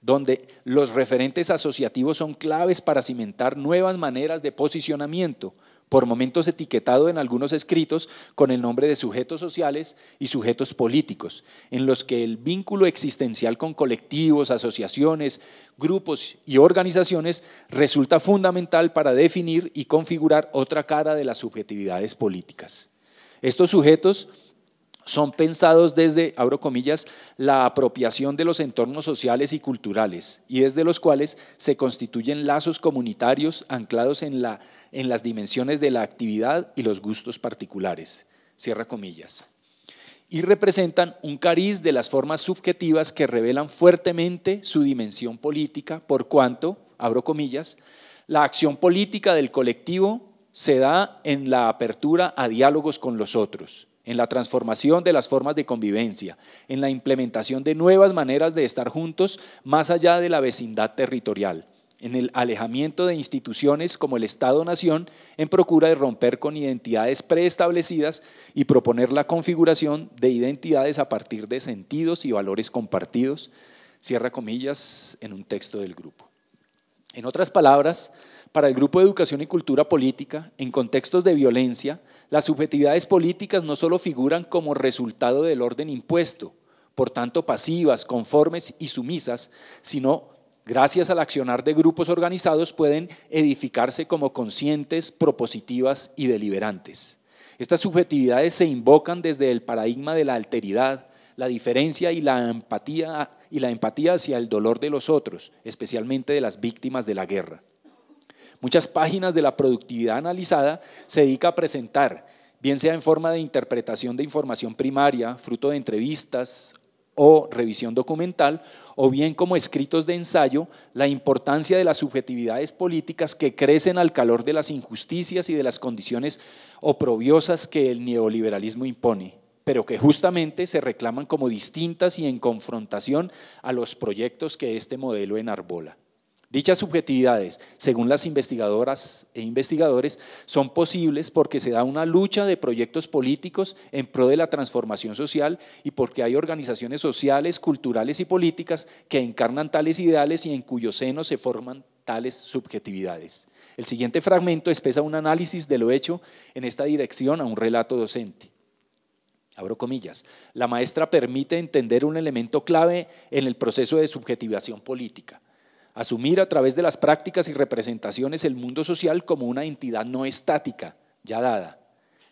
donde los referentes asociativos son claves para cimentar nuevas maneras de posicionamiento, por momentos etiquetado en algunos escritos con el nombre de sujetos sociales y sujetos políticos, en los que el vínculo existencial con colectivos, asociaciones, grupos y organizaciones resulta fundamental para definir y configurar otra cara de las subjetividades políticas. Estos sujetos son pensados desde, abro comillas, la apropiación de los entornos sociales y culturales, y desde los cuales se constituyen lazos comunitarios anclados en la en las dimensiones de la actividad y los gustos particulares. Cierra comillas. Y representan un cariz de las formas subjetivas que revelan fuertemente su dimensión política, por cuanto, abro comillas, la acción política del colectivo se da en la apertura a diálogos con los otros, en la transformación de las formas de convivencia, en la implementación de nuevas maneras de estar juntos más allá de la vecindad territorial, en el alejamiento de instituciones como el Estado-Nación en procura de romper con identidades preestablecidas y proponer la configuración de identidades a partir de sentidos y valores compartidos, cierra comillas, en un texto del grupo. En otras palabras, para el Grupo de Educación y Cultura Política, en contextos de violencia, las subjetividades políticas no solo figuran como resultado del orden impuesto, por tanto pasivas, conformes y sumisas, sino gracias al accionar de grupos organizados, pueden edificarse como conscientes, propositivas y deliberantes. Estas subjetividades se invocan desde el paradigma de la alteridad, la diferencia y la empatía y la empatía hacia el dolor de los otros, especialmente de las víctimas de la guerra. Muchas páginas de la productividad analizada se dedica a presentar, bien sea en forma de interpretación de información primaria, fruto de entrevistas, o revisión documental, o bien como escritos de ensayo, la importancia de las subjetividades políticas que crecen al calor de las injusticias y de las condiciones oprobiosas que el neoliberalismo impone, pero que justamente se reclaman como distintas y en confrontación a los proyectos que este modelo enarbola. Dichas subjetividades, según las investigadoras e investigadores, son posibles porque se da una lucha de proyectos políticos en pro de la transformación social y porque hay organizaciones sociales, culturales y políticas que encarnan tales ideales y en cuyo seno se forman tales subjetividades. El siguiente fragmento expresa un análisis de lo hecho en esta dirección a un relato docente abro comillas, la maestra permite entender un elemento clave en el proceso de subjetivación política, asumir a través de las prácticas y representaciones el mundo social como una entidad no estática, ya dada.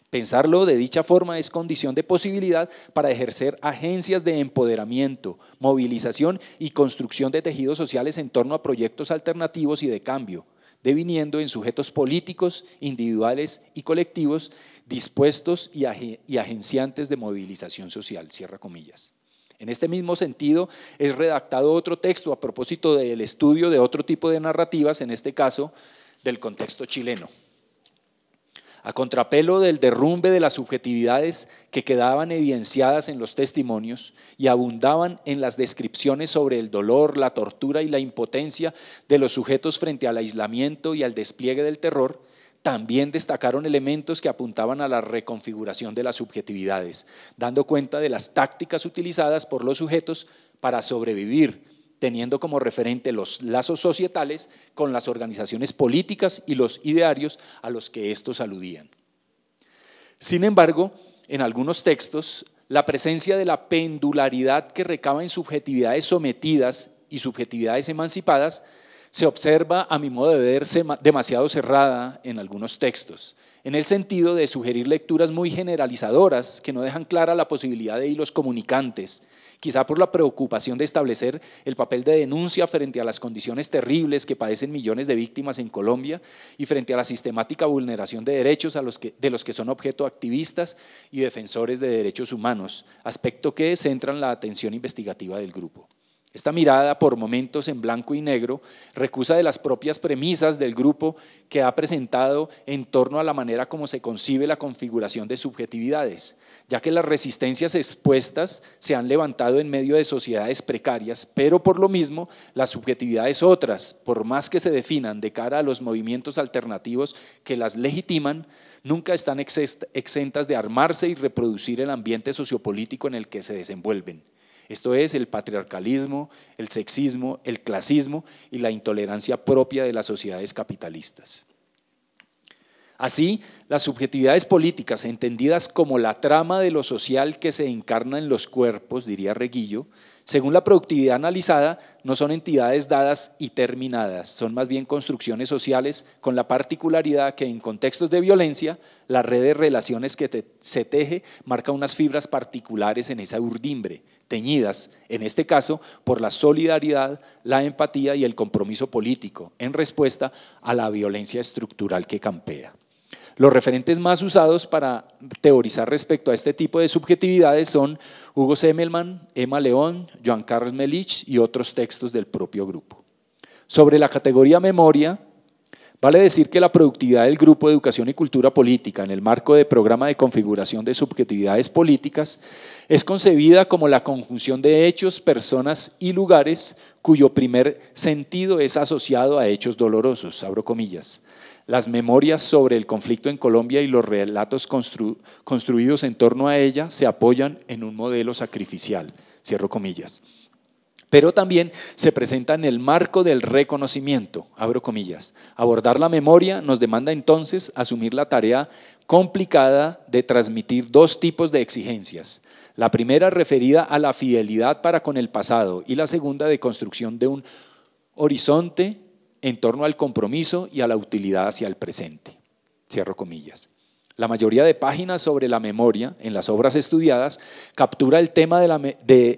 Pensarlo de dicha forma es condición de posibilidad para ejercer agencias de empoderamiento, movilización y construcción de tejidos sociales en torno a proyectos alternativos y de cambio, deviniendo en sujetos políticos, individuales y colectivos dispuestos y, agenciantes de movilización social. Cierra comillas. En este mismo sentido, es redactado otro texto a propósito del estudio de otro tipo de narrativas, en este caso del contexto chileno. A contrapelo del derrumbe de las subjetividades que quedaban evidenciadas en los testimonios y abundaban en las descripciones sobre el dolor, la tortura y la impotencia de los sujetos frente al aislamiento y al despliegue del terror, también destacaron elementos que apuntaban a la reconfiguración de las subjetividades, dando cuenta de las tácticas utilizadas por los sujetos para sobrevivir, teniendo como referente los lazos societales con las organizaciones políticas y los idearios a los que estos aludían. Sin embargo, en algunos textos, la presencia de la pendularidad que recaba en subjetividades sometidas y subjetividades emancipadas se observa, a mi modo de ver, demasiado cerrada en algunos textos, en el sentido de sugerir lecturas muy generalizadoras que no dejan clara la posibilidad de hilos comunicantes, quizá por la preocupación de establecer el papel de denuncia frente a las condiciones terribles que padecen millones de víctimas en Colombia y frente a la sistemática vulneración de derechos de los que son objeto activistas y defensores de derechos humanos, aspecto que centran la atención investigativa del grupo. Esta mirada, por momentos en blanco y negro, recusa de las propias premisas del grupo que ha presentado en torno a la manera como se concibe la configuración de subjetividades, ya que las resistencias expuestas se han levantado en medio de sociedades precarias, pero por lo mismo las subjetividades otras, por más que se definan de cara a los movimientos alternativos que las legitiman, nunca están exentas de armarse y reproducir el ambiente sociopolítico en el que se desenvuelven. Esto es el patriarcalismo, el sexismo, el clasismo y la intolerancia propia de las sociedades capitalistas. Así, las subjetividades políticas, entendidas como la trama de lo social que se encarna en los cuerpos, diría Reguillo, según la productividad analizada, no son entidades dadas y terminadas, son más bien construcciones sociales con la particularidad que en contextos de violencia, la red de relaciones que se teje marca unas fibras particulares en esa urdimbre, teñidas, en este caso, por la solidaridad, la empatía y el compromiso político, en respuesta a la violencia estructural que campea. Los referentes más usados para teorizar respecto a este tipo de subjetividades son Hugo Semmelman, Emma León, Joan Carlos Melich y otros textos del propio grupo. Sobre la categoría memoria, Vale decir que la productividad del Grupo de Educación y Cultura Política en el marco de programa de configuración de subjetividades políticas es concebida como la conjunción de hechos, personas y lugares cuyo primer sentido es asociado a hechos dolorosos, abro comillas. Las memorias sobre el conflicto en Colombia y los relatos construidos en torno a ella se apoyan en un modelo sacrificial, cierro comillas pero también se presenta en el marco del reconocimiento, abro comillas. Abordar la memoria nos demanda entonces asumir la tarea complicada de transmitir dos tipos de exigencias. La primera referida a la fidelidad para con el pasado y la segunda de construcción de un horizonte en torno al compromiso y a la utilidad hacia el presente. Cierro comillas. La mayoría de páginas sobre la memoria en las obras estudiadas captura el tema de la, de,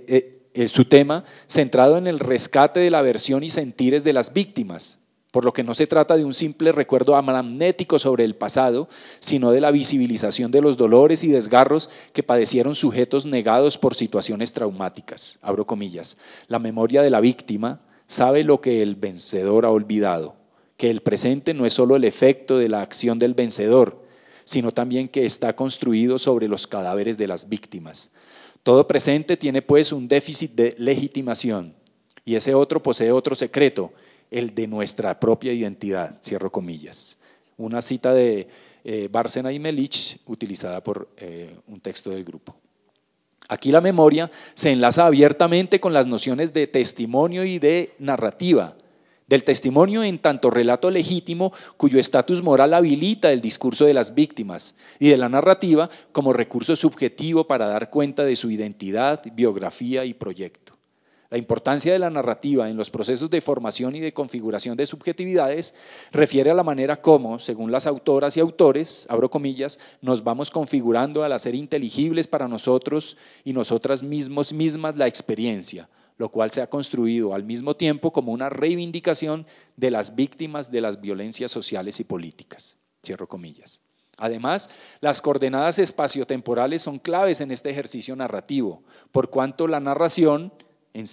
eh, es eh, su tema centrado en el rescate de la versión y sentires de las víctimas, por lo que no se trata de un simple recuerdo amnético sobre el pasado, sino de la visibilización de los dolores y desgarros que padecieron sujetos negados por situaciones traumáticas. Abro comillas. La memoria de la víctima sabe lo que el vencedor ha olvidado, que el presente no es solo el efecto de la acción del vencedor, sino también que está construido sobre los cadáveres de las víctimas. Todo presente tiene pues un déficit de legitimación y ese otro posee otro secreto, el de nuestra propia identidad, cierro comillas. Una cita de eh, Bárcena y Melich utilizada por eh, un texto del grupo. Aquí la memoria se enlaza abiertamente con las nociones de testimonio y de narrativa, del testimonio en tanto relato legítimo cuyo estatus moral habilita el discurso de las víctimas y de la narrativa como recurso subjetivo para dar cuenta de su identidad, biografía y proyecto. La importancia de la narrativa en los procesos de formación y de configuración de subjetividades refiere a la manera como, según las autoras y autores, abro comillas, nos vamos configurando al hacer inteligibles para nosotros y nosotras mismas la experiencia, lo cual se ha construido al mismo tiempo como una reivindicación de las víctimas de las violencias sociales y políticas. Cierro comillas. Además, las coordenadas espaciotemporales son claves en este ejercicio narrativo, por cuanto la narración, en,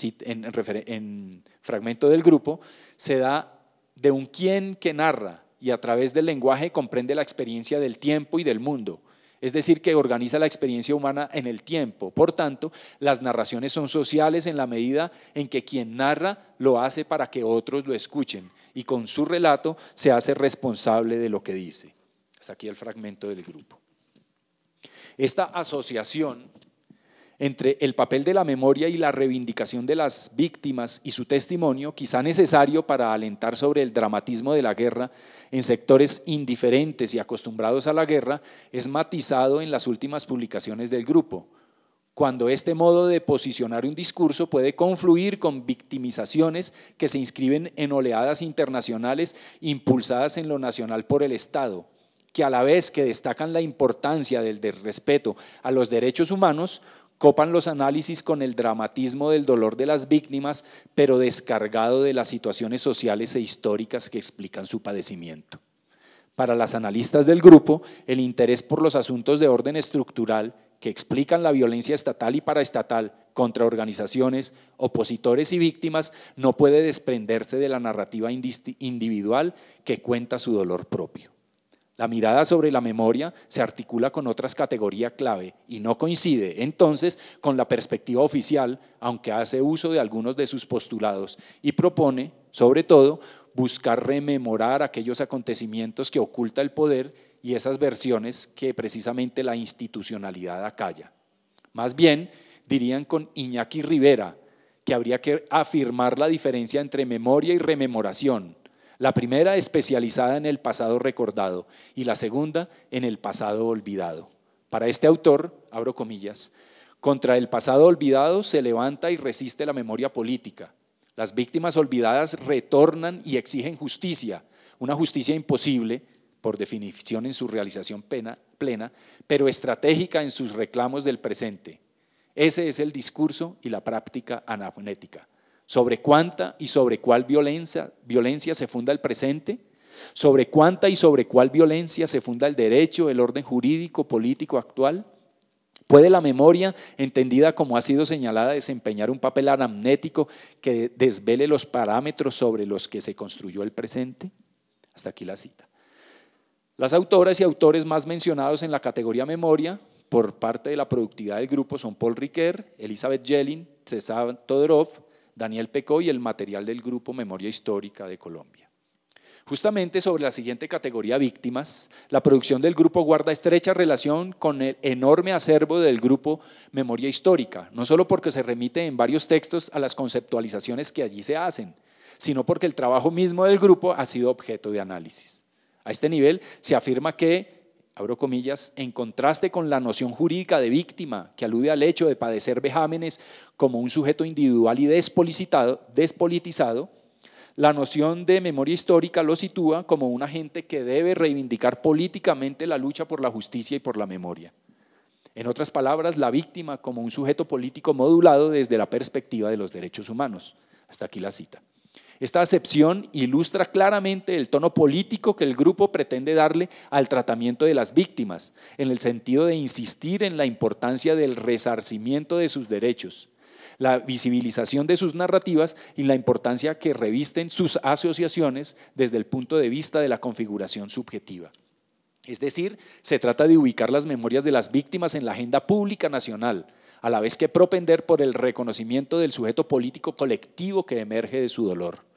en fragmento del grupo, se da de un quién que narra y a través del lenguaje comprende la experiencia del tiempo y del mundo, es decir, que organiza la experiencia humana en el tiempo. Por tanto, las narraciones son sociales en la medida en que quien narra lo hace para que otros lo escuchen y con su relato se hace responsable de lo que dice. Hasta aquí el fragmento del grupo. Esta asociación entre el papel de la memoria y la reivindicación de las víctimas y su testimonio, quizá necesario para alentar sobre el dramatismo de la guerra en sectores indiferentes y acostumbrados a la guerra, es matizado en las últimas publicaciones del grupo, cuando este modo de posicionar un discurso puede confluir con victimizaciones que se inscriben en oleadas internacionales impulsadas en lo nacional por el Estado que a la vez que destacan la importancia del respeto a los derechos humanos, copan los análisis con el dramatismo del dolor de las víctimas, pero descargado de las situaciones sociales e históricas que explican su padecimiento. Para las analistas del grupo, el interés por los asuntos de orden estructural que explican la violencia estatal y paraestatal contra organizaciones, opositores y víctimas no puede desprenderse de la narrativa individual que cuenta su dolor propio. La mirada sobre la memoria se articula con otras categorías clave y no coincide entonces con la perspectiva oficial, aunque hace uso de algunos de sus postulados y propone, sobre todo, buscar rememorar aquellos acontecimientos que oculta el poder y esas versiones que precisamente la institucionalidad acalla. Más bien, dirían con Iñaki Rivera, que habría que afirmar la diferencia entre memoria y rememoración, la primera especializada en el pasado recordado y la segunda en el pasado olvidado. Para este autor, abro comillas, contra el pasado olvidado se levanta y resiste la memoria política. Las víctimas olvidadas retornan y exigen justicia, una justicia imposible, por definición en su realización plena, pero estratégica en sus reclamos del presente. Ese es el discurso y la práctica anafonética sobre cuánta y sobre cuál violencia, violencia se funda el presente, sobre cuánta y sobre cuál violencia se funda el derecho, el orden jurídico, político actual. ¿Puede la memoria, entendida como ha sido señalada, desempeñar un papel anamnético que desvele los parámetros sobre los que se construyó el presente? Hasta aquí la cita. Las autoras y autores más mencionados en la categoría memoria por parte de la productividad del grupo son Paul Riquet, Elizabeth Jelin, César Todorov, Daniel Pecó y el material del grupo Memoria Histórica de Colombia. Justamente sobre la siguiente categoría víctimas, la producción del grupo guarda estrecha relación con el enorme acervo del grupo Memoria Histórica, no solo porque se remite en varios textos a las conceptualizaciones que allí se hacen, sino porque el trabajo mismo del grupo ha sido objeto de análisis. A este nivel se afirma que abro comillas, en contraste con la noción jurídica de víctima, que alude al hecho de padecer vejámenes como un sujeto individual y despolitizado, la noción de memoria histórica lo sitúa como un agente que debe reivindicar políticamente la lucha por la justicia y por la memoria. En otras palabras, la víctima como un sujeto político modulado desde la perspectiva de los derechos humanos. Hasta aquí la cita. Esta acepción ilustra claramente el tono político que el grupo pretende darle al tratamiento de las víctimas, en el sentido de insistir en la importancia del resarcimiento de sus derechos la visibilización de sus narrativas y la importancia que revisten sus asociaciones desde el punto de vista de la configuración subjetiva. Es decir, se trata de ubicar las memorias de las víctimas en la agenda pública nacional, a la vez que propender por el reconocimiento del sujeto político colectivo que emerge de su dolor.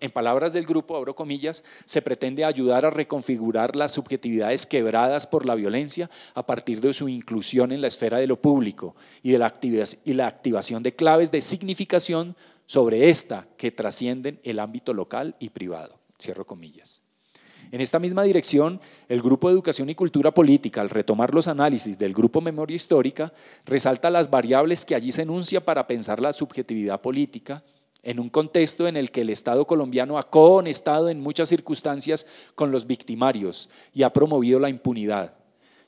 En, palabras del grupo, abro comillas, se pretende ayudar a reconfigurar las subjetividades quebradas por la violencia a partir de su inclusión en la esfera de lo público y, de la, y la activación de claves de significación sobre esta que trascienden el ámbito local y privado. Cierro comillas. En esta misma dirección, el Grupo de Educación y Cultura Política, al retomar los análisis del Grupo Memoria Histórica, resalta las variables que allí se enuncia para pensar la subjetividad política en un contexto en el que el Estado colombiano ha cohonestado en muchas circunstancias con los victimarios y ha promovido la impunidad,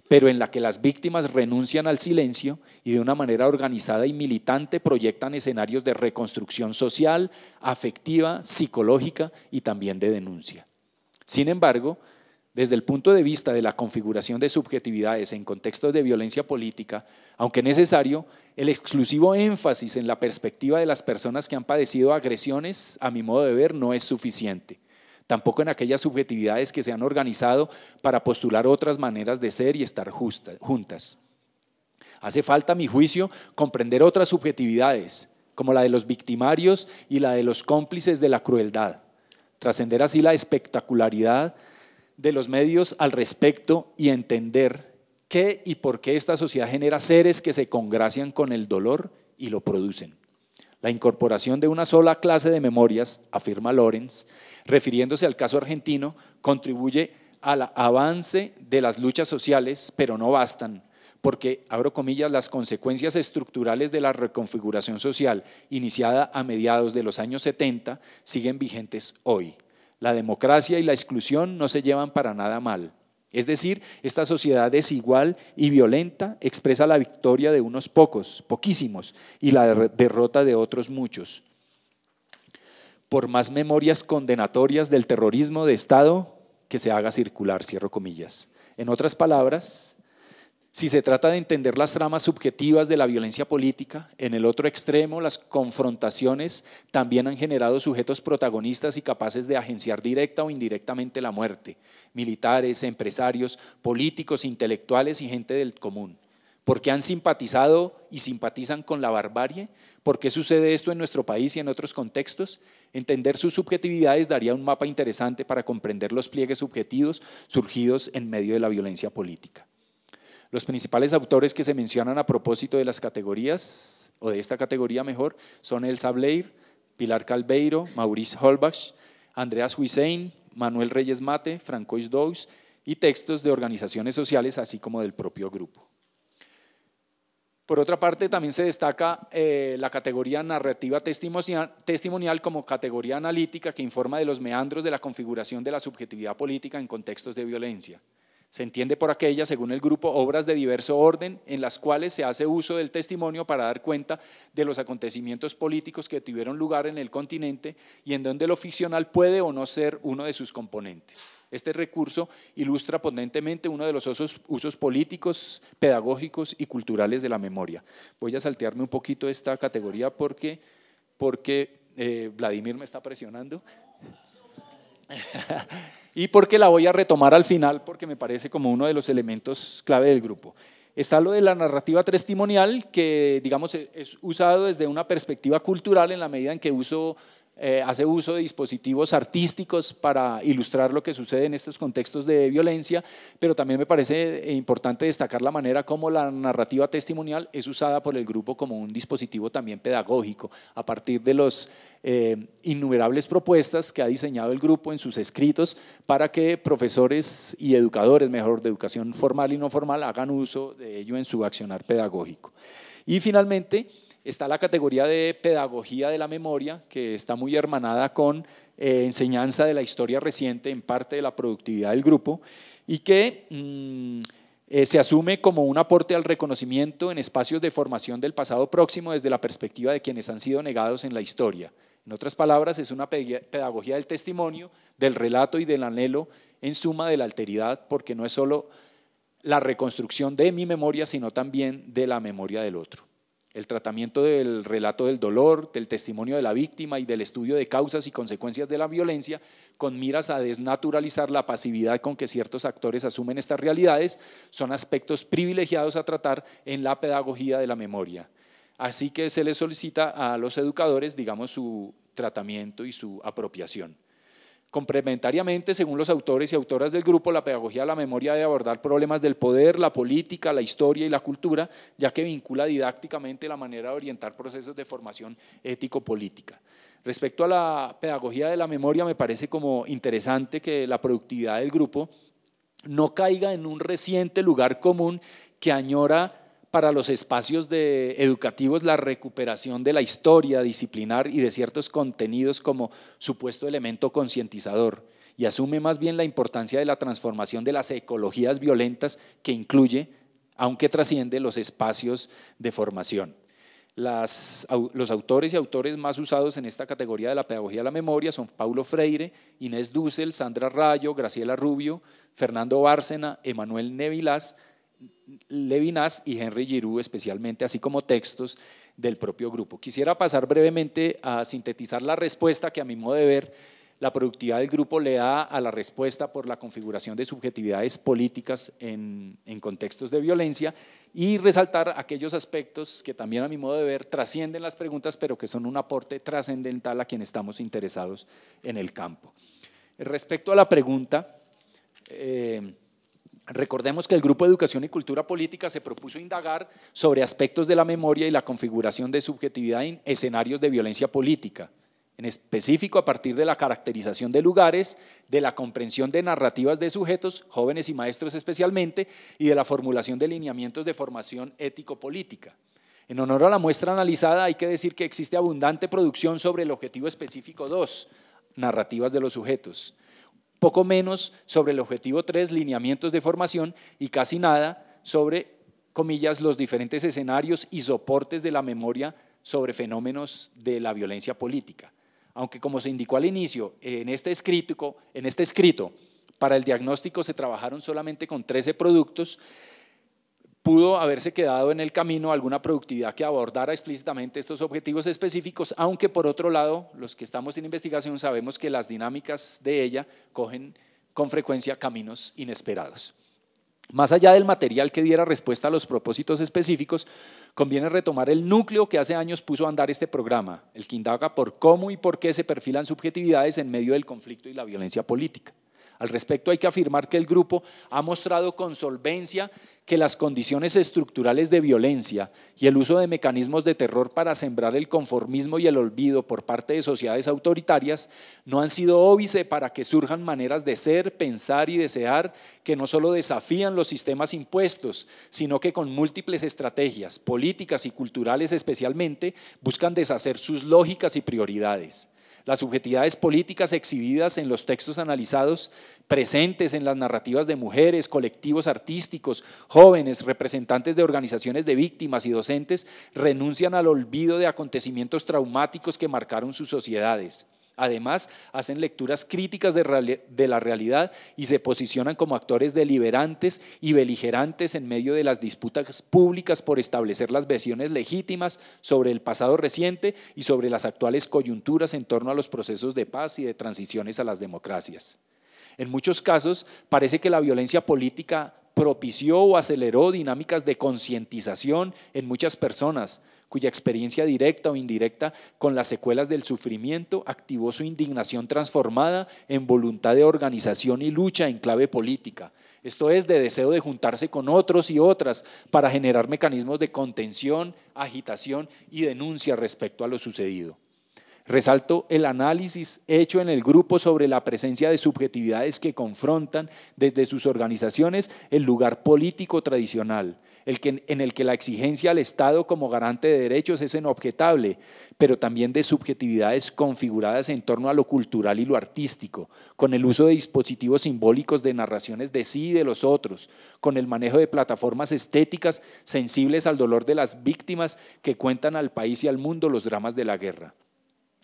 pero en la que las víctimas renuncian al silencio y de una manera organizada y militante proyectan escenarios de reconstrucción social, afectiva, psicológica y también de denuncia. Sin embargo, desde el punto de vista de la configuración de subjetividades en contextos de violencia política, aunque necesario, el exclusivo énfasis en la perspectiva de las personas que han padecido agresiones, a mi modo de ver, no es suficiente. Tampoco en aquellas subjetividades que se han organizado para postular otras maneras de ser y estar juntas. Hace falta, a mi juicio, comprender otras subjetividades, como la de los victimarios y la de los cómplices de la crueldad, trascender así la espectacularidad de los medios al respecto y entender qué y por qué esta sociedad genera seres que se congracian con el dolor y lo producen. La incorporación de una sola clase de memorias, afirma Lorenz, refiriéndose al caso argentino, contribuye al avance de las luchas sociales, pero no bastan, porque, abro comillas, las consecuencias estructurales de la reconfiguración social iniciada a mediados de los años 70 siguen vigentes hoy la democracia y la exclusión no se llevan para nada mal. Es decir, esta sociedad desigual y violenta expresa la victoria de unos pocos, poquísimos, y la derrota de otros muchos. Por más memorias condenatorias del terrorismo de Estado que se haga circular, cierro comillas. En otras palabras, si se trata de entender las tramas subjetivas de la violencia política, en el otro extremo las confrontaciones también han generado sujetos protagonistas y capaces de agenciar directa o indirectamente la muerte, militares, empresarios, políticos, intelectuales y gente del común. ¿Por qué han simpatizado y simpatizan con la barbarie? ¿Por qué sucede esto en nuestro país y en otros contextos? Entender sus subjetividades daría un mapa interesante para comprender los pliegues subjetivos surgidos en medio de la violencia política. Los principales autores que se mencionan a propósito de las categorías, o de esta categoría mejor, son Elsa Blair, Pilar Calveiro, Maurice Holbach, Andreas Huisein, Manuel Reyes Mate, Francois Douz y textos de organizaciones sociales, así como del propio grupo. Por otra parte, también se destaca eh, la categoría narrativa testimonial como categoría analítica que informa de los meandros de la configuración de la subjetividad política en contextos de violencia. Se entiende por aquella, según el grupo, obras de diverso orden en las cuales se hace uso del testimonio para dar cuenta de los acontecimientos políticos que tuvieron lugar en el continente y en donde lo ficcional puede o no ser uno de sus componentes. Este recurso ilustra ponentemente uno de los usos, políticos, pedagógicos y culturales de la memoria. Voy a saltearme un poquito esta categoría porque, porque eh, Vladimir me está presionando. y porque la voy a retomar al final porque me parece como uno de los elementos clave del grupo. Está lo de la narrativa testimonial, que digamos es usado desde una perspectiva cultural en la medida en que uso eh, hace uso de dispositivos artísticos para ilustrar lo que sucede en estos contextos de violencia, pero también me parece eh, importante destacar la manera como la narrativa testimonial es usada por el grupo como un dispositivo también pedagógico, a partir de las eh, innumerables propuestas que ha diseñado el grupo en sus escritos para que profesores y educadores, mejor, de educación formal y no formal, hagan uso de ello en su accionar pedagógico. Y finalmente, Está la categoría de pedagogía de la memoria, que está muy hermanada con eh, enseñanza de la historia reciente en parte de la productividad del grupo y que mm, eh, se asume como un aporte al reconocimiento en espacios de formación del pasado próximo desde la perspectiva de quienes han sido negados en la historia. En otras palabras, es una pedagogía del testimonio, del relato y del anhelo en suma de la alteridad, porque no es solo la reconstrucción de mi memoria, sino también de la memoria del otro el tratamiento del relato del dolor, del testimonio de la víctima y del estudio de causas y consecuencias de la violencia, con miras a desnaturalizar la pasividad con que ciertos actores asumen estas realidades, son aspectos privilegiados a tratar en la pedagogía de la memoria. Así que se les solicita a los educadores, digamos, su tratamiento y su apropiación. Complementariamente, según los autores y autoras del grupo, la pedagogía de la memoria debe abordar problemas del poder, la política, la historia y la cultura, ya que vincula didácticamente la manera de orientar procesos de formación ético-política. Respecto a la pedagogía de la memoria, me parece como interesante que la productividad del grupo no caiga en un reciente lugar común que añora para los espacios educativos la recuperación de la historia disciplinar y de ciertos contenidos como supuesto elemento concientizador y asume más bien la importancia de la transformación de las ecologías violentas que incluye, aunque trasciende, los espacios de formación. los autores y autores más usados en esta categoría de la pedagogía de la memoria son Paulo Freire, Inés Dussel, Sandra Rayo, Graciela Rubio, Fernando Bárcena, Emanuel Nevilás, Levinas y Henry Giroux especialmente, así como textos del propio grupo. Quisiera pasar brevemente a sintetizar la respuesta que a mi modo de ver la productividad del grupo le da a la respuesta por la configuración de subjetividades políticas en, contextos de violencia y resaltar aquellos aspectos que también a mi modo de ver trascienden las preguntas, pero que son un aporte trascendental a quien estamos interesados en el campo. Respecto a la pregunta, eh, Recordemos que el Grupo de Educación y Cultura Política se propuso indagar sobre aspectos de la memoria y la configuración de subjetividad en escenarios de violencia política, en específico a partir de la caracterización de lugares, de la comprensión de narrativas de sujetos, jóvenes y maestros especialmente, y de la formulación de lineamientos de formación ético-política. En honor a la muestra analizada hay que decir que existe abundante producción sobre el objetivo específico 2, narrativas de los sujetos poco menos sobre el objetivo 3, lineamientos de formación, y casi nada sobre, comillas, los diferentes escenarios y soportes de la memoria sobre fenómenos de la violencia política. Aunque como se indicó al inicio, en este escrito, en este escrito para el diagnóstico se trabajaron solamente con 13 productos, pudo haberse quedado en el camino alguna productividad que abordara explícitamente estos objetivos específicos, aunque por otro lado, los que estamos en investigación sabemos que las dinámicas de ella cogen con frecuencia caminos inesperados. Más allá del material que diera respuesta a los propósitos específicos, conviene retomar el núcleo que hace años puso a andar este programa, el que indaga por cómo y por qué se perfilan subjetividades en medio del conflicto y la violencia política. Al respecto hay que afirmar que el grupo ha mostrado con solvencia que las condiciones estructurales de violencia y el uso de mecanismos de terror para sembrar el conformismo y el olvido por parte de sociedades autoritarias no han sido óbice para que surjan maneras de ser, pensar y desear que no solo desafían los sistemas impuestos, sino que con múltiples estrategias, políticas y culturales especialmente, buscan deshacer sus lógicas y prioridades. Las subjetividades políticas exhibidas en los textos analizados, presentes en las narrativas de mujeres, colectivos artísticos, jóvenes, representantes de organizaciones de víctimas y docentes, renuncian al olvido de acontecimientos traumáticos que marcaron sus sociedades. Además, hacen lecturas críticas de, la realidad y se posicionan como actores deliberantes y beligerantes en medio de las disputas públicas por establecer las versiones legítimas sobre el pasado reciente y sobre las actuales coyunturas en torno a los procesos de paz y de transiciones a las democracias. En muchos casos, parece que la violencia política propició o aceleró dinámicas de concientización en muchas personas, cuya experiencia directa o indirecta con las secuelas del sufrimiento activó su indignación transformada en voluntad de organización y lucha en clave política. Esto es de deseo de juntarse con otros y otras para generar mecanismos de contención, agitación y denuncia respecto a lo sucedido. Resalto el análisis hecho en el grupo sobre la presencia de subjetividades que confrontan desde sus organizaciones el lugar político tradicional, en el que la exigencia al Estado como garante de derechos es inobjetable, pero también de subjetividades configuradas en torno a lo cultural y lo artístico, con el uso de dispositivos simbólicos de narraciones de sí y de los otros, con el manejo de plataformas estéticas sensibles al dolor de las víctimas que cuentan al país y al mundo los dramas de la guerra.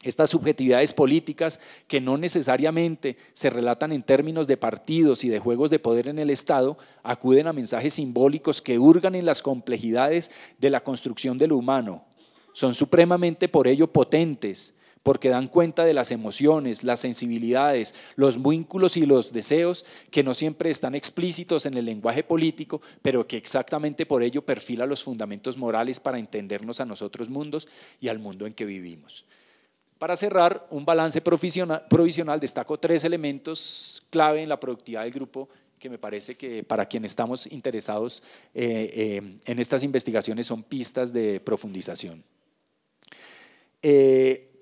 Estas subjetividades políticas que no necesariamente se relatan en términos de partidos y de juegos de poder en el Estado, acuden a mensajes simbólicos que hurgan en las complejidades de la construcción del humano. Son supremamente por ello potentes, porque dan cuenta de las emociones, las sensibilidades, los vínculos y los deseos que no siempre están explícitos en el lenguaje político, pero que exactamente por ello perfila los fundamentos morales para entendernos a nosotros mundos y al mundo en que vivimos. Para cerrar, un balance provisional destaco tres elementos clave en la productividad del grupo que me parece que para quienes estamos interesados eh, eh, en estas investigaciones son pistas de profundización. Eh,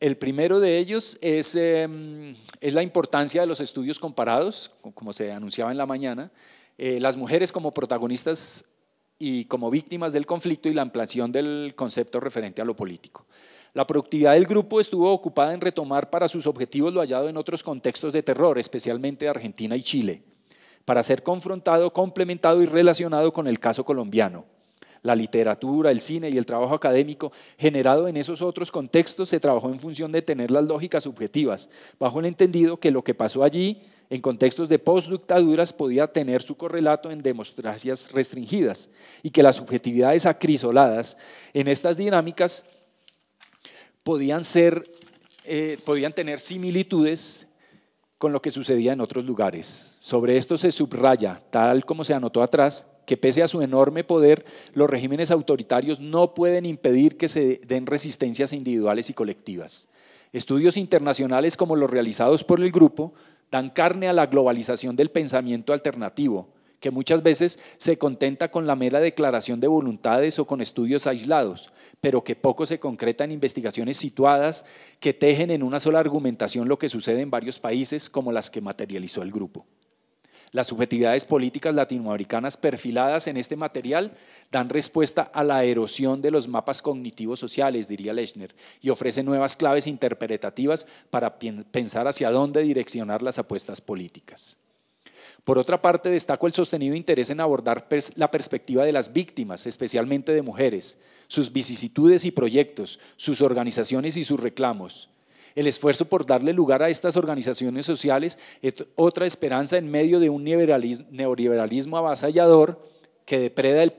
el primero de ellos es, es, la importancia de los estudios comparados, como se anunciaba en la mañana. las mujeres como protagonistas y como víctimas del conflicto y la ampliación del concepto referente a lo político. La productividad del grupo estuvo ocupada en retomar para sus objetivos lo hallado en otros contextos de terror, especialmente Argentina y Chile, para ser confrontado, complementado y relacionado con el caso colombiano. La literatura, el cine y el trabajo académico generado en esos otros contextos se trabajó en función de tener las lógicas subjetivas, bajo el entendido que lo que pasó allí en contextos de postdictaduras podía tener su correlato en democracias restringidas y que las subjetividades acrisoladas en estas dinámicas podían, eh, podían tener similitudes con lo que sucedía en otros lugares. Sobre esto se subraya, tal como se anotó atrás, que pese a su enorme poder, los regímenes autoritarios no pueden impedir que se den resistencias individuales y colectivas. Estudios internacionales como los realizados por el grupo dan carne a la globalización del pensamiento alternativo, que muchas veces se contenta con la mera declaración de voluntades o con estudios aislados, pero que poco se concreta en investigaciones situadas que tejen en una sola argumentación lo que sucede en varios países como las que materializó el grupo. Las subjetividades políticas latinoamericanas perfiladas en este material dan respuesta a la erosión de los mapas cognitivos sociales, diría Lechner, y ofrecen nuevas claves interpretativas para pensar hacia dónde direccionar las apuestas políticas. Por otra parte, destaco el sostenido interés en abordar la perspectiva de las víctimas, especialmente de mujeres, sus vicisitudes y proyectos, sus organizaciones y sus reclamos. El esfuerzo por darle lugar a estas organizaciones sociales es otra esperanza en medio de un neoliberalismo avasallador que depreda el,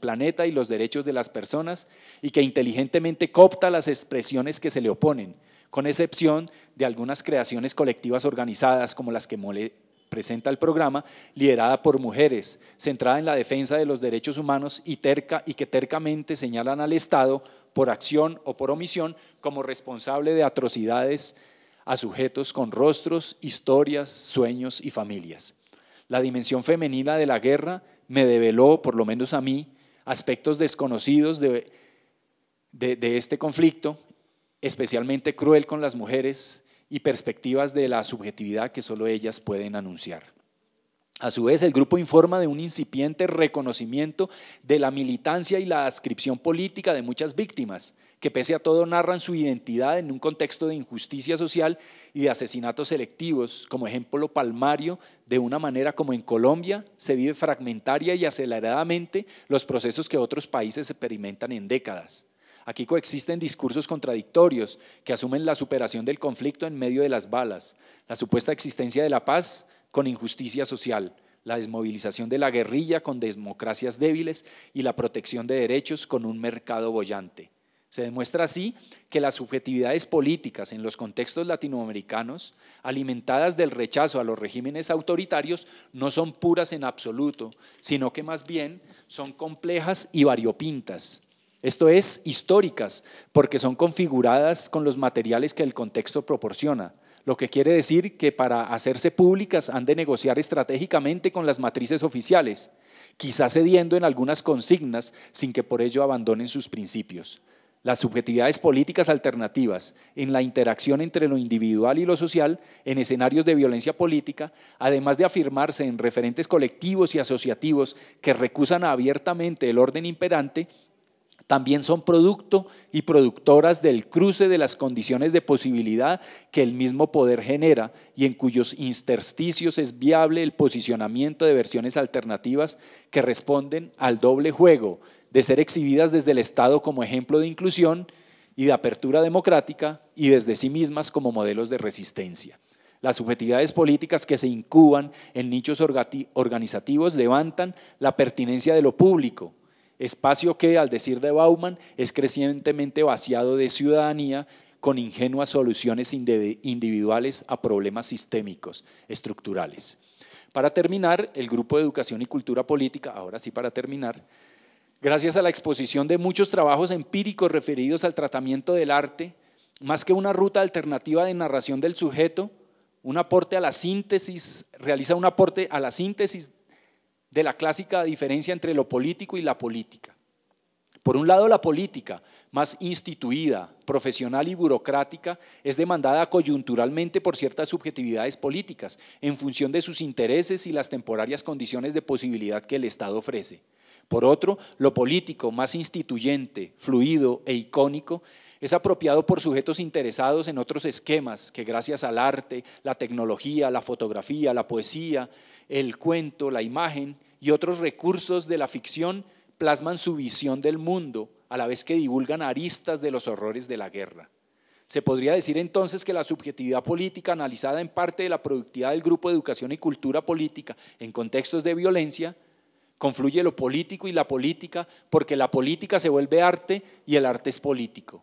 planeta y los derechos de las personas y que inteligentemente copta las expresiones que se le oponen, con excepción de algunas creaciones colectivas organizadas como las que presenta el programa, liderada por mujeres, centrada en la defensa de los derechos humanos y, terca, y que tercamente señalan al Estado, por acción o por omisión, como responsable de atrocidades a sujetos con rostros, historias, sueños y familias. La dimensión femenina de la guerra me develó, por lo menos a mí, aspectos desconocidos de, de este conflicto, especialmente cruel con las mujeres, y perspectivas de la subjetividad que solo ellas pueden anunciar. A su vez, el grupo informa de un incipiente reconocimiento de la militancia y la ascripción política de muchas víctimas, que pese a todo narran su identidad en un contexto de injusticia social y de asesinatos selectivos, como ejemplo palmario de una manera como en Colombia se vive fragmentaria y aceleradamente los procesos que otros países experimentan en décadas. Aquí coexisten discursos contradictorios que asumen la superación del conflicto en medio de las balas, la supuesta existencia de la paz con injusticia social, la desmovilización de la guerrilla con democracias débiles y la protección de derechos con un mercado bollante. Se demuestra así que las subjetividades políticas en los contextos latinoamericanos, alimentadas del rechazo a los regímenes autoritarios, no son puras en absoluto, sino que más bien son complejas y variopintas, esto es históricas, porque son configuradas con los materiales que el contexto proporciona, lo que quiere decir que para hacerse públicas han de negociar estratégicamente con las matrices oficiales, quizás cediendo en algunas consignas sin que por ello abandonen sus principios. Las subjetividades políticas alternativas en la interacción entre lo individual y lo social en escenarios de violencia política, además de afirmarse en referentes colectivos y asociativos que recusan abiertamente el orden imperante, también son producto y productoras del cruce de las condiciones de posibilidad que el mismo poder genera y en cuyos intersticios es viable el posicionamiento de versiones alternativas que responden al doble juego de ser exhibidas desde el Estado como ejemplo de inclusión y de apertura democrática y desde sí mismas como modelos de resistencia. Las subjetividades políticas que se incuban en nichos organizativos levantan la pertinencia de lo público, espacio que, al decir de Bauman, es crecientemente vaciado de ciudadanía con ingenuas soluciones individuales a problemas sistémicos, estructurales. Para terminar, el Grupo de Educación y Cultura Política, ahora sí para terminar, gracias a la exposición de muchos trabajos empíricos referidos al tratamiento del arte, más que una ruta alternativa de narración del sujeto, un aporte a la síntesis, realiza un aporte a la síntesis de la clásica diferencia entre lo político y la política. Por un lado, la política, más instituida, profesional y burocrática, es demandada coyunturalmente por ciertas subjetividades políticas, en función de sus intereses y las temporarias condiciones de posibilidad que el Estado ofrece. Por otro, lo político, más instituyente, fluido e icónico, es apropiado por sujetos interesados en otros esquemas que gracias al arte, la tecnología, la fotografía, la poesía, el cuento, la imagen y otros recursos de la ficción plasman su visión del mundo, a la vez que divulgan aristas de los horrores de la guerra. Se podría decir entonces que la subjetividad política, analizada en parte de la productividad del grupo de educación y cultura política en contextos de violencia, confluye lo político y la política porque la política se vuelve arte y el arte es político.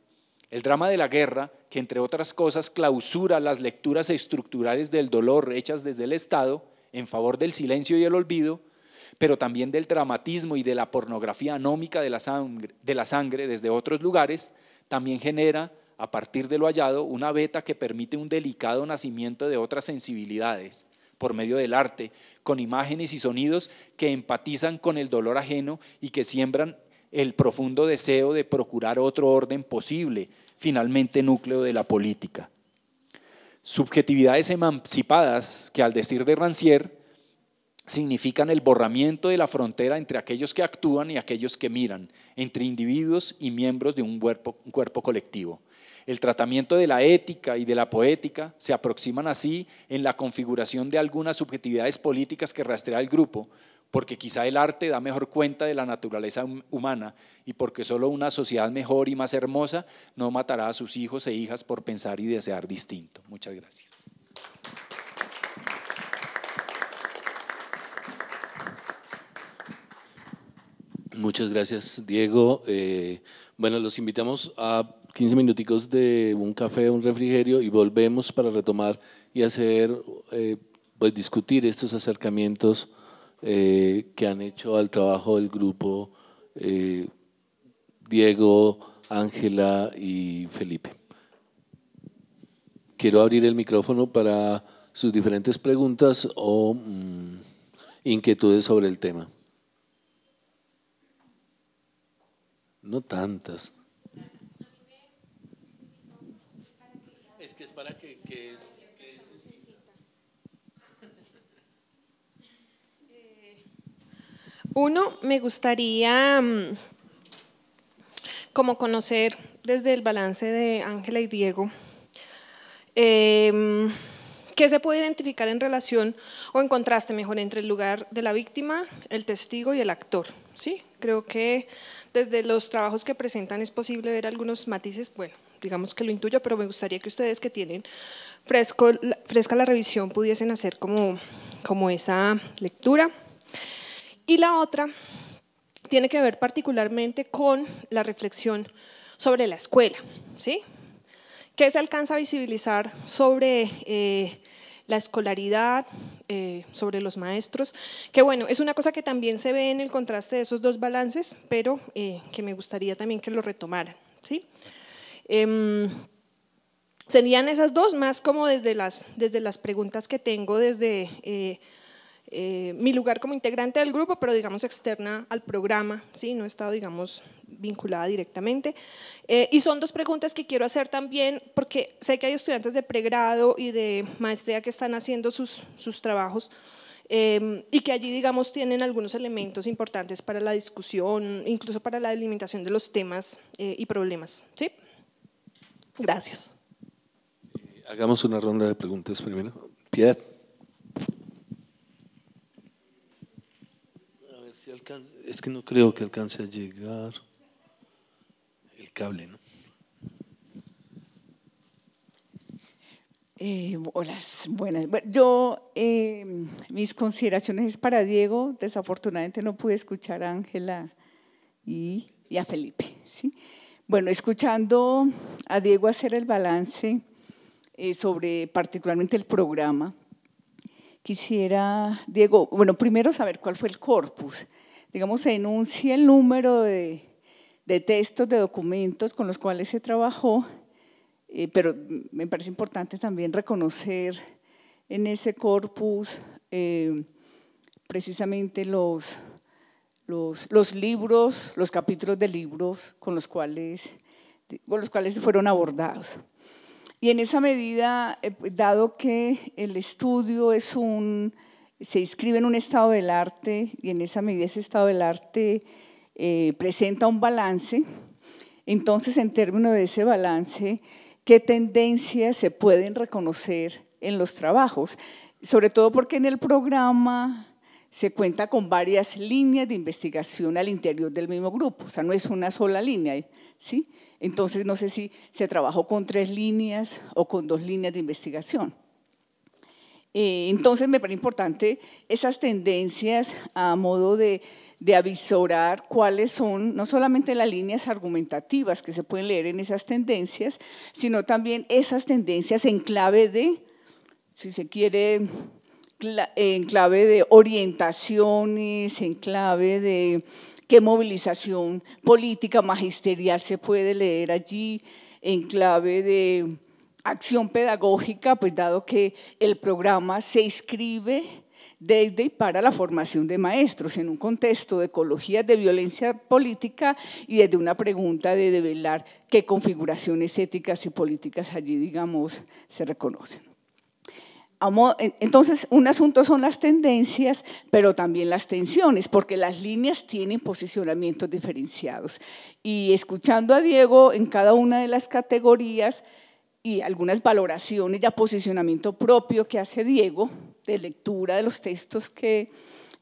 El drama de la guerra, que entre otras cosas clausura las lecturas estructurales del dolor hechas desde el Estado, en favor del silencio y el olvido, pero también del dramatismo y de la pornografía anómica de la sangre, de la sangre desde otros lugares, también genera, a partir de lo hallado, una beta que permite un delicado nacimiento de otras sensibilidades por medio del arte, con imágenes y sonidos que empatizan con el dolor ajeno y que siembran el profundo deseo de procurar otro orden posible, finalmente núcleo de la política subjetividades emancipadas que al decir de Rancière significan el borramiento de la frontera entre aquellos que actúan y aquellos que miran, entre individuos y miembros de un cuerpo, un cuerpo colectivo. El tratamiento de la ética y de la poética se aproximan así en la configuración de algunas subjetividades políticas que rastrea el grupo, porque quizá el arte da mejor cuenta de la naturaleza humana y porque solo una sociedad mejor y más hermosa no matará a sus hijos e hijas por pensar y desear distinto. Muchas gracias. Muchas gracias, Diego. Eh, bueno, los invitamos a 15 minuticos de un café, un refrigerio y volvemos para retomar y hacer, eh, pues discutir estos acercamientos eh, que han hecho al trabajo del grupo eh, Diego, Ángela y Felipe. Quiero abrir el micrófono para sus diferentes preguntas o mm, inquietudes sobre el tema. No tantas. Uno, me gustaría mm, como conocer desde el balance de Ángela y Diego, em, qué se puede identificar en relación o en contraste mejor entre el lugar de la víctima, el testigo y el actor. ¿sí? Creo que desde los trabajos que presentan es posible ver algunos matices, bueno, digamos que lo intuyo, pero me gustaría que ustedes que tienen fresco, fresca la revisión pudiesen hacer como esa lectura. Y la otra tiene que ver particularmente con la reflexión sobre la escuela, ¿sí? ¿Qué se alcanza a visibilizar sobre eh, la escolaridad, eh, sobre los maestros? Que bueno, es una cosa que también se ve en el contraste de esos dos balances, pero eh, que me gustaría también que lo retomaran, ¿sí? Em, serían esas dos, más como desde las, desde las preguntas que tengo desde eh, mi lugar como integrante del grupo, pero digamos externa al programa, ¿sí? no he estado digamos vinculada directamente. Eh, y son dos preguntas que quiero hacer también, porque sé que hay estudiantes de pregrado y de maestría que están haciendo sus, trabajos em, y que allí digamos tienen algunos elementos importantes para la discusión, incluso para la delimitación de los temas eh, y problemas. ¿sí? Gracias. Hagamos una ronda de preguntas primero. Piedad. Es que no creo que alcance a llegar el cable, ¿no? Eh, hola, buenas. yo, em, mis consideraciones es para Diego. Desafortunadamente no pude escuchar a Ángela y, a Felipe. ¿sí? Bueno, escuchando a Diego hacer el balance eh, sobre particularmente el programa, quisiera, Diego, bueno, primero saber cuál fue el corpus digamos, se enuncia el número de, textos, de documentos con los cuales se trabajó, eh, pero me parece importante también reconocer en ese corpus eh, precisamente los, los, libros, los capítulos de libros con los cuales, con los cuales fueron abordados. Y en esa medida, eh, dado que el estudio es un se inscribe en un estado del arte y en esa medida ese estado del arte eh, presenta un balance. Entonces, en términos de ese balance, ¿qué tendencias se pueden reconocer en los trabajos? Sobre todo porque en el programa se cuenta con varias líneas de investigación al interior del mismo grupo, o sea, no es una sola línea, ¿sí? Entonces, no sé si se trabajó con tres líneas o con dos líneas de investigación. Eh, entonces me parece importante esas tendencias a modo de, avisorar cuáles son no solamente las líneas argumentativas que se pueden leer en esas tendencias, sino también esas tendencias en clave de, si se quiere, en clave de orientaciones, en clave de qué movilización política magisterial se puede leer allí, en clave de acción pedagógica, pues dado que el programa se inscribe desde y para la formación de maestros en un contexto de ecología, de violencia política y desde una pregunta de develar qué configuraciones éticas y políticas allí, digamos, se reconocen. Entonces, un asunto son las tendencias, pero también las tensiones, porque las líneas tienen posicionamientos diferenciados. Y escuchando a Diego en cada una de las categorías, y algunas valoraciones y posicionamiento propio que hace Diego de lectura de los textos que,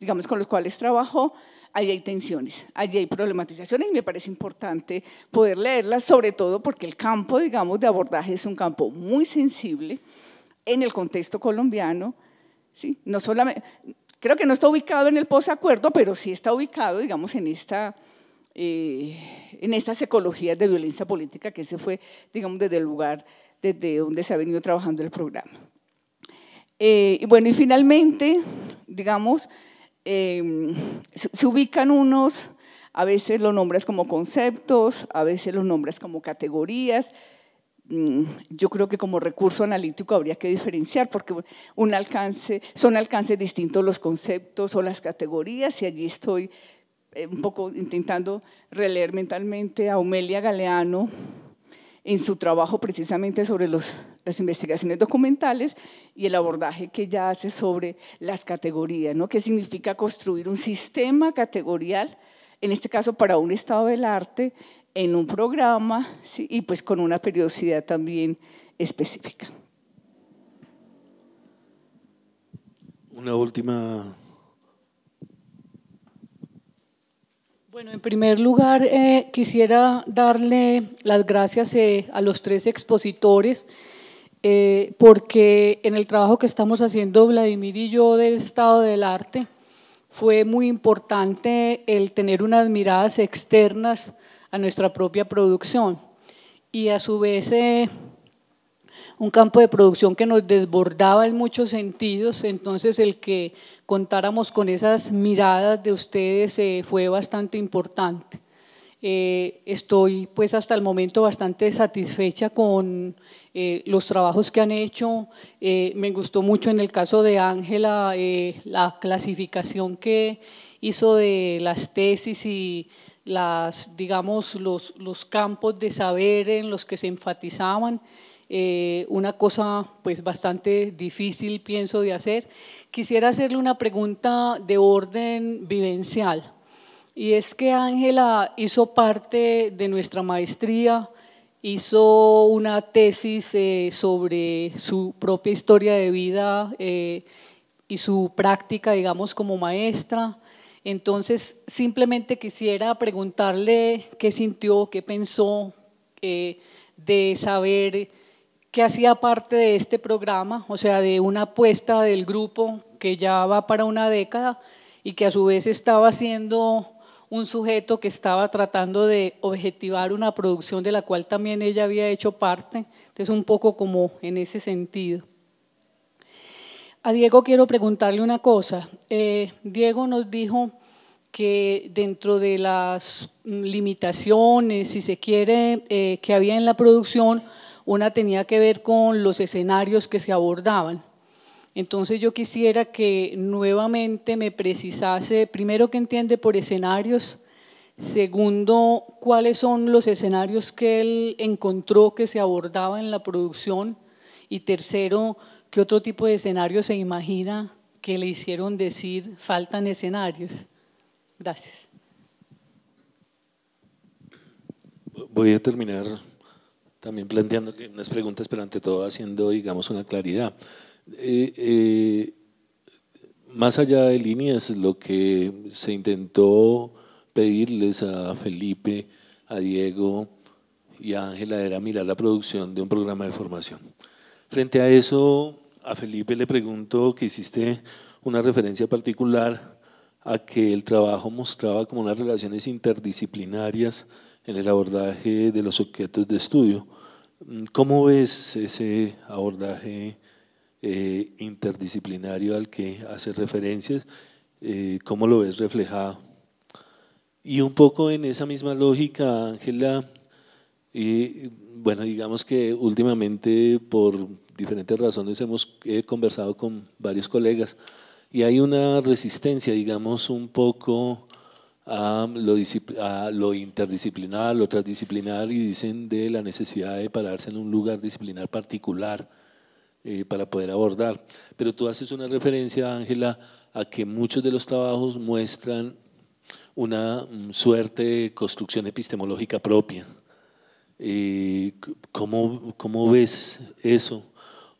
digamos, con los cuales trabajó, ahí hay tensiones, allí hay problematizaciones y me parece importante poder leerlas, sobre todo porque el campo, digamos, de abordaje es un campo muy sensible en el contexto colombiano, ¿sí? No solamente, creo que no está ubicado en el posacuerdo, pero sí está ubicado, digamos, en esta... Eh, en estas ecologías de violencia política que se fue, digamos, desde el lugar desde donde se ha venido trabajando el programa. Eh, y bueno, y finalmente, digamos, em, se ubican unos, a veces los nombres como conceptos, a veces los nombres como categorías. Mm, yo creo que como recurso analítico habría que diferenciar porque un alcance, son alcances distintos los conceptos o las categorías y allí estoy eh, un poco intentando releer mentalmente a Omelia Galeano en su trabajo precisamente sobre las investigaciones documentales y el abordaje que ella hace sobre las categorías, ¿no? ¿Qué significa construir un sistema categorial, en este caso para un estado del arte, en un programa y pues con una periodicidad también específica. Una última Bueno, en primer lugar, eh, quisiera darle las gracias eh, a los tres expositores, eh, porque en el trabajo que estamos haciendo Vladimir y yo del estado del arte, fue muy importante el tener unas miradas externas a nuestra propia producción y a su vez un campo de producción que nos desbordaba en muchos sentidos, entonces el que contáramos con esas miradas de ustedes eh, fue bastante importante. Eh, estoy pues hasta el momento bastante satisfecha con eh, los trabajos que han hecho. me gustó mucho en el caso de Ángela la clasificación que hizo de las tesis y las, digamos, los, los campos de saber en los que se enfatizaban. Eh, una cosa pues bastante difícil, pienso, de hacer. Quisiera hacerle una pregunta de orden vivencial. Y es que Ángela hizo parte de nuestra maestría, hizo una tesis eh, sobre su propia historia de vida eh, y su práctica, digamos, como maestra. Entonces, simplemente quisiera preguntarle qué sintió, qué pensó de saber que hacía parte de este programa, o sea, de una apuesta del grupo que ya va para una década y que a su vez estaba siendo un sujeto que estaba tratando de objetivar una producción de la cual también ella había hecho parte, entonces un poco como en ese sentido. A Diego quiero preguntarle una cosa. Eh, Diego nos dijo que dentro de las limitaciones, si se quiere, eh, que había en la producción, una tenía que ver con los escenarios que se abordaban. Entonces yo quisiera que nuevamente me precisase, primero, qué entiende por escenarios, segundo, cuáles son los escenarios que él encontró que se abordaban en la producción y tercero, qué otro tipo de escenario se imagina que le hicieron decir faltan escenarios. Gracias. Voy a terminar también planteando unas preguntas, pero ante todo haciendo, digamos, una claridad. Eh, eh, más allá de líneas, lo que se intentó pedirles a Felipe, a Diego y a Ángela era mirar la producción de un programa de formación. Frente a eso, a Felipe le pregunto que hiciste una referencia particular a que el trabajo mostraba como unas relaciones interdisciplinarias en el abordaje de los objetos de estudio. Mm, ¿Cómo ves ese abordaje eh, interdisciplinario al que hace referencias? Eh, ¿Cómo lo ves reflejado? Y un poco en esa misma lógica, Ángela, y bueno, digamos que últimamente por diferentes razones hemos conversado con varios colegas y hay una resistencia, digamos, un poco a lo, lo interdisciplinar, lo transdisciplinar y dicen de la necesidad de pararse en un lugar disciplinar particular eh, para poder abordar. Pero tú haces una referencia, Ángela, a que muchos de los trabajos muestran una mm, suerte de construcción epistemológica propia. Eh, ¿cómo, ¿Cómo ves eso?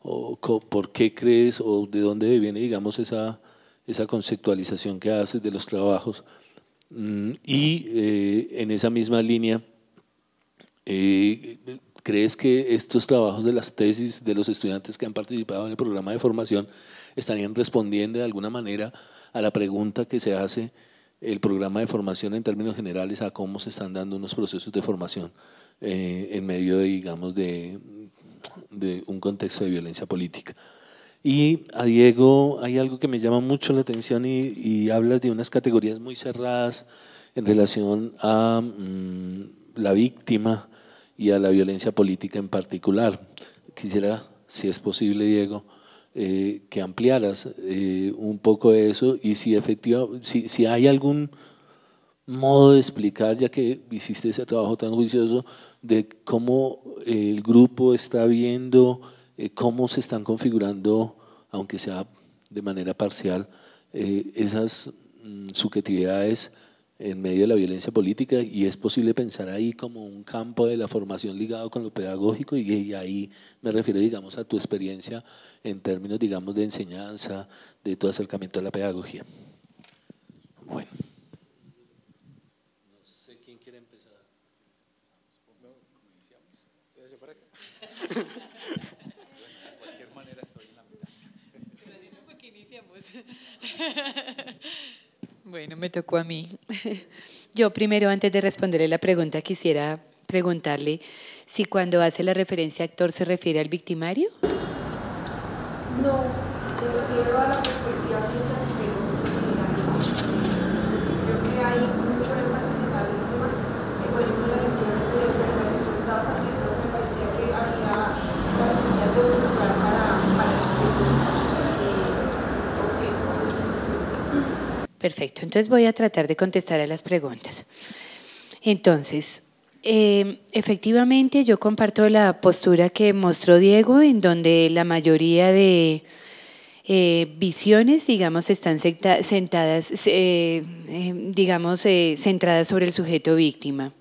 ¿O ¿Por qué crees o de dónde viene, digamos, esa, esa conceptualización que haces de los trabajos? Mm, y eh, en esa misma línea, eh, ¿crees que estos trabajos de las tesis de los estudiantes que han participado en el programa de formación estarían respondiendo de alguna manera a la pregunta que se hace el programa de formación en términos generales a cómo se están dando unos procesos de formación eh, en medio, de, digamos, de un contexto de violencia política? Y a Diego hay algo que me llama mucho la atención y, hablas de unas categorías muy cerradas en relación a mm, la víctima y a la violencia política en particular. Quisiera, si es posible, Diego, eh, que ampliaras eh, un poco eso y si, efectivamente, si hay algún modo de explicar, ya que hiciste ese trabajo tan juicioso, de cómo el grupo está viendo eh, cómo se están configurando, aunque sea de manera parcial, eh, esas mm, subjetividades en medio de la violencia política y es posible pensar ahí como un campo de la formación ligado con lo pedagógico y, ahí me refiero, digamos, a tu experiencia en términos, digamos, de enseñanza, de tu acercamiento a la pedagogía. Bueno. No sé quién quiere empezar. Bueno, me tocó a mí. Yo primero, antes de responderle la pregunta, quisiera preguntarle si cuando hace la referencia actor se refiere al victimario. No, te refiero a la Perfecto, entonces voy a tratar de contestar a las preguntas. Entonces, em, efectivamente yo comparto la postura que mostró Diego, en donde la mayoría de eh, visiones, digamos, están sentadas, eh, em, digamos, eh, centradas sobre el sujeto víctima.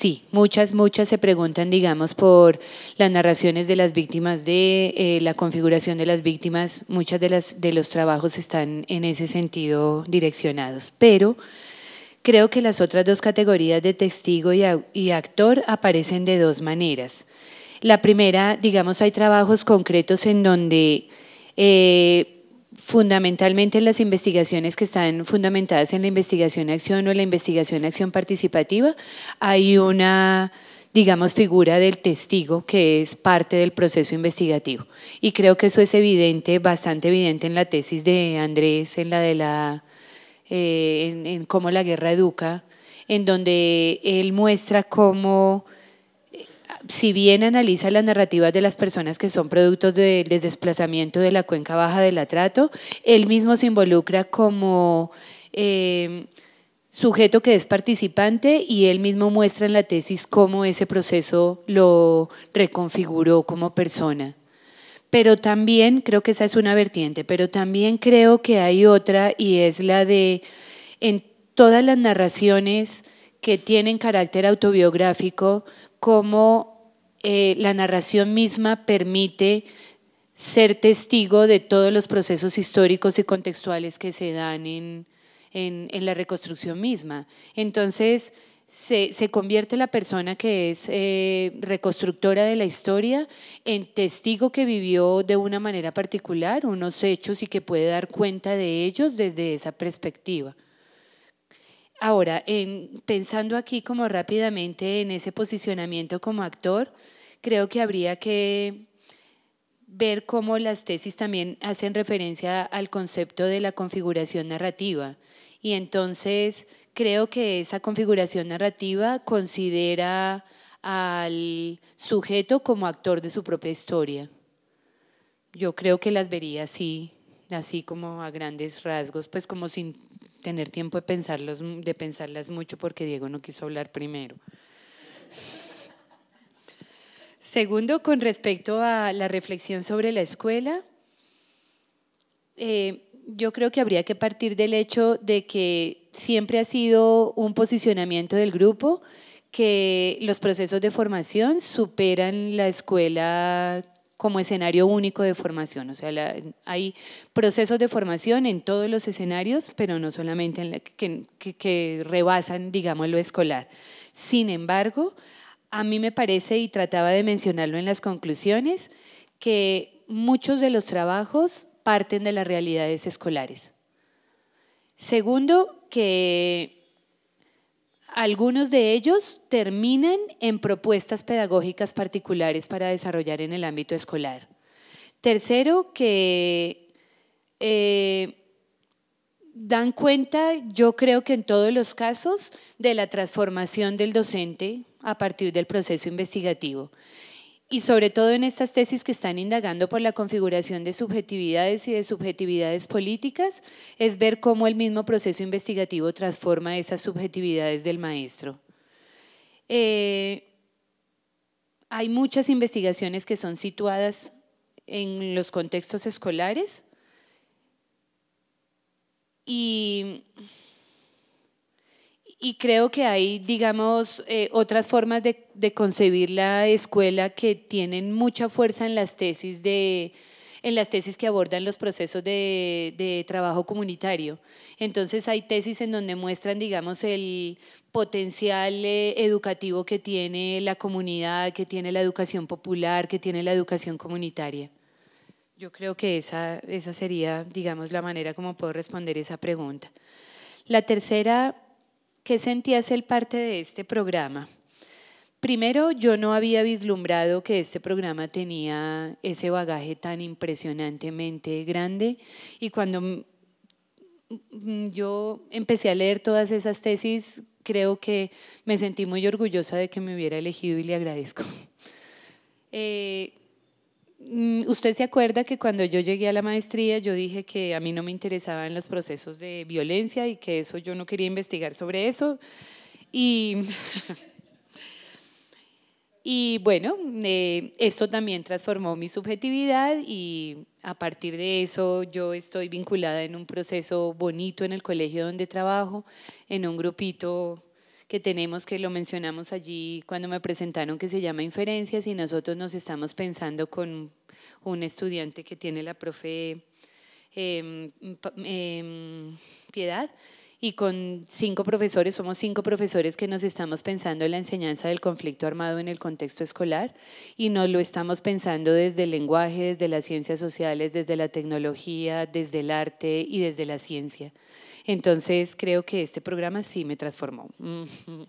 Sí, muchas, muchas se preguntan, digamos, por las narraciones de las víctimas, de eh, la configuración de las víctimas. Muchas de las de los trabajos están en ese sentido direccionados, pero creo que las otras dos categorías de testigo y, actor aparecen de dos maneras. La primera, digamos, hay trabajos concretos en donde eh, Fundamentalmente en las investigaciones que están fundamentadas en la investigación-acción o la investigación-acción participativa, hay una digamos, figura del testigo que es parte del proceso investigativo. Y creo que eso es evidente, bastante evidente en la tesis de Andrés, en la de la, eh, en cómo la guerra educa, en donde él muestra cómo si bien analiza las narrativas de las personas que son productos del desplazamiento de la cuenca baja del atrato, él mismo se involucra como em, sujeto que es participante y él mismo muestra en la tesis cómo ese proceso lo reconfiguró como persona. Pero también, creo que esa es una vertiente, pero también creo que hay otra y es la de en todas las narraciones que tienen carácter autobiográfico, como eh, la narración misma permite ser testigo de todos los procesos históricos y contextuales que se dan en, la reconstrucción misma. Entonces, se, convierte la persona que es eh, reconstructora de la historia en testigo que vivió de una manera particular unos hechos y que puede dar cuenta de ellos desde esa perspectiva. Ahora, pensando aquí como rápidamente en ese posicionamiento como actor, creo que habría que ver cómo las tesis también hacen referencia al concepto de la configuración narrativa. Y entonces creo que esa configuración narrativa considera al sujeto como actor de su propia historia. Yo creo que las vería así, así como a grandes rasgos, pues como sin tener tiempo de, pensarlos, de pensarlas mucho porque Diego no quiso hablar primero. Segundo, con respecto a la reflexión sobre la escuela, eh, yo creo que habría que partir del hecho de que siempre ha sido un posicionamiento del grupo que los procesos de formación superan la escuela como escenario único de formación. O sea, hay procesos de formación en todos los escenarios, pero no solamente en la que, que, rebasan, digamos, lo escolar. Sin embargo, a mí me parece, y trataba de mencionarlo en las conclusiones, que muchos de los trabajos parten de las realidades escolares. Segundo, que algunos de ellos terminan en propuestas pedagógicas particulares para desarrollar en el ámbito escolar. Tercero, que eh, dan cuenta, yo creo que en todos los casos, de la transformación del docente a partir del proceso investigativo y sobre todo en estas tesis que están indagando por la configuración de subjetividades y de subjetividades políticas, es ver cómo el mismo proceso investigativo transforma esas subjetividades del maestro. Eh, hay muchas investigaciones que son situadas en los contextos escolares y y creo que hay, digamos, eh, otras formas de, concebir la escuela que tienen mucha fuerza en las tesis de en las tesis que abordan los procesos de, trabajo comunitario. Entonces hay tesis en donde muestran, digamos, el potencial eh, educativo que tiene la comunidad, que tiene la educación popular, que tiene la educación comunitaria. Yo creo que esa, esa sería, digamos, la manera como puedo responder esa pregunta. La tercera ¿qué sentía ser parte de este programa? Primero, yo no había vislumbrado que este programa tenía ese bagaje tan impresionantemente grande y cuando yo empecé a leer todas esas tesis, creo que me sentí muy orgullosa de que me hubiera elegido y le agradezco. Eh, Mm, Usted se acuerda que cuando yo llegué a la maestría yo dije que a mí no me interesaba en los procesos de violencia y que eso yo no quería investigar sobre eso. Y, y bueno, eh, esto también transformó mi subjetividad y a partir de eso yo estoy vinculada en un proceso bonito en el colegio donde trabajo, en un grupito que tenemos, que lo mencionamos allí cuando me presentaron, que se llama inferencias y nosotros nos estamos pensando con un estudiante que tiene la profe em, em, Piedad y con cinco profesores, somos cinco profesores que nos estamos pensando en la enseñanza del conflicto armado en el contexto escolar y nos lo estamos pensando desde el lenguaje, desde las ciencias sociales, desde la tecnología, desde el arte y desde la ciencia. Entonces creo que este programa sí me transformó.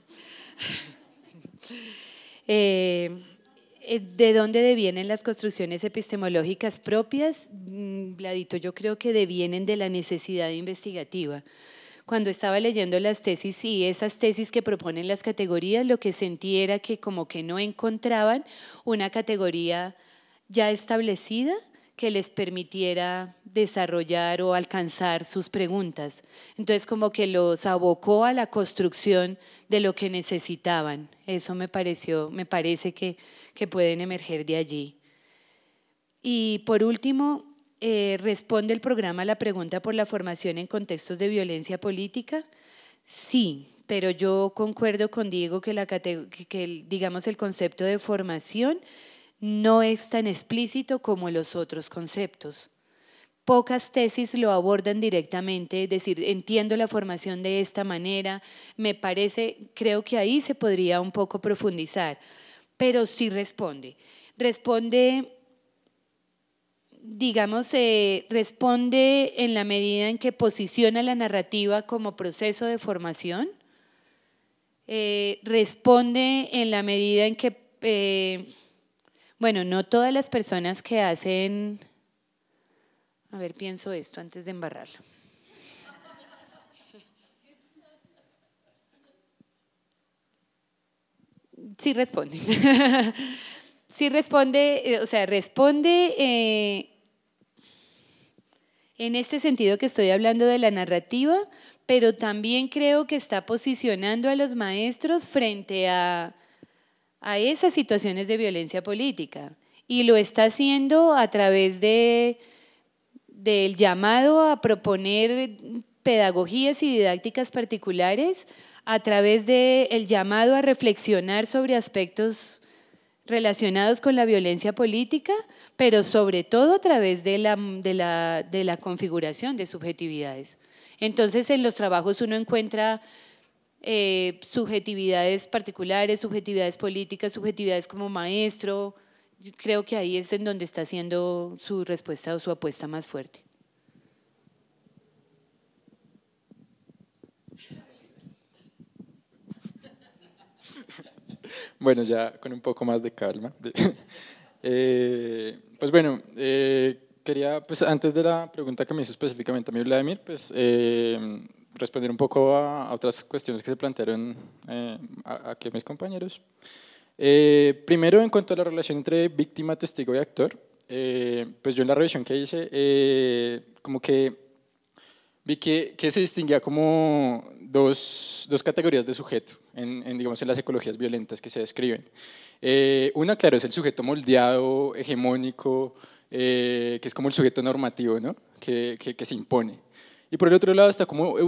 Eh, eh, ¿De dónde devienen las construcciones epistemológicas propias? Mm, Vladito, yo creo que devienen de la necesidad investigativa. Cuando estaba leyendo las tesis y esas tesis que proponen las categorías, lo que sentí era que como que no encontraban una categoría ya establecida que les permitiera desarrollar o alcanzar sus preguntas. Entonces como que los abocó a la construcción de lo que necesitaban. Eso me pareció, me parece que, que pueden emerger de allí. Y por último, eh, responde el programa a la pregunta por la formación en contextos de violencia política. Sí, pero yo concuerdo con Diego que, la, que digamos, el concepto de formación no es tan explícito como los otros conceptos. Pocas tesis lo abordan directamente, es decir, entiendo la formación de esta manera, me parece, creo que ahí se podría un poco profundizar, pero sí responde. Responde digamos, eh, responde en la medida en que posiciona la narrativa como proceso de formación, eh, responde en la medida en que eh, bueno, no todas las personas que hacen... A ver, pienso esto antes de embarrarlo. Sí responde. sí responde, eh, o sea, responde eh, en este sentido que estoy hablando de la narrativa, pero también creo que está posicionando a los maestros frente a a esas situaciones de violencia política y lo está haciendo a través del llamado a proponer pedagogías y didácticas particulares, a través del llamado a reflexionar sobre aspectos relacionados con la violencia política, pero sobre todo a través de la configuración de subjetividades. Entonces, en los trabajos uno encuentra eh, subjetividades particulares, subjetividades políticas, subjetividades como maestro. creo que ahí es en donde está haciendo su respuesta o su apuesta más fuerte. Bueno, ya con un poco más de calma. Eh, pues bueno, eh, quería, pues antes de la pregunta que me hizo específicamente a mí Vladimir, pues responder un poco a, otras cuestiones que se plantearon eh, aquí a mis compañeros. Eh, primero, en cuanto a la relación entre víctima, testigo y actor, eh, pues yo en la revisión que hice, como que vi que, que se distinguía como dos, categorías de sujeto en, digamos, en las ecologías violentas que se describen. una, claro, es el sujeto moldeado, hegemónico, que es como el sujeto normativo, ¿no? que se impone. Y por el otro lado está como eh,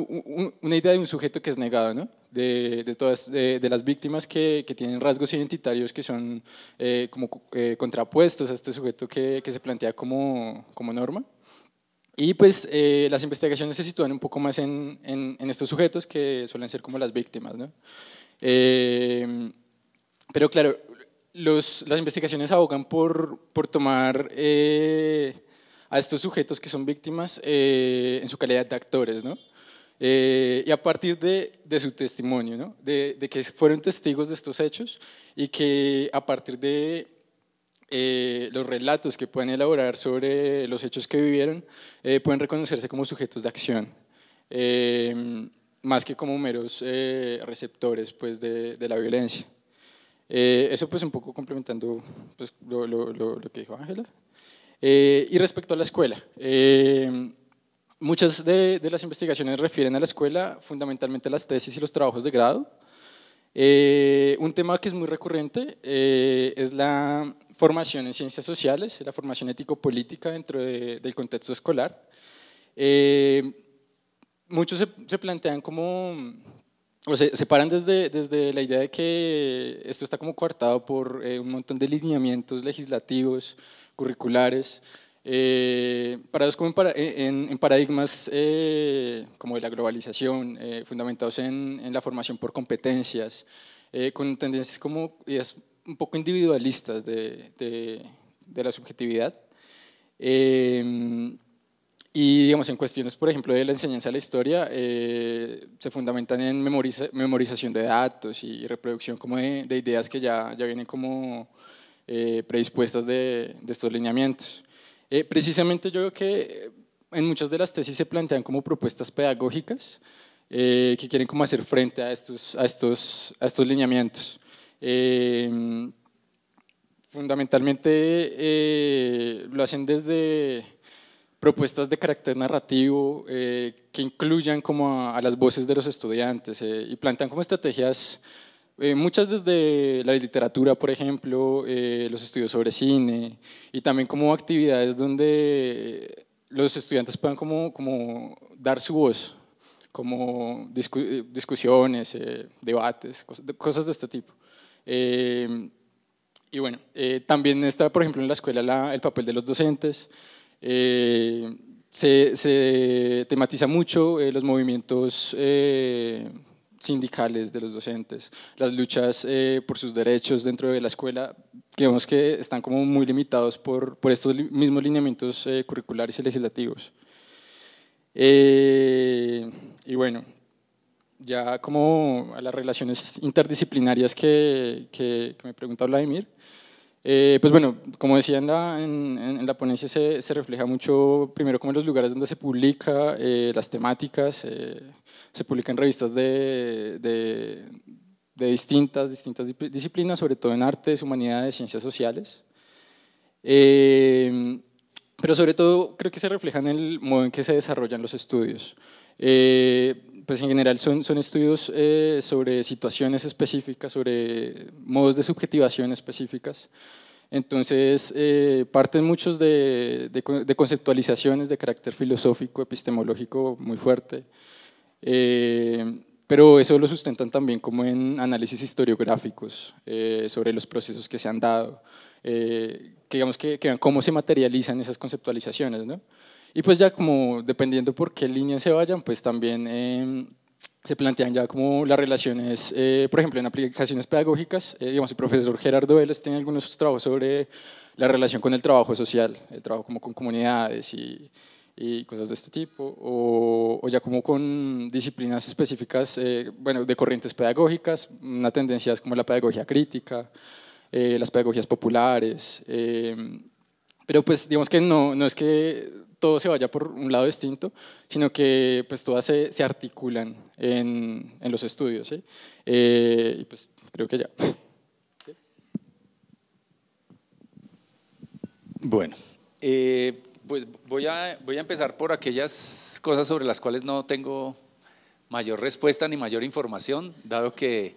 una idea de un sujeto que es negado, ¿no? de, todas de, las víctimas que, tienen rasgos identitarios que son eh, como eh, contrapuestos a este sujeto que, se plantea como, como norma. Y pues las investigaciones se sitúan un poco más en, en, estos sujetos que suelen ser como las víctimas. ¿no? pero claro, los, las investigaciones abogan por, por tomar a estos sujetos que son víctimas eh, en su calidad de actores, ¿no? Eh, y a partir de, de su testimonio, ¿no? de, que fueron testigos de estos hechos y que a partir de eh, los relatos que pueden elaborar sobre los hechos que vivieron, pueden reconocerse como sujetos de acción, más que como meros receptores pues, de, la violencia. eso pues un poco complementando pues, lo que dijo Ángela. Eh, y respecto a la escuela, eh, muchas de, las investigaciones refieren a la escuela, fundamentalmente a las tesis y los trabajos de grado. Eh, un tema que es muy recurrente es la formación en ciencias sociales, la formación ético-política dentro del contexto escolar. muchos se, plantean como, o se separan desde, desde la idea de que esto está como coartado por un montón de lineamientos legislativos, curriculares, eh, parados en, paradigmas eh, como de la globalización, eh, fundamentados en, la formación por competencias, con tendencias como ideas un poco individualistas de, la subjetividad. y digamos, en cuestiones, por ejemplo, de la enseñanza de la historia, se fundamentan en memorización de datos y reproducción de, ideas que ya, ya vienen como eh, predispuestas de, estos lineamientos. Eh, precisamente yo creo que eh, en muchas de las tesis se plantean como propuestas pedagógicas que quieren como hacer frente a estos, a estos, a estos lineamientos. fundamentalmente lo hacen desde propuestas de carácter narrativo que incluyan como a, a, las voces de los estudiantes y plantean como estrategias eh, muchas desde la literatura, por ejemplo, eh, los estudios sobre cine y también como actividades donde los estudiantes puedan como, como dar su voz, como eh, discusiones, debates, cosas de, este tipo. y bueno, también está, por ejemplo, en la escuela el papel de los docentes. Se, se, tematiza mucho los movimientos sindicales de los docentes, las luchas eh, por sus derechos dentro de la escuela, vemos que están como muy limitados por, estos mismos lineamientos eh, curriculares y legislativos. Eh, y bueno, ya como a las relaciones interdisciplinarias que, me pregunta Vladimir, pues bueno, como decía en la, en, ponencia, se, refleja mucho primero como en los lugares donde se publica, las temáticas, se publica en revistas de, distintas, distintas disciplinas, sobre todo en artes, humanidades, ciencias sociales. Em, pero sobre todo creo que se refleja en el modo en que se desarrollan los estudios. Eh, pues en general son, estudios eh, sobre situaciones específicas, sobre modos de subjetivación específicas. Entonces, eh, parten muchos de, conceptualizaciones de carácter filosófico, epistemológico muy fuerte, eh, pero eso lo sustentan también como en análisis historiográficos eh, sobre los procesos que se han dado, eh, que digamos que, que, cómo se materializan esas conceptualizaciones, ¿no? Y pues ya como dependiendo por qué líneas se vayan, pues también em, se plantean ya como las relaciones, por ejemplo, en aplicaciones pedagógicas, digamos, el profesor Gerardo Vélez tiene algunos trabajos sobre la relación con el trabajo social, el trabajo como con comunidades y, y cosas de este tipo, o, ya como con disciplinas específicas, eh, bueno, de corrientes pedagógicas, una tendencia es como la pedagogía crítica, eh, las pedagogías populares, eh, pero pues digamos que no, no es que todo se vaya por un lado distinto, sino que pues todas se, se articulan en, en, los estudios, y pues creo que ya. Bueno. Pues voy a, empezar por aquellas cosas sobre las cuales no tengo mayor respuesta ni mayor información, dado que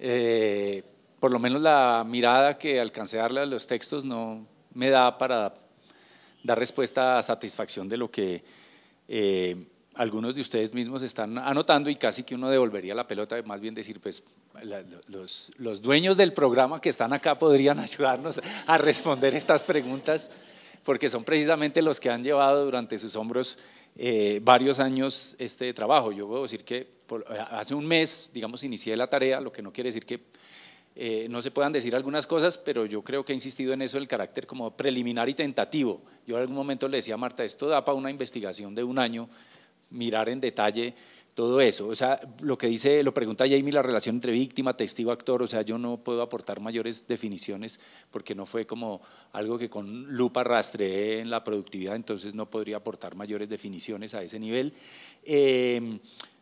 eh, por lo menos la mirada que alcancé a darle a los textos no me da para dar respuesta a satisfacción de lo que eh, algunos de ustedes mismos están anotando y casi que uno devolvería la pelota, más bien decir, pues los dueños del programa que están acá podrían ayudarnos a responder estas preguntas porque son precisamente los que han llevado durante sus hombros eh, varios años este trabajo. Yo puedo decir que eh, hace un mes, digamos, inicié la tarea, lo que no quiere decir que eh, no se puedan decir algunas cosas, pero yo creo que he insistido en eso, el carácter como preliminar y tentativo. Yo en algún momento le decía a Marta, esto da para una investigación de un año, mirar en detalle todo eso. O sea, lo que dice, lo pregunta Jamie, la relación entre víctima, testigo, actor, o sea, yo no puedo aportar mayores definiciones porque no fue como algo que con lupa rastreé en la productividad, entonces no podría aportar mayores definiciones a ese nivel. Em,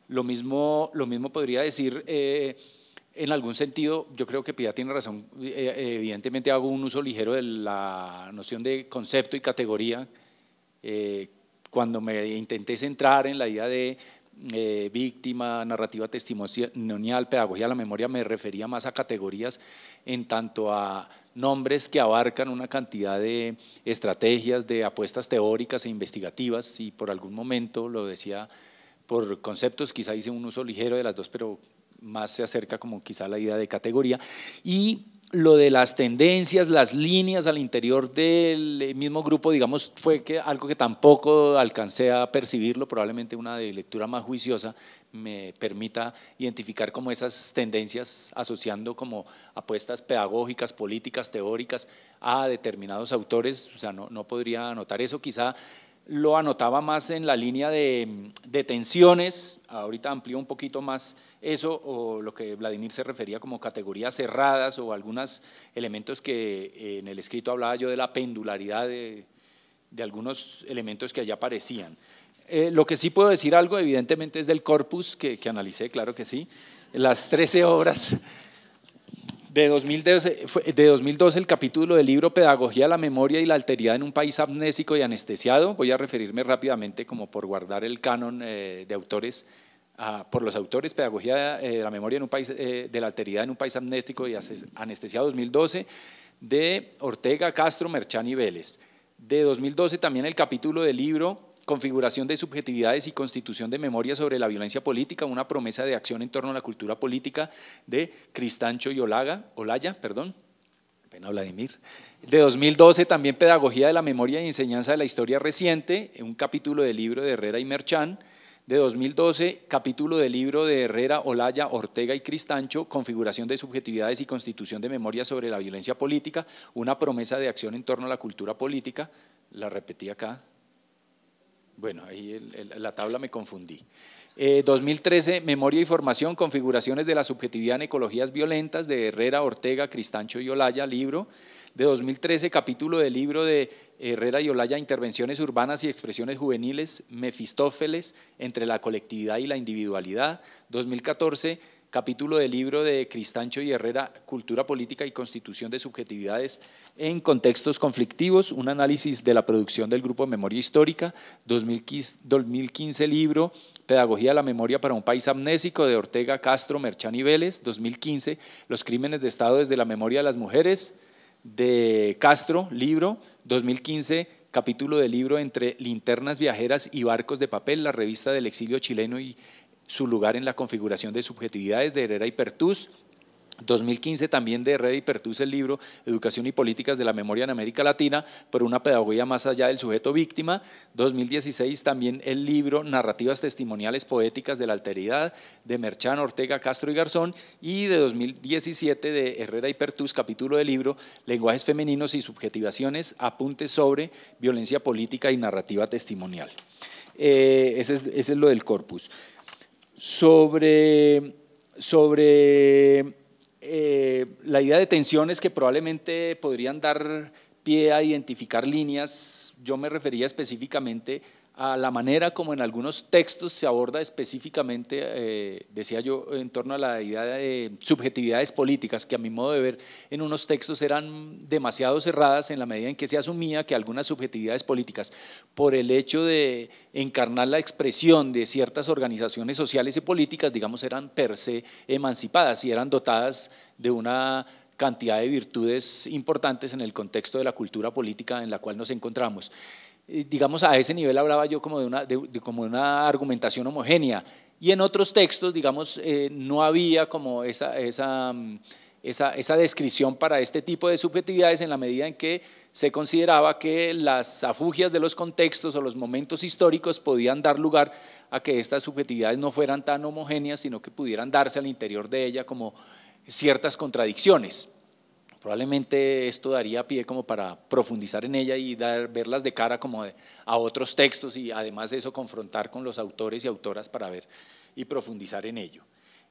lo, mismo, lo mismo podría decir... Eh, en algún sentido, yo creo que Pia tiene razón. Eh, evidentemente hago un uso ligero de la noción de concepto y categoría. Eh, cuando me intenté centrar en la idea de eh, víctima, narrativa testimonial, pedagogía la memoria, me refería más a categorías en tanto a nombres que abarcan una cantidad de estrategias, de apuestas teóricas e investigativas, y por algún momento lo decía por conceptos, quizá hice un uso ligero de las dos, pero más se acerca como quizá la idea de categoría, y lo de las tendencias, las líneas al interior del eh, mismo grupo, digamos, fue que algo que tampoco alcancé a percibirlo, probablemente una de lectura más juiciosa me permita identificar como esas tendencias asociando como apuestas pedagógicas, políticas, teóricas a determinados autores, o sea, no, no podría anotar eso, quizá lo anotaba más en la línea de, de tensiones, ahorita amplío un poquito más eso, o lo que Vladimir se refería como categorías cerradas o algunos elementos que eh, en el escrito hablaba yo de la pendularidad de, algunos elementos que allá aparecían. Eh, lo que sí puedo decir algo, evidentemente, es del corpus que, que analicé, claro que sí, las 13 obras de 2012, 2012 el capítulo del libro Pedagogía, la memoria y la alteridad en un país amnésico y anestesiado. Voy a referirme rápidamente, como por guardar el canon eh, de autores, por los autores, Pedagogía eh, de la memoria en un país, eh, de la alteridad en un país amnésico y anestesiado 2012, de Ortega, Castro, Merchán y Vélez. De 2012 también el capítulo del libro configuración de subjetividades y constitución de memoria sobre la violencia política, una promesa de acción en torno a la cultura política de Cristancho y Olaga, Olaya, perdón, pena Vladimir. De 2012 también Pedagogía de la Memoria y Enseñanza de la Historia Reciente, un capítulo del libro de Herrera y Merchán. De 2012, capítulo del libro de Herrera, Olaya, Ortega y Cristancho, Configuración de Subjetividades y Constitución de Memoria sobre la Violencia Política, una promesa de acción en torno a la cultura política, la repetí acá, bueno, ahí la tabla me confundí. 2013, eh, Memoria y Formación, Configuraciones de la Subjetividad en Ecologías Violentas, de Herrera, Ortega, Cristancho y Olaya, libro. De 2013, capítulo del libro de Herrera y Olaya, Intervenciones Urbanas y Expresiones Juveniles, Mefistófeles, entre la colectividad y la individualidad. 2014, capítulo del libro de Cristancho y Herrera, Cultura Política y Constitución de Subjetividades en Contextos Conflictivos, un análisis de la producción del Grupo Memoria Histórica, 2015, libro Pedagogía de la Memoria para un País Amnésico de Ortega, Castro, Merchán y Vélez, 2015, Los Crímenes de Estado desde la Memoria de las Mujeres, de Castro, libro, 2015, capítulo de libro Entre linternas viajeras y barcos de papel, la revista del exilio chileno y su lugar en la configuración de subjetividades de Herrera y Pertus, 2015 también de Herrera y Pertus, el libro Educación y Políticas de la Memoria en América Latina, por una pedagogía más allá del sujeto víctima. 2016 también el libro Narrativas Testimoniales Poéticas de la Alteridad de Merchán, Ortega, Castro y Garzón. Y de 2017 de Herrera y Pertus, capítulo del libro Lenguajes Femeninos y Subjetivaciones, apuntes sobre violencia política y narrativa testimonial. Eh, ese es lo del corpus sobre, sobre eh, la idea de tensiones que probablemente podrían dar pie a identificar líneas. Yo me refería específicamente a la manera como en algunos textos se aborda específicamente, eh, decía yo, en torno a la idea de subjetividades políticas, que a mi modo de ver en unos textos eran demasiado cerradas en la medida en que se asumía que algunas subjetividades políticas, por el hecho de encarnar la expresión de ciertas organizaciones sociales y políticas, digamos, eran per se emancipadas y eran dotadas de una cantidad de virtudes importantes en el contexto de la cultura política en la cual nos encontramos digamos, a ese nivel hablaba yo como de una, argumentación homogénea. Y en otros textos, digamos, eh, no había como mm, esa, esa, descripción para este tipo de subjetividades en la medida en que se consideraba que las afugias de los contextos o los momentos históricos podían dar lugar a que estas subjetividades no fueran tan homogéneas, sino que pudieran darse al interior de ella como ciertas contradicciones. Probablemente esto daría pie como para profundizar en ella y dar, verlas de cara como a otros textos y además de eso confrontar con los autores y autoras para ver y profundizar en ello.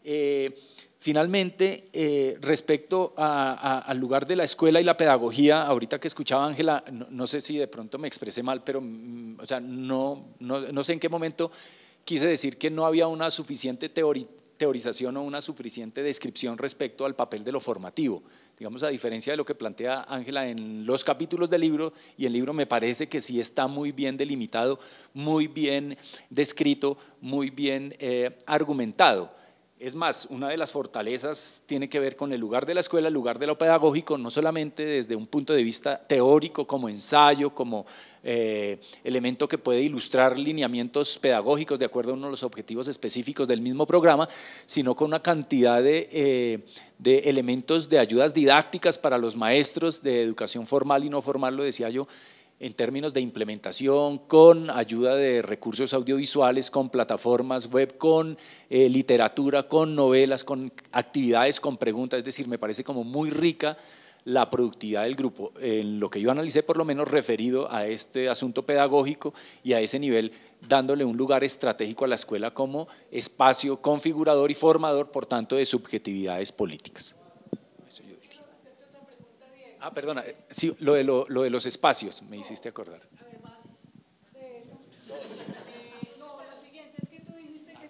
Eh, finalmente, eh, respecto al lugar de la escuela y la pedagogía, ahorita que escuchaba Ángela, no, sé si de pronto me expresé mal, pero mm, sea, no, sé en qué momento quise decir que no había una suficiente teorización o una suficiente descripción respecto al papel de lo formativo digamos, a diferencia de lo que plantea Ángela en los capítulos del libro, y el libro me parece que sí está muy bien delimitado, muy bien descrito, muy bien eh, argumentado. Es más, una de las fortalezas tiene que ver con el lugar de la escuela, el lugar de lo pedagógico, no solamente desde un punto de vista teórico, como ensayo, como eh, elemento que puede ilustrar lineamientos pedagógicos de acuerdo a uno de los objetivos específicos del mismo programa, sino con una cantidad de eh, elementos de ayudas didácticas para los maestros de educación formal y no formal, lo decía yo, en términos de implementación, con ayuda de recursos audiovisuales, con plataformas web, con eh, literatura, con novelas, con actividades, con preguntas, es decir, me parece como muy rica la productividad del grupo, en lo que yo analicé por lo menos referido a este asunto pedagógico y a ese nivel, dándole un lugar estratégico a la escuela como espacio configurador y formador, por tanto, de subjetividades políticas. Ah, perdona, eh, sí, lo de, los espacios, me hiciste acordar. que que eh, no, lo siguiente es tú dijiste Además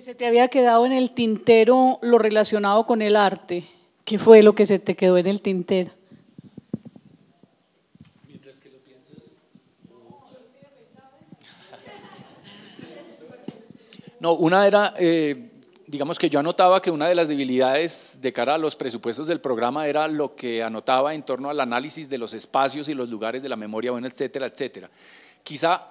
se te había quedado en el tintero lo relacionado con el arte. ¿Qué fue lo que se te quedó en el tintero? Mientras que lo piensas. No, una era eh, digamos que yo anotaba que una de las debilidades de cara a los presupuestos del programa era lo que anotaba en torno al análisis de los espacios y los lugares de la memoria, bueno, etcétera, etcétera. Quizá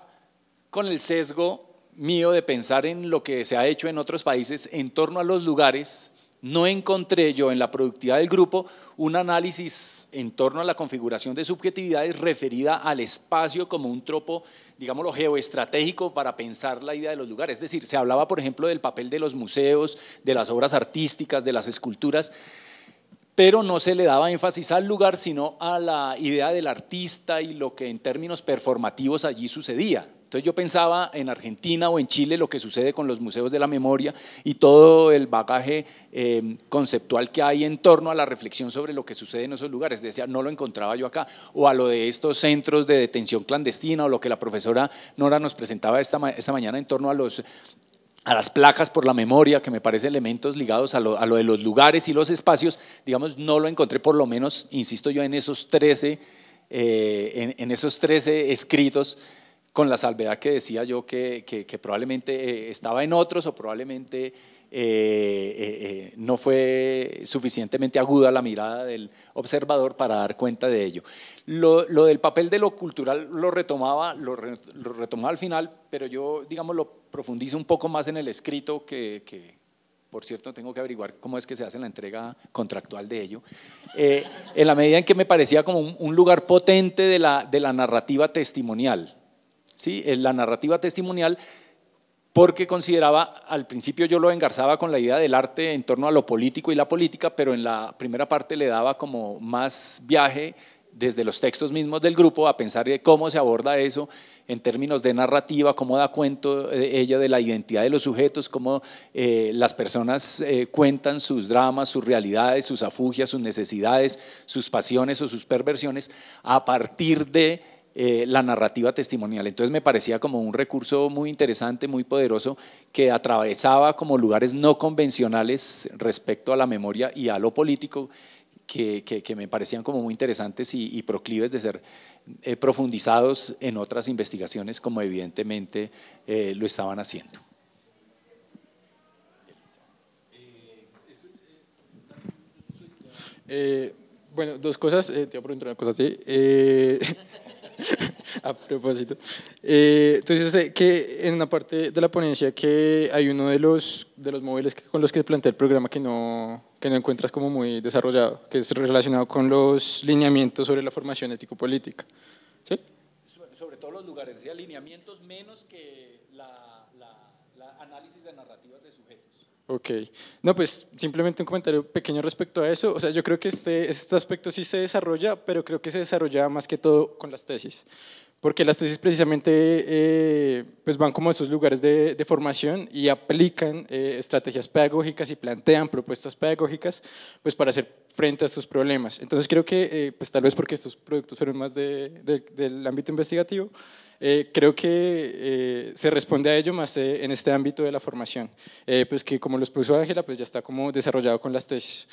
con el sesgo mío de pensar en lo que se ha hecho en otros países en torno a los lugares, no encontré yo en la productividad del grupo un análisis en torno a la configuración de subjetividades referida al espacio como un tropo digamos lo geoestratégico para pensar la idea de los lugares. Es decir, se hablaba, por ejemplo, del papel de los museos, de las obras artísticas, de las esculturas, pero no se le daba énfasis al lugar, sino a la idea del artista y lo que en términos performativos allí sucedía. Entonces yo pensaba en Argentina o en Chile lo que sucede con los museos de la memoria y todo el bagaje em, conceptual que hay en torno a la reflexión sobre lo que sucede en esos lugares. Decía, no lo encontraba yo acá, o a lo de estos centros de detención clandestina, o lo que la profesora Nora nos presentaba esta, mañana en torno a los a las placas por la memoria, que me parece elementos ligados a lo, de los lugares y los espacios, digamos, no lo encontré por lo menos, insisto yo, en esos eh, en, esos 13 escritos con la salvedad que decía yo que, probablemente eh, estaba en otros o probablemente eh, eh, no fue suficientemente aguda la mirada del observador para dar cuenta de ello. Lo, del papel de lo cultural lo retomaba, lo, al final, pero yo, digamos, lo profundizo un poco más en el escrito que, por cierto, tengo que averiguar cómo es que se hace la entrega contractual de ello, en la medida en que me parecía como un, lugar potente de la narrativa testimonial. ¿sí? Eh, la narrativa testimonial, porque consideraba, al principio yo lo engarzaba con la idea del arte en torno a lo político y la política, pero en la primera parte le daba como más viaje desde los textos mismos del grupo a pensar cómo se aborda eso en términos de narrativa, cómo da cuenta eh, ella de la identidad de los sujetos, cómo eh, las personas cuentan sus dramas, sus realidades, sus afugias, sus necesidades, sus pasiones o sus perversiones a partir de eh, la narrativa testimonial. Entonces me parecía como un recurso muy interesante, muy poderoso, que atravesaba como lugares no convencionales respecto a la memoria y a lo político, que, me parecían como muy interesantes y, proclives de ser eh, profundizados en otras investigaciones, como evidentemente eh, lo estaban haciendo. bueno, dos cosas, te voy a preguntar una cosa a ti. a propósito. Eh, entonces, eh, que en una parte de la ponencia que hay uno de los, de los móviles con los que plantea el programa que no, que no encuentras como muy desarrollado, que es relacionado con los lineamientos sobre la formación ético-política. ¿Sí? Sobre todos los lugares de alineamientos, menos que la, la análisis de narrativas de sujetos. Ok. No, pues simplemente un comentario pequeño respecto a eso. O sea, yo creo que este, este aspecto sí se desarrolla, pero creo que se desarrolla más que todo con las tesis. Porque las tesis precisamente eh, pues van como a esos lugares de, de formación y aplican eh, estrategias pedagógicas y plantean propuestas pedagógicas pues para hacer frente a estos problemas. Entonces creo que, eh, pues tal vez porque estos productos fueron más de, del ámbito investigativo, eh, creo que eh, se responde a ello más eh, en este ámbito de la formación, pues que como lo expuso Ángela, pues ya está como desarrollado con las tesis.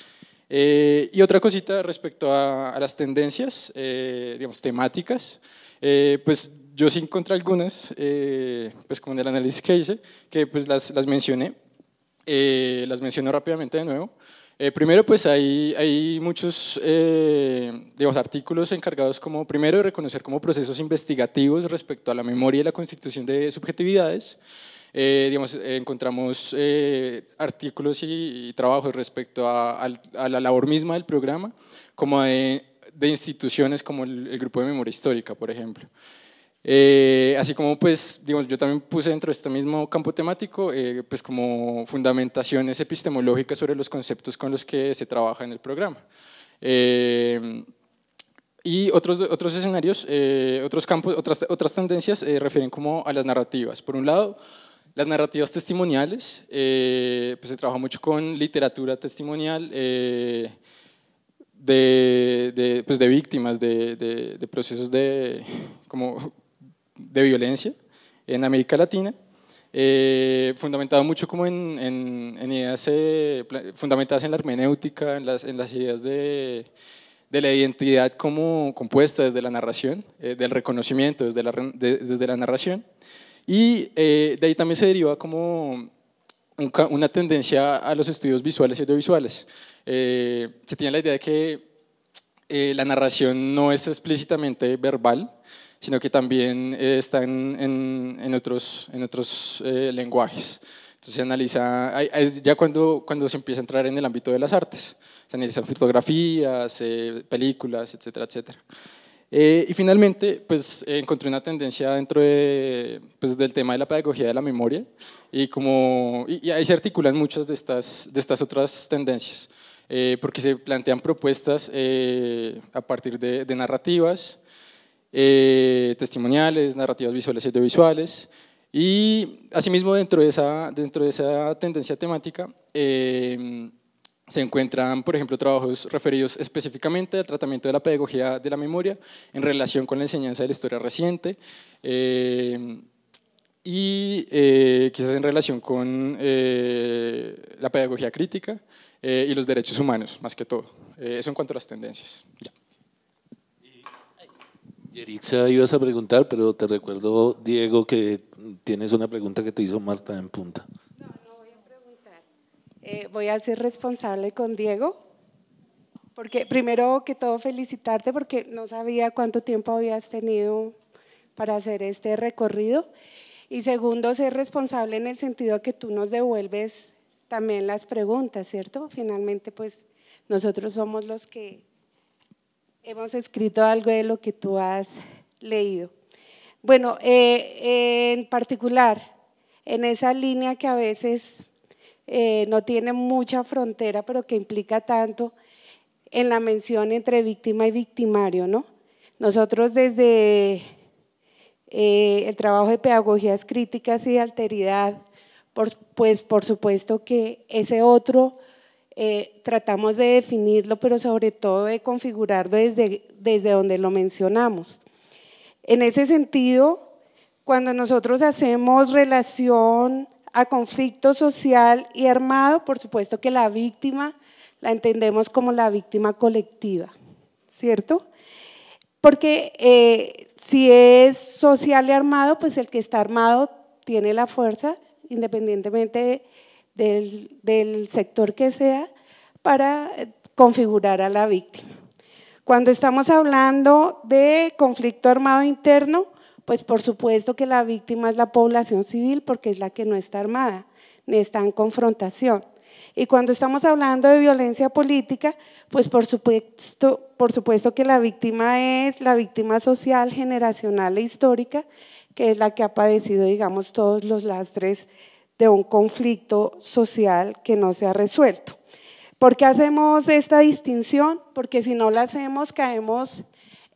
y otra cosita respecto a, a las tendencias, digamos, temáticas, pues yo sí encontré algunas, pues como en el análisis que hice, que pues las, las mencioné, las menciono rápidamente de nuevo. Eh, primero, pues hay, muchos eh, digamos, artículos encargados como, primero, de reconocer como procesos investigativos respecto a la memoria y la constitución de subjetividades. Eh, digamos, encontramos artículos y, trabajos respecto a, la labor misma del programa, como de, instituciones como el Grupo de Memoria Histórica, por ejemplo. Eh, así como pues, digamos, yo también puse dentro de este mismo campo temático, eh, pues como fundamentaciones epistemológicas sobre los conceptos con los que se trabaja en el programa. Eh, y otros, otros escenarios, otros campos, otras, otras tendencias refieren como a las narrativas. Por un lado, las narrativas testimoniales, pues se trabaja mucho con literatura testimonial, pues, de, víctimas, de, procesos de, de violencia en América Latina, eh, fundamentado mucho como en, ideas eh, fundamentadas en la hermenéutica, en las, ideas de, la identidad como compuesta desde la narración, eh, del reconocimiento desde la, narración, y de ahí también se deriva como una tendencia a los estudios visuales y audiovisuales. se tiene la idea de que la narración no es explícitamente verbal, sino que también eh, está en, en, otros, en otros eh, lenguajes. Entonces se analiza, ya cuando, cuando se empieza a entrar en el ámbito de las artes, se analizan fotografías, eh, películas, etcétera, etcétera. y finalmente, pues encontré una tendencia dentro de, pues, del tema de la pedagogía de la memoria y, como, y, ahí se articulan muchas de estas, de estas otras tendencias, porque se plantean propuestas a partir de narrativas, eh, testimoniales, narrativas visuales y audiovisuales. Y asimismo dentro de esa, dentro de esa tendencia temática em, se encuentran, por ejemplo, trabajos referidos específicamente al tratamiento de la pedagogía de la memoria en relación con la enseñanza de la historia reciente em, y eh, quizás en relación con eh, la pedagogía crítica y los derechos humanos, más que todo. eso en cuanto a las tendencias. Yeritza, ibas a preguntar, pero te recuerdo, Diego, que tienes una pregunta que te hizo Marta en punta. No, no voy a preguntar. Eh, voy a ser responsable con Diego, porque primero que todo felicitarte porque no sabía cuánto tiempo habías tenido para hacer este recorrido. Y segundo, ser responsable en el sentido que tú nos devuelves también las preguntas, ¿cierto? Finalmente, pues nosotros somos los que hemos escrito algo de lo que tú has leído. Bueno, eh, eh, en particular, en esa línea que a veces eh, no tiene mucha frontera, pero que implica tanto en la mención entre víctima y victimario, ¿no? Nosotros desde el trabajo de pedagogías críticas y de alteridad, pues por supuesto que ese otro eh, tratamos de definirlo, pero sobre todo de configurarlo desde, desde donde lo mencionamos. En ese sentido, cuando nosotros hacemos relación a conflicto social y armado, por supuesto que la víctima la entendemos como la víctima colectiva, ¿cierto? Porque eh, si es social y armado, pues el que está armado tiene la fuerza, independientemente del, sector que sea, para eh, configurar a la víctima. Cuando estamos hablando de conflicto armado interno, pues por supuesto que la víctima es la población civil porque es la que no está armada, ni está en confrontación. Y cuando estamos hablando de violencia política, pues por supuesto, por supuesto que la víctima es la víctima social, generacional e histórica, que es la que ha padecido, digamos, todos los lastres de un conflicto social que no se ha resuelto. ¿Por qué hacemos esta distinción? Porque si no la hacemos caemos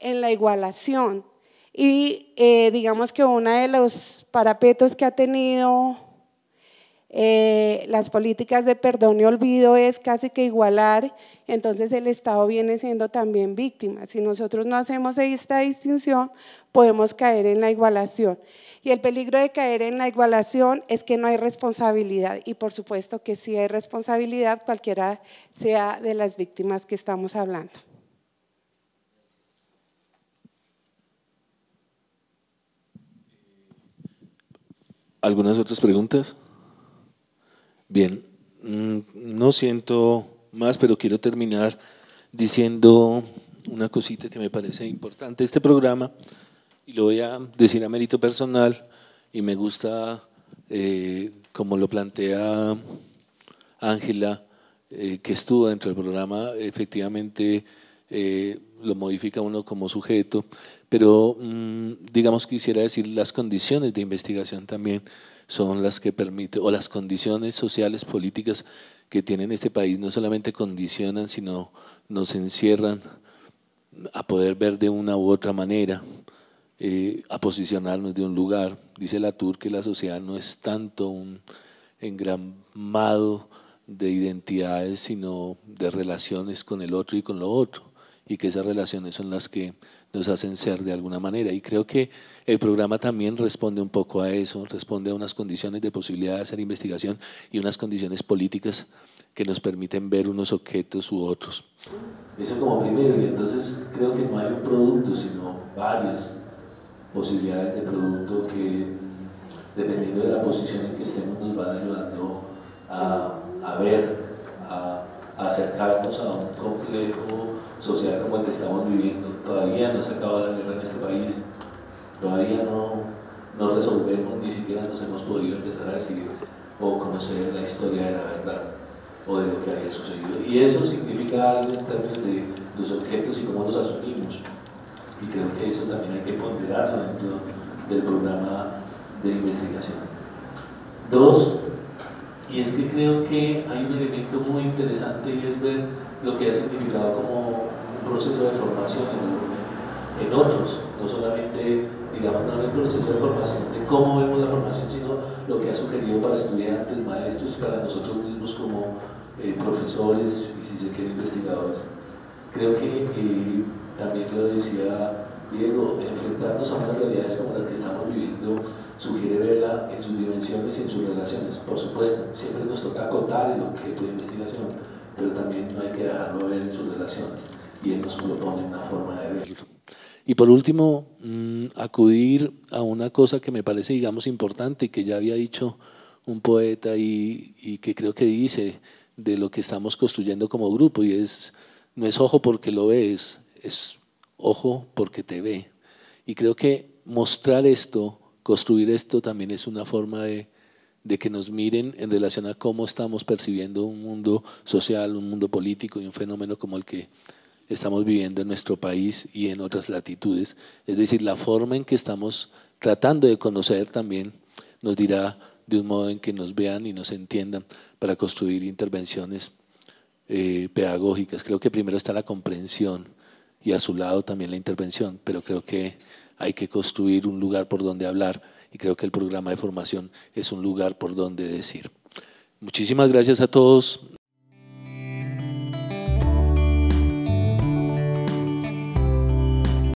en la igualación. Y eh, digamos que uno de los parapetos que ha tenido eh, las políticas de perdón y olvido es casi que igualar, entonces el Estado viene siendo también víctima. Si nosotros no hacemos esta distinción, podemos caer en la igualación. Y el peligro de caer en la igualación es que no hay responsabilidad. Y por supuesto que si hay responsabilidad, cualquiera sea de las víctimas que estamos hablando. ¿Algunas otras preguntas? Bien, mm, no siento más, pero quiero terminar diciendo una cosita que me parece importante. Este programa y lo voy a decir a mérito personal, y me gusta, eh, como lo plantea Ángela, eh, que estuvo dentro del programa, efectivamente eh, lo modifica uno como sujeto, pero mm, digamos quisiera decir las condiciones de investigación también son las que permiten, o las condiciones sociales, políticas que tiene este país, no solamente condicionan, sino nos encierran a poder ver de una u otra manera. Eh, a posicionarnos de un lugar. Dice Latour que la sociedad no es tanto un engramado de identidades, sino de relaciones con el otro y con lo otro, y que esas relaciones son las que nos hacen ser de alguna manera. Y creo que el programa también responde un poco a eso, responde a unas condiciones de posibilidad de hacer investigación y unas condiciones políticas que nos permiten ver unos objetos u otros. Eso como primero, y entonces creo que no hay un producto, sino varias posibilidades de producto que, dependiendo de la posición en que estemos, nos van ayudando a, a ver, a, acercarnos a un complejo social como el que estamos viviendo. Todavía no se acaba la guerra en este país, todavía no, no resolvemos, ni siquiera nos hemos podido empezar a decidir o conocer la historia de la verdad o de lo que había sucedido. Y eso significa algo en términos de los objetos y cómo los asumimos y creo que eso también hay que ponderarlo dentro del programa de investigación. Dos, y es que creo que hay un elemento muy interesante y es ver lo que ha significado como un proceso de formación en, otros, no solamente, digamos, no en el proceso de formación de cómo vemos la formación, sino lo que ha sugerido para estudiantes, maestros y para nosotros mismos como eh, profesores y si se quiere investigadores. Creo que eh, también lo decía Diego, enfrentarnos a unas realidades como las que estamos viviendo sugiere verla en sus dimensiones y en sus relaciones. Por supuesto, siempre nos toca acotar el objeto de investigación, pero también no hay que dejarlo ver en sus relaciones y él nos propone una forma de verlo. Y por último, mm, acudir a una cosa que me parece, digamos, importante, y que ya había dicho un poeta y, y que creo que dice de lo que estamos construyendo como grupo, y es, no es ojo porque lo ves, es ojo porque te ve. Y creo que mostrar esto, construir esto también es una forma de, que nos miren en relación a cómo estamos percibiendo un mundo social, un mundo político y un fenómeno como el que estamos viviendo en nuestro país y en otras latitudes. Es decir, la forma en que estamos tratando de conocer también nos dirá de un modo en que nos vean y nos entiendan para construir intervenciones eh, pedagógicas. Creo que primero está la comprensión y a su lado también la intervención, pero creo que hay que construir un lugar por donde hablar y creo que el programa de formación es un lugar por donde decir. Muchísimas gracias a todos.